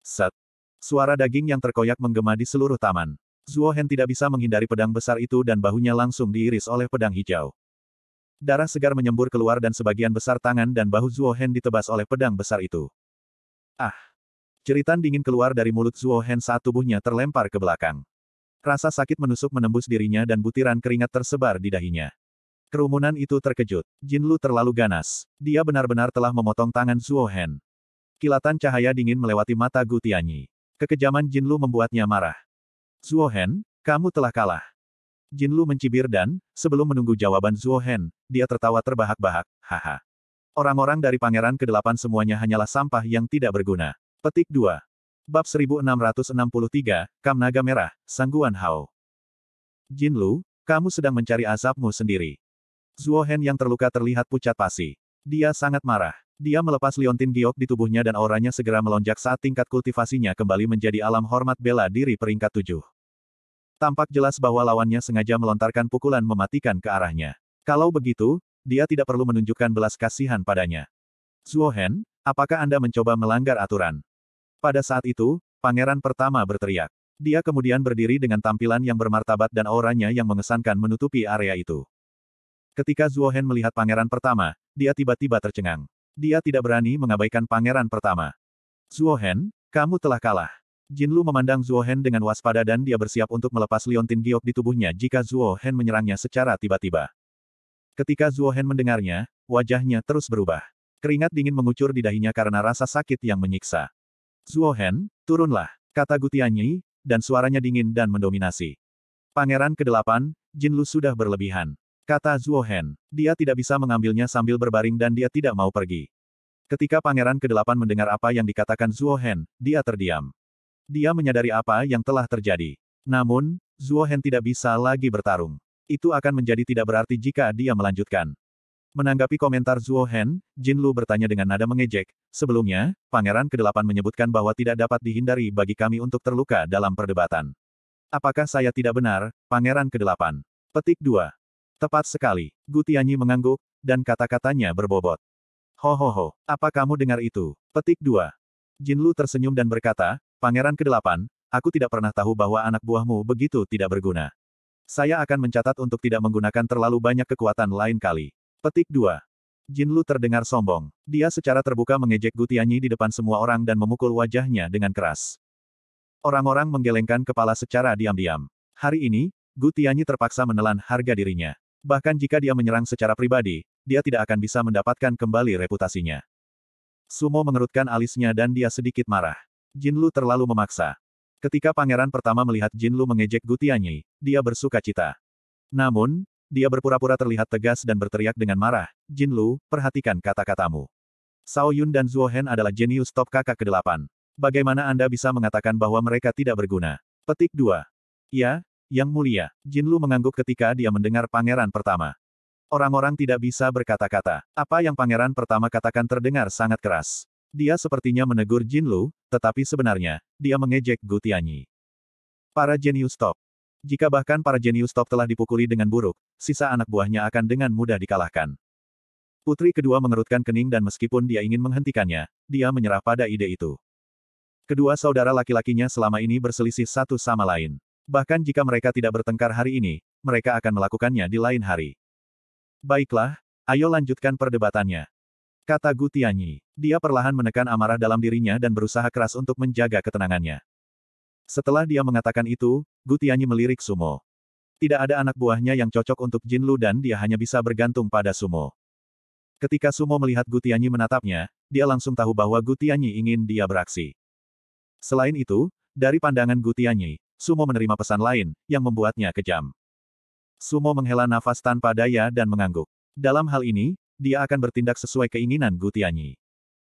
Set. Suara daging yang terkoyak menggema di seluruh taman. Zuo Hen tidak bisa menghindari pedang besar itu dan bahunya langsung diiris oleh pedang hijau. Darah segar menyembur keluar dan sebagian besar tangan dan bahu Zuo Hen ditebas oleh pedang besar itu. Ah! Ceritan dingin keluar dari mulut Zuo Hen saat tubuhnya terlempar ke belakang. Rasa sakit menusuk menembus dirinya dan butiran keringat tersebar di dahinya. Kerumunan itu terkejut. Jin Lu terlalu ganas. Dia benar-benar telah memotong tangan Zuo Hen. Kilatan cahaya dingin melewati mata Gu Tianyi. Kekejaman Jin Lu membuatnya marah. Zuohen, kamu telah kalah. Jin Lu mencibir dan, sebelum menunggu jawaban Zuohen, dia tertawa terbahak-bahak, haha. Orang-orang dari Pangeran ke-8 semuanya hanyalah sampah yang tidak berguna. Petik 2. Bab 1663, Kam Naga Merah, Sangguan Hao. Jin Lu, kamu sedang mencari azabmu sendiri. Zuohen yang terluka terlihat pucat pasi. Dia sangat marah. Dia melepas liontin giok di tubuhnya dan auranya segera melonjak saat tingkat kultivasinya kembali menjadi alam hormat bela diri peringkat tujuh. Tampak jelas bahwa lawannya sengaja melontarkan pukulan mematikan ke arahnya. Kalau begitu, dia tidak perlu menunjukkan belas kasihan padanya. Zuohen, apakah Anda mencoba melanggar aturan? Pada saat itu, pangeran pertama berteriak. Dia kemudian berdiri dengan tampilan yang bermartabat dan auranya yang mengesankan menutupi area itu. Ketika Zuohen melihat pangeran pertama, dia tiba-tiba tercengang. Dia tidak berani mengabaikan pangeran pertama. Zuohen, kamu telah kalah. Jin Lu memandang Zuohen dengan waspada dan dia bersiap untuk melepas liontin giok di tubuhnya jika Zuohen menyerangnya secara tiba-tiba. Ketika Zuohen mendengarnya, wajahnya terus berubah. Keringat dingin mengucur di dahinya karena rasa sakit yang menyiksa. Zuohen, turunlah, kata Gutianyi, dan suaranya dingin dan mendominasi. Pangeran ke-8, Lu sudah berlebihan. Kata Zuo Hen. Dia tidak bisa mengambilnya sambil berbaring dan dia tidak mau pergi. Ketika Pangeran Kedelapan mendengar apa yang dikatakan Zuo Hen, dia terdiam. Dia menyadari apa yang telah terjadi. Namun, Zuo Hen tidak bisa lagi bertarung. Itu akan menjadi tidak berarti jika dia melanjutkan. Menanggapi komentar Zuo Hen, Jin Lu bertanya dengan nada mengejek. Sebelumnya, Pangeran Kedelapan menyebutkan bahwa tidak dapat dihindari bagi kami untuk terluka dalam perdebatan. Apakah saya tidak benar, Pangeran Kedelapan? Petik 2. Tepat sekali, Gutianyi mengangguk, dan kata-katanya berbobot. Ho ho ho, apa kamu dengar itu? Petik 2. Jinlu tersenyum dan berkata, Pangeran ke-8, aku tidak pernah tahu bahwa anak buahmu begitu tidak berguna. Saya akan mencatat untuk tidak menggunakan terlalu banyak kekuatan lain kali. Petik 2. Jinlu terdengar sombong. Dia secara terbuka mengejek Gutianyi di depan semua orang dan memukul wajahnya dengan keras. Orang-orang menggelengkan kepala secara diam-diam. Hari ini, Gutianyi terpaksa menelan harga dirinya. Bahkan jika dia menyerang secara pribadi, dia tidak akan bisa mendapatkan kembali reputasinya. Sumo mengerutkan alisnya dan dia sedikit marah. Jin Lu terlalu memaksa. Ketika pangeran pertama melihat Jin Lu mengejek Gutianyi, dia bersuka cita. Namun, dia berpura-pura terlihat tegas dan berteriak dengan marah, Jin Lu, perhatikan kata-katamu. Sao Yun dan Zuo Hen adalah jenius top kakak ke-8. Bagaimana Anda bisa mengatakan bahwa mereka tidak berguna? Petik 2. Ya, yang mulia, Jin Lu mengangguk ketika dia mendengar pangeran pertama. Orang-orang tidak bisa berkata-kata. Apa yang pangeran pertama katakan terdengar sangat keras. Dia sepertinya menegur Jin Lu, tetapi sebenarnya, dia mengejek Gu Tianyi. Para jenius top. Jika bahkan para jenius top telah dipukuli dengan buruk, sisa anak buahnya akan dengan mudah dikalahkan. Putri kedua mengerutkan kening dan meskipun dia ingin menghentikannya, dia menyerah pada ide itu. Kedua saudara laki-lakinya selama ini berselisih satu sama lain. Bahkan jika mereka tidak bertengkar hari ini, mereka akan melakukannya di lain hari. Baiklah, ayo lanjutkan perdebatannya. Kata Gutianyi. Dia perlahan menekan amarah dalam dirinya dan berusaha keras untuk menjaga ketenangannya. Setelah dia mengatakan itu, Gutianyi melirik Sumo. Tidak ada anak buahnya yang cocok untuk Jin Lu dan dia hanya bisa bergantung pada Sumo. Ketika Sumo melihat Gutianyi menatapnya, dia langsung tahu bahwa Gutianyi ingin dia beraksi. Selain itu, dari pandangan Gutianyi. Sumo menerima pesan lain, yang membuatnya kejam. Sumo menghela nafas tanpa daya dan mengangguk. Dalam hal ini, dia akan bertindak sesuai keinginan Gutianyi.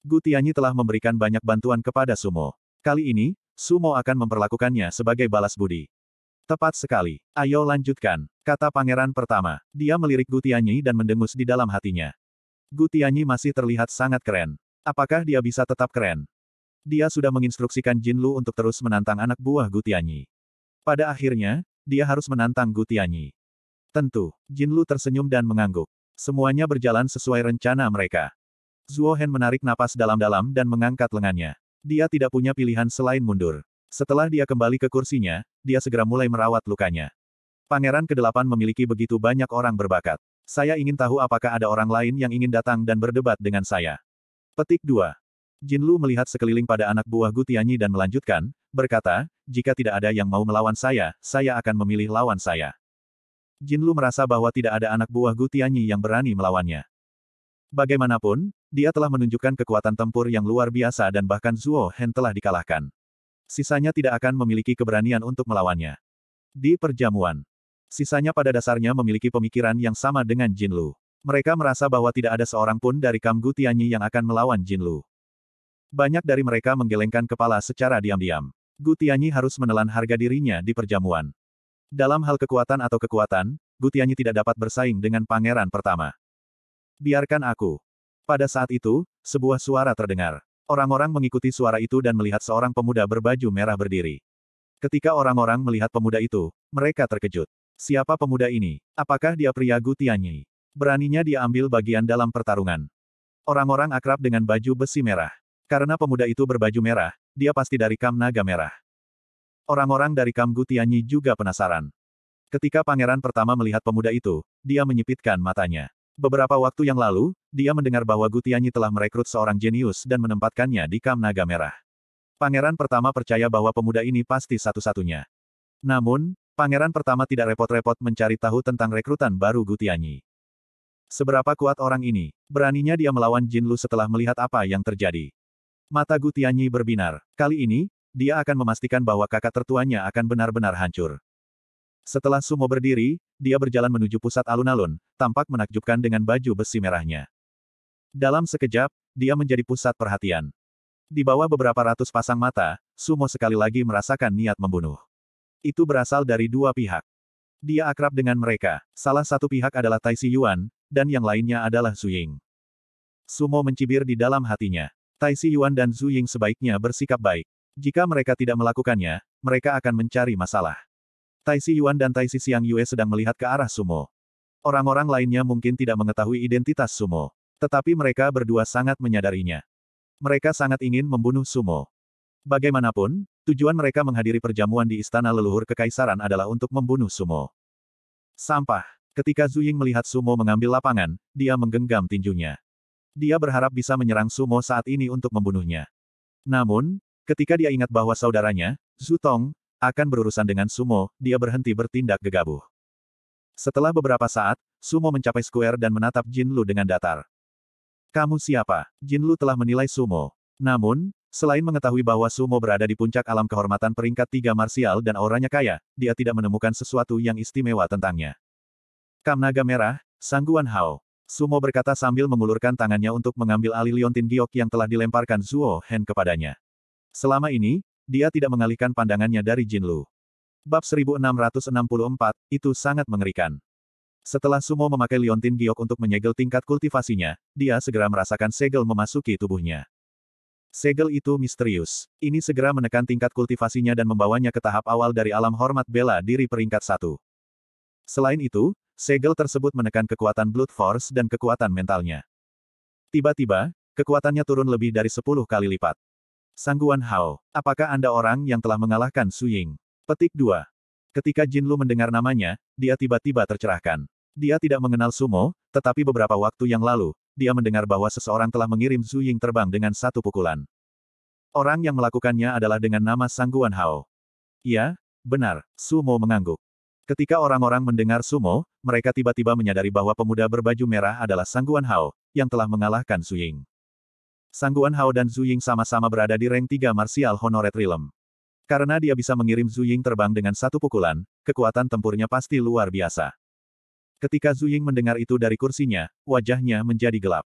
Gutianyi telah memberikan banyak bantuan kepada Sumo. Kali ini, Sumo akan memperlakukannya sebagai balas budi. Tepat sekali. Ayo lanjutkan, kata pangeran pertama. Dia melirik Gutianyi dan mendengus di dalam hatinya. Gutianyi masih terlihat sangat keren. Apakah dia bisa tetap keren? Dia sudah menginstruksikan Jinlu untuk terus menantang anak buah Gutianyi. Pada akhirnya, dia harus menantang Gu Tentu, Jin Lu tersenyum dan mengangguk. Semuanya berjalan sesuai rencana mereka. Zuo Hen menarik napas dalam-dalam dan mengangkat lengannya. Dia tidak punya pilihan selain mundur. Setelah dia kembali ke kursinya, dia segera mulai merawat lukanya. Pangeran ke-8 memiliki begitu banyak orang berbakat. Saya ingin tahu apakah ada orang lain yang ingin datang dan berdebat dengan saya. Petik 2. Jin Lu melihat sekeliling pada anak buah Gu dan melanjutkan, berkata, jika tidak ada yang mau melawan saya, saya akan memilih lawan saya. Jinlu merasa bahwa tidak ada anak buah Gutianyi yang berani melawannya. Bagaimanapun, dia telah menunjukkan kekuatan tempur yang luar biasa dan bahkan Zuo Hen telah dikalahkan. Sisanya tidak akan memiliki keberanian untuk melawannya. Di perjamuan, sisanya pada dasarnya memiliki pemikiran yang sama dengan Jinlu. Mereka merasa bahwa tidak ada seorang pun dari Kam Gutianyi yang akan melawan Jinlu. Banyak dari mereka menggelengkan kepala secara diam-diam. Gu harus menelan harga dirinya di perjamuan. Dalam hal kekuatan atau kekuatan, Gu tidak dapat bersaing dengan pangeran pertama. Biarkan aku. Pada saat itu, sebuah suara terdengar. Orang-orang mengikuti suara itu dan melihat seorang pemuda berbaju merah berdiri. Ketika orang-orang melihat pemuda itu, mereka terkejut. Siapa pemuda ini? Apakah dia pria Gu Beraninya dia ambil bagian dalam pertarungan. Orang-orang akrab dengan baju besi merah. Karena pemuda itu berbaju merah, dia pasti dari Kam Naga Merah. Orang-orang dari Kam Gutianyi juga penasaran. Ketika pangeran pertama melihat pemuda itu, dia menyipitkan matanya. Beberapa waktu yang lalu, dia mendengar bahwa Gutianyi telah merekrut seorang jenius dan menempatkannya di Kam Naga Merah. Pangeran pertama percaya bahwa pemuda ini pasti satu-satunya. Namun, pangeran pertama tidak repot-repot mencari tahu tentang rekrutan baru Gutianyi. Seberapa kuat orang ini? Beraninya dia melawan Jin Lu setelah melihat apa yang terjadi. Mata Gu Tianyi berbinar. Kali ini, dia akan memastikan bahwa kakak tertuanya akan benar-benar hancur. Setelah Sumo berdiri, dia berjalan menuju pusat alun-alun, tampak menakjubkan dengan baju besi merahnya. Dalam sekejap, dia menjadi pusat perhatian. Di bawah beberapa ratus pasang mata, Sumo sekali lagi merasakan niat membunuh. Itu berasal dari dua pihak. Dia akrab dengan mereka. Salah satu pihak adalah Tai Si Yuan, dan yang lainnya adalah Su Ying. Sumo mencibir di dalam hatinya. Tai Si Yuan dan Zhu Ying sebaiknya bersikap baik. Jika mereka tidak melakukannya, mereka akan mencari masalah. Tai Si Yuan dan Tai Si Siang Yue sedang melihat ke arah Sumo. Orang-orang lainnya mungkin tidak mengetahui identitas Sumo. Tetapi mereka berdua sangat menyadarinya. Mereka sangat ingin membunuh Sumo. Bagaimanapun, tujuan mereka menghadiri perjamuan di Istana Leluhur Kekaisaran adalah untuk membunuh Sumo. Sampah. Ketika Ying melihat Sumo mengambil lapangan, dia menggenggam tinjunya. Dia berharap bisa menyerang Sumo saat ini untuk membunuhnya. Namun, ketika dia ingat bahwa saudaranya, Zutong, akan berurusan dengan Sumo, dia berhenti bertindak gegabah. Setelah beberapa saat, Sumo mencapai square dan menatap Jin Lu dengan datar. Kamu siapa? Jin Lu telah menilai Sumo. Namun, selain mengetahui bahwa Sumo berada di puncak alam kehormatan peringkat tiga marsial dan auranya kaya, dia tidak menemukan sesuatu yang istimewa tentangnya. Kamnaga Merah, Sangguan Hao. Sumo berkata sambil mengulurkan tangannya untuk mengambil alih liontin giok yang telah dilemparkan Zuo Hen kepadanya. Selama ini, dia tidak mengalihkan pandangannya dari Jin Lu. Bab 1664, itu sangat mengerikan. Setelah Sumo memakai liontin giok untuk menyegel tingkat kultivasinya, dia segera merasakan segel memasuki tubuhnya. Segel itu misterius. Ini segera menekan tingkat kultivasinya dan membawanya ke tahap awal dari alam hormat bela diri peringkat satu. Selain itu, segel tersebut menekan kekuatan Blood force dan kekuatan mentalnya. Tiba-tiba, kekuatannya turun lebih dari 10 kali lipat. Sangguan Hao, apakah Anda orang yang telah mengalahkan Su Ying? Petik 2. Ketika Jin Lu mendengar namanya, dia tiba-tiba tercerahkan. Dia tidak mengenal sumo, tetapi beberapa waktu yang lalu, dia mendengar bahwa seseorang telah mengirim Su Ying terbang dengan satu pukulan. Orang yang melakukannya adalah dengan nama Sangguan Hao. Ya, benar, Sumo mengangguk. Ketika orang-orang mendengar sumo, mereka tiba-tiba menyadari bahwa pemuda berbaju merah adalah Sangguan Hao, yang telah mengalahkan Ying. Sangguan Hao dan Ying sama-sama berada di rank 3 Martial Honored Realm. Karena dia bisa mengirim Ying terbang dengan satu pukulan, kekuatan tempurnya pasti luar biasa. Ketika Ying mendengar itu dari kursinya, wajahnya menjadi gelap.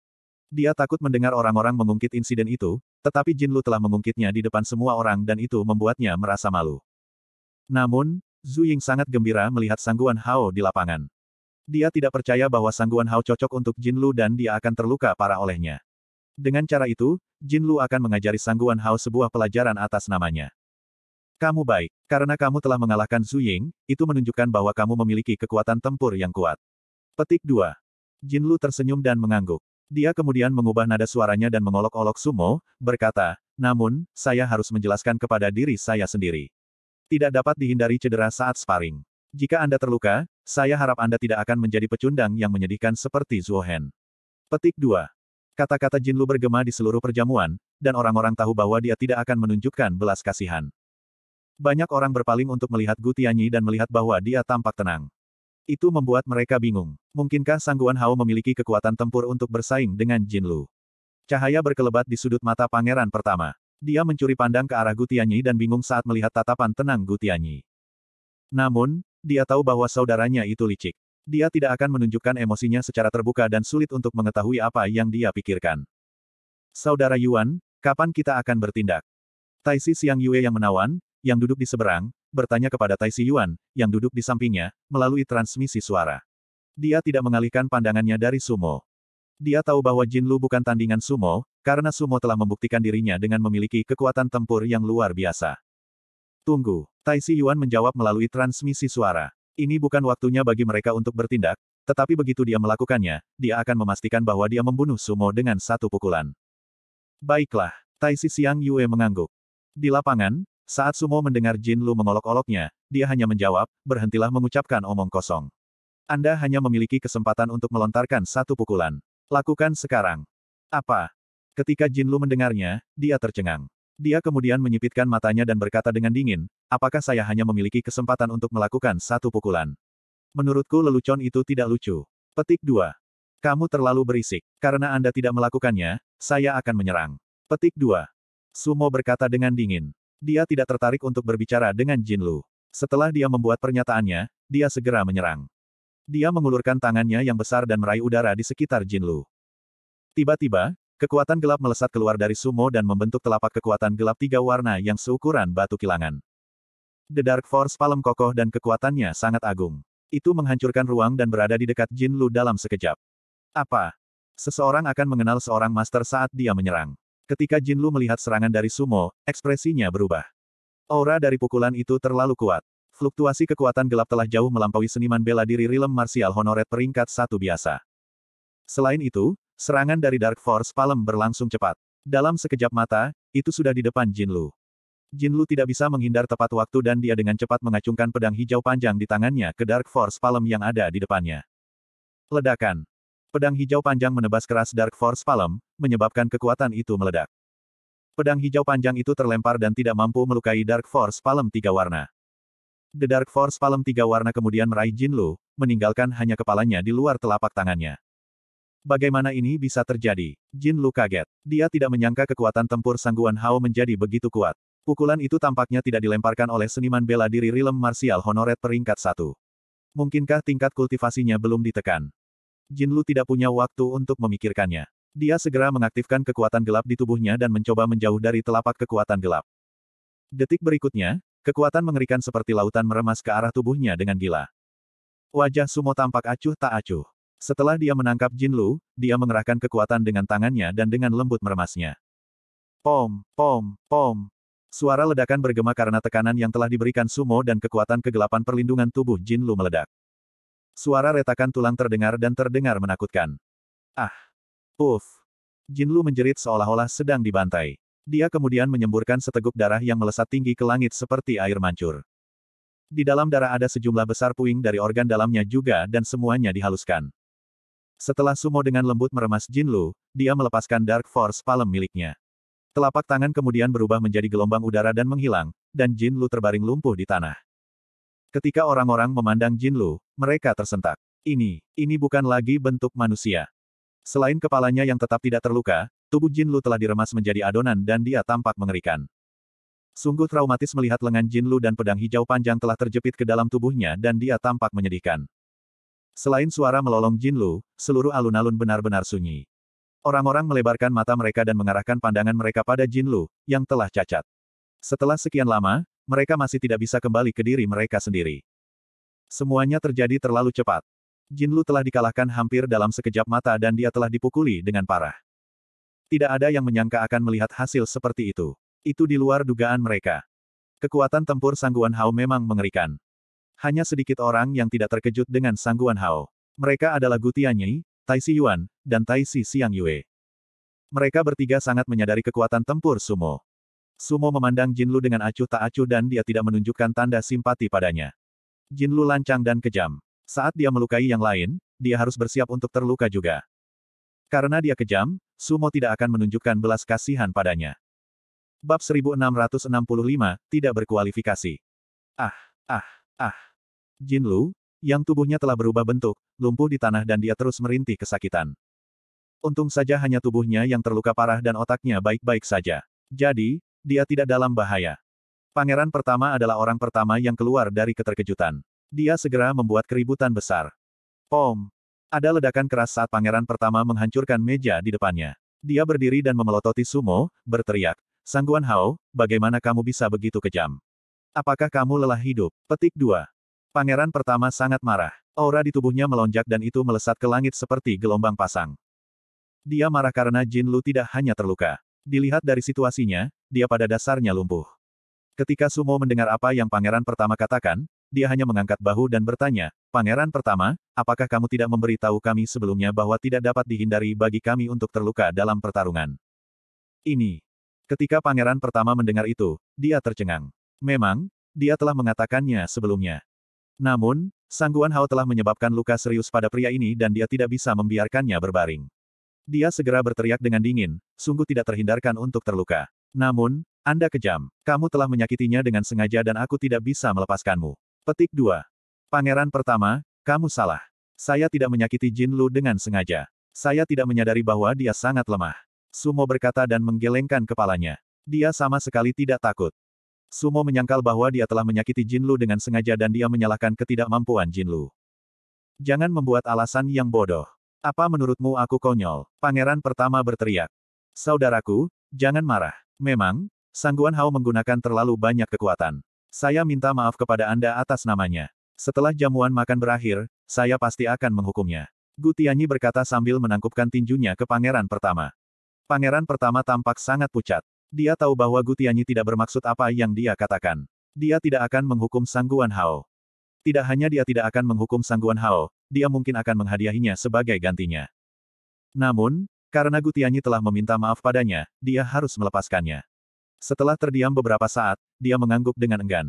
Dia takut mendengar orang-orang mengungkit insiden itu, tetapi Jin Lu telah mengungkitnya di depan semua orang dan itu membuatnya merasa malu. Namun, Zhu Ying sangat gembira melihat Sangguan Hao di lapangan. Dia tidak percaya bahwa Sangguan Hao cocok untuk Jin Lu dan dia akan terluka parah olehnya. Dengan cara itu, Jin Lu akan mengajari Sangguan Hao sebuah pelajaran atas namanya. Kamu baik, karena kamu telah mengalahkan Zhu Ying, itu menunjukkan bahwa kamu memiliki kekuatan tempur yang kuat. Petik 2. Jin Lu tersenyum dan mengangguk. Dia kemudian mengubah nada suaranya dan mengolok-olok Sumo, berkata, namun, saya harus menjelaskan kepada diri saya sendiri. Tidak dapat dihindari cedera saat sparring. Jika Anda terluka, saya harap Anda tidak akan menjadi pecundang yang menyedihkan seperti Zuohen. Petik 2. Kata-kata Jin Lu bergema di seluruh perjamuan, dan orang-orang tahu bahwa dia tidak akan menunjukkan belas kasihan. Banyak orang berpaling untuk melihat Gu Tianyi dan melihat bahwa dia tampak tenang. Itu membuat mereka bingung. Mungkinkah Sangguan Hao memiliki kekuatan tempur untuk bersaing dengan Jin Lu? Cahaya berkelebat di sudut mata pangeran pertama. Dia mencuri pandang ke arah Gutianyi dan bingung saat melihat tatapan tenang Gutianyi. Namun, dia tahu bahwa saudaranya itu licik. Dia tidak akan menunjukkan emosinya secara terbuka dan sulit untuk mengetahui apa yang dia pikirkan. Saudara Yuan, kapan kita akan bertindak? Taisi Siang Yue yang menawan, yang duduk di seberang, bertanya kepada Taisi Yuan, yang duduk di sampingnya, melalui transmisi suara. Dia tidak mengalihkan pandangannya dari Sumo. Dia tahu bahwa Jin Lu bukan tandingan sumo, karena sumo telah membuktikan dirinya dengan memiliki kekuatan tempur yang luar biasa. Tunggu, Tai Si Yuan menjawab melalui transmisi suara. Ini bukan waktunya bagi mereka untuk bertindak, tetapi begitu dia melakukannya, dia akan memastikan bahwa dia membunuh sumo dengan satu pukulan. Baiklah, Tai Si Siang Yue mengangguk. Di lapangan, saat sumo mendengar Jin Lu mengolok-oloknya, dia hanya menjawab, berhentilah mengucapkan omong kosong. Anda hanya memiliki kesempatan untuk melontarkan satu pukulan. Lakukan sekarang. Apa? Ketika Jin Lu mendengarnya, dia tercengang. Dia kemudian menyipitkan matanya dan berkata dengan dingin, apakah saya hanya memiliki kesempatan untuk melakukan satu pukulan? Menurutku lelucon itu tidak lucu. Petik 2. Kamu terlalu berisik. Karena Anda tidak melakukannya, saya akan menyerang. Petik 2. Sumo berkata dengan dingin. Dia tidak tertarik untuk berbicara dengan Jin Lu. Setelah dia membuat pernyataannya, dia segera menyerang. Dia mengulurkan tangannya yang besar dan meraih udara di sekitar Jin Lu. Tiba-tiba, kekuatan gelap melesat keluar dari sumo dan membentuk telapak kekuatan gelap tiga warna yang seukuran batu kilangan. The Dark Force palem kokoh dan kekuatannya sangat agung. Itu menghancurkan ruang dan berada di dekat Jin Lu dalam sekejap. Apa? Seseorang akan mengenal seorang master saat dia menyerang. Ketika Jin Lu melihat serangan dari sumo, ekspresinya berubah. Aura dari pukulan itu terlalu kuat. Fluktuasi kekuatan gelap telah jauh melampaui seniman bela diri Rilem Martial Honoret peringkat satu biasa. Selain itu, serangan dari Dark Force Palem berlangsung cepat. Dalam sekejap mata, itu sudah di depan Jin Lu. Jin Lu tidak bisa menghindar tepat waktu dan dia dengan cepat mengacungkan pedang hijau panjang di tangannya ke Dark Force Palem yang ada di depannya. Ledakan. Pedang hijau panjang menebas keras Dark Force Palem, menyebabkan kekuatan itu meledak. Pedang hijau panjang itu terlempar dan tidak mampu melukai Dark Force Palem tiga warna. The Dark Force Palem tiga warna kemudian meraih Jin Lu, meninggalkan hanya kepalanya di luar telapak tangannya. Bagaimana ini bisa terjadi? Jin Lu kaget. Dia tidak menyangka kekuatan tempur sangguan Hao menjadi begitu kuat. Pukulan itu tampaknya tidak dilemparkan oleh seniman bela diri Rilem marsial Honoret peringkat satu. Mungkinkah tingkat kultivasinya belum ditekan? Jin Lu tidak punya waktu untuk memikirkannya. Dia segera mengaktifkan kekuatan gelap di tubuhnya dan mencoba menjauh dari telapak kekuatan gelap. Detik berikutnya, Kekuatan mengerikan seperti lautan meremas ke arah tubuhnya dengan gila. Wajah Sumo tampak acuh tak acuh. Setelah dia menangkap Jin Lu, dia mengerahkan kekuatan dengan tangannya dan dengan lembut meremasnya. Pom, pom, pom. Suara ledakan bergema karena tekanan yang telah diberikan Sumo dan kekuatan kegelapan perlindungan tubuh Jin Lu meledak. Suara retakan tulang terdengar dan terdengar menakutkan. Ah! Uff! Jin Lu menjerit seolah-olah sedang dibantai. Dia kemudian menyemburkan seteguk darah yang melesat tinggi ke langit seperti air mancur. Di dalam darah ada sejumlah besar puing dari organ dalamnya juga dan semuanya dihaluskan. Setelah Sumo dengan lembut meremas Jin Lu, dia melepaskan Dark Force Palem miliknya. Telapak tangan kemudian berubah menjadi gelombang udara dan menghilang, dan Jin Lu terbaring lumpuh di tanah. Ketika orang-orang memandang Jin Lu, mereka tersentak. Ini, ini bukan lagi bentuk manusia. Selain kepalanya yang tetap tidak terluka, Tubuh Jin Lu telah diremas menjadi adonan dan dia tampak mengerikan. Sungguh traumatis melihat lengan Jin Lu dan pedang hijau panjang telah terjepit ke dalam tubuhnya dan dia tampak menyedihkan. Selain suara melolong Jin Lu, seluruh alun-alun benar-benar sunyi. Orang-orang melebarkan mata mereka dan mengarahkan pandangan mereka pada Jin Lu, yang telah cacat. Setelah sekian lama, mereka masih tidak bisa kembali ke diri mereka sendiri. Semuanya terjadi terlalu cepat. Jin Lu telah dikalahkan hampir dalam sekejap mata dan dia telah dipukuli dengan parah. Tidak ada yang menyangka akan melihat hasil seperti itu. Itu di luar dugaan mereka. Kekuatan tempur Sangguan Hao memang mengerikan. Hanya sedikit orang yang tidak terkejut dengan Sangguan Hao. Mereka adalah Gu Tianyi, Tai Si Yuan, dan Tai Si Xiang Yue. Mereka bertiga sangat menyadari kekuatan tempur Sumo. Sumo memandang Jin Lu dengan acuh tak acuh dan dia tidak menunjukkan tanda simpati padanya. Jin Lu lancang dan kejam. Saat dia melukai yang lain, dia harus bersiap untuk terluka juga. Karena dia kejam, Sumo tidak akan menunjukkan belas kasihan padanya. Bab 1665, tidak berkualifikasi. Ah, ah, ah. Jin Lu, yang tubuhnya telah berubah bentuk, lumpuh di tanah dan dia terus merintih kesakitan. Untung saja hanya tubuhnya yang terluka parah dan otaknya baik-baik saja. Jadi, dia tidak dalam bahaya. Pangeran pertama adalah orang pertama yang keluar dari keterkejutan. Dia segera membuat keributan besar. Pom, ada ledakan keras saat pangeran pertama menghancurkan meja di depannya. Dia berdiri dan memelototi Sumo, berteriak, Sangguan Hao, bagaimana kamu bisa begitu kejam? Apakah kamu lelah hidup? Petik 2. Pangeran pertama sangat marah. Aura di tubuhnya melonjak dan itu melesat ke langit seperti gelombang pasang. Dia marah karena Jin Lu tidak hanya terluka. Dilihat dari situasinya, dia pada dasarnya lumpuh. Ketika Sumo mendengar apa yang pangeran pertama katakan, dia hanya mengangkat bahu dan bertanya, Pangeran pertama, apakah kamu tidak memberitahu kami sebelumnya bahwa tidak dapat dihindari bagi kami untuk terluka dalam pertarungan? Ini. Ketika pangeran pertama mendengar itu, dia tercengang. Memang, dia telah mengatakannya sebelumnya. Namun, Sangguan Hao telah menyebabkan luka serius pada pria ini dan dia tidak bisa membiarkannya berbaring. Dia segera berteriak dengan dingin, sungguh tidak terhindarkan untuk terluka. Namun, Anda kejam, kamu telah menyakitinya dengan sengaja dan aku tidak bisa melepaskanmu. Petik 2. Pangeran pertama, kamu salah. Saya tidak menyakiti Jin Lu dengan sengaja. Saya tidak menyadari bahwa dia sangat lemah. Sumo berkata dan menggelengkan kepalanya. Dia sama sekali tidak takut. Sumo menyangkal bahwa dia telah menyakiti Jin Lu dengan sengaja dan dia menyalahkan ketidakmampuan Jin Lu. Jangan membuat alasan yang bodoh. Apa menurutmu aku konyol? Pangeran pertama berteriak. Saudaraku, jangan marah. Memang, Sangguan Hao menggunakan terlalu banyak kekuatan. Saya minta maaf kepada Anda atas namanya. Setelah jamuan makan berakhir, saya pasti akan menghukumnya. Gutianyi berkata sambil menangkupkan tinjunya ke pangeran pertama. Pangeran pertama tampak sangat pucat. Dia tahu bahwa Gutianyi tidak bermaksud apa yang dia katakan. Dia tidak akan menghukum Sangguan Hao. Tidak hanya dia tidak akan menghukum Sangguan Hao, dia mungkin akan menghadiahinya sebagai gantinya. Namun, karena Gutianyi telah meminta maaf padanya, dia harus melepaskannya. Setelah terdiam beberapa saat, dia mengangguk dengan enggan.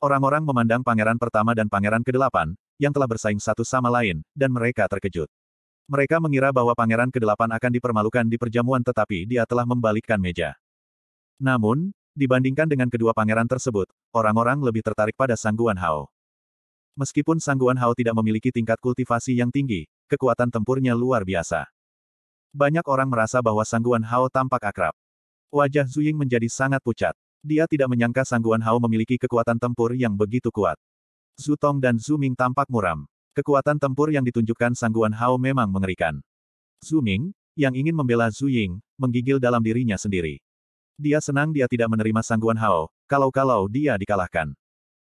Orang-orang memandang pangeran pertama dan pangeran kedelapan, yang telah bersaing satu sama lain, dan mereka terkejut. Mereka mengira bahwa pangeran kedelapan akan dipermalukan di perjamuan tetapi dia telah membalikkan meja. Namun, dibandingkan dengan kedua pangeran tersebut, orang-orang lebih tertarik pada Sangguan Hao. Meskipun Sangguan Hao tidak memiliki tingkat kultivasi yang tinggi, kekuatan tempurnya luar biasa. Banyak orang merasa bahwa Sangguan Hao tampak akrab. Wajah Zuying menjadi sangat pucat. Dia tidak menyangka Sangguan Hao memiliki kekuatan tempur yang begitu kuat. Zutong dan Zuming tampak muram. Kekuatan tempur yang ditunjukkan Sangguan Hao memang mengerikan. Zuming, yang ingin membela Zhu Ying, menggigil dalam dirinya sendiri. Dia senang dia tidak menerima Sangguan Hao, kalau-kalau dia dikalahkan.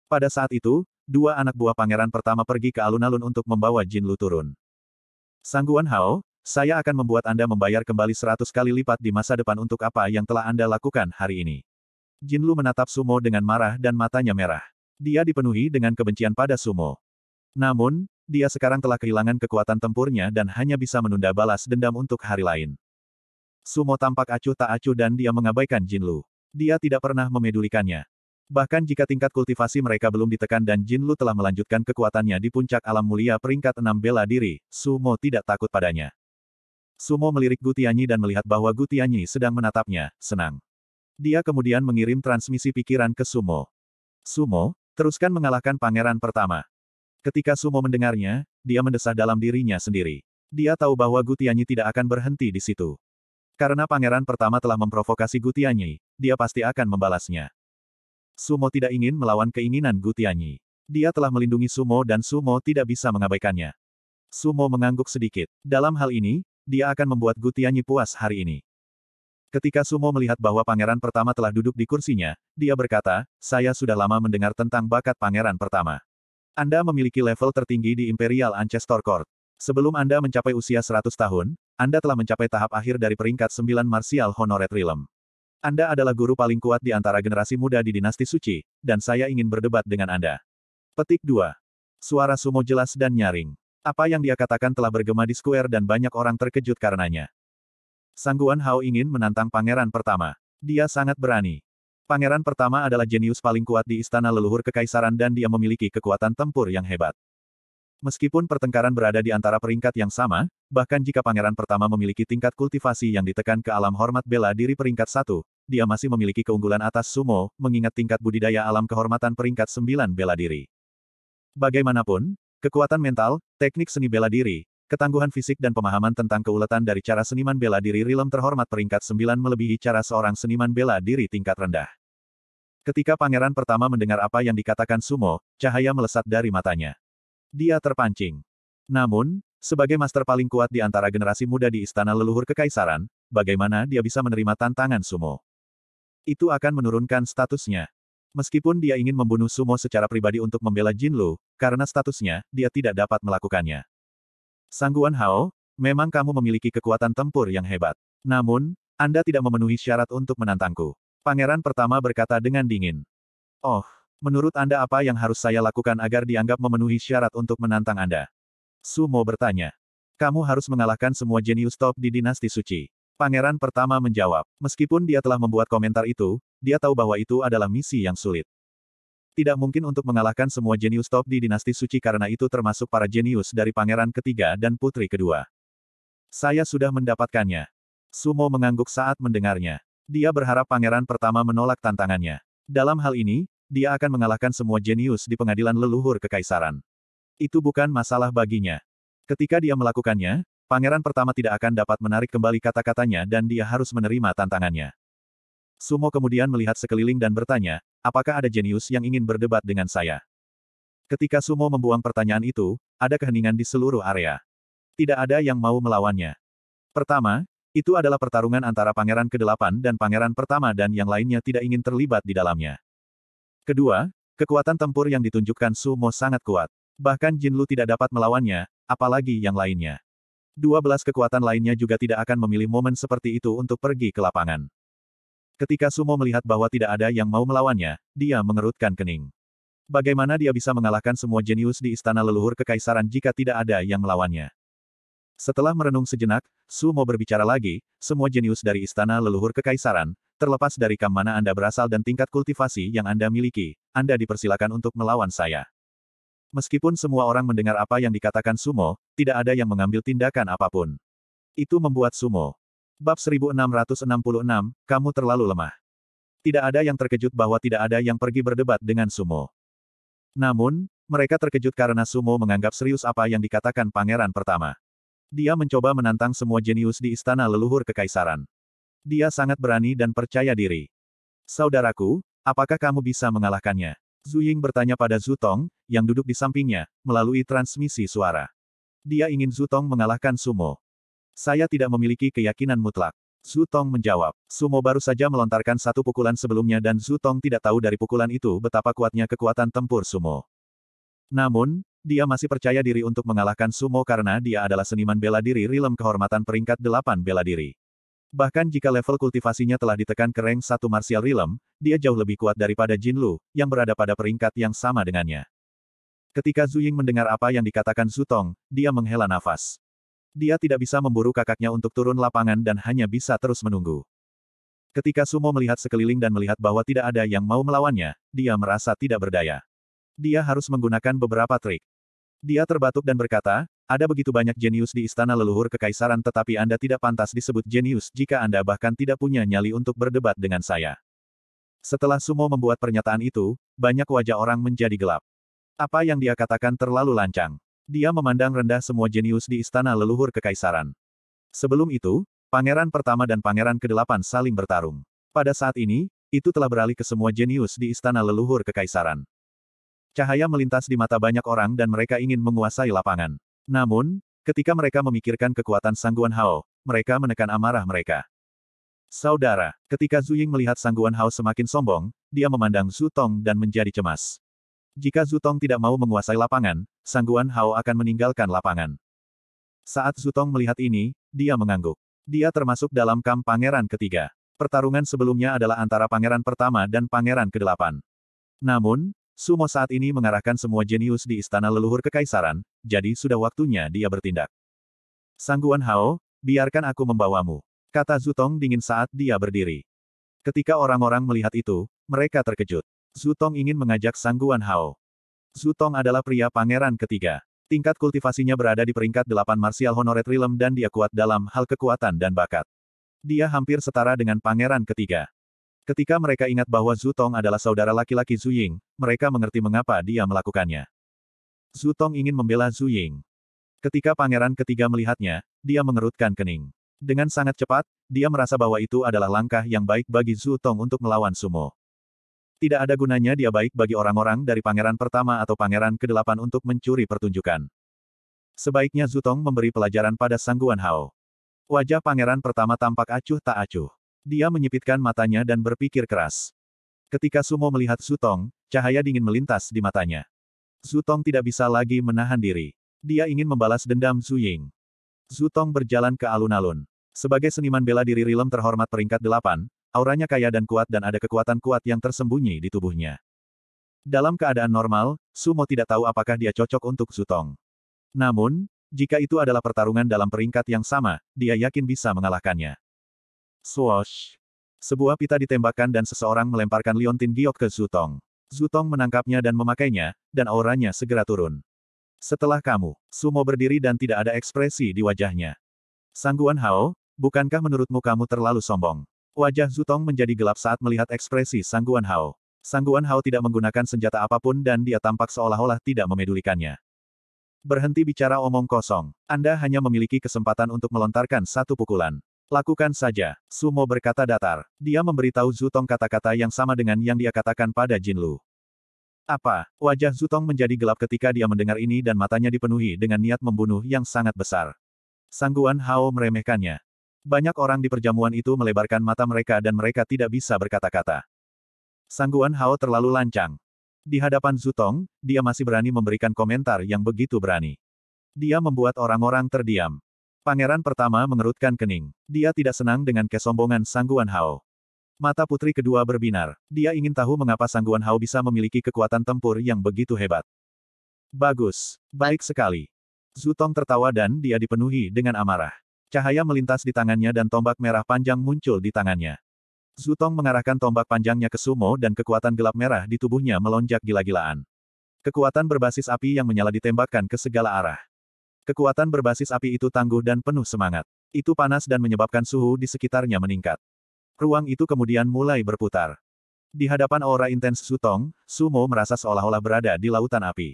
Pada saat itu, dua anak buah pangeran pertama pergi ke alun-alun untuk membawa Jin Lu turun. Sangguan Hao, saya akan membuat Anda membayar kembali seratus kali lipat di masa depan untuk apa yang telah Anda lakukan hari ini. Jinlu menatap Sumo dengan marah dan matanya merah. Dia dipenuhi dengan kebencian pada Sumo. Namun, dia sekarang telah kehilangan kekuatan tempurnya dan hanya bisa menunda balas dendam untuk hari lain. Sumo tampak acuh tak acuh dan dia mengabaikan Jinlu. Dia tidak pernah memedulikannya. Bahkan jika tingkat kultivasi mereka belum ditekan dan Jinlu telah melanjutkan kekuatannya di puncak alam mulia peringkat enam bela diri, Sumo tidak takut padanya. Sumo melirik Gutianyi dan melihat bahwa Gutianyi sedang menatapnya, senang. Dia kemudian mengirim transmisi pikiran ke Sumo. Sumo, teruskan mengalahkan pangeran pertama. Ketika Sumo mendengarnya, dia mendesah dalam dirinya sendiri. Dia tahu bahwa Gutianyi tidak akan berhenti di situ. Karena pangeran pertama telah memprovokasi Gutianyi, dia pasti akan membalasnya. Sumo tidak ingin melawan keinginan Gutianyi. Dia telah melindungi Sumo dan Sumo tidak bisa mengabaikannya. Sumo mengangguk sedikit. Dalam hal ini, dia akan membuat Gutianyi puas hari ini. Ketika Sumo melihat bahwa pangeran pertama telah duduk di kursinya, dia berkata, saya sudah lama mendengar tentang bakat pangeran pertama. Anda memiliki level tertinggi di Imperial Ancestor Court. Sebelum Anda mencapai usia 100 tahun, Anda telah mencapai tahap akhir dari peringkat 9 Martial Honored Realm. Anda adalah guru paling kuat di antara generasi muda di dinasti suci, dan saya ingin berdebat dengan Anda. Petik 2. Suara Sumo jelas dan nyaring. Apa yang dia katakan telah bergema di square dan banyak orang terkejut karenanya. Sangguan Hao ingin menantang pangeran pertama. Dia sangat berani. Pangeran pertama adalah jenius paling kuat di istana leluhur kekaisaran dan dia memiliki kekuatan tempur yang hebat. Meskipun pertengkaran berada di antara peringkat yang sama, bahkan jika pangeran pertama memiliki tingkat kultivasi yang ditekan ke alam hormat bela diri peringkat satu, dia masih memiliki keunggulan atas sumo, mengingat tingkat budidaya alam kehormatan peringkat sembilan bela diri. Bagaimanapun, kekuatan mental, teknik seni bela diri, Ketangguhan fisik dan pemahaman tentang keuletan dari cara seniman bela diri Rilem terhormat peringkat sembilan melebihi cara seorang seniman bela diri tingkat rendah. Ketika pangeran pertama mendengar apa yang dikatakan Sumo, cahaya melesat dari matanya. Dia terpancing. Namun, sebagai master paling kuat di antara generasi muda di istana leluhur kekaisaran, bagaimana dia bisa menerima tantangan Sumo? Itu akan menurunkan statusnya. Meskipun dia ingin membunuh Sumo secara pribadi untuk membela Jinlu, karena statusnya, dia tidak dapat melakukannya. Sangguan Hao, memang kamu memiliki kekuatan tempur yang hebat. Namun, Anda tidak memenuhi syarat untuk menantangku. Pangeran pertama berkata dengan dingin. Oh, menurut Anda apa yang harus saya lakukan agar dianggap memenuhi syarat untuk menantang Anda? Sumo bertanya. Kamu harus mengalahkan semua jenius top di dinasti suci. Pangeran pertama menjawab, meskipun dia telah membuat komentar itu, dia tahu bahwa itu adalah misi yang sulit. Tidak mungkin untuk mengalahkan semua jenius top di dinasti suci karena itu termasuk para jenius dari pangeran ketiga dan putri kedua. Saya sudah mendapatkannya. Sumo mengangguk saat mendengarnya. Dia berharap pangeran pertama menolak tantangannya. Dalam hal ini, dia akan mengalahkan semua jenius di pengadilan leluhur kekaisaran. Itu bukan masalah baginya. Ketika dia melakukannya, pangeran pertama tidak akan dapat menarik kembali kata-katanya dan dia harus menerima tantangannya. Sumo kemudian melihat sekeliling dan bertanya, apakah ada jenius yang ingin berdebat dengan saya? Ketika Sumo membuang pertanyaan itu, ada keheningan di seluruh area. Tidak ada yang mau melawannya. Pertama, itu adalah pertarungan antara pangeran ke-8 dan pangeran pertama dan yang lainnya tidak ingin terlibat di dalamnya. Kedua, kekuatan tempur yang ditunjukkan Sumo sangat kuat. Bahkan Jinlu tidak dapat melawannya, apalagi yang lainnya. 12 kekuatan lainnya juga tidak akan memilih momen seperti itu untuk pergi ke lapangan. Ketika Sumo melihat bahwa tidak ada yang mau melawannya, dia mengerutkan kening. Bagaimana dia bisa mengalahkan semua jenius di istana leluhur kekaisaran jika tidak ada yang melawannya? Setelah merenung sejenak, Sumo berbicara lagi, semua jenius dari istana leluhur kekaisaran, terlepas dari kam mana Anda berasal dan tingkat kultivasi yang Anda miliki, Anda dipersilakan untuk melawan saya. Meskipun semua orang mendengar apa yang dikatakan Sumo, tidak ada yang mengambil tindakan apapun. Itu membuat Sumo Bab 1666, kamu terlalu lemah. Tidak ada yang terkejut bahwa tidak ada yang pergi berdebat dengan Sumo. Namun, mereka terkejut karena Sumo menganggap serius apa yang dikatakan pangeran pertama. Dia mencoba menantang semua jenius di istana leluhur kekaisaran. Dia sangat berani dan percaya diri. Saudaraku, apakah kamu bisa mengalahkannya? Zuying bertanya pada Zutong, yang duduk di sampingnya, melalui transmisi suara. Dia ingin Zutong mengalahkan Sumo. Saya tidak memiliki keyakinan mutlak. Zhu menjawab. Sumo baru saja melontarkan satu pukulan sebelumnya dan Zhu tidak tahu dari pukulan itu betapa kuatnya kekuatan tempur Sumo. Namun, dia masih percaya diri untuk mengalahkan Sumo karena dia adalah seniman bela diri rilem kehormatan peringkat delapan bela diri. Bahkan jika level kultivasinya telah ditekan ke rank 1 Martial rilem, dia jauh lebih kuat daripada Jin Lu, yang berada pada peringkat yang sama dengannya. Ketika Zuying mendengar apa yang dikatakan Zhu dia menghela nafas. Dia tidak bisa memburu kakaknya untuk turun lapangan dan hanya bisa terus menunggu. Ketika Sumo melihat sekeliling dan melihat bahwa tidak ada yang mau melawannya, dia merasa tidak berdaya. Dia harus menggunakan beberapa trik. Dia terbatuk dan berkata, ada begitu banyak jenius di istana leluhur kekaisaran tetapi Anda tidak pantas disebut jenius jika Anda bahkan tidak punya nyali untuk berdebat dengan saya. Setelah Sumo membuat pernyataan itu, banyak wajah orang menjadi gelap. Apa yang dia katakan terlalu lancang. Dia memandang rendah semua jenius di istana leluhur kekaisaran. Sebelum itu, pangeran pertama dan pangeran kedelapan saling bertarung. Pada saat ini, itu telah beralih ke semua jenius di istana leluhur kekaisaran. Cahaya melintas di mata banyak orang dan mereka ingin menguasai lapangan. Namun, ketika mereka memikirkan kekuatan Sangguan Hao, mereka menekan amarah mereka. Saudara, ketika Zuying melihat Sangguan Hao semakin sombong, dia memandang Zutong dan menjadi cemas. Jika Zutong tidak mau menguasai lapangan, Sangguan Hao akan meninggalkan lapangan. Saat Zutong melihat ini, dia mengangguk. Dia termasuk dalam kamp pangeran ketiga. Pertarungan sebelumnya adalah antara pangeran pertama dan pangeran kedelapan. Namun, Sumo saat ini mengarahkan semua jenius di istana leluhur kekaisaran, jadi sudah waktunya dia bertindak. Sangguan Hao, biarkan aku membawamu. Kata Zutong dingin saat dia berdiri. Ketika orang-orang melihat itu, mereka terkejut. Zutong ingin mengajak Sangguan Hao. Zutong adalah pria pangeran ketiga. Tingkat kultivasinya berada di peringkat 8 Martial Honored Realm dan dia kuat dalam hal kekuatan dan bakat. Dia hampir setara dengan pangeran ketiga. Ketika mereka ingat bahwa Zutong adalah saudara laki-laki Zuying, mereka mengerti mengapa dia melakukannya. Zutong ingin membela Zuying. Ketika pangeran ketiga melihatnya, dia mengerutkan kening. Dengan sangat cepat, dia merasa bahwa itu adalah langkah yang baik bagi Zutong untuk melawan Sumo. Tidak ada gunanya dia baik bagi orang-orang dari pangeran pertama atau pangeran kedelapan untuk mencuri pertunjukan. Sebaiknya Zutong memberi pelajaran pada Sangguan Hao. Wajah pangeran pertama tampak acuh tak acuh. Dia menyipitkan matanya dan berpikir keras. Ketika Sumo melihat Zutong, cahaya dingin melintas di matanya. Zutong tidak bisa lagi menahan diri. Dia ingin membalas dendam Zhu Ying. Zutong berjalan ke alun-alun. Sebagai seniman bela diri Rilem terhormat peringkat delapan, Auranya kaya dan kuat dan ada kekuatan kuat yang tersembunyi di tubuhnya. Dalam keadaan normal, Sumo tidak tahu apakah dia cocok untuk Zutong. Namun, jika itu adalah pertarungan dalam peringkat yang sama, dia yakin bisa mengalahkannya. Swoosh! Sebuah pita ditembakkan dan seseorang melemparkan liontin giok ke Zutong. Zutong menangkapnya dan memakainya, dan auranya segera turun. Setelah kamu, Sumo berdiri dan tidak ada ekspresi di wajahnya. Sangguan Hao, bukankah menurutmu kamu terlalu sombong? Wajah Zutong menjadi gelap saat melihat ekspresi Sangguan Hao. Sangguan Hao tidak menggunakan senjata apapun dan dia tampak seolah-olah tidak memedulikannya. Berhenti bicara omong kosong. Anda hanya memiliki kesempatan untuk melontarkan satu pukulan. Lakukan saja, Sumo berkata datar. Dia memberitahu Zutong kata-kata yang sama dengan yang dia katakan pada Jin Lu. Apa? Wajah Zutong menjadi gelap ketika dia mendengar ini dan matanya dipenuhi dengan niat membunuh yang sangat besar. Sangguan Hao meremehkannya. Banyak orang di perjamuan itu melebarkan mata mereka dan mereka tidak bisa berkata-kata. Sangguan Hao terlalu lancang. Di hadapan Zutong, dia masih berani memberikan komentar yang begitu berani. Dia membuat orang-orang terdiam. Pangeran pertama mengerutkan kening. Dia tidak senang dengan kesombongan Sangguan Hao. Mata putri kedua berbinar. Dia ingin tahu mengapa Sangguan Hao bisa memiliki kekuatan tempur yang begitu hebat. Bagus. Baik sekali. Zutong tertawa dan dia dipenuhi dengan amarah. Cahaya melintas di tangannya dan tombak merah panjang muncul di tangannya. Zutong mengarahkan tombak panjangnya ke Sumo dan kekuatan gelap merah di tubuhnya melonjak gila-gilaan. Kekuatan berbasis api yang menyala ditembakkan ke segala arah. Kekuatan berbasis api itu tangguh dan penuh semangat. Itu panas dan menyebabkan suhu di sekitarnya meningkat. Ruang itu kemudian mulai berputar. Di hadapan aura intens Zutong, Sumo merasa seolah-olah berada di lautan api.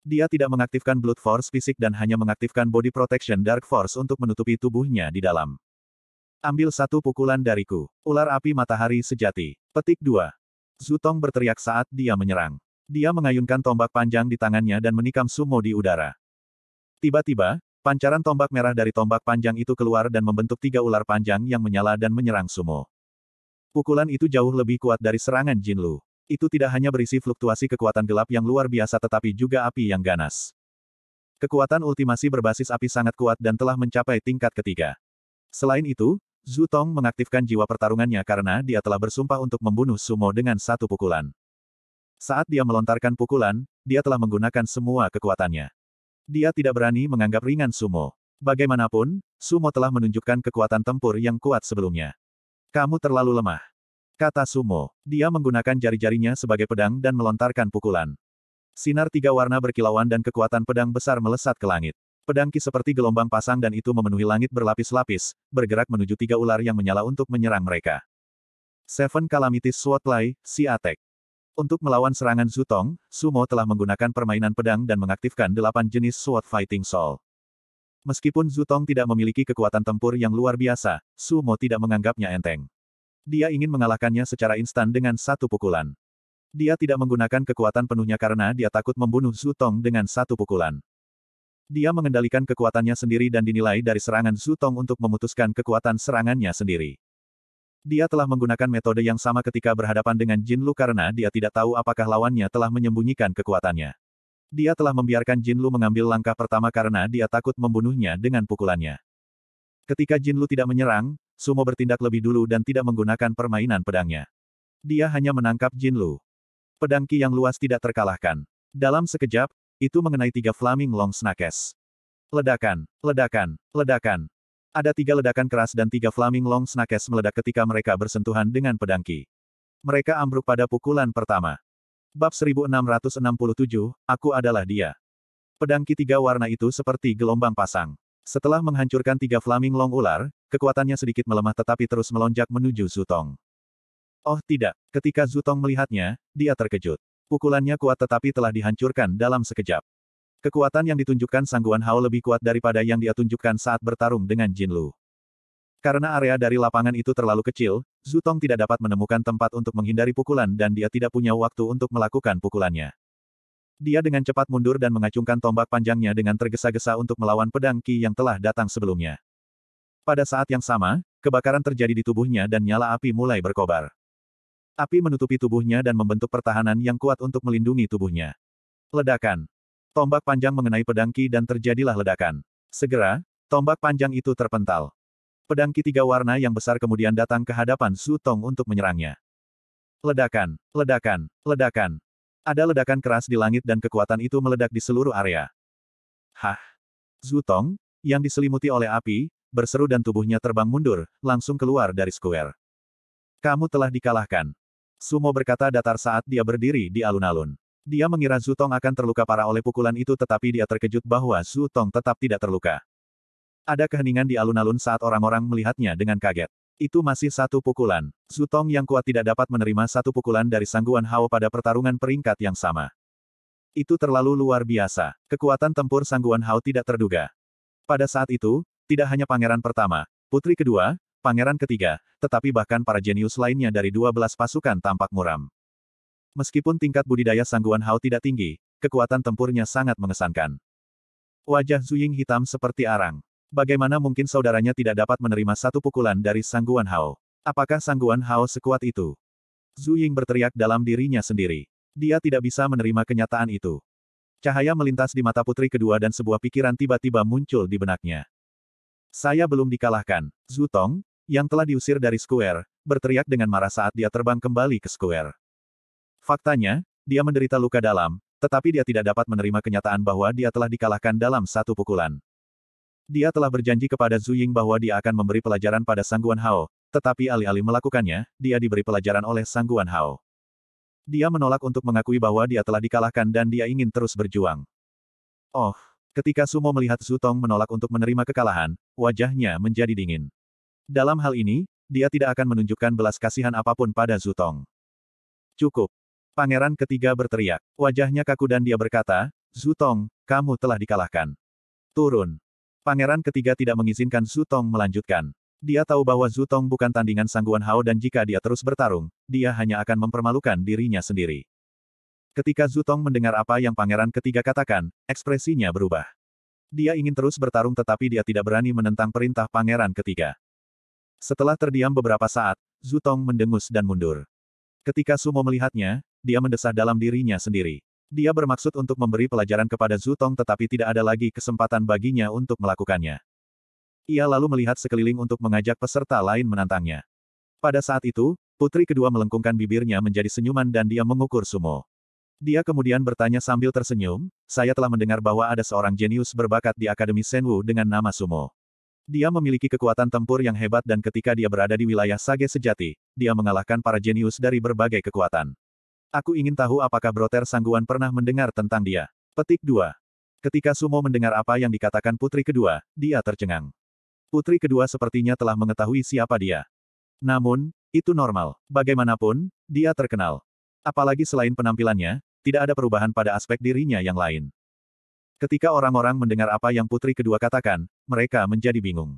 Dia tidak mengaktifkan Blood Force fisik dan hanya mengaktifkan Body Protection Dark Force untuk menutupi tubuhnya di dalam. Ambil satu pukulan dariku. Ular api matahari sejati. Petik 2. Zutong berteriak saat dia menyerang. Dia mengayunkan tombak panjang di tangannya dan menikam sumo di udara. Tiba-tiba, Pancaran tombak merah dari tombak panjang itu keluar dan membentuk tiga ular panjang yang menyala dan menyerang Sumo. Pukulan itu jauh lebih kuat dari serangan Jinlu. Itu tidak hanya berisi fluktuasi kekuatan gelap yang luar biasa tetapi juga api yang ganas. Kekuatan ultimasi berbasis api sangat kuat dan telah mencapai tingkat ketiga. Selain itu, Zhu Tong mengaktifkan jiwa pertarungannya karena dia telah bersumpah untuk membunuh Sumo dengan satu pukulan. Saat dia melontarkan pukulan, dia telah menggunakan semua kekuatannya. Dia tidak berani menganggap ringan Sumo. Bagaimanapun, Sumo telah menunjukkan kekuatan tempur yang kuat sebelumnya. Kamu terlalu lemah. Kata Sumo. Dia menggunakan jari-jarinya sebagai pedang dan melontarkan pukulan. Sinar tiga warna berkilauan dan kekuatan pedang besar melesat ke langit. Pedang Ki seperti gelombang pasang dan itu memenuhi langit berlapis-lapis, bergerak menuju tiga ular yang menyala untuk menyerang mereka. Seven Calamities Swordplay, Si atek. Untuk melawan serangan Zutong, Sumo telah menggunakan permainan pedang dan mengaktifkan delapan jenis Sword Fighting Soul. Meskipun Zutong tidak memiliki kekuatan tempur yang luar biasa, Sumo tidak menganggapnya enteng. Dia ingin mengalahkannya secara instan dengan satu pukulan. Dia tidak menggunakan kekuatan penuhnya karena dia takut membunuh Zutong dengan satu pukulan. Dia mengendalikan kekuatannya sendiri dan dinilai dari serangan Zutong untuk memutuskan kekuatan serangannya sendiri. Dia telah menggunakan metode yang sama ketika berhadapan dengan Jin Lu karena dia tidak tahu apakah lawannya telah menyembunyikan kekuatannya. Dia telah membiarkan Jin Lu mengambil langkah pertama karena dia takut membunuhnya dengan pukulannya. Ketika Jin Lu tidak menyerang, Sumo bertindak lebih dulu dan tidak menggunakan permainan pedangnya. Dia hanya menangkap Jin Lu. Pedang Ki yang luas tidak terkalahkan. Dalam sekejap, itu mengenai tiga Flaming Long Snakes. Ledakan, ledakan, ledakan. Ada tiga ledakan keras dan tiga Flaming Long Snakes meledak ketika mereka bersentuhan dengan pedang Ki. Mereka ambruk pada pukulan pertama. Bab 1667, Aku adalah dia. Pedang Ki tiga warna itu seperti gelombang pasang. Setelah menghancurkan tiga Flaming Long ular, Kekuatannya sedikit melemah tetapi terus melonjak menuju Zutong. Oh tidak, ketika Zutong melihatnya, dia terkejut. Pukulannya kuat tetapi telah dihancurkan dalam sekejap. Kekuatan yang ditunjukkan Sangguan Hao lebih kuat daripada yang dia tunjukkan saat bertarung dengan Jin Lu. Karena area dari lapangan itu terlalu kecil, Zutong tidak dapat menemukan tempat untuk menghindari pukulan dan dia tidak punya waktu untuk melakukan pukulannya. Dia dengan cepat mundur dan mengacungkan tombak panjangnya dengan tergesa-gesa untuk melawan pedang Ki yang telah datang sebelumnya. Pada saat yang sama, kebakaran terjadi di tubuhnya dan nyala api mulai berkobar. Api menutupi tubuhnya dan membentuk pertahanan yang kuat untuk melindungi tubuhnya. Ledakan. Tombak panjang mengenai pedangki dan terjadilah ledakan. Segera, tombak panjang itu terpental. Pedangki tiga warna yang besar kemudian datang ke hadapan Su Tong untuk menyerangnya. Ledakan, ledakan, ledakan. Ada ledakan keras di langit dan kekuatan itu meledak di seluruh area. Hah? Zutong, yang diselimuti oleh api, berseru dan tubuhnya terbang mundur, langsung keluar dari square. Kamu telah dikalahkan. Sumo berkata datar saat dia berdiri di alun-alun. Dia mengira Zutong akan terluka parah oleh pukulan itu tetapi dia terkejut bahwa Zutong tetap tidak terluka. Ada keheningan di alun-alun saat orang-orang melihatnya dengan kaget. Itu masih satu pukulan. Zutong yang kuat tidak dapat menerima satu pukulan dari sangguan Hao pada pertarungan peringkat yang sama. Itu terlalu luar biasa. Kekuatan tempur sangguan Hao tidak terduga. Pada saat itu, tidak hanya pangeran pertama, putri kedua, pangeran ketiga, tetapi bahkan para jenius lainnya dari 12 pasukan tampak muram. Meskipun tingkat budidaya Sangguan Hao tidak tinggi, kekuatan tempurnya sangat mengesankan. Wajah Zuying hitam seperti arang. Bagaimana mungkin saudaranya tidak dapat menerima satu pukulan dari Sangguan Hao? Apakah Sangguan Hao sekuat itu? Zuying berteriak dalam dirinya sendiri. Dia tidak bisa menerima kenyataan itu. Cahaya melintas di mata putri kedua dan sebuah pikiran tiba-tiba muncul di benaknya. Saya belum dikalahkan. Zutong, yang telah diusir dari Square, berteriak dengan marah saat dia terbang kembali ke Square. Faktanya, dia menderita luka dalam, tetapi dia tidak dapat menerima kenyataan bahwa dia telah dikalahkan dalam satu pukulan. Dia telah berjanji kepada Zhu Ying bahwa dia akan memberi pelajaran pada Sangguan Hao, tetapi alih-alih melakukannya, dia diberi pelajaran oleh Sangguan Hao. Dia menolak untuk mengakui bahwa dia telah dikalahkan dan dia ingin terus berjuang. Oh, Ketika Sumo melihat Zutong menolak untuk menerima kekalahan, wajahnya menjadi dingin. Dalam hal ini, dia tidak akan menunjukkan belas kasihan apapun pada Zutong. Cukup. Pangeran ketiga berteriak. Wajahnya kaku dan dia berkata, Zutong, kamu telah dikalahkan. Turun. Pangeran ketiga tidak mengizinkan Zutong melanjutkan. Dia tahu bahwa Zutong bukan tandingan sangguan Hao dan jika dia terus bertarung, dia hanya akan mempermalukan dirinya sendiri. Ketika Zutong mendengar apa yang pangeran ketiga katakan, ekspresinya berubah. Dia ingin terus bertarung tetapi dia tidak berani menentang perintah pangeran ketiga. Setelah terdiam beberapa saat, Zutong mendengus dan mundur. Ketika Sumo melihatnya, dia mendesah dalam dirinya sendiri. Dia bermaksud untuk memberi pelajaran kepada Zutong tetapi tidak ada lagi kesempatan baginya untuk melakukannya. Ia lalu melihat sekeliling untuk mengajak peserta lain menantangnya. Pada saat itu, putri kedua melengkungkan bibirnya menjadi senyuman dan dia mengukur Sumo. Dia kemudian bertanya sambil tersenyum, saya telah mendengar bahwa ada seorang jenius berbakat di Akademi Senwu dengan nama Sumo. Dia memiliki kekuatan tempur yang hebat dan ketika dia berada di wilayah Sage sejati, dia mengalahkan para jenius dari berbagai kekuatan. Aku ingin tahu apakah Broter Sangguan pernah mendengar tentang dia. Petik 2. Ketika Sumo mendengar apa yang dikatakan putri kedua, dia tercengang. Putri kedua sepertinya telah mengetahui siapa dia. Namun, itu normal. Bagaimanapun, dia terkenal. Apalagi selain penampilannya, tidak ada perubahan pada aspek dirinya yang lain. Ketika orang-orang mendengar apa yang putri kedua katakan, mereka menjadi bingung.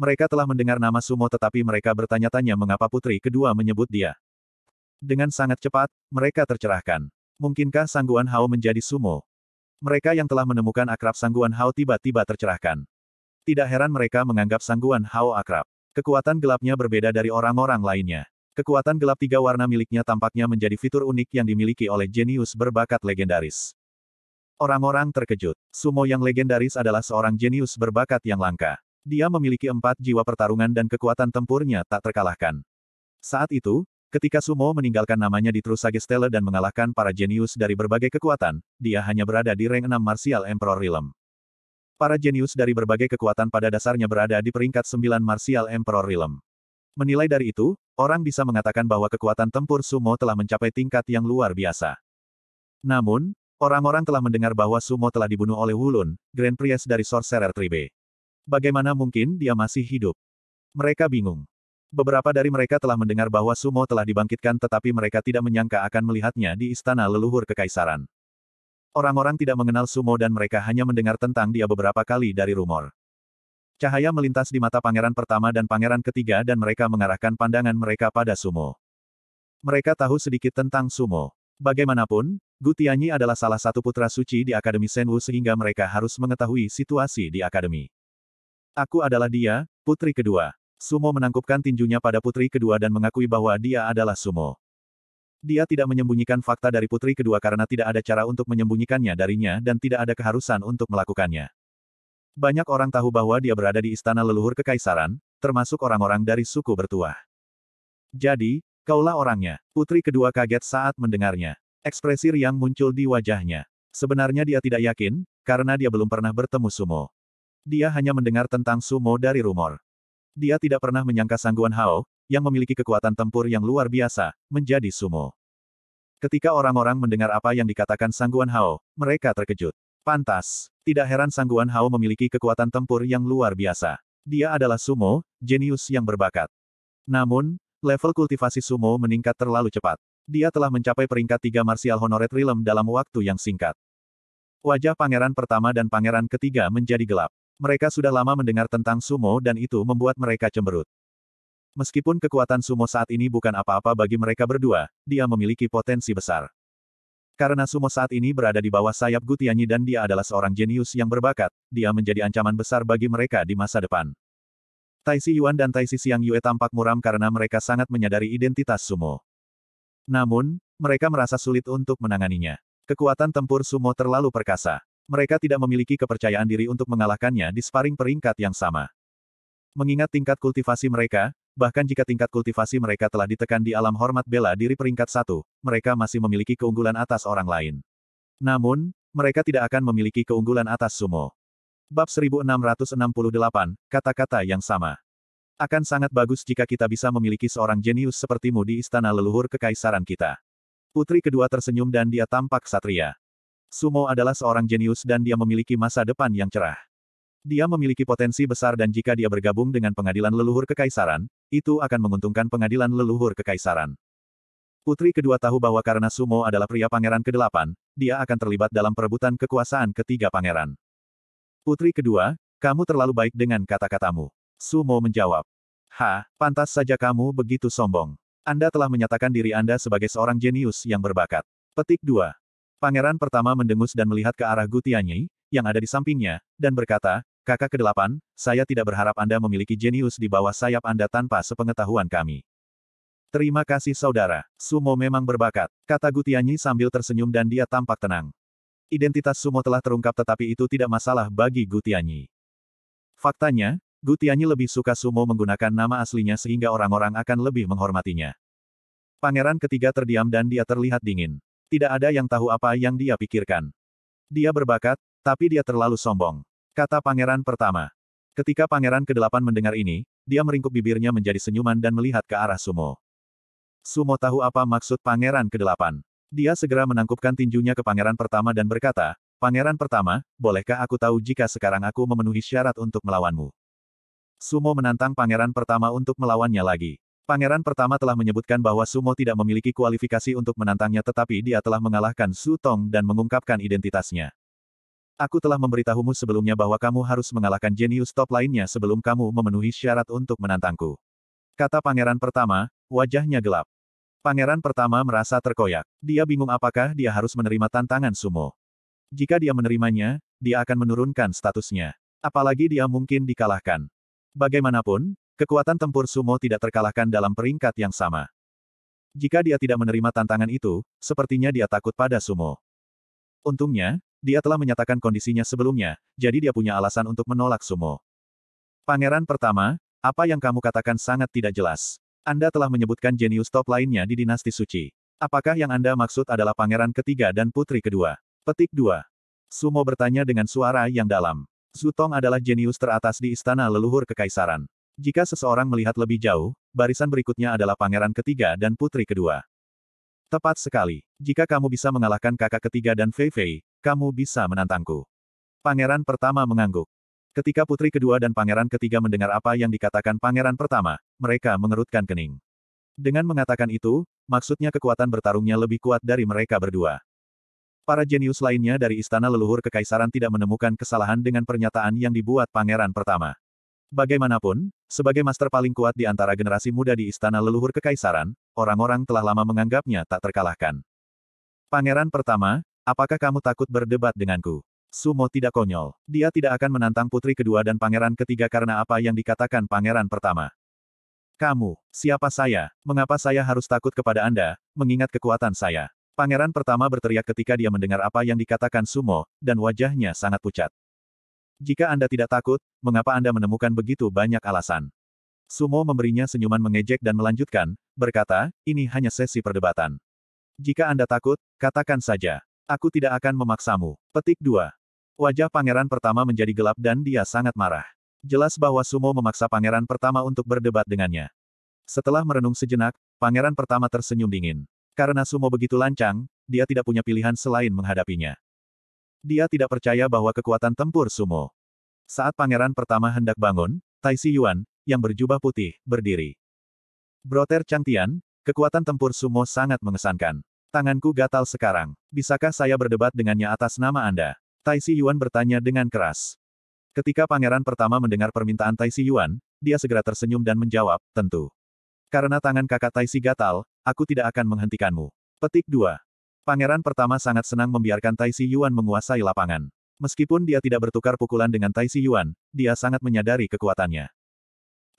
Mereka telah mendengar nama Sumo tetapi mereka bertanya-tanya mengapa putri kedua menyebut dia. Dengan sangat cepat, mereka tercerahkan. Mungkinkah Sangguan Hao menjadi Sumo? Mereka yang telah menemukan akrab Sangguan Hao tiba-tiba tercerahkan. Tidak heran mereka menganggap Sangguan Hao akrab. Kekuatan gelapnya berbeda dari orang-orang lainnya. Kekuatan gelap tiga warna miliknya tampaknya menjadi fitur unik yang dimiliki oleh jenius berbakat legendaris. Orang-orang terkejut. Sumo yang legendaris adalah seorang jenius berbakat yang langka. Dia memiliki empat jiwa pertarungan dan kekuatan tempurnya tak terkalahkan. Saat itu, ketika Sumo meninggalkan namanya di Trusagestele dan mengalahkan para jenius dari berbagai kekuatan, dia hanya berada di rank 6 Martial Emperor Realm. Para jenius dari berbagai kekuatan pada dasarnya berada di peringkat 9 Martial Emperor Realm. Menilai dari itu, orang bisa mengatakan bahwa kekuatan tempur sumo telah mencapai tingkat yang luar biasa. Namun, orang-orang telah mendengar bahwa sumo telah dibunuh oleh Wulun, Grand Priest dari Sorcerer Tribe. Bagaimana mungkin dia masih hidup? Mereka bingung. Beberapa dari mereka telah mendengar bahwa sumo telah dibangkitkan tetapi mereka tidak menyangka akan melihatnya di istana leluhur kekaisaran. Orang-orang tidak mengenal sumo dan mereka hanya mendengar tentang dia beberapa kali dari rumor. Cahaya melintas di mata pangeran pertama dan pangeran ketiga dan mereka mengarahkan pandangan mereka pada Sumo. Mereka tahu sedikit tentang Sumo. Bagaimanapun, Tianyi adalah salah satu putra suci di Akademi Senwu sehingga mereka harus mengetahui situasi di Akademi. Aku adalah dia, putri kedua. Sumo menangkupkan tinjunya pada putri kedua dan mengakui bahwa dia adalah Sumo. Dia tidak menyembunyikan fakta dari putri kedua karena tidak ada cara untuk menyembunyikannya darinya dan tidak ada keharusan untuk melakukannya. Banyak orang tahu bahwa dia berada di istana leluhur kekaisaran, termasuk orang-orang dari suku bertuah. Jadi, kaulah orangnya. Putri kedua kaget saat mendengarnya. Ekspresi riang muncul di wajahnya. Sebenarnya dia tidak yakin, karena dia belum pernah bertemu Sumo. Dia hanya mendengar tentang Sumo dari rumor. Dia tidak pernah menyangka Sangguan Hao, yang memiliki kekuatan tempur yang luar biasa, menjadi Sumo. Ketika orang-orang mendengar apa yang dikatakan Sangguan Hao, mereka terkejut. Pantas. Tidak heran Sangguan Hao memiliki kekuatan tempur yang luar biasa. Dia adalah sumo, jenius yang berbakat. Namun, level kultivasi sumo meningkat terlalu cepat. Dia telah mencapai peringkat tiga martial honored realm dalam waktu yang singkat. Wajah pangeran pertama dan pangeran ketiga menjadi gelap. Mereka sudah lama mendengar tentang sumo dan itu membuat mereka cemberut. Meskipun kekuatan sumo saat ini bukan apa-apa bagi mereka berdua, dia memiliki potensi besar. Karena Sumo saat ini berada di bawah sayap Gutianyi dan dia adalah seorang jenius yang berbakat, dia menjadi ancaman besar bagi mereka di masa depan. Tai Si Yuan dan Tai Si Siang Yue tampak muram karena mereka sangat menyadari identitas Sumo. Namun, mereka merasa sulit untuk menanganinya. Kekuatan tempur Sumo terlalu perkasa. Mereka tidak memiliki kepercayaan diri untuk mengalahkannya di sparing peringkat yang sama. Mengingat tingkat kultivasi mereka, bahkan jika tingkat kultivasi mereka telah ditekan di alam hormat bela diri peringkat satu, mereka masih memiliki keunggulan atas orang lain. Namun, mereka tidak akan memiliki keunggulan atas sumo. Bab 1668, kata-kata yang sama. Akan sangat bagus jika kita bisa memiliki seorang jenius sepertimu di istana leluhur kekaisaran kita. Putri kedua tersenyum dan dia tampak satria. Sumo adalah seorang jenius dan dia memiliki masa depan yang cerah. Dia memiliki potensi besar dan jika dia bergabung dengan pengadilan leluhur kekaisaran, itu akan menguntungkan pengadilan leluhur kekaisaran. Putri kedua tahu bahwa karena Sumo adalah pria pangeran ke-8, dia akan terlibat dalam perebutan kekuasaan ketiga pangeran. Putri kedua, kamu terlalu baik dengan kata-katamu. Sumo menjawab. Ha, pantas saja kamu begitu sombong. Anda telah menyatakan diri Anda sebagai seorang jenius yang berbakat. Petik 2. Pangeran pertama mendengus dan melihat ke arah Gutianyi, yang ada di sampingnya, dan berkata, Kakak ke kedelapan, saya tidak berharap Anda memiliki jenius di bawah sayap Anda tanpa sepengetahuan kami. Terima kasih saudara. Sumo memang berbakat, kata Gutianyi sambil tersenyum dan dia tampak tenang. Identitas Sumo telah terungkap tetapi itu tidak masalah bagi Gutianyi. Faktanya, Gutianyi lebih suka Sumo menggunakan nama aslinya sehingga orang-orang akan lebih menghormatinya. Pangeran ketiga terdiam dan dia terlihat dingin. Tidak ada yang tahu apa yang dia pikirkan. Dia berbakat, tapi dia terlalu sombong. Kata pangeran pertama. Ketika pangeran ke-8 mendengar ini, dia meringkuk bibirnya menjadi senyuman dan melihat ke arah Sumo. Sumo tahu apa maksud pangeran ke-8. Dia segera menangkupkan tinjunya ke pangeran pertama dan berkata, Pangeran pertama, bolehkah aku tahu jika sekarang aku memenuhi syarat untuk melawanmu? Sumo menantang pangeran pertama untuk melawannya lagi. Pangeran pertama telah menyebutkan bahwa Sumo tidak memiliki kualifikasi untuk menantangnya tetapi dia telah mengalahkan Su Tong dan mengungkapkan identitasnya. Aku telah memberitahumu sebelumnya bahwa kamu harus mengalahkan jenius top lainnya sebelum kamu memenuhi syarat untuk menantangku. Kata pangeran pertama, wajahnya gelap. Pangeran pertama merasa terkoyak. Dia bingung apakah dia harus menerima tantangan sumo. Jika dia menerimanya, dia akan menurunkan statusnya. Apalagi dia mungkin dikalahkan. Bagaimanapun, kekuatan tempur sumo tidak terkalahkan dalam peringkat yang sama. Jika dia tidak menerima tantangan itu, sepertinya dia takut pada sumo. Untungnya, dia telah menyatakan kondisinya sebelumnya, jadi dia punya alasan untuk menolak Sumo. Pangeran pertama, apa yang kamu katakan sangat tidak jelas. Anda telah menyebutkan jenius top lainnya di dinasti suci. Apakah yang Anda maksud adalah pangeran ketiga dan putri kedua? Petik 2. Sumo bertanya dengan suara yang dalam. Zutong adalah jenius teratas di istana leluhur kekaisaran. Jika seseorang melihat lebih jauh, barisan berikutnya adalah pangeran ketiga dan putri kedua. Tepat sekali. Jika kamu bisa mengalahkan kakak ketiga dan Fei Fei, kamu bisa menantangku. Pangeran pertama mengangguk. Ketika putri kedua dan pangeran ketiga mendengar apa yang dikatakan pangeran pertama, mereka mengerutkan kening. Dengan mengatakan itu, maksudnya kekuatan bertarungnya lebih kuat dari mereka berdua. Para jenius lainnya dari istana leluhur kekaisaran tidak menemukan kesalahan dengan pernyataan yang dibuat pangeran pertama. Bagaimanapun, sebagai master paling kuat di antara generasi muda di istana leluhur kekaisaran, orang-orang telah lama menganggapnya tak terkalahkan. Pangeran pertama, Apakah kamu takut berdebat denganku? Sumo tidak konyol. Dia tidak akan menantang putri kedua dan pangeran ketiga karena apa yang dikatakan pangeran pertama. Kamu, siapa saya? Mengapa saya harus takut kepada Anda, mengingat kekuatan saya? Pangeran pertama berteriak ketika dia mendengar apa yang dikatakan Sumo, dan wajahnya sangat pucat. Jika Anda tidak takut, mengapa Anda menemukan begitu banyak alasan? Sumo memberinya senyuman mengejek dan melanjutkan, berkata, ini hanya sesi perdebatan. Jika Anda takut, katakan saja. Aku tidak akan memaksamu. Petik 2. Wajah pangeran pertama menjadi gelap dan dia sangat marah. Jelas bahwa Sumo memaksa pangeran pertama untuk berdebat dengannya. Setelah merenung sejenak, pangeran pertama tersenyum dingin. Karena Sumo begitu lancang, dia tidak punya pilihan selain menghadapinya. Dia tidak percaya bahwa kekuatan tempur Sumo. Saat pangeran pertama hendak bangun, Tai Si Yuan, yang berjubah putih, berdiri. Broter Chang Tian, kekuatan tempur Sumo sangat mengesankan. Tanganku gatal sekarang. Bisakah saya berdebat dengannya atas nama Anda? Tai Si Yuan bertanya dengan keras. Ketika pangeran pertama mendengar permintaan Tai Si Yuan, dia segera tersenyum dan menjawab, tentu. Karena tangan kakak Tai Si gatal, aku tidak akan menghentikanmu. Petik 2. Pangeran pertama sangat senang membiarkan Tai Si Yuan menguasai lapangan. Meskipun dia tidak bertukar pukulan dengan Tai Si Yuan, dia sangat menyadari kekuatannya.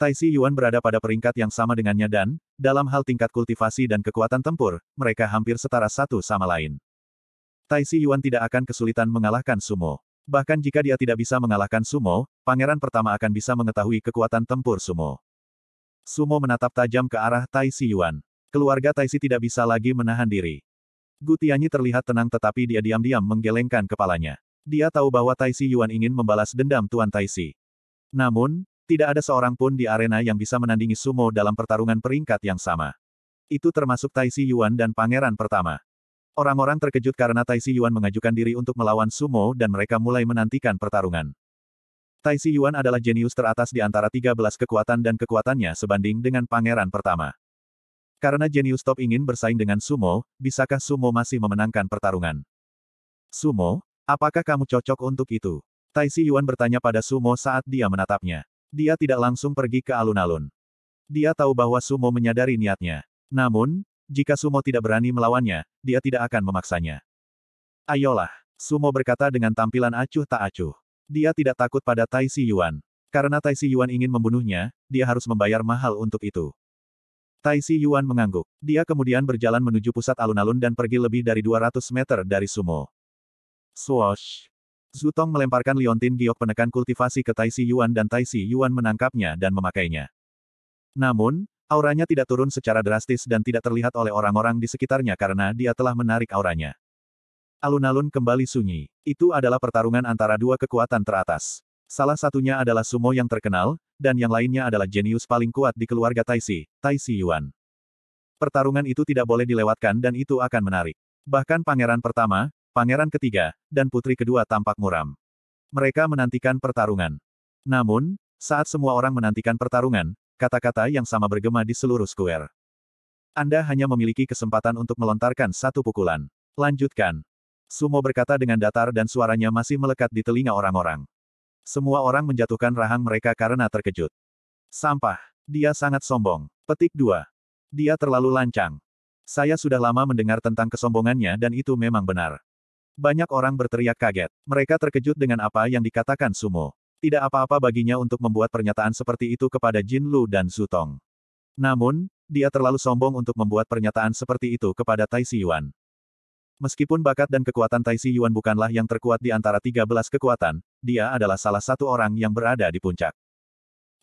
Tai Si Yuan berada pada peringkat yang sama dengannya dan, dalam hal tingkat kultivasi dan kekuatan tempur, mereka hampir setara satu sama lain. Tai Si Yuan tidak akan kesulitan mengalahkan Sumo. Bahkan jika dia tidak bisa mengalahkan Sumo, pangeran pertama akan bisa mengetahui kekuatan tempur Sumo. Sumo menatap tajam ke arah Tai Si Yuan. Keluarga Tai Si tidak bisa lagi menahan diri. Gu Tianyi terlihat tenang tetapi dia diam-diam menggelengkan kepalanya. Dia tahu bahwa Tai Si Yuan ingin membalas dendam Tuan Tai Si. Namun, tidak ada seorang pun di arena yang bisa menandingi sumo dalam pertarungan peringkat yang sama. Itu termasuk Taishi Yuan dan pangeran pertama. Orang-orang terkejut karena Taishi Yuan mengajukan diri untuk melawan sumo dan mereka mulai menantikan pertarungan. Taishi Yuan adalah jenius teratas di antara 13 kekuatan dan kekuatannya sebanding dengan pangeran pertama. Karena jenius top ingin bersaing dengan Sumo, bisakah Sumo masih memenangkan pertarungan? Sumo, apakah kamu cocok untuk itu? Taishi Yuan bertanya pada Sumo saat dia menatapnya. Dia tidak langsung pergi ke alun-alun. Dia tahu bahwa Sumo menyadari niatnya. Namun, jika Sumo tidak berani melawannya, dia tidak akan memaksanya. Ayolah, Sumo berkata dengan tampilan acuh tak acuh. Dia tidak takut pada Tai Si Yuan. Karena Tai Si Yuan ingin membunuhnya, dia harus membayar mahal untuk itu. Tai Si Yuan mengangguk. Dia kemudian berjalan menuju pusat alun-alun dan pergi lebih dari 200 meter dari Sumo. Swoosh! Zutong melemparkan liontin giok penekan kultivasi ke Tai Yuan dan Tai Yuan menangkapnya dan memakainya. Namun, auranya tidak turun secara drastis dan tidak terlihat oleh orang-orang di sekitarnya karena dia telah menarik auranya. Alun-alun kembali sunyi. Itu adalah pertarungan antara dua kekuatan teratas. Salah satunya adalah sumo yang terkenal, dan yang lainnya adalah jenius paling kuat di keluarga Tai Si, Yuan. Pertarungan itu tidak boleh dilewatkan dan itu akan menarik. Bahkan pangeran pertama, pangeran ketiga, dan putri kedua tampak muram. Mereka menantikan pertarungan. Namun, saat semua orang menantikan pertarungan, kata-kata yang sama bergema di seluruh square. Anda hanya memiliki kesempatan untuk melontarkan satu pukulan. Lanjutkan. Sumo berkata dengan datar dan suaranya masih melekat di telinga orang-orang. Semua orang menjatuhkan rahang mereka karena terkejut. Sampah. Dia sangat sombong. Petik 2. Dia terlalu lancang. Saya sudah lama mendengar tentang kesombongannya dan itu memang benar. Banyak orang berteriak kaget. Mereka terkejut dengan apa yang dikatakan Sumo. Tidak apa-apa baginya untuk membuat pernyataan seperti itu kepada Jin Lu dan Sutong. Namun, dia terlalu sombong untuk membuat pernyataan seperti itu kepada Tai Si Yuan. Meskipun bakat dan kekuatan Tai Si Yuan bukanlah yang terkuat di antara 13 kekuatan, dia adalah salah satu orang yang berada di puncak.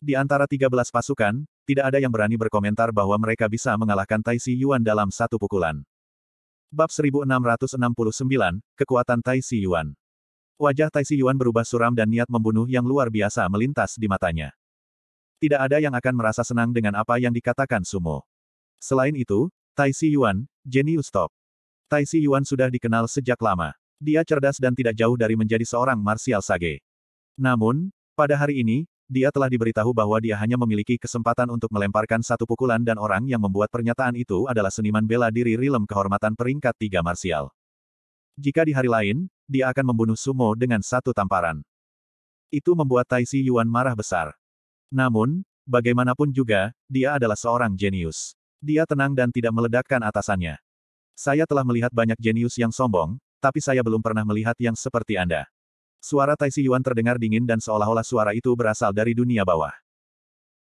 Di antara 13 pasukan, tidak ada yang berani berkomentar bahwa mereka bisa mengalahkan Tai Si Yuan dalam satu pukulan. Bab 1669, Kekuatan Tai Si Yuan. Wajah Tai Si Yuan berubah suram dan niat membunuh yang luar biasa melintas di matanya. Tidak ada yang akan merasa senang dengan apa yang dikatakan Sumo. Selain itu, Tai Si Yuan, jenius top. Tai Si Yuan sudah dikenal sejak lama. Dia cerdas dan tidak jauh dari menjadi seorang martial sage. Namun, pada hari ini, dia telah diberitahu bahwa dia hanya memiliki kesempatan untuk melemparkan satu pukulan dan orang yang membuat pernyataan itu adalah seniman bela diri Rilem kehormatan peringkat tiga marsial. Jika di hari lain, dia akan membunuh Sumo dengan satu tamparan. Itu membuat Taisi Yuan marah besar. Namun, bagaimanapun juga, dia adalah seorang jenius. Dia tenang dan tidak meledakkan atasannya. Saya telah melihat banyak jenius yang sombong, tapi saya belum pernah melihat yang seperti Anda. Suara Tai Si Yuan terdengar dingin dan seolah-olah suara itu berasal dari dunia bawah.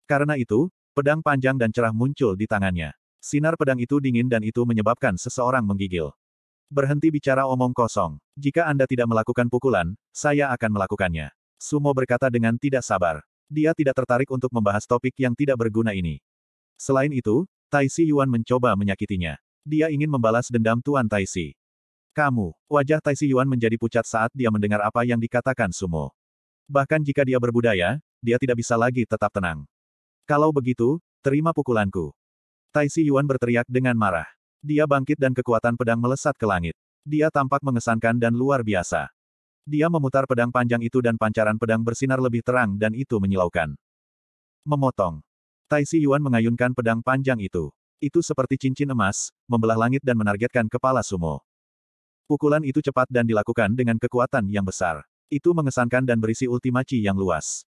Karena itu, pedang panjang dan cerah muncul di tangannya. Sinar pedang itu dingin dan itu menyebabkan seseorang menggigil. Berhenti bicara omong kosong. Jika Anda tidak melakukan pukulan, saya akan melakukannya. Sumo berkata dengan tidak sabar. Dia tidak tertarik untuk membahas topik yang tidak berguna ini. Selain itu, Tai Si Yuan mencoba menyakitinya. Dia ingin membalas dendam Tuan Tai Si. Kamu, wajah Tai Yuan menjadi pucat saat dia mendengar apa yang dikatakan Sumo. Bahkan jika dia berbudaya, dia tidak bisa lagi tetap tenang. Kalau begitu, terima pukulanku. Tai Yuan berteriak dengan marah. Dia bangkit dan kekuatan pedang melesat ke langit. Dia tampak mengesankan dan luar biasa. Dia memutar pedang panjang itu dan pancaran pedang bersinar lebih terang dan itu menyilaukan. Memotong. Tai Yuan mengayunkan pedang panjang itu. Itu seperti cincin emas, membelah langit dan menargetkan kepala Sumo. Pukulan itu cepat dan dilakukan dengan kekuatan yang besar. Itu mengesankan dan berisi ultimaci yang luas.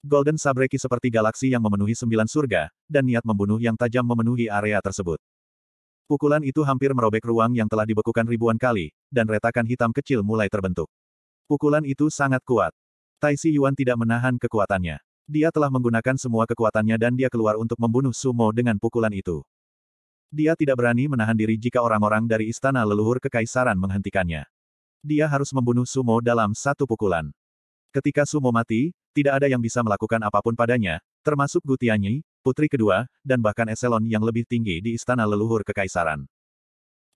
Golden Sabreki seperti galaksi yang memenuhi sembilan surga, dan niat membunuh yang tajam memenuhi area tersebut. Pukulan itu hampir merobek ruang yang telah dibekukan ribuan kali, dan retakan hitam kecil mulai terbentuk. Pukulan itu sangat kuat. Tai Si Yuan tidak menahan kekuatannya. Dia telah menggunakan semua kekuatannya dan dia keluar untuk membunuh Sumo dengan pukulan itu. Dia tidak berani menahan diri jika orang-orang dari istana leluhur kekaisaran menghentikannya. Dia harus membunuh Sumo dalam satu pukulan. Ketika Sumo mati, tidak ada yang bisa melakukan apapun padanya, termasuk Gutianyi, putri kedua, dan bahkan eselon yang lebih tinggi di istana leluhur kekaisaran.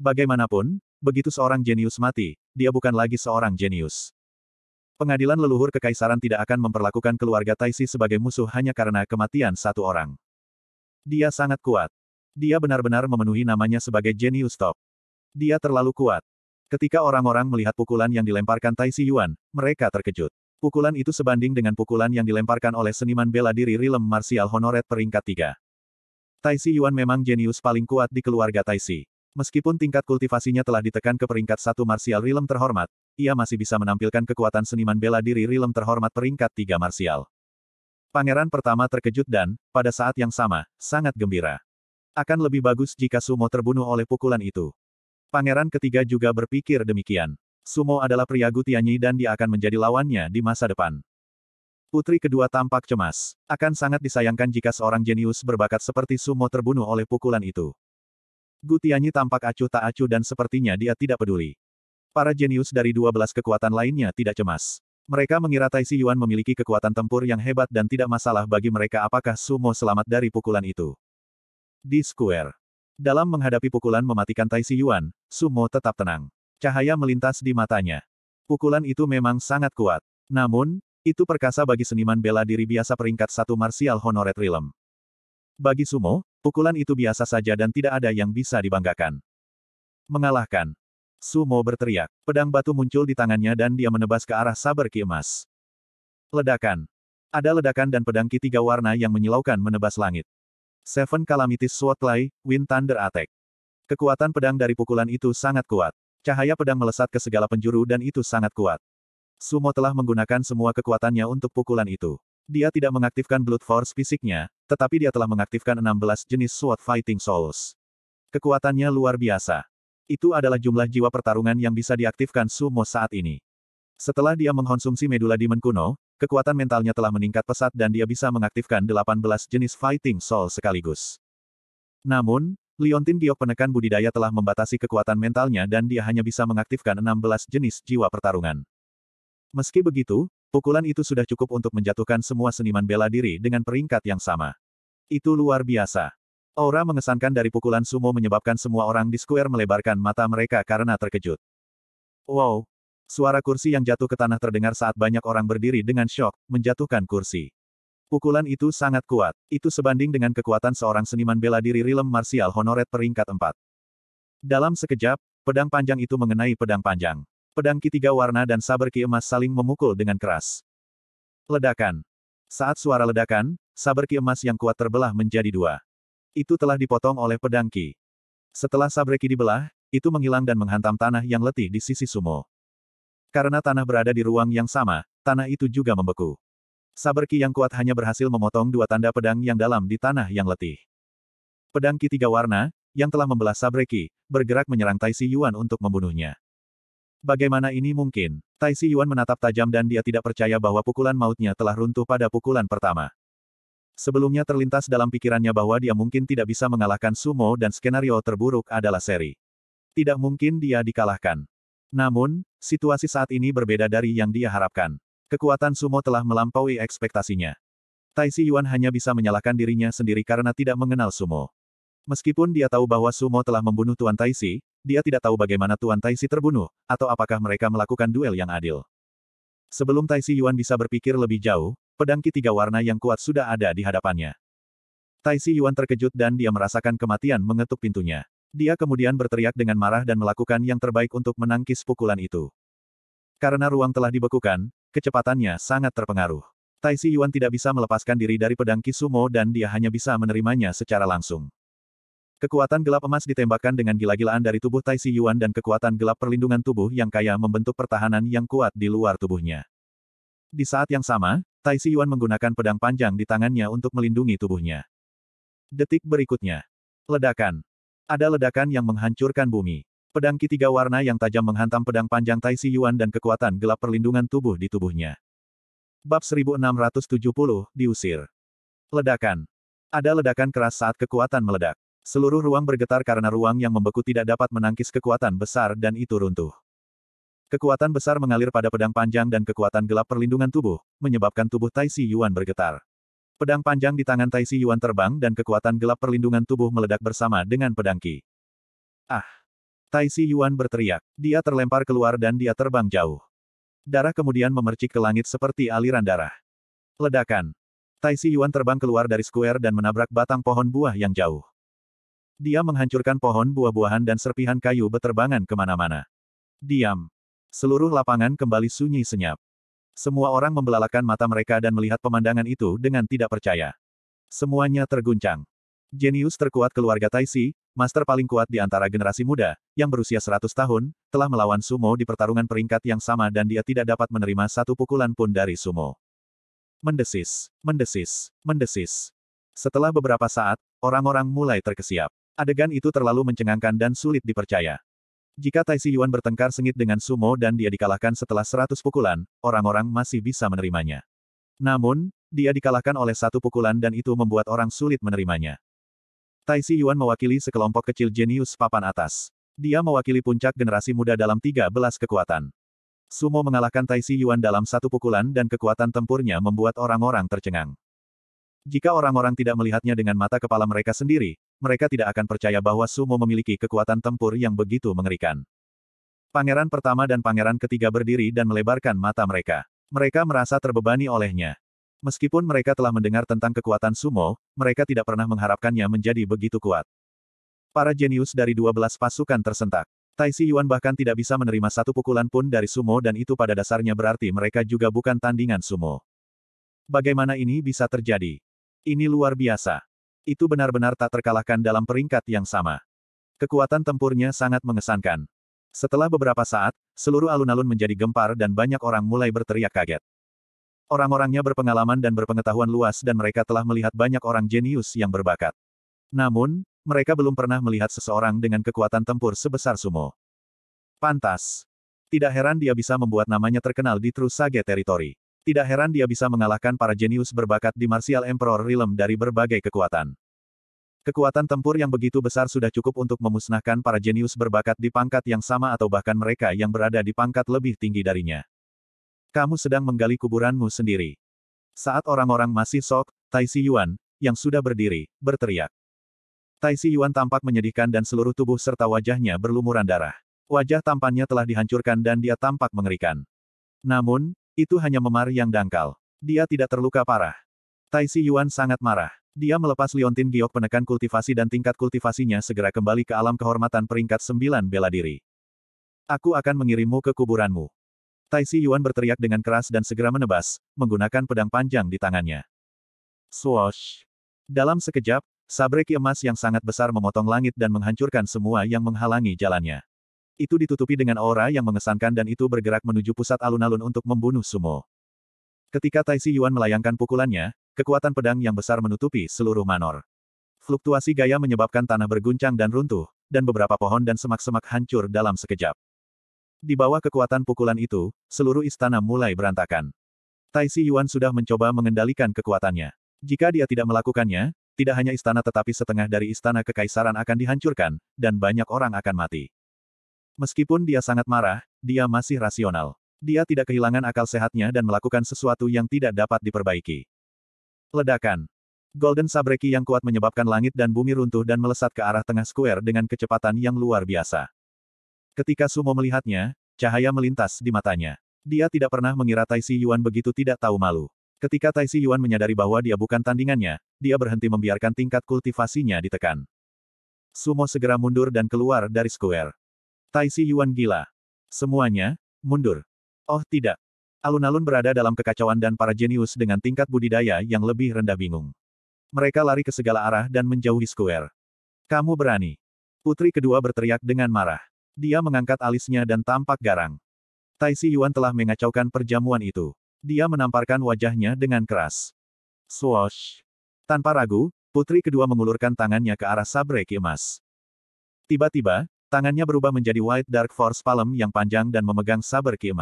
Bagaimanapun, begitu seorang jenius mati, dia bukan lagi seorang jenius. Pengadilan leluhur kekaisaran tidak akan memperlakukan keluarga Taisi sebagai musuh hanya karena kematian satu orang. Dia sangat kuat. Dia benar-benar memenuhi namanya sebagai jenius top. Dia terlalu kuat. Ketika orang-orang melihat pukulan yang dilemparkan Tai Si Yuan, mereka terkejut. Pukulan itu sebanding dengan pukulan yang dilemparkan oleh seniman bela diri Rilem Martial Honoret peringkat 3. Tai Si Yuan memang jenius paling kuat di keluarga Tai Si. Meskipun tingkat kultivasinya telah ditekan ke peringkat satu Martial Rilem terhormat, ia masih bisa menampilkan kekuatan seniman bela diri Rilem terhormat peringkat 3 Martial. Pangeran pertama terkejut dan, pada saat yang sama, sangat gembira. Akan lebih bagus jika Sumo terbunuh oleh pukulan itu. Pangeran ketiga juga berpikir demikian. Sumo adalah pria Gutianyi dan dia akan menjadi lawannya di masa depan. Putri kedua tampak cemas. Akan sangat disayangkan jika seorang jenius berbakat seperti Sumo terbunuh oleh pukulan itu. Gutianyi tampak acuh tak acuh dan sepertinya dia tidak peduli. Para jenius dari 12 kekuatan lainnya tidak cemas. Mereka mengira Tai Si Yuan memiliki kekuatan tempur yang hebat dan tidak masalah bagi mereka apakah Sumo selamat dari pukulan itu di square. Dalam menghadapi pukulan mematikan Tai Si Yuan, Sumo tetap tenang. Cahaya melintas di matanya. Pukulan itu memang sangat kuat. Namun, itu perkasa bagi seniman bela diri biasa peringkat satu martial honored realm. Bagi Sumo, pukulan itu biasa saja dan tidak ada yang bisa dibanggakan. Mengalahkan. Sumo berteriak. Pedang batu muncul di tangannya dan dia menebas ke arah saber ki emas. Ledakan. Ada ledakan dan pedang ki tiga warna yang menyilaukan menebas langit. Seven Calamities Sword Clay, Wind Thunder Attack. Kekuatan pedang dari pukulan itu sangat kuat. Cahaya pedang melesat ke segala penjuru dan itu sangat kuat. Sumo telah menggunakan semua kekuatannya untuk pukulan itu. Dia tidak mengaktifkan Blood Force fisiknya, tetapi dia telah mengaktifkan 16 jenis Sword Fighting Souls. Kekuatannya luar biasa. Itu adalah jumlah jiwa pertarungan yang bisa diaktifkan Sumo saat ini. Setelah dia mengkonsumsi medula Demon kuno, kekuatan mentalnya telah meningkat pesat dan dia bisa mengaktifkan 18 jenis fighting soul sekaligus. Namun, Liontin Giok penekan budidaya telah membatasi kekuatan mentalnya dan dia hanya bisa mengaktifkan 16 jenis jiwa pertarungan. Meski begitu, pukulan itu sudah cukup untuk menjatuhkan semua seniman bela diri dengan peringkat yang sama. Itu luar biasa. Aura mengesankan dari pukulan sumo menyebabkan semua orang di square melebarkan mata mereka karena terkejut. Wow, Suara kursi yang jatuh ke tanah terdengar saat banyak orang berdiri dengan shock, menjatuhkan kursi. Pukulan itu sangat kuat. Itu sebanding dengan kekuatan seorang seniman bela diri rilem marsial honoret peringkat 4. Dalam sekejap, pedang panjang itu mengenai pedang panjang. Pedang ki tiga warna dan saber ki emas saling memukul dengan keras. Ledakan. Saat suara ledakan, saber ki emas yang kuat terbelah menjadi dua. Itu telah dipotong oleh pedang ki. Setelah saber ki dibelah, itu menghilang dan menghantam tanah yang letih di sisi sumo. Karena tanah berada di ruang yang sama, tanah itu juga membeku. Saberki yang kuat hanya berhasil memotong dua tanda pedang yang dalam di tanah yang letih. Pedang Ki tiga warna, yang telah membelah Saberki bergerak menyerang Si Yuan untuk membunuhnya. Bagaimana ini mungkin? Si Yuan menatap tajam dan dia tidak percaya bahwa pukulan mautnya telah runtuh pada pukulan pertama. Sebelumnya terlintas dalam pikirannya bahwa dia mungkin tidak bisa mengalahkan Sumo dan skenario terburuk adalah seri. Tidak mungkin dia dikalahkan. Namun, Situasi saat ini berbeda dari yang dia harapkan. Kekuatan sumo telah melampaui ekspektasinya. Tai Si Yuan hanya bisa menyalahkan dirinya sendiri karena tidak mengenal sumo. Meskipun dia tahu bahwa sumo telah membunuh Tuan Tai Si, dia tidak tahu bagaimana Tuan Tai Si terbunuh, atau apakah mereka melakukan duel yang adil. Sebelum Tai Si Yuan bisa berpikir lebih jauh, pedang ki tiga warna yang kuat sudah ada di hadapannya. Tai Si Yuan terkejut dan dia merasakan kematian mengetuk pintunya. Dia kemudian berteriak dengan marah dan melakukan yang terbaik untuk menangkis pukulan itu. Karena ruang telah dibekukan, kecepatannya sangat terpengaruh. Tai Si Yuan tidak bisa melepaskan diri dari pedang Kisumo dan dia hanya bisa menerimanya secara langsung. Kekuatan gelap emas ditembakkan dengan gila-gilaan dari tubuh Tai Si Yuan dan kekuatan gelap perlindungan tubuh yang kaya membentuk pertahanan yang kuat di luar tubuhnya. Di saat yang sama, Tai Si Yuan menggunakan pedang panjang di tangannya untuk melindungi tubuhnya. Detik berikutnya. Ledakan. Ada ledakan yang menghancurkan bumi. Pedang ki tiga warna yang tajam menghantam pedang panjang Tai Si Yuan dan kekuatan gelap perlindungan tubuh di tubuhnya. Bab 1670, diusir. Ledakan. Ada ledakan keras saat kekuatan meledak. Seluruh ruang bergetar karena ruang yang membeku tidak dapat menangkis kekuatan besar dan itu runtuh. Kekuatan besar mengalir pada pedang panjang dan kekuatan gelap perlindungan tubuh, menyebabkan tubuh Tai Si Yuan bergetar. Pedang panjang di tangan Tai Yuan terbang dan kekuatan gelap perlindungan tubuh meledak bersama dengan pedang Qi. Ah! Tai Yuan berteriak. Dia terlempar keluar dan dia terbang jauh. Darah kemudian memercik ke langit seperti aliran darah. Ledakan. Tai Yuan terbang keluar dari square dan menabrak batang pohon buah yang jauh. Dia menghancurkan pohon buah-buahan dan serpihan kayu beterbangan kemana-mana. Diam. Seluruh lapangan kembali sunyi senyap. Semua orang membelalakan mata mereka dan melihat pemandangan itu dengan tidak percaya. Semuanya terguncang. Jenius terkuat keluarga Taisi, master paling kuat di antara generasi muda, yang berusia 100 tahun, telah melawan Sumo di pertarungan peringkat yang sama dan dia tidak dapat menerima satu pukulan pun dari Sumo. Mendesis, mendesis, mendesis. Setelah beberapa saat, orang-orang mulai terkesiap. Adegan itu terlalu mencengangkan dan sulit dipercaya. Jika Tai Yuan bertengkar sengit dengan Sumo dan dia dikalahkan setelah seratus pukulan, orang-orang masih bisa menerimanya. Namun, dia dikalahkan oleh satu pukulan dan itu membuat orang sulit menerimanya. Tai Yuan mewakili sekelompok kecil jenius papan atas. Dia mewakili puncak generasi muda dalam tiga belas kekuatan. Sumo mengalahkan Tai Yuan dalam satu pukulan dan kekuatan tempurnya membuat orang-orang tercengang. Jika orang-orang tidak melihatnya dengan mata kepala mereka sendiri, mereka tidak akan percaya bahwa Sumo memiliki kekuatan tempur yang begitu mengerikan. Pangeran pertama dan pangeran ketiga berdiri dan melebarkan mata mereka. Mereka merasa terbebani olehnya. Meskipun mereka telah mendengar tentang kekuatan Sumo, mereka tidak pernah mengharapkannya menjadi begitu kuat. Para jenius dari 12 pasukan tersentak. Tai Si Yuan bahkan tidak bisa menerima satu pukulan pun dari sumo dan itu pada dasarnya berarti mereka juga bukan tandingan sumo. Bagaimana ini bisa terjadi? Ini luar biasa itu benar-benar tak terkalahkan dalam peringkat yang sama. Kekuatan tempurnya sangat mengesankan. Setelah beberapa saat, seluruh alun-alun menjadi gempar dan banyak orang mulai berteriak kaget. Orang-orangnya berpengalaman dan berpengetahuan luas dan mereka telah melihat banyak orang jenius yang berbakat. Namun, mereka belum pernah melihat seseorang dengan kekuatan tempur sebesar sumo. Pantas. Tidak heran dia bisa membuat namanya terkenal di Trusage Territory. Tidak heran dia bisa mengalahkan para jenius berbakat di Martial Emperor Realm dari berbagai kekuatan. Kekuatan tempur yang begitu besar sudah cukup untuk memusnahkan para jenius berbakat di pangkat yang sama atau bahkan mereka yang berada di pangkat lebih tinggi darinya. Kamu sedang menggali kuburanmu sendiri. Saat orang-orang masih sok, Tai Si Yuan, yang sudah berdiri, berteriak. Tai Si Yuan tampak menyedihkan dan seluruh tubuh serta wajahnya berlumuran darah. Wajah tampannya telah dihancurkan dan dia tampak mengerikan. Namun, itu hanya memar yang dangkal. Dia tidak terluka parah. Tai Si Yuan sangat marah. Dia melepas Liontin Giok penekan kultivasi dan tingkat kultivasinya segera kembali ke alam kehormatan peringkat sembilan bela diri. Aku akan mengirimmu ke kuburanmu. Tai Si Yuan berteriak dengan keras dan segera menebas, menggunakan pedang panjang di tangannya. Swoosh! Dalam sekejap, sabreki emas yang sangat besar memotong langit dan menghancurkan semua yang menghalangi jalannya. Itu ditutupi dengan aura yang mengesankan dan itu bergerak menuju pusat alun-alun untuk membunuh Sumo. Ketika Taishi Yuan melayangkan pukulannya, kekuatan pedang yang besar menutupi seluruh manor. Fluktuasi gaya menyebabkan tanah berguncang dan runtuh, dan beberapa pohon dan semak-semak hancur dalam sekejap. Di bawah kekuatan pukulan itu, seluruh istana mulai berantakan. Taishi Yuan sudah mencoba mengendalikan kekuatannya. Jika dia tidak melakukannya, tidak hanya istana tetapi setengah dari istana kekaisaran akan dihancurkan, dan banyak orang akan mati. Meskipun dia sangat marah, dia masih rasional. Dia tidak kehilangan akal sehatnya dan melakukan sesuatu yang tidak dapat diperbaiki. Ledakan. Golden Sabreki yang kuat menyebabkan langit dan bumi runtuh dan melesat ke arah tengah square dengan kecepatan yang luar biasa. Ketika Sumo melihatnya, cahaya melintas di matanya. Dia tidak pernah mengira Tai Si Yuan begitu tidak tahu malu. Ketika Tai Si Yuan menyadari bahwa dia bukan tandingannya, dia berhenti membiarkan tingkat kultivasinya ditekan. Sumo segera mundur dan keluar dari square. Tai Si Yuan gila. Semuanya, mundur. Oh tidak. Alun-alun berada dalam kekacauan dan para jenius dengan tingkat budidaya yang lebih rendah bingung. Mereka lari ke segala arah dan menjauhi square. Kamu berani. Putri kedua berteriak dengan marah. Dia mengangkat alisnya dan tampak garang. Tai Si Yuan telah mengacaukan perjamuan itu. Dia menamparkan wajahnya dengan keras. Swoosh. Tanpa ragu, putri kedua mengulurkan tangannya ke arah sabre emas. Tiba-tiba, Tangannya berubah menjadi White Dark Force Palem yang panjang dan memegang saber ki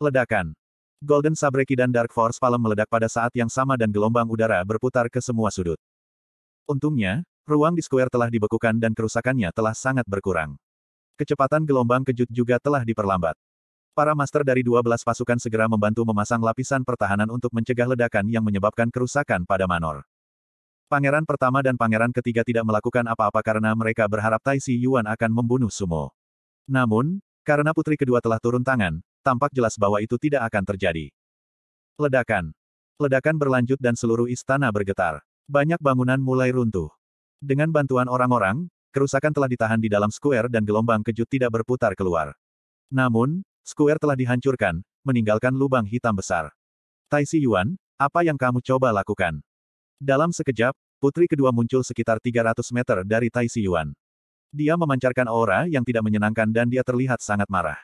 Ledakan. Golden Sabreki dan Dark Force Palem meledak pada saat yang sama dan gelombang udara berputar ke semua sudut. Untungnya, ruang di square telah dibekukan dan kerusakannya telah sangat berkurang. Kecepatan gelombang kejut juga telah diperlambat. Para master dari 12 pasukan segera membantu memasang lapisan pertahanan untuk mencegah ledakan yang menyebabkan kerusakan pada Manor. Pangeran pertama dan pangeran ketiga tidak melakukan apa-apa karena mereka berharap Tai Si Yuan akan membunuh Sumo. Namun, karena putri kedua telah turun tangan, tampak jelas bahwa itu tidak akan terjadi. Ledakan. Ledakan berlanjut dan seluruh istana bergetar. Banyak bangunan mulai runtuh. Dengan bantuan orang-orang, kerusakan telah ditahan di dalam square dan gelombang kejut tidak berputar keluar. Namun, square telah dihancurkan, meninggalkan lubang hitam besar. Tai Si Yuan, apa yang kamu coba lakukan? Dalam sekejap, putri kedua muncul sekitar 300 meter dari Tai Yuan. Dia memancarkan aura yang tidak menyenangkan dan dia terlihat sangat marah.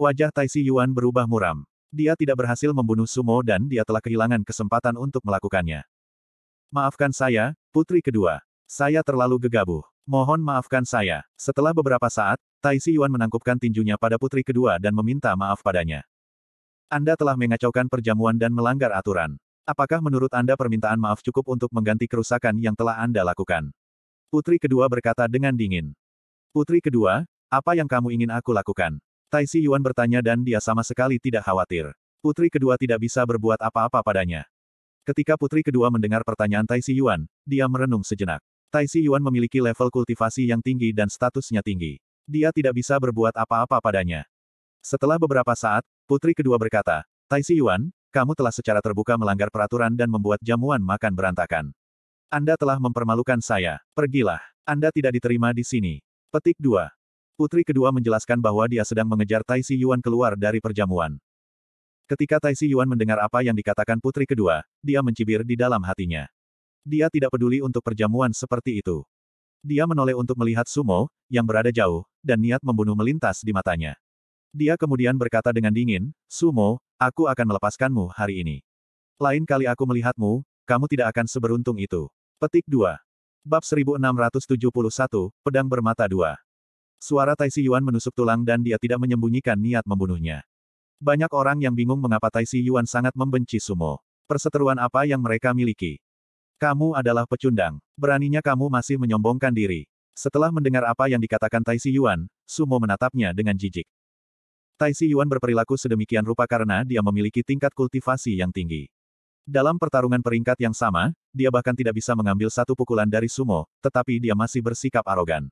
Wajah Tai Yuan berubah muram. Dia tidak berhasil membunuh Sumo dan dia telah kehilangan kesempatan untuk melakukannya. Maafkan saya, putri kedua. Saya terlalu gegabah. Mohon maafkan saya. Setelah beberapa saat, Tai Yuan menangkupkan tinjunya pada putri kedua dan meminta maaf padanya. Anda telah mengacaukan perjamuan dan melanggar aturan. Apakah menurut Anda permintaan maaf cukup untuk mengganti kerusakan yang telah Anda lakukan? Putri kedua berkata dengan dingin. Putri kedua, apa yang kamu ingin aku lakukan? Tai Si Yuan bertanya dan dia sama sekali tidak khawatir. Putri kedua tidak bisa berbuat apa-apa padanya. Ketika putri kedua mendengar pertanyaan Tai Si Yuan, dia merenung sejenak. Tai Si Yuan memiliki level kultivasi yang tinggi dan statusnya tinggi. Dia tidak bisa berbuat apa-apa padanya. Setelah beberapa saat, putri kedua berkata, Tai Si Yuan, kamu telah secara terbuka melanggar peraturan dan membuat jamuan makan berantakan. Anda telah mempermalukan saya. Pergilah. Anda tidak diterima di sini. Petik 2. Putri kedua menjelaskan bahwa dia sedang mengejar Tai Si Yuan keluar dari perjamuan. Ketika Tai Si Yuan mendengar apa yang dikatakan putri kedua, dia mencibir di dalam hatinya. Dia tidak peduli untuk perjamuan seperti itu. Dia menoleh untuk melihat Sumo, yang berada jauh, dan niat membunuh melintas di matanya. Dia kemudian berkata dengan dingin, Sumo, aku akan melepaskanmu hari ini. Lain kali aku melihatmu, kamu tidak akan seberuntung itu. Petik 2. Bab 1671, Pedang Bermata 2. Suara Tai Si Yuan menusuk tulang dan dia tidak menyembunyikan niat membunuhnya. Banyak orang yang bingung mengapa Tai Si Yuan sangat membenci Sumo. Perseteruan apa yang mereka miliki? Kamu adalah pecundang. Beraninya kamu masih menyombongkan diri. Setelah mendengar apa yang dikatakan Tai Si Yuan, Sumo menatapnya dengan jijik. Tai Si Yuan berperilaku sedemikian rupa karena dia memiliki tingkat kultivasi yang tinggi. Dalam pertarungan peringkat yang sama, dia bahkan tidak bisa mengambil satu pukulan dari sumo, tetapi dia masih bersikap arogan.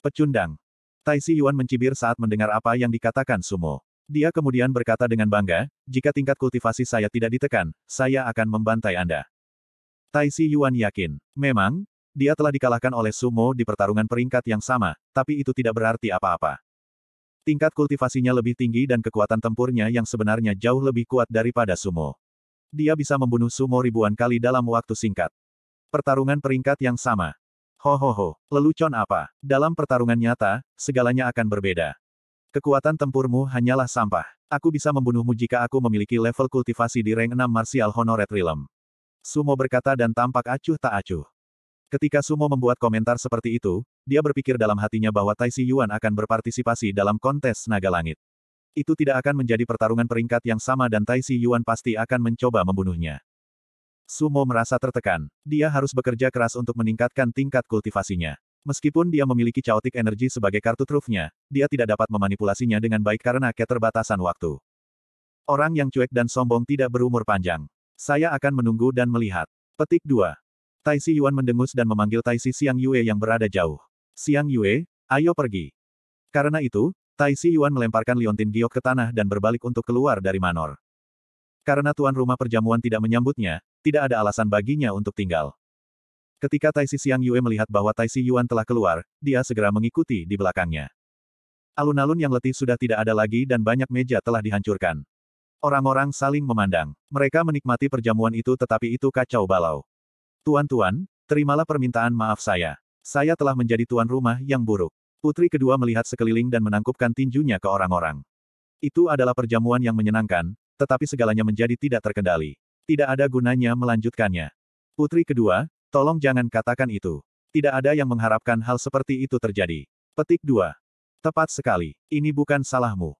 Pecundang. Tai Si Yuan mencibir saat mendengar apa yang dikatakan sumo. Dia kemudian berkata dengan bangga, jika tingkat kultivasi saya tidak ditekan, saya akan membantai Anda. Tai Si Yuan yakin, memang, dia telah dikalahkan oleh sumo di pertarungan peringkat yang sama, tapi itu tidak berarti apa-apa. Tingkat kultivasinya lebih tinggi dan kekuatan tempurnya yang sebenarnya jauh lebih kuat daripada sumo. Dia bisa membunuh sumo ribuan kali dalam waktu singkat. Pertarungan peringkat yang sama. Ho ho ho, lelucon apa? Dalam pertarungan nyata, segalanya akan berbeda. Kekuatan tempurmu hanyalah sampah. Aku bisa membunuhmu jika aku memiliki level kultivasi di rank 6 Martial Honored Realm. Sumo berkata dan tampak acuh tak acuh. Ketika Sumo membuat komentar seperti itu, dia berpikir dalam hatinya bahwa Tai Si Yuan akan berpartisipasi dalam kontes naga langit. Itu tidak akan menjadi pertarungan peringkat yang sama dan Tai Si Yuan pasti akan mencoba membunuhnya. Sumo merasa tertekan. Dia harus bekerja keras untuk meningkatkan tingkat kultivasinya. Meskipun dia memiliki caotik energi sebagai kartu trufnya, dia tidak dapat memanipulasinya dengan baik karena keterbatasan waktu. Orang yang cuek dan sombong tidak berumur panjang. Saya akan menunggu dan melihat. Petik 2. Tai Si Yuan mendengus dan memanggil Tai Si Siang Yue yang berada jauh. Siang Yue, ayo pergi. Karena itu, Tai Si Yuan melemparkan liontin giok ke tanah dan berbalik untuk keluar dari manor. Karena tuan rumah perjamuan tidak menyambutnya, tidak ada alasan baginya untuk tinggal. Ketika Tai Si Siang Yue melihat bahwa Tai Si Yuan telah keluar, dia segera mengikuti di belakangnya. Alun-alun yang letih sudah tidak ada lagi dan banyak meja telah dihancurkan. Orang-orang saling memandang. Mereka menikmati perjamuan itu tetapi itu kacau balau. Tuan-tuan, terimalah permintaan maaf saya. Saya telah menjadi tuan rumah yang buruk. Putri kedua melihat sekeliling dan menangkupkan tinjunya ke orang-orang. Itu adalah perjamuan yang menyenangkan, tetapi segalanya menjadi tidak terkendali. Tidak ada gunanya melanjutkannya. Putri kedua, tolong jangan katakan itu. Tidak ada yang mengharapkan hal seperti itu terjadi. Petik dua. Tepat sekali, ini bukan salahmu.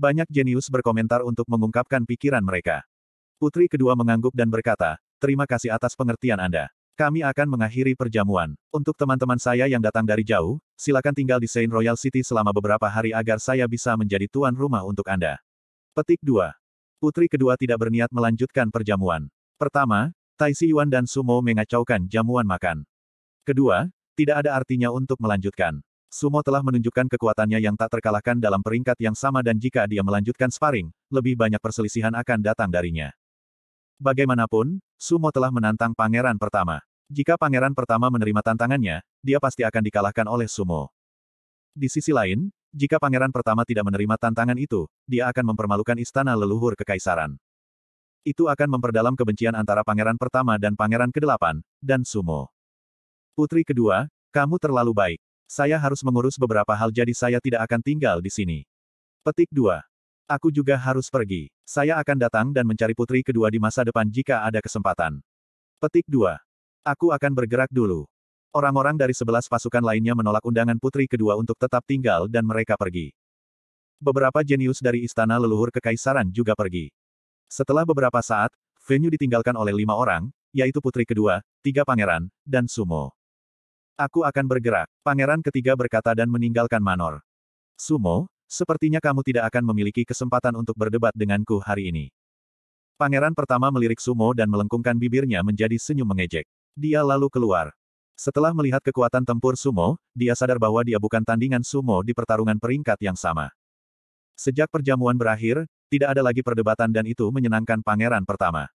Banyak jenius berkomentar untuk mengungkapkan pikiran mereka. Putri kedua mengangguk dan berkata, terima kasih atas pengertian Anda. Kami akan mengakhiri perjamuan. Untuk teman-teman saya yang datang dari jauh, silakan tinggal di Saint Royal City selama beberapa hari agar saya bisa menjadi tuan rumah untuk Anda. Petik 2. Putri kedua tidak berniat melanjutkan perjamuan. Pertama, Tai Yuan dan Sumo mengacaukan jamuan makan. Kedua, tidak ada artinya untuk melanjutkan. Sumo telah menunjukkan kekuatannya yang tak terkalahkan dalam peringkat yang sama dan jika dia melanjutkan sparring, lebih banyak perselisihan akan datang darinya. Bagaimanapun, Sumo telah menantang pangeran pertama. Jika pangeran pertama menerima tantangannya, dia pasti akan dikalahkan oleh Sumo. Di sisi lain, jika pangeran pertama tidak menerima tantangan itu, dia akan mempermalukan istana leluhur kekaisaran. Itu akan memperdalam kebencian antara pangeran pertama dan pangeran kedelapan, dan Sumo. Putri kedua, kamu terlalu baik. Saya harus mengurus beberapa hal jadi saya tidak akan tinggal di sini. Petik 2. Aku juga harus pergi. Saya akan datang dan mencari putri kedua di masa depan jika ada kesempatan. Petik 2. Aku akan bergerak dulu. Orang-orang dari sebelas pasukan lainnya menolak undangan putri kedua untuk tetap tinggal dan mereka pergi. Beberapa jenius dari istana leluhur kekaisaran juga pergi. Setelah beberapa saat, venue ditinggalkan oleh lima orang, yaitu putri kedua, tiga pangeran, dan Sumo. Aku akan bergerak. Pangeran ketiga berkata dan meninggalkan Manor. Sumo, Sepertinya kamu tidak akan memiliki kesempatan untuk berdebat denganku hari ini. Pangeran pertama melirik Sumo dan melengkungkan bibirnya menjadi senyum mengejek. Dia lalu keluar. Setelah melihat kekuatan tempur Sumo, dia sadar bahwa dia bukan tandingan Sumo di pertarungan peringkat yang sama. Sejak perjamuan berakhir, tidak ada lagi perdebatan dan itu menyenangkan pangeran pertama.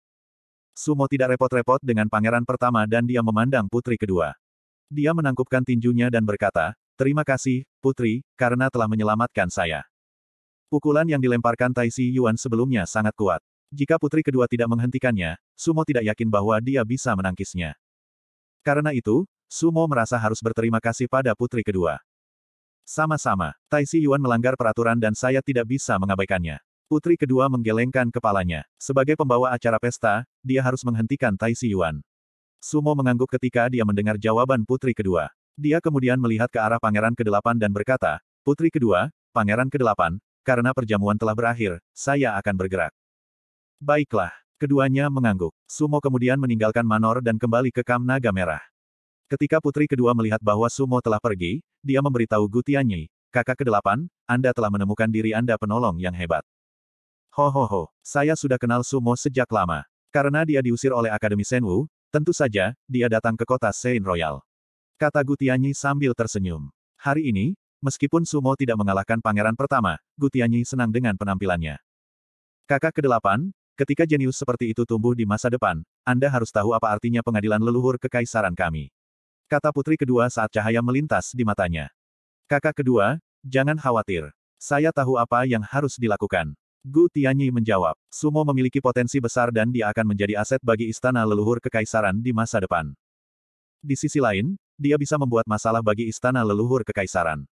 Sumo tidak repot-repot dengan pangeran pertama dan dia memandang putri kedua. Dia menangkupkan tinjunya dan berkata, Terima kasih, Putri, karena telah menyelamatkan saya. Pukulan yang dilemparkan Tai Si Yuan sebelumnya sangat kuat. Jika putri kedua tidak menghentikannya, Sumo tidak yakin bahwa dia bisa menangkisnya. Karena itu, Sumo merasa harus berterima kasih pada putri kedua. Sama-sama, Tai Si Yuan melanggar peraturan dan saya tidak bisa mengabaikannya. Putri kedua menggelengkan kepalanya. Sebagai pembawa acara pesta, dia harus menghentikan Tai Si Yuan. Sumo mengangguk ketika dia mendengar jawaban putri kedua. Dia kemudian melihat ke arah pangeran ke-8 dan berkata, Putri kedua, pangeran ke-8, karena perjamuan telah berakhir, saya akan bergerak. Baiklah, keduanya mengangguk. Sumo kemudian meninggalkan Manor dan kembali ke Kam Naga Merah. Ketika putri kedua melihat bahwa Sumo telah pergi, dia memberitahu Gutianyi, kakak kedelapan, Anda telah menemukan diri Anda penolong yang hebat. Ho ho ho, saya sudah kenal Sumo sejak lama. Karena dia diusir oleh Akademi Senwu, tentu saja, dia datang ke kota Sein Royal. Kata Gutianyi sambil tersenyum. Hari ini, meskipun Sumo tidak mengalahkan pangeran pertama, Gutianyi senang dengan penampilannya. Kakak kedelapan, ketika jenius seperti itu tumbuh di masa depan, Anda harus tahu apa artinya pengadilan leluhur kekaisaran kami. Kata putri kedua saat cahaya melintas di matanya. Kakak kedua, jangan khawatir. Saya tahu apa yang harus dilakukan. Gu Tianyi menjawab, Sumo memiliki potensi besar dan dia akan menjadi aset bagi istana leluhur kekaisaran di masa depan. Di sisi lain, dia bisa membuat masalah bagi istana leluhur kekaisaran.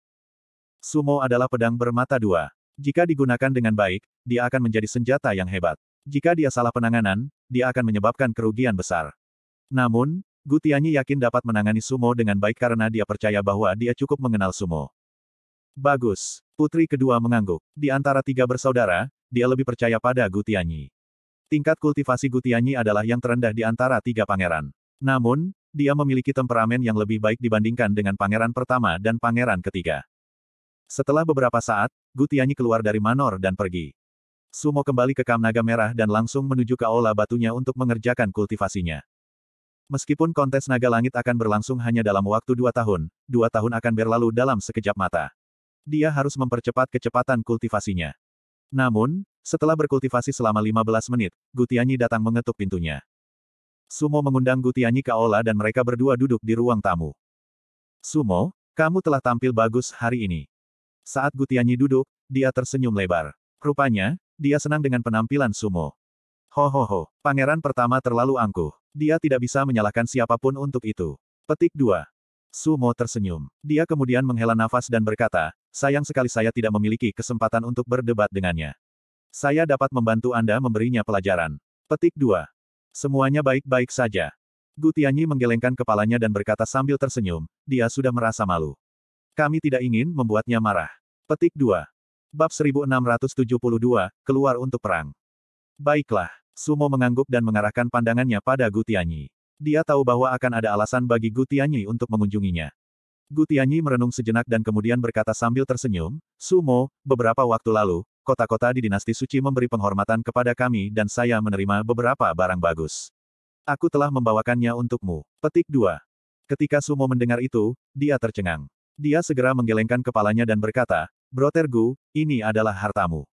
Sumo adalah pedang bermata dua. Jika digunakan dengan baik, dia akan menjadi senjata yang hebat. Jika dia salah penanganan, dia akan menyebabkan kerugian besar. Namun, Gutianyi yakin dapat menangani sumo dengan baik karena dia percaya bahwa dia cukup mengenal sumo. Bagus. Putri kedua mengangguk. Di antara tiga bersaudara, dia lebih percaya pada Gutianyi. Tingkat kultivasi Gutianyi adalah yang terendah di antara tiga pangeran. Namun, dia memiliki temperamen yang lebih baik dibandingkan dengan pangeran pertama dan pangeran ketiga. Setelah beberapa saat, Gutianyi keluar dari Manor dan pergi. Sumo kembali ke Kam Naga Merah dan langsung menuju ke aula batunya untuk mengerjakan kultivasinya. Meskipun kontes naga langit akan berlangsung hanya dalam waktu dua tahun, dua tahun akan berlalu dalam sekejap mata. Dia harus mempercepat kecepatan kultivasinya. Namun, setelah berkultivasi selama 15 menit, Gutianyi datang mengetuk pintunya. Sumo mengundang Gutianyi Kaola dan mereka berdua duduk di ruang tamu. Sumo, kamu telah tampil bagus hari ini. Saat Gutianyi duduk, dia tersenyum lebar. Rupanya, dia senang dengan penampilan Sumo. Ho ho ho, pangeran pertama terlalu angkuh. Dia tidak bisa menyalahkan siapapun untuk itu. Petik 2. Sumo tersenyum. Dia kemudian menghela nafas dan berkata, sayang sekali saya tidak memiliki kesempatan untuk berdebat dengannya. Saya dapat membantu Anda memberinya pelajaran. Petik 2. Semuanya baik-baik saja. Gutianyi menggelengkan kepalanya dan berkata sambil tersenyum, dia sudah merasa malu. Kami tidak ingin membuatnya marah. Petik 2. Bab 1672, keluar untuk perang. Baiklah. Sumo mengangguk dan mengarahkan pandangannya pada Gutianyi. Dia tahu bahwa akan ada alasan bagi Gutianyi untuk mengunjunginya. Gutianyi merenung sejenak dan kemudian berkata sambil tersenyum, Sumo, beberapa waktu lalu, kota-kota di dinasti suci memberi penghormatan kepada kami dan saya menerima beberapa barang bagus. Aku telah membawakannya untukmu. Petik 2. Ketika Sumo mendengar itu, dia tercengang. Dia segera menggelengkan kepalanya dan berkata, Brotergu, ini adalah hartamu.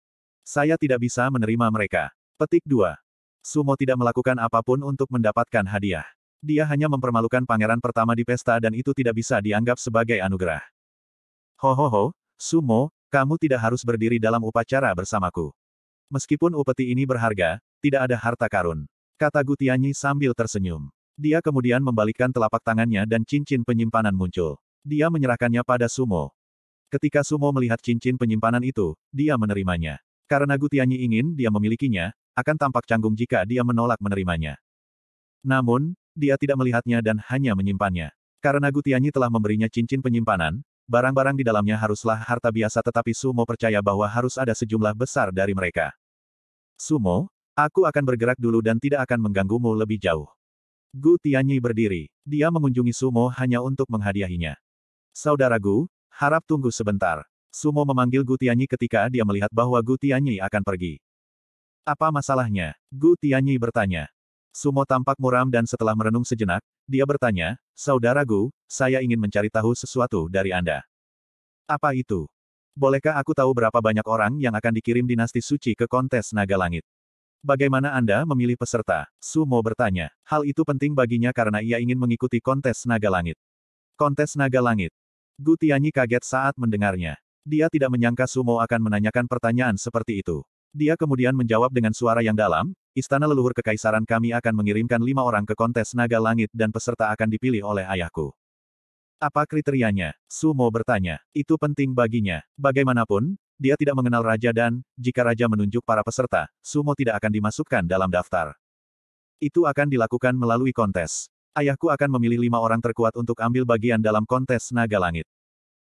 Saya tidak bisa menerima mereka. Petik 2. Sumo tidak melakukan apapun untuk mendapatkan hadiah. Dia hanya mempermalukan pangeran pertama di pesta dan itu tidak bisa dianggap sebagai anugerah. Ho ho ho, Sumo, kamu tidak harus berdiri dalam upacara bersamaku. Meskipun upeti ini berharga, tidak ada harta karun. Kata Gutianyi sambil tersenyum. Dia kemudian membalikkan telapak tangannya dan cincin penyimpanan muncul. Dia menyerahkannya pada Sumo. Ketika Sumo melihat cincin penyimpanan itu, dia menerimanya. Karena Gutianyi ingin dia memilikinya, akan tampak canggung jika dia menolak menerimanya. Namun, dia tidak melihatnya dan hanya menyimpannya. Karena Gutianyi telah memberinya cincin penyimpanan, barang-barang di dalamnya haruslah harta biasa tetapi Sumo percaya bahwa harus ada sejumlah besar dari mereka. Sumo, aku akan bergerak dulu dan tidak akan mengganggumu lebih jauh. Gu Tianyi berdiri. Dia mengunjungi Sumo hanya untuk menghadiahinya. Saudara Gu, harap tunggu sebentar. Sumo memanggil Gu Tianyi ketika dia melihat bahwa Gu Tianyi akan pergi. Apa masalahnya? Gu Tianyi bertanya. Sumo tampak muram dan setelah merenung sejenak, dia bertanya, Saudara Gu, saya ingin mencari tahu sesuatu dari Anda. Apa itu? Bolehkah aku tahu berapa banyak orang yang akan dikirim dinasti suci ke kontes naga langit? Bagaimana Anda memilih peserta? Sumo bertanya. Hal itu penting baginya karena ia ingin mengikuti kontes naga langit. Kontes naga langit. Gutianyi kaget saat mendengarnya. Dia tidak menyangka Sumo akan menanyakan pertanyaan seperti itu. Dia kemudian menjawab dengan suara yang dalam, Istana leluhur kekaisaran kami akan mengirimkan lima orang ke kontes naga langit dan peserta akan dipilih oleh ayahku. Apa kriterianya? Sumo bertanya. Itu penting baginya. Bagaimanapun, dia tidak mengenal raja dan, jika raja menunjuk para peserta, Sumo tidak akan dimasukkan dalam daftar. Itu akan dilakukan melalui kontes. Ayahku akan memilih lima orang terkuat untuk ambil bagian dalam kontes naga langit.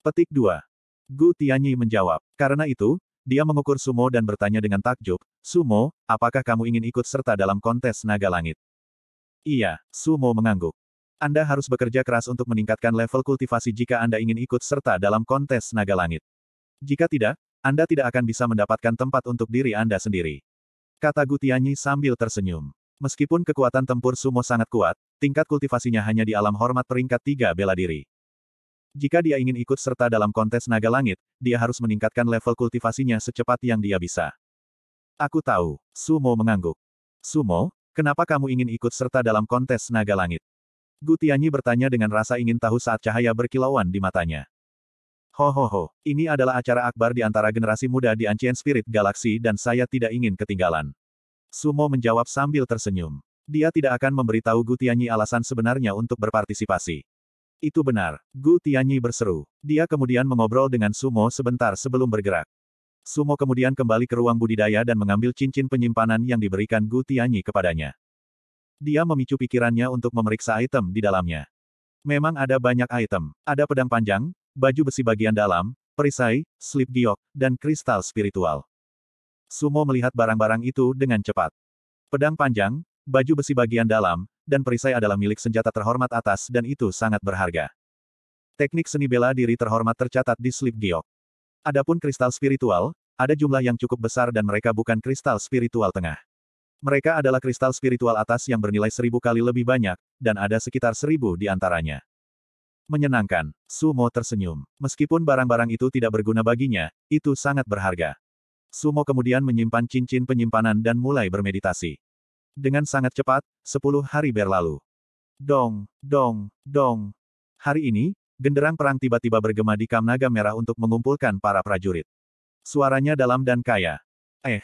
Petik 2. Gu Tianyi menjawab. Karena itu, dia mengukur Sumo dan bertanya dengan takjub, Sumo, apakah kamu ingin ikut serta dalam kontes naga langit? Iya, Sumo mengangguk. Anda harus bekerja keras untuk meningkatkan level kultivasi jika Anda ingin ikut serta dalam kontes naga langit. Jika tidak, Anda tidak akan bisa mendapatkan tempat untuk diri Anda sendiri. Kata Gutianyi sambil tersenyum. Meskipun kekuatan tempur sumo sangat kuat, tingkat kultivasinya hanya di alam hormat peringkat tiga bela diri. Jika dia ingin ikut serta dalam kontes naga langit, dia harus meningkatkan level kultivasinya secepat yang dia bisa. Aku tahu, Sumo mengangguk. Sumo, kenapa kamu ingin ikut serta dalam kontes naga langit? Gu Tianyi bertanya dengan rasa ingin tahu saat cahaya berkilauan di matanya. Ho ho ho, ini adalah acara akbar di antara generasi muda di Ancient Spirit Galaxy dan saya tidak ingin ketinggalan. Sumo menjawab sambil tersenyum. Dia tidak akan memberitahu Gu Tianyi alasan sebenarnya untuk berpartisipasi. Itu benar, Gu Tianyi berseru. Dia kemudian mengobrol dengan Sumo sebentar sebelum bergerak. Sumo kemudian kembali ke ruang budidaya dan mengambil cincin penyimpanan yang diberikan Gu Tianyi kepadanya. Dia memicu pikirannya untuk memeriksa item di dalamnya. Memang ada banyak item. Ada pedang panjang, baju besi bagian dalam, perisai, slip giok, dan kristal spiritual. Sumo melihat barang-barang itu dengan cepat. Pedang panjang, baju besi bagian dalam, dan perisai adalah milik senjata terhormat atas dan itu sangat berharga. Teknik seni bela diri terhormat tercatat di slip giok. Adapun kristal spiritual, ada jumlah yang cukup besar dan mereka bukan kristal spiritual tengah. Mereka adalah kristal spiritual atas yang bernilai seribu kali lebih banyak, dan ada sekitar seribu di antaranya. Menyenangkan, Sumo tersenyum. Meskipun barang-barang itu tidak berguna baginya, itu sangat berharga. Sumo kemudian menyimpan cincin penyimpanan dan mulai bermeditasi. Dengan sangat cepat, sepuluh hari berlalu. Dong, dong, dong. Hari ini, genderang perang tiba-tiba bergema di Kamnaga Merah untuk mengumpulkan para prajurit. Suaranya dalam dan kaya. Eh,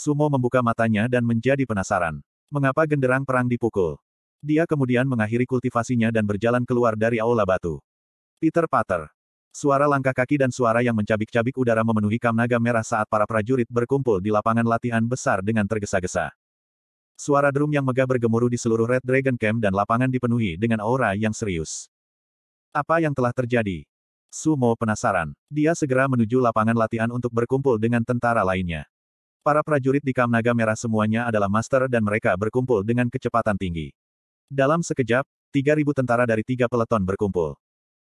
Sumo membuka matanya dan menjadi penasaran. Mengapa genderang perang dipukul? Dia kemudian mengakhiri kultivasinya dan berjalan keluar dari aula batu. Peter Pater. Suara langkah kaki dan suara yang mencabik-cabik udara memenuhi kamnaga merah saat para prajurit berkumpul di lapangan latihan besar dengan tergesa-gesa. Suara drum yang megah bergemuruh di seluruh Red Dragon Camp dan lapangan dipenuhi dengan aura yang serius. Apa yang telah terjadi? Sumo penasaran. Dia segera menuju lapangan latihan untuk berkumpul dengan tentara lainnya. Para prajurit di Kamnaga Merah semuanya adalah master dan mereka berkumpul dengan kecepatan tinggi. Dalam sekejap, 3.000 tentara dari tiga peleton berkumpul.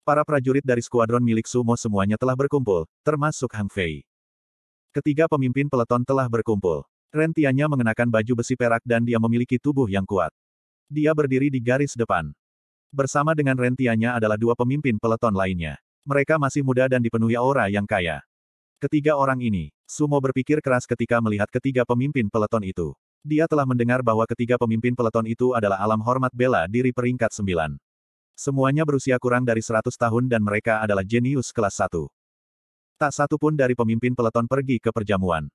Para prajurit dari skuadron milik Sumo semuanya telah berkumpul, termasuk Hang Fei. Ketiga pemimpin peleton telah berkumpul. Rentianya mengenakan baju besi perak dan dia memiliki tubuh yang kuat. Dia berdiri di garis depan. Bersama dengan rentiannya adalah dua pemimpin peleton lainnya. Mereka masih muda dan dipenuhi aura yang kaya. Ketiga orang ini, Sumo berpikir keras ketika melihat ketiga pemimpin peleton itu. Dia telah mendengar bahwa ketiga pemimpin peleton itu adalah alam hormat bela diri peringkat sembilan. Semuanya berusia kurang dari seratus tahun dan mereka adalah jenius kelas satu. Tak satu pun dari pemimpin peleton pergi ke perjamuan.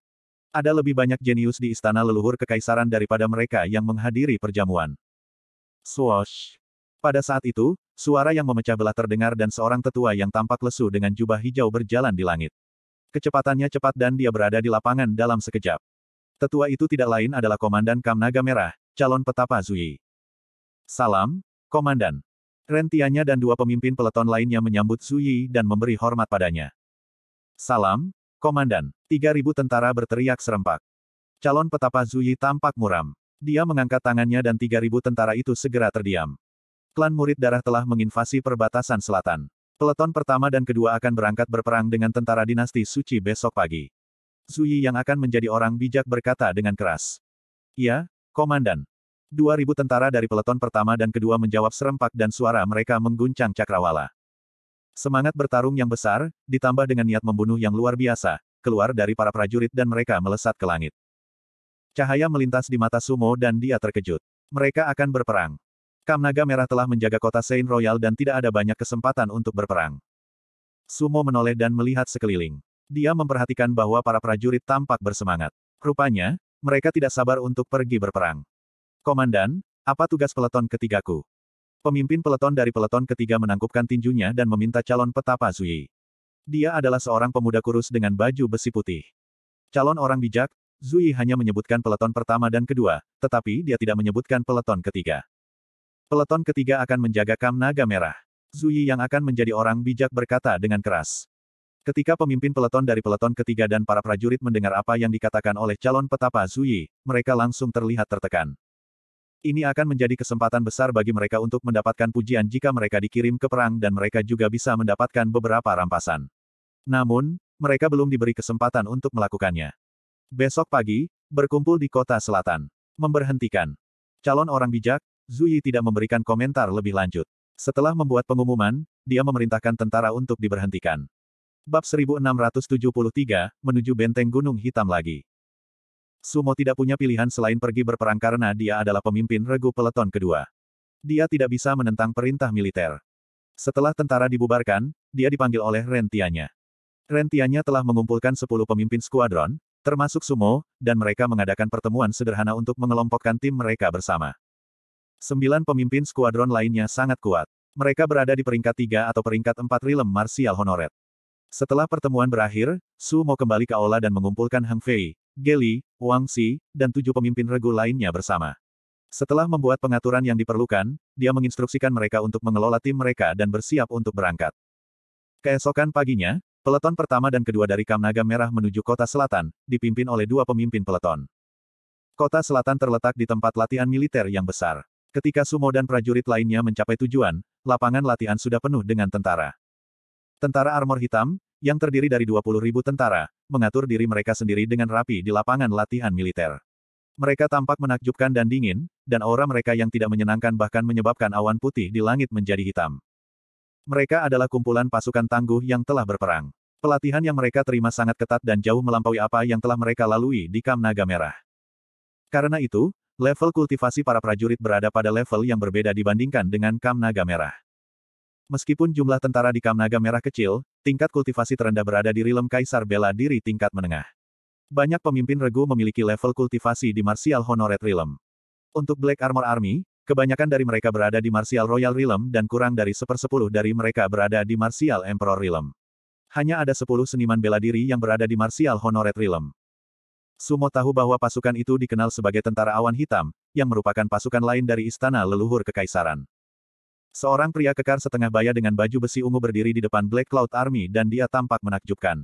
Ada lebih banyak jenius di istana leluhur kekaisaran daripada mereka yang menghadiri perjamuan. Swoosh. Pada saat itu, suara yang memecah belah terdengar dan seorang tetua yang tampak lesu dengan jubah hijau berjalan di langit. Kecepatannya cepat dan dia berada di lapangan dalam sekejap. Tetua itu tidak lain adalah Komandan Kam Naga Merah, calon petapa Zui. Salam, Komandan. Rentianya dan dua pemimpin peleton lainnya menyambut Zui dan memberi hormat padanya. Salam, Komandan. Tiga ribu tentara berteriak serempak. Calon petapa Zui tampak muram. Dia mengangkat tangannya dan tiga ribu tentara itu segera terdiam. Klan murid darah telah menginvasi perbatasan selatan. Peleton pertama dan kedua akan berangkat berperang dengan tentara dinasti suci besok pagi. Zuyi yang akan menjadi orang bijak berkata dengan keras. Ya, Komandan. Dua ribu tentara dari peleton pertama dan kedua menjawab serempak dan suara mereka mengguncang cakrawala. Semangat bertarung yang besar, ditambah dengan niat membunuh yang luar biasa, keluar dari para prajurit dan mereka melesat ke langit. Cahaya melintas di mata Sumo dan dia terkejut. Mereka akan berperang. Kamnaga Merah telah menjaga kota Saint Royal dan tidak ada banyak kesempatan untuk berperang. Sumo menoleh dan melihat sekeliling. Dia memperhatikan bahwa para prajurit tampak bersemangat. Rupanya, mereka tidak sabar untuk pergi berperang. Komandan, apa tugas peleton ketigaku? Pemimpin peleton dari peleton ketiga menangkupkan tinjunya dan meminta calon petapa Zui. Dia adalah seorang pemuda kurus dengan baju besi putih. Calon orang bijak, Zui hanya menyebutkan peleton pertama dan kedua, tetapi dia tidak menyebutkan peleton ketiga. Peleton ketiga akan menjaga Kam Naga Merah. Zuyi yang akan menjadi orang bijak berkata dengan keras. Ketika pemimpin peleton dari peleton ketiga dan para prajurit mendengar apa yang dikatakan oleh calon petapa Zuyi, mereka langsung terlihat tertekan. Ini akan menjadi kesempatan besar bagi mereka untuk mendapatkan pujian jika mereka dikirim ke perang dan mereka juga bisa mendapatkan beberapa rampasan. Namun, mereka belum diberi kesempatan untuk melakukannya. Besok pagi, berkumpul di kota selatan. Memberhentikan. Calon orang bijak, Zuyi tidak memberikan komentar lebih lanjut. Setelah membuat pengumuman, dia memerintahkan tentara untuk diberhentikan. Bab 1673, menuju Benteng Gunung Hitam lagi. Sumo tidak punya pilihan selain pergi berperang karena dia adalah pemimpin regu peleton kedua. Dia tidak bisa menentang perintah militer. Setelah tentara dibubarkan, dia dipanggil oleh rentianya. Rentianya telah mengumpulkan 10 pemimpin skuadron, termasuk Sumo, dan mereka mengadakan pertemuan sederhana untuk mengelompokkan tim mereka bersama. Sembilan pemimpin skuadron lainnya sangat kuat. Mereka berada di peringkat tiga atau peringkat empat rilem marsial honoret. Setelah pertemuan berakhir, Su mau kembali ke aula dan mengumpulkan Heng Fei, Geli, Wang Si, dan tujuh pemimpin regu lainnya bersama. Setelah membuat pengaturan yang diperlukan, dia menginstruksikan mereka untuk mengelola tim mereka dan bersiap untuk berangkat. Keesokan paginya, Peleton pertama dan kedua dari Kamnaga Merah menuju kota selatan, dipimpin oleh dua pemimpin peleton. Kota selatan terletak di tempat latihan militer yang besar. Ketika Sumo dan prajurit lainnya mencapai tujuan, lapangan latihan sudah penuh dengan tentara. Tentara armor hitam, yang terdiri dari 20 ribu tentara, mengatur diri mereka sendiri dengan rapi di lapangan latihan militer. Mereka tampak menakjubkan dan dingin, dan aura mereka yang tidak menyenangkan bahkan menyebabkan awan putih di langit menjadi hitam. Mereka adalah kumpulan pasukan tangguh yang telah berperang. Pelatihan yang mereka terima sangat ketat dan jauh melampaui apa yang telah mereka lalui di Kam Naga Merah. Karena itu, Level kultivasi para prajurit berada pada level yang berbeda dibandingkan dengan Kam Naga Merah. Meskipun jumlah tentara di Kam Naga Merah kecil, tingkat kultivasi terendah berada di Rilem Kaisar Bela Diri tingkat menengah. Banyak pemimpin regu memiliki level kultivasi di Martial Honored Rilem. Untuk Black Armor Army, kebanyakan dari mereka berada di Martial Royal Rilem dan kurang dari sepersepuluh dari mereka berada di Martial Emperor Rilem. Hanya ada sepuluh seniman bela diri yang berada di Martial Honored Rilem. Sumo tahu bahwa pasukan itu dikenal sebagai tentara awan hitam, yang merupakan pasukan lain dari istana leluhur kekaisaran. Seorang pria kekar setengah baya dengan baju besi ungu berdiri di depan Black Cloud Army dan dia tampak menakjubkan.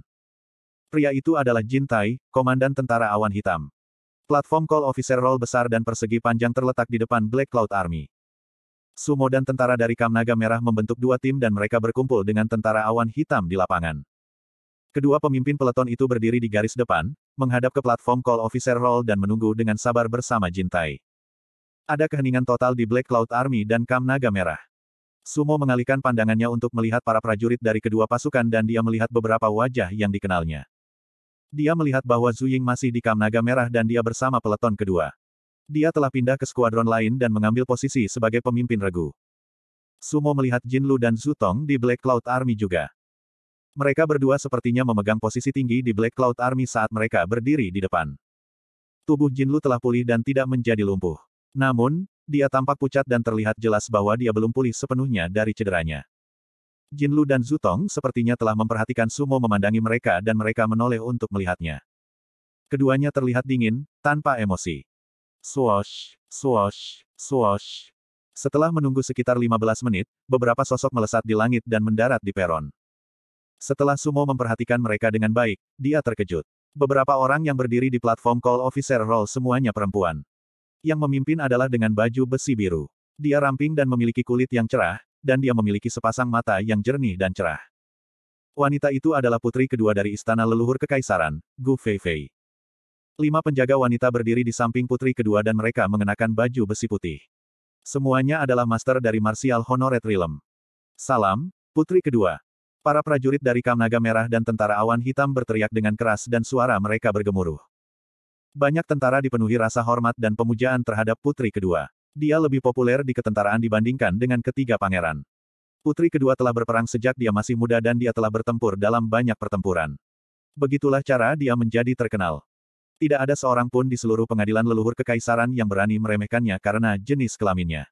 Pria itu adalah Jin Tai, komandan tentara awan hitam. Platform Call Officer Roll besar dan persegi panjang terletak di depan Black Cloud Army. Sumo dan tentara dari Kamnaga Merah membentuk dua tim dan mereka berkumpul dengan tentara awan hitam di lapangan. Kedua pemimpin peleton itu berdiri di garis depan, menghadap ke platform Call Officer Roll dan menunggu dengan sabar bersama Jintai. Ada keheningan total di Black Cloud Army dan Kam Naga Merah. Sumo mengalihkan pandangannya untuk melihat para prajurit dari kedua pasukan dan dia melihat beberapa wajah yang dikenalnya. Dia melihat bahwa Ying masih di Kam Naga Merah dan dia bersama peleton kedua. Dia telah pindah ke skuadron lain dan mengambil posisi sebagai pemimpin regu. Sumo melihat Jin Lu dan Tong di Black Cloud Army juga. Mereka berdua sepertinya memegang posisi tinggi di Black Cloud Army saat mereka berdiri di depan. Tubuh Jinlu telah pulih dan tidak menjadi lumpuh. Namun, dia tampak pucat dan terlihat jelas bahwa dia belum pulih sepenuhnya dari cederanya. Jinlu dan Zutong sepertinya telah memperhatikan Sumo memandangi mereka dan mereka menoleh untuk melihatnya. Keduanya terlihat dingin, tanpa emosi. Swash, swash, swash. Setelah menunggu sekitar 15 menit, beberapa sosok melesat di langit dan mendarat di peron. Setelah Sumo memperhatikan mereka dengan baik, dia terkejut. Beberapa orang yang berdiri di platform call officer roll semuanya perempuan. Yang memimpin adalah dengan baju besi biru. Dia ramping dan memiliki kulit yang cerah, dan dia memiliki sepasang mata yang jernih dan cerah. Wanita itu adalah putri kedua dari istana leluhur kekaisaran, Gu Fei Fei. Lima penjaga wanita berdiri di samping putri kedua dan mereka mengenakan baju besi putih. Semuanya adalah master dari Martial Honored Realm. Salam, putri kedua, Para prajurit dari Kamnaga Merah dan tentara awan hitam berteriak dengan keras dan suara mereka bergemuruh. Banyak tentara dipenuhi rasa hormat dan pemujaan terhadap putri kedua. Dia lebih populer di ketentaraan dibandingkan dengan ketiga pangeran. Putri kedua telah berperang sejak dia masih muda dan dia telah bertempur dalam banyak pertempuran. Begitulah cara dia menjadi terkenal. Tidak ada seorang pun di seluruh pengadilan leluhur kekaisaran yang berani meremehkannya karena jenis kelaminnya.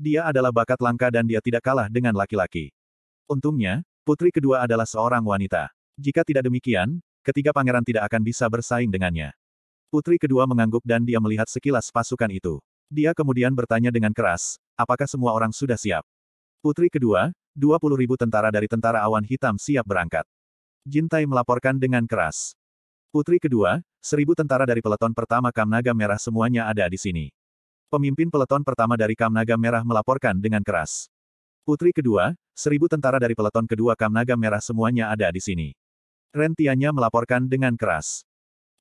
Dia adalah bakat langka dan dia tidak kalah dengan laki-laki. Untungnya, Putri kedua adalah seorang wanita. Jika tidak demikian, ketiga pangeran tidak akan bisa bersaing dengannya. Putri kedua mengangguk dan dia melihat sekilas pasukan itu. Dia kemudian bertanya dengan keras, apakah semua orang sudah siap? Putri kedua, 20 ribu tentara dari tentara awan hitam siap berangkat. Jintai melaporkan dengan keras. Putri kedua, seribu tentara dari peleton pertama Kamnaga Merah semuanya ada di sini. Pemimpin peleton pertama dari Kamnaga Merah melaporkan dengan keras. Putri kedua, Seribu tentara dari peleton kedua Kamnaga Merah semuanya ada di sini. Rentianya melaporkan dengan keras.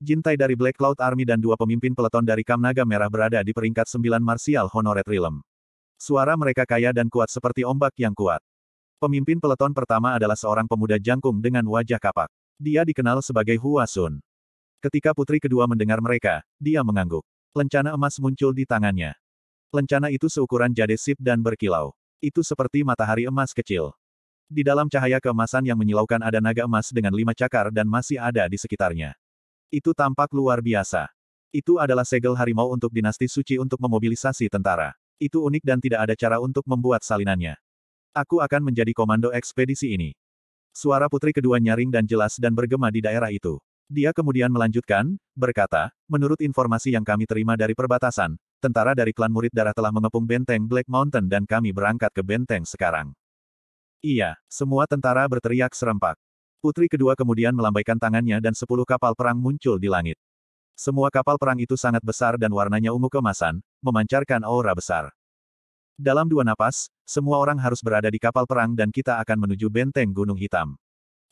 Jintai dari Black Cloud Army dan dua pemimpin peleton dari Kamnaga Merah berada di peringkat sembilan Martial Honored Realm. Suara mereka kaya dan kuat seperti ombak yang kuat. Pemimpin peleton pertama adalah seorang pemuda jangkung dengan wajah kapak. Dia dikenal sebagai Hua Sun. Ketika putri kedua mendengar mereka, dia mengangguk. Lencana emas muncul di tangannya. Lencana itu seukuran jade sip dan berkilau. Itu seperti matahari emas kecil. Di dalam cahaya keemasan yang menyilaukan ada naga emas dengan lima cakar dan masih ada di sekitarnya. Itu tampak luar biasa. Itu adalah segel harimau untuk dinasti suci untuk memobilisasi tentara. Itu unik dan tidak ada cara untuk membuat salinannya. Aku akan menjadi komando ekspedisi ini. Suara putri kedua nyaring dan jelas dan bergema di daerah itu. Dia kemudian melanjutkan, berkata, menurut informasi yang kami terima dari perbatasan, tentara dari klan murid darah telah mengepung benteng Black Mountain dan kami berangkat ke benteng sekarang. Iya, semua tentara berteriak serempak. Putri kedua kemudian melambaikan tangannya dan sepuluh kapal perang muncul di langit. Semua kapal perang itu sangat besar dan warnanya ungu kemasan, memancarkan aura besar. Dalam dua napas, semua orang harus berada di kapal perang dan kita akan menuju benteng Gunung Hitam.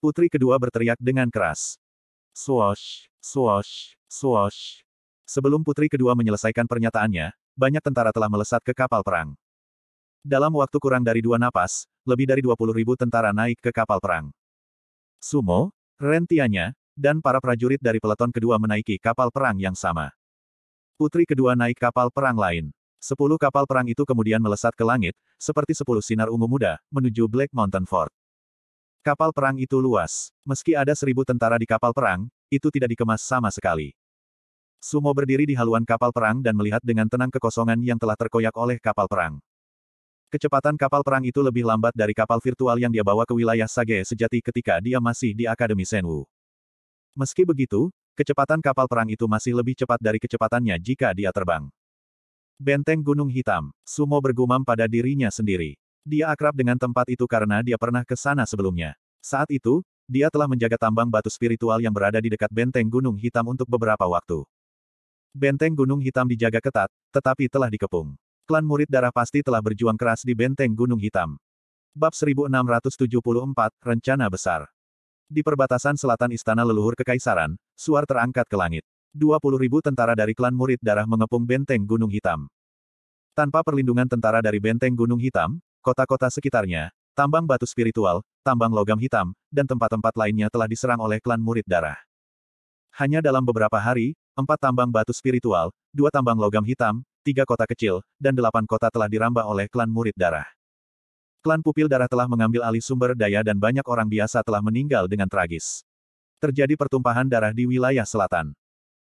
Putri kedua berteriak dengan keras. Swosh, swosh, swosh. Sebelum putri kedua menyelesaikan pernyataannya, banyak tentara telah melesat ke kapal perang. Dalam waktu kurang dari dua napas, lebih dari 20 ribu tentara naik ke kapal perang. Sumo, Rentianya, dan para prajurit dari peleton kedua menaiki kapal perang yang sama. Putri kedua naik kapal perang lain. Sepuluh kapal perang itu kemudian melesat ke langit, seperti sepuluh sinar ungu muda, menuju Black Mountain Fort. Kapal perang itu luas. Meski ada seribu tentara di kapal perang, itu tidak dikemas sama sekali. Sumo berdiri di haluan kapal perang dan melihat dengan tenang kekosongan yang telah terkoyak oleh kapal perang. Kecepatan kapal perang itu lebih lambat dari kapal virtual yang dia bawa ke wilayah Sage sejati ketika dia masih di Akademi Senwu. Meski begitu, kecepatan kapal perang itu masih lebih cepat dari kecepatannya jika dia terbang. Benteng Gunung Hitam, Sumo bergumam pada dirinya sendiri. Dia akrab dengan tempat itu karena dia pernah ke sana sebelumnya. Saat itu, dia telah menjaga tambang batu spiritual yang berada di dekat benteng Gunung Hitam untuk beberapa waktu. Benteng Gunung Hitam dijaga ketat, tetapi telah dikepung. Klan murid darah pasti telah berjuang keras di Benteng Gunung Hitam. Bab 1674, Rencana Besar Di perbatasan selatan Istana Leluhur Kekaisaran, suar terangkat ke langit. 20 ribu tentara dari klan murid darah mengepung Benteng Gunung Hitam. Tanpa perlindungan tentara dari Benteng Gunung Hitam, kota-kota sekitarnya, tambang batu spiritual, tambang logam hitam, dan tempat-tempat lainnya telah diserang oleh klan murid darah. Hanya dalam beberapa hari, empat tambang batu spiritual, dua tambang logam hitam, tiga kota kecil, dan delapan kota telah dirambah oleh klan murid darah. Klan pupil darah telah mengambil alih sumber daya dan banyak orang biasa telah meninggal dengan tragis. Terjadi pertumpahan darah di wilayah selatan.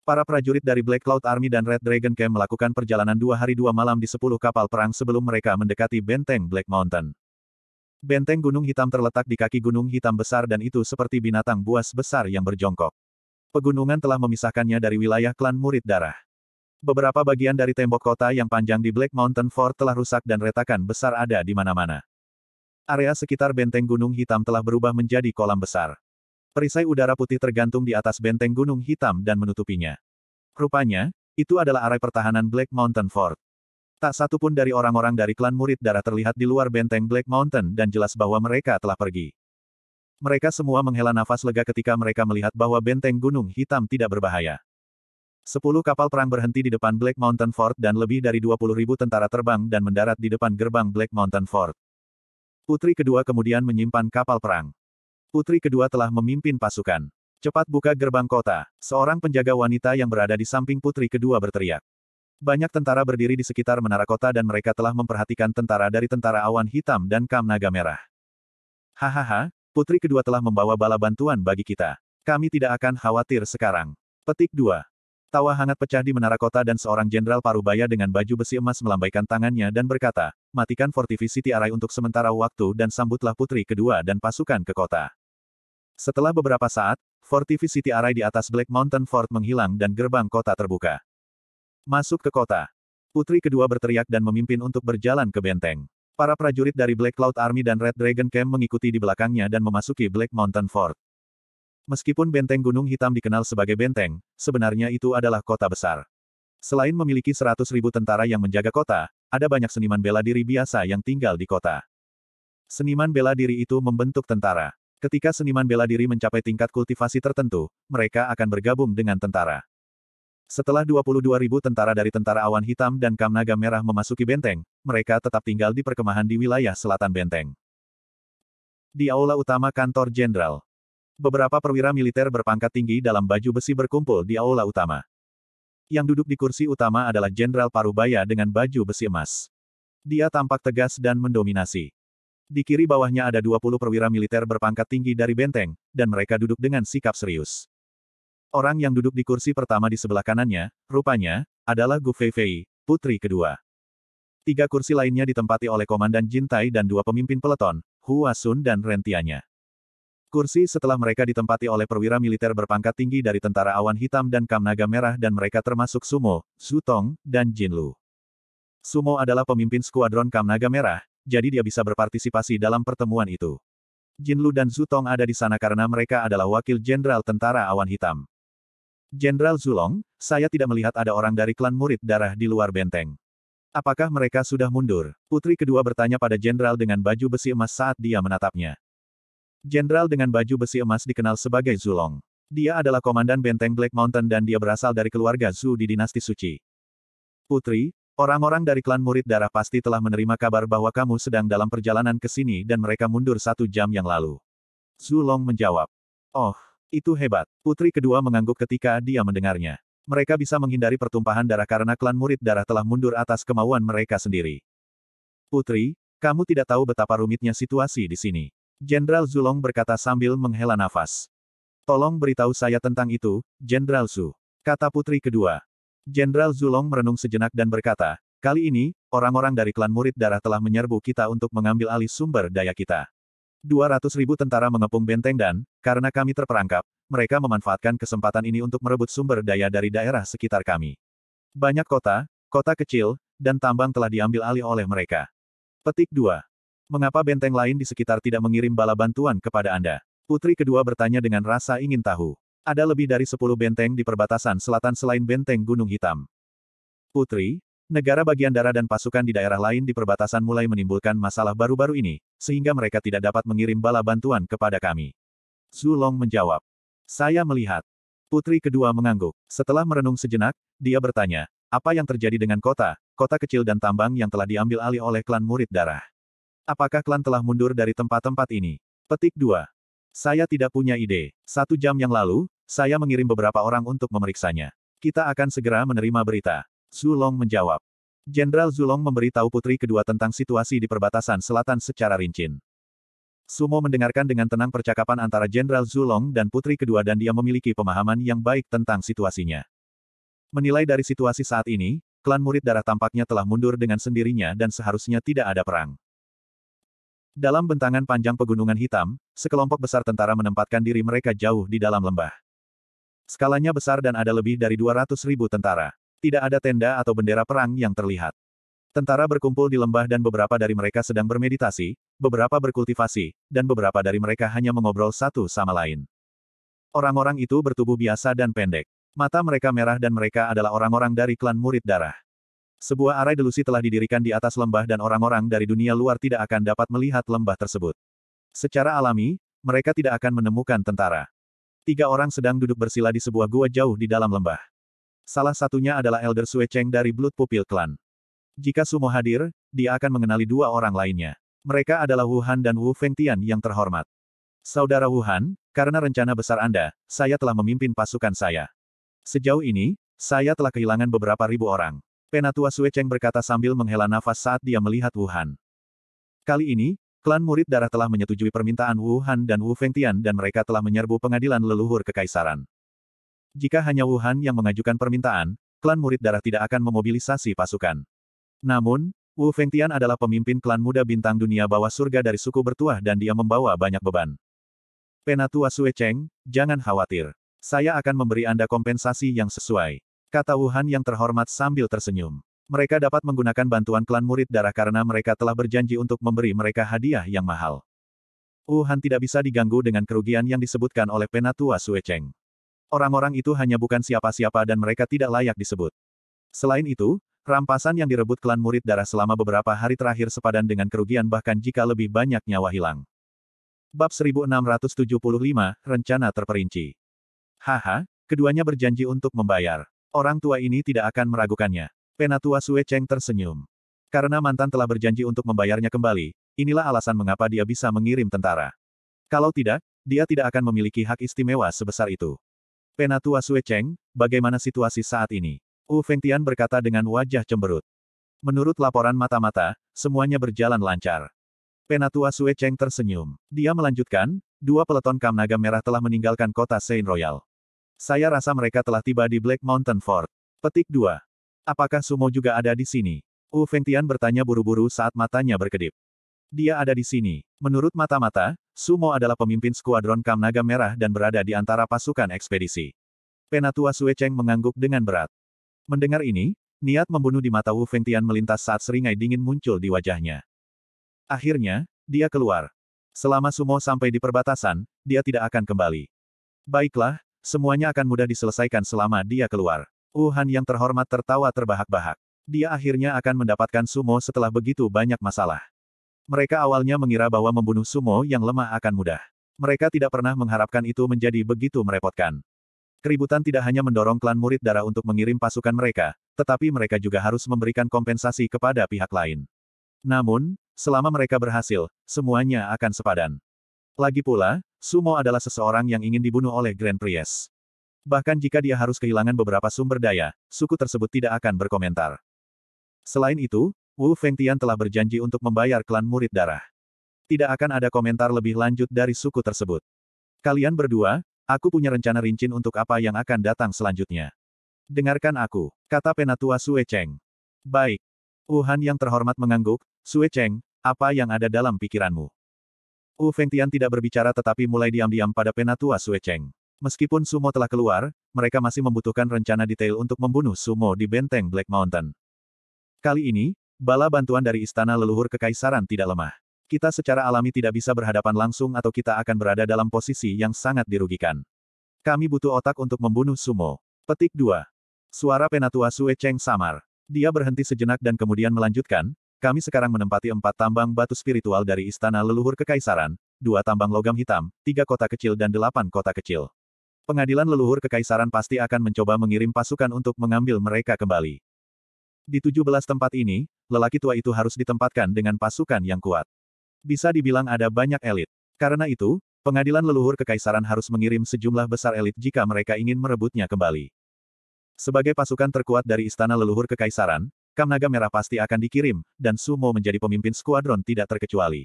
Para prajurit dari Black Cloud Army dan Red Dragon Camp melakukan perjalanan dua hari dua malam di sepuluh kapal perang sebelum mereka mendekati benteng Black Mountain. Benteng Gunung Hitam terletak di kaki Gunung Hitam Besar dan itu seperti binatang buas besar yang berjongkok. Pegunungan telah memisahkannya dari wilayah klan murid darah. Beberapa bagian dari tembok kota yang panjang di Black Mountain Fort telah rusak dan retakan besar ada di mana-mana. Area sekitar benteng Gunung Hitam telah berubah menjadi kolam besar. Perisai udara putih tergantung di atas benteng Gunung Hitam dan menutupinya. Rupanya, itu adalah area pertahanan Black Mountain Fort. Tak satu pun dari orang-orang dari klan murid darah terlihat di luar benteng Black Mountain dan jelas bahwa mereka telah pergi. Mereka semua menghela nafas lega ketika mereka melihat bahwa benteng gunung hitam tidak berbahaya. Sepuluh kapal perang berhenti di depan Black Mountain Fort dan lebih dari 20 ribu tentara terbang dan mendarat di depan gerbang Black Mountain Fort. Putri kedua kemudian menyimpan kapal perang. Putri kedua telah memimpin pasukan. Cepat buka gerbang kota. Seorang penjaga wanita yang berada di samping putri kedua berteriak. Banyak tentara berdiri di sekitar menara kota dan mereka telah memperhatikan tentara dari tentara awan hitam dan kam naga merah. Hahaha, Putri kedua telah membawa bala bantuan bagi kita. Kami tidak akan khawatir sekarang. Petik 2. Tawa hangat pecah di menara kota dan seorang jenderal parubaya dengan baju besi emas melambaikan tangannya dan berkata, matikan city arai untuk sementara waktu dan sambutlah putri kedua dan pasukan ke kota. Setelah beberapa saat, city arai di atas Black Mountain Fort menghilang dan gerbang kota terbuka. Masuk ke kota. Putri kedua berteriak dan memimpin untuk berjalan ke benteng. Para prajurit dari Black Cloud Army dan Red Dragon Camp mengikuti di belakangnya dan memasuki Black Mountain Fort. Meskipun benteng Gunung Hitam dikenal sebagai benteng, sebenarnya itu adalah kota besar. Selain memiliki ribu tentara yang menjaga kota, ada banyak seniman bela diri biasa yang tinggal di kota. Seniman bela diri itu membentuk tentara. Ketika seniman bela diri mencapai tingkat kultivasi tertentu, mereka akan bergabung dengan tentara. Setelah 22.000 tentara dari tentara awan hitam dan Kamnaga Merah memasuki benteng, mereka tetap tinggal di perkemahan di wilayah selatan benteng. Di aula utama kantor jenderal, beberapa perwira militer berpangkat tinggi dalam baju besi berkumpul di aula utama. Yang duduk di kursi utama adalah Jenderal Parubaya dengan baju besi emas. Dia tampak tegas dan mendominasi. Di kiri bawahnya ada 20 perwira militer berpangkat tinggi dari benteng, dan mereka duduk dengan sikap serius. Orang yang duduk di kursi pertama di sebelah kanannya, rupanya, adalah Gu Fei, putri kedua. Tiga kursi lainnya ditempati oleh Komandan Jintai dan dua pemimpin peleton, Hua Sun dan rentianya. Kursi setelah mereka ditempati oleh perwira militer berpangkat tinggi dari tentara awan hitam dan Kam Naga merah dan mereka termasuk Sumo, Zutong, dan Jin Lu. Sumo adalah pemimpin skuadron Kam Naga merah, jadi dia bisa berpartisipasi dalam pertemuan itu. Jin Lu dan Zutong ada di sana karena mereka adalah wakil jenderal tentara awan hitam. Jenderal Zulong, saya tidak melihat ada orang dari klan murid darah di luar benteng. Apakah mereka sudah mundur? Putri kedua bertanya pada jenderal dengan baju besi emas saat dia menatapnya. Jenderal dengan baju besi emas dikenal sebagai Zulong. Dia adalah komandan benteng Black Mountain dan dia berasal dari keluarga Zhu di dinasti suci. Putri, orang-orang dari klan murid darah pasti telah menerima kabar bahwa kamu sedang dalam perjalanan ke sini dan mereka mundur satu jam yang lalu. Zulong menjawab. Oh, itu hebat. Putri kedua mengangguk ketika dia mendengarnya. Mereka bisa menghindari pertumpahan darah karena klan murid darah telah mundur atas kemauan mereka sendiri. Putri, kamu tidak tahu betapa rumitnya situasi di sini. Jenderal Zulong berkata sambil menghela nafas. Tolong beritahu saya tentang itu, Jenderal Su. Kata putri kedua. Jenderal Zulong merenung sejenak dan berkata, kali ini, orang-orang dari klan murid darah telah menyerbu kita untuk mengambil alih sumber daya kita ribu tentara mengepung benteng dan, karena kami terperangkap, mereka memanfaatkan kesempatan ini untuk merebut sumber daya dari daerah sekitar kami. Banyak kota, kota kecil, dan tambang telah diambil alih oleh mereka. Petik 2. Mengapa benteng lain di sekitar tidak mengirim bala bantuan kepada Anda? Putri kedua bertanya dengan rasa ingin tahu. Ada lebih dari 10 benteng di perbatasan selatan selain benteng Gunung Hitam. Putri, Negara bagian darah dan pasukan di daerah lain di perbatasan mulai menimbulkan masalah baru-baru ini, sehingga mereka tidak dapat mengirim bala bantuan kepada kami. Zulong menjawab. Saya melihat. Putri kedua mengangguk. Setelah merenung sejenak, dia bertanya, apa yang terjadi dengan kota, kota kecil dan tambang yang telah diambil alih oleh klan murid darah? Apakah klan telah mundur dari tempat-tempat ini? Petik 2. Saya tidak punya ide. Satu jam yang lalu, saya mengirim beberapa orang untuk memeriksanya. Kita akan segera menerima berita. Zulong menjawab. Jenderal Zulong memberitahu putri kedua tentang situasi di perbatasan selatan secara rinci. Sumo mendengarkan dengan tenang percakapan antara Jenderal Zulong dan putri kedua dan dia memiliki pemahaman yang baik tentang situasinya. Menilai dari situasi saat ini, klan murid darah tampaknya telah mundur dengan sendirinya dan seharusnya tidak ada perang. Dalam bentangan panjang pegunungan hitam, sekelompok besar tentara menempatkan diri mereka jauh di dalam lembah. Skalanya besar dan ada lebih dari 200 ribu tentara. Tidak ada tenda atau bendera perang yang terlihat. Tentara berkumpul di lembah dan beberapa dari mereka sedang bermeditasi, beberapa berkultivasi, dan beberapa dari mereka hanya mengobrol satu sama lain. Orang-orang itu bertubuh biasa dan pendek. Mata mereka merah dan mereka adalah orang-orang dari klan murid darah. Sebuah arai delusi telah didirikan di atas lembah dan orang-orang dari dunia luar tidak akan dapat melihat lembah tersebut. Secara alami, mereka tidak akan menemukan tentara. Tiga orang sedang duduk bersila di sebuah gua jauh di dalam lembah. Salah satunya adalah Elder Sue Cheng dari Blood Pupil Clan. Jika Sumo hadir, dia akan mengenali dua orang lainnya. Mereka adalah Wuhan dan Wu Fengtian yang terhormat. Saudara Wuhan, karena rencana besar Anda, saya telah memimpin pasukan saya. Sejauh ini, saya telah kehilangan beberapa ribu orang. Penatua Sue Cheng berkata sambil menghela nafas saat dia melihat Wuhan. Kali ini, klan murid darah telah menyetujui permintaan Wuhan dan Wu Fengtian dan mereka telah menyerbu pengadilan leluhur kekaisaran. Jika hanya Wuhan yang mengajukan permintaan, klan murid darah tidak akan memobilisasi pasukan. Namun, Wu Fengtian adalah pemimpin klan muda bintang dunia bawah surga dari suku bertuah dan dia membawa banyak beban. Penatua Sue Cheng, jangan khawatir. Saya akan memberi Anda kompensasi yang sesuai. Kata Wuhan yang terhormat sambil tersenyum. Mereka dapat menggunakan bantuan klan murid darah karena mereka telah berjanji untuk memberi mereka hadiah yang mahal. Wuhan tidak bisa diganggu dengan kerugian yang disebutkan oleh Penatua Sue Cheng. Orang-orang itu hanya bukan siapa-siapa dan mereka tidak layak disebut. Selain itu, rampasan yang direbut klan murid darah selama beberapa hari terakhir sepadan dengan kerugian bahkan jika lebih banyak nyawa hilang. Bab 1675, Rencana Terperinci Haha, keduanya berjanji untuk membayar. Orang tua ini tidak akan meragukannya. Penatua Sue Cheng tersenyum. Karena mantan telah berjanji untuk membayarnya kembali, inilah alasan mengapa dia bisa mengirim tentara. Kalau tidak, dia tidak akan memiliki hak istimewa sebesar itu. Penatua Sue Cheng, bagaimana situasi saat ini? Wu Fengtian berkata dengan wajah cemberut. Menurut laporan mata-mata, semuanya berjalan lancar. Penatua Sue Cheng tersenyum. Dia melanjutkan, dua peleton Kamnaga Merah telah meninggalkan kota Saint Royal. Saya rasa mereka telah tiba di Black Mountain Fort. Petik 2. Apakah Sumo juga ada di sini? Wu Fengtian bertanya buru-buru saat matanya berkedip. Dia ada di sini. Menurut mata-mata, Sumo adalah pemimpin skuadron Kam Naga Merah dan berada di antara pasukan ekspedisi. Penatua Sue Cheng mengangguk dengan berat. Mendengar ini, niat membunuh di mata Wu Feng Tian melintas saat seringai dingin muncul di wajahnya. Akhirnya, dia keluar. Selama Sumo sampai di perbatasan, dia tidak akan kembali. Baiklah, semuanya akan mudah diselesaikan selama dia keluar. Wuhan yang terhormat tertawa terbahak-bahak. Dia akhirnya akan mendapatkan Sumo setelah begitu banyak masalah. Mereka awalnya mengira bahwa membunuh sumo yang lemah akan mudah. Mereka tidak pernah mengharapkan itu menjadi begitu merepotkan. Keributan tidak hanya mendorong klan murid darah untuk mengirim pasukan mereka, tetapi mereka juga harus memberikan kompensasi kepada pihak lain. Namun, selama mereka berhasil, semuanya akan sepadan. Lagi pula, Sumo adalah seseorang yang ingin dibunuh oleh Grand Priest. Bahkan jika dia harus kehilangan beberapa sumber daya, suku tersebut tidak akan berkomentar. Selain itu, Wu Fengtian telah berjanji untuk membayar klan murid darah. Tidak akan ada komentar lebih lanjut dari suku tersebut. Kalian berdua, aku punya rencana rincin untuk apa yang akan datang selanjutnya. Dengarkan aku, kata penatua Sue Cheng. Baik. Wuhan yang terhormat mengangguk, Sue Cheng, apa yang ada dalam pikiranmu? Wu Fengtian tidak berbicara tetapi mulai diam-diam pada penatua Sue Cheng. Meskipun Sumo telah keluar, mereka masih membutuhkan rencana detail untuk membunuh Sumo di benteng Black Mountain. Kali ini, Bala bantuan dari istana leluhur kekaisaran tidak lemah. Kita secara alami tidak bisa berhadapan langsung atau kita akan berada dalam posisi yang sangat dirugikan. Kami butuh otak untuk membunuh Sumo. Petik 2. Suara penatua Sue Cheng samar. Dia berhenti sejenak dan kemudian melanjutkan, kami sekarang menempati empat tambang batu spiritual dari istana leluhur kekaisaran, dua tambang logam hitam, tiga kota kecil dan delapan kota kecil. Pengadilan leluhur kekaisaran pasti akan mencoba mengirim pasukan untuk mengambil mereka kembali. Di 17 tempat ini, lelaki tua itu harus ditempatkan dengan pasukan yang kuat. Bisa dibilang ada banyak elit. Karena itu, pengadilan leluhur kekaisaran harus mengirim sejumlah besar elit jika mereka ingin merebutnya kembali. Sebagai pasukan terkuat dari istana leluhur kekaisaran, Naga Merah pasti akan dikirim, dan Sumo menjadi pemimpin skuadron tidak terkecuali.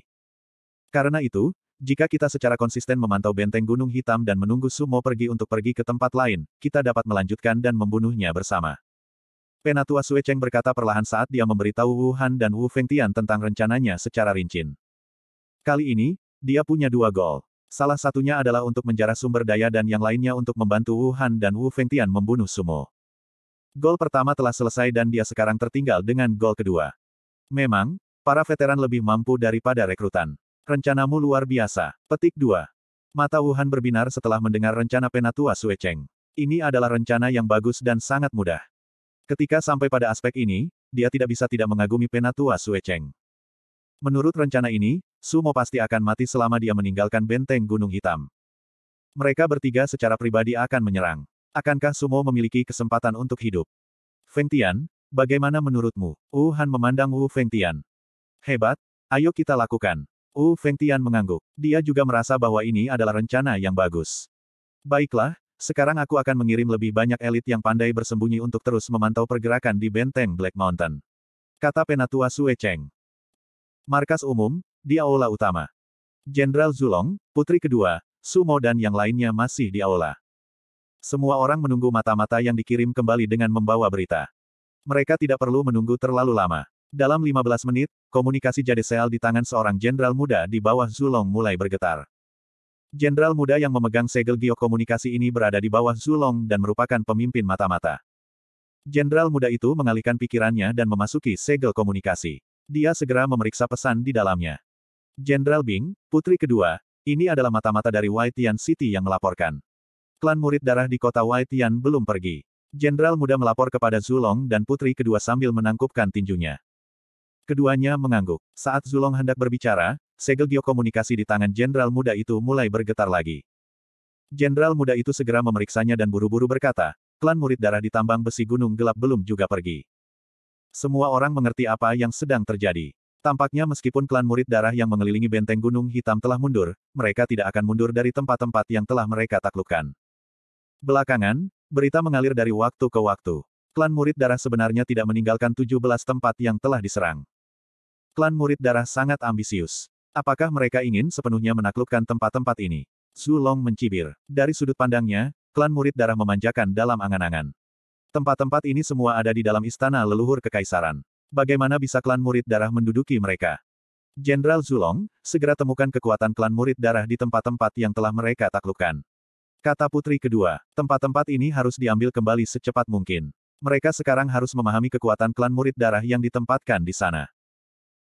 Karena itu, jika kita secara konsisten memantau benteng Gunung Hitam dan menunggu Sumo pergi untuk pergi ke tempat lain, kita dapat melanjutkan dan membunuhnya bersama. Penatua Sui Cheng berkata perlahan saat dia memberitahu Wu Han dan Wu Feng Tian tentang rencananya secara rinci. Kali ini, dia punya dua gol. Salah satunya adalah untuk menjarah sumber daya dan yang lainnya untuk membantu Wu Han dan Wu Feng Tian membunuh Sumo. Gol pertama telah selesai dan dia sekarang tertinggal dengan gol kedua. Memang, para veteran lebih mampu daripada rekrutan. Rencanamu luar biasa. Petik 2. Mata Wu Han berbinar setelah mendengar rencana Penatua Sui Cheng. Ini adalah rencana yang bagus dan sangat mudah. Ketika sampai pada aspek ini, dia tidak bisa tidak mengagumi penatua Sue Cheng. Menurut rencana ini, Sumo pasti akan mati selama dia meninggalkan benteng Gunung Hitam. Mereka bertiga secara pribadi akan menyerang. Akankah Sumo memiliki kesempatan untuk hidup? Feng Tian, bagaimana menurutmu? Wu Han memandang Wu Feng Tian. Hebat, ayo kita lakukan. Wu Feng Tian mengangguk. Dia juga merasa bahwa ini adalah rencana yang bagus. Baiklah, sekarang aku akan mengirim lebih banyak elit yang pandai bersembunyi untuk terus memantau pergerakan di benteng Black Mountain. Kata Penatua Sue Cheng. Markas umum, di aula utama. Jenderal Zulong, putri kedua, Sumo dan yang lainnya masih di aula. Semua orang menunggu mata-mata yang dikirim kembali dengan membawa berita. Mereka tidak perlu menunggu terlalu lama. Dalam 15 menit, komunikasi Jadesel di tangan seorang jenderal muda di bawah Zulong mulai bergetar. Jenderal muda yang memegang segel geokomunikasi ini berada di bawah Zulong dan merupakan pemimpin mata-mata. Jenderal muda itu mengalihkan pikirannya dan memasuki segel komunikasi. Dia segera memeriksa pesan di dalamnya. Jenderal Bing, putri kedua, ini adalah mata-mata dari White Tian City yang melaporkan. Klan murid darah di kota White Tian belum pergi. Jenderal muda melapor kepada Zulong dan putri kedua sambil menangkupkan tinjunya. Keduanya mengangguk. Saat Zulong hendak berbicara, segel geokomunikasi di tangan jenderal muda itu mulai bergetar lagi. Jenderal muda itu segera memeriksanya dan buru-buru berkata, klan murid darah di tambang besi gunung gelap belum juga pergi. Semua orang mengerti apa yang sedang terjadi. Tampaknya meskipun klan murid darah yang mengelilingi benteng gunung hitam telah mundur, mereka tidak akan mundur dari tempat-tempat yang telah mereka taklukkan. Belakangan, berita mengalir dari waktu ke waktu. Klan murid darah sebenarnya tidak meninggalkan 17 tempat yang telah diserang. Klan murid darah sangat ambisius. Apakah mereka ingin sepenuhnya menaklukkan tempat-tempat ini? Zulong mencibir. Dari sudut pandangnya, klan murid darah memanjakan dalam angan-angan. Tempat-tempat ini semua ada di dalam istana leluhur kekaisaran. Bagaimana bisa klan murid darah menduduki mereka? Jenderal Zulong, segera temukan kekuatan klan murid darah di tempat-tempat yang telah mereka taklukkan. Kata putri kedua, tempat-tempat ini harus diambil kembali secepat mungkin. Mereka sekarang harus memahami kekuatan klan murid darah yang ditempatkan di sana.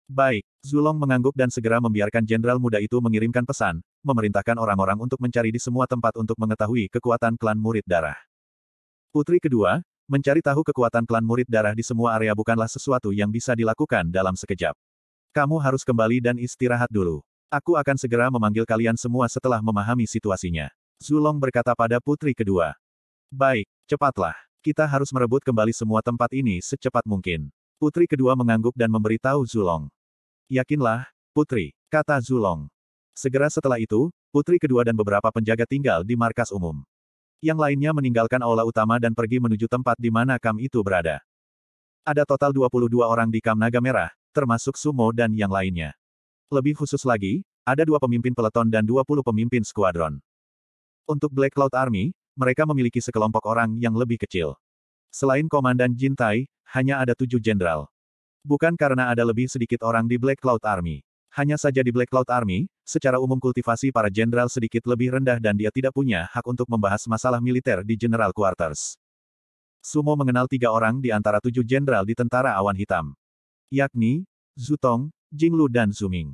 Baik, Zulong mengangguk dan segera membiarkan jenderal muda itu mengirimkan pesan, memerintahkan orang-orang untuk mencari di semua tempat untuk mengetahui kekuatan klan murid darah. Putri kedua, mencari tahu kekuatan klan murid darah di semua area bukanlah sesuatu yang bisa dilakukan dalam sekejap. Kamu harus kembali dan istirahat dulu. Aku akan segera memanggil kalian semua setelah memahami situasinya. Zulong berkata pada putri kedua. Baik, cepatlah. Kita harus merebut kembali semua tempat ini secepat mungkin. Putri kedua mengangguk dan memberitahu Zulong. Yakinlah, Putri, kata Zulong. Segera setelah itu, putri kedua dan beberapa penjaga tinggal di markas umum. Yang lainnya meninggalkan aula utama dan pergi menuju tempat di mana kam itu berada. Ada total 22 orang di kam naga merah, termasuk Sumo dan yang lainnya. Lebih khusus lagi, ada dua pemimpin peleton dan 20 pemimpin skuadron. Untuk Black Cloud Army, mereka memiliki sekelompok orang yang lebih kecil. Selain Komandan Jintai, hanya ada tujuh jenderal. Bukan karena ada lebih sedikit orang di Black Cloud Army. Hanya saja di Black Cloud Army, secara umum kultivasi para jenderal sedikit lebih rendah dan dia tidak punya hak untuk membahas masalah militer di General Quarters. Sumo mengenal tiga orang di antara tujuh jenderal di Tentara Awan Hitam. Yakni, Zutong, Jinglu dan Zuming.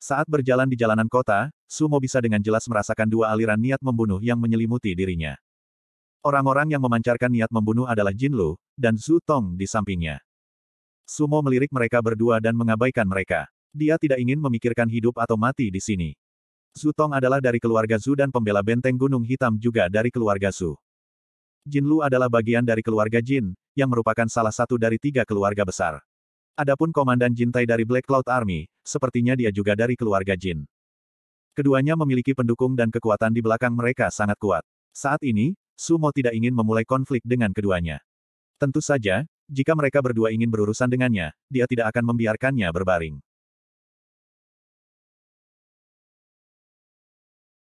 Saat berjalan di jalanan kota, Sumo bisa dengan jelas merasakan dua aliran niat membunuh yang menyelimuti dirinya. Orang-orang yang memancarkan niat membunuh adalah Jinlu, dan Zutong di sampingnya. Sumo melirik mereka berdua dan mengabaikan mereka. Dia tidak ingin memikirkan hidup atau mati di sini. Zutong adalah dari keluarga Zu dan pembela benteng Gunung Hitam juga dari keluarga Zu. Jin Lu adalah bagian dari keluarga Jin, yang merupakan salah satu dari tiga keluarga besar. Adapun Komandan Jin Tai dari Black Cloud Army, sepertinya dia juga dari keluarga Jin. Keduanya memiliki pendukung dan kekuatan di belakang mereka sangat kuat. Saat ini, Sumo tidak ingin memulai konflik dengan keduanya. Tentu saja, jika mereka berdua ingin berurusan dengannya, dia tidak akan membiarkannya berbaring.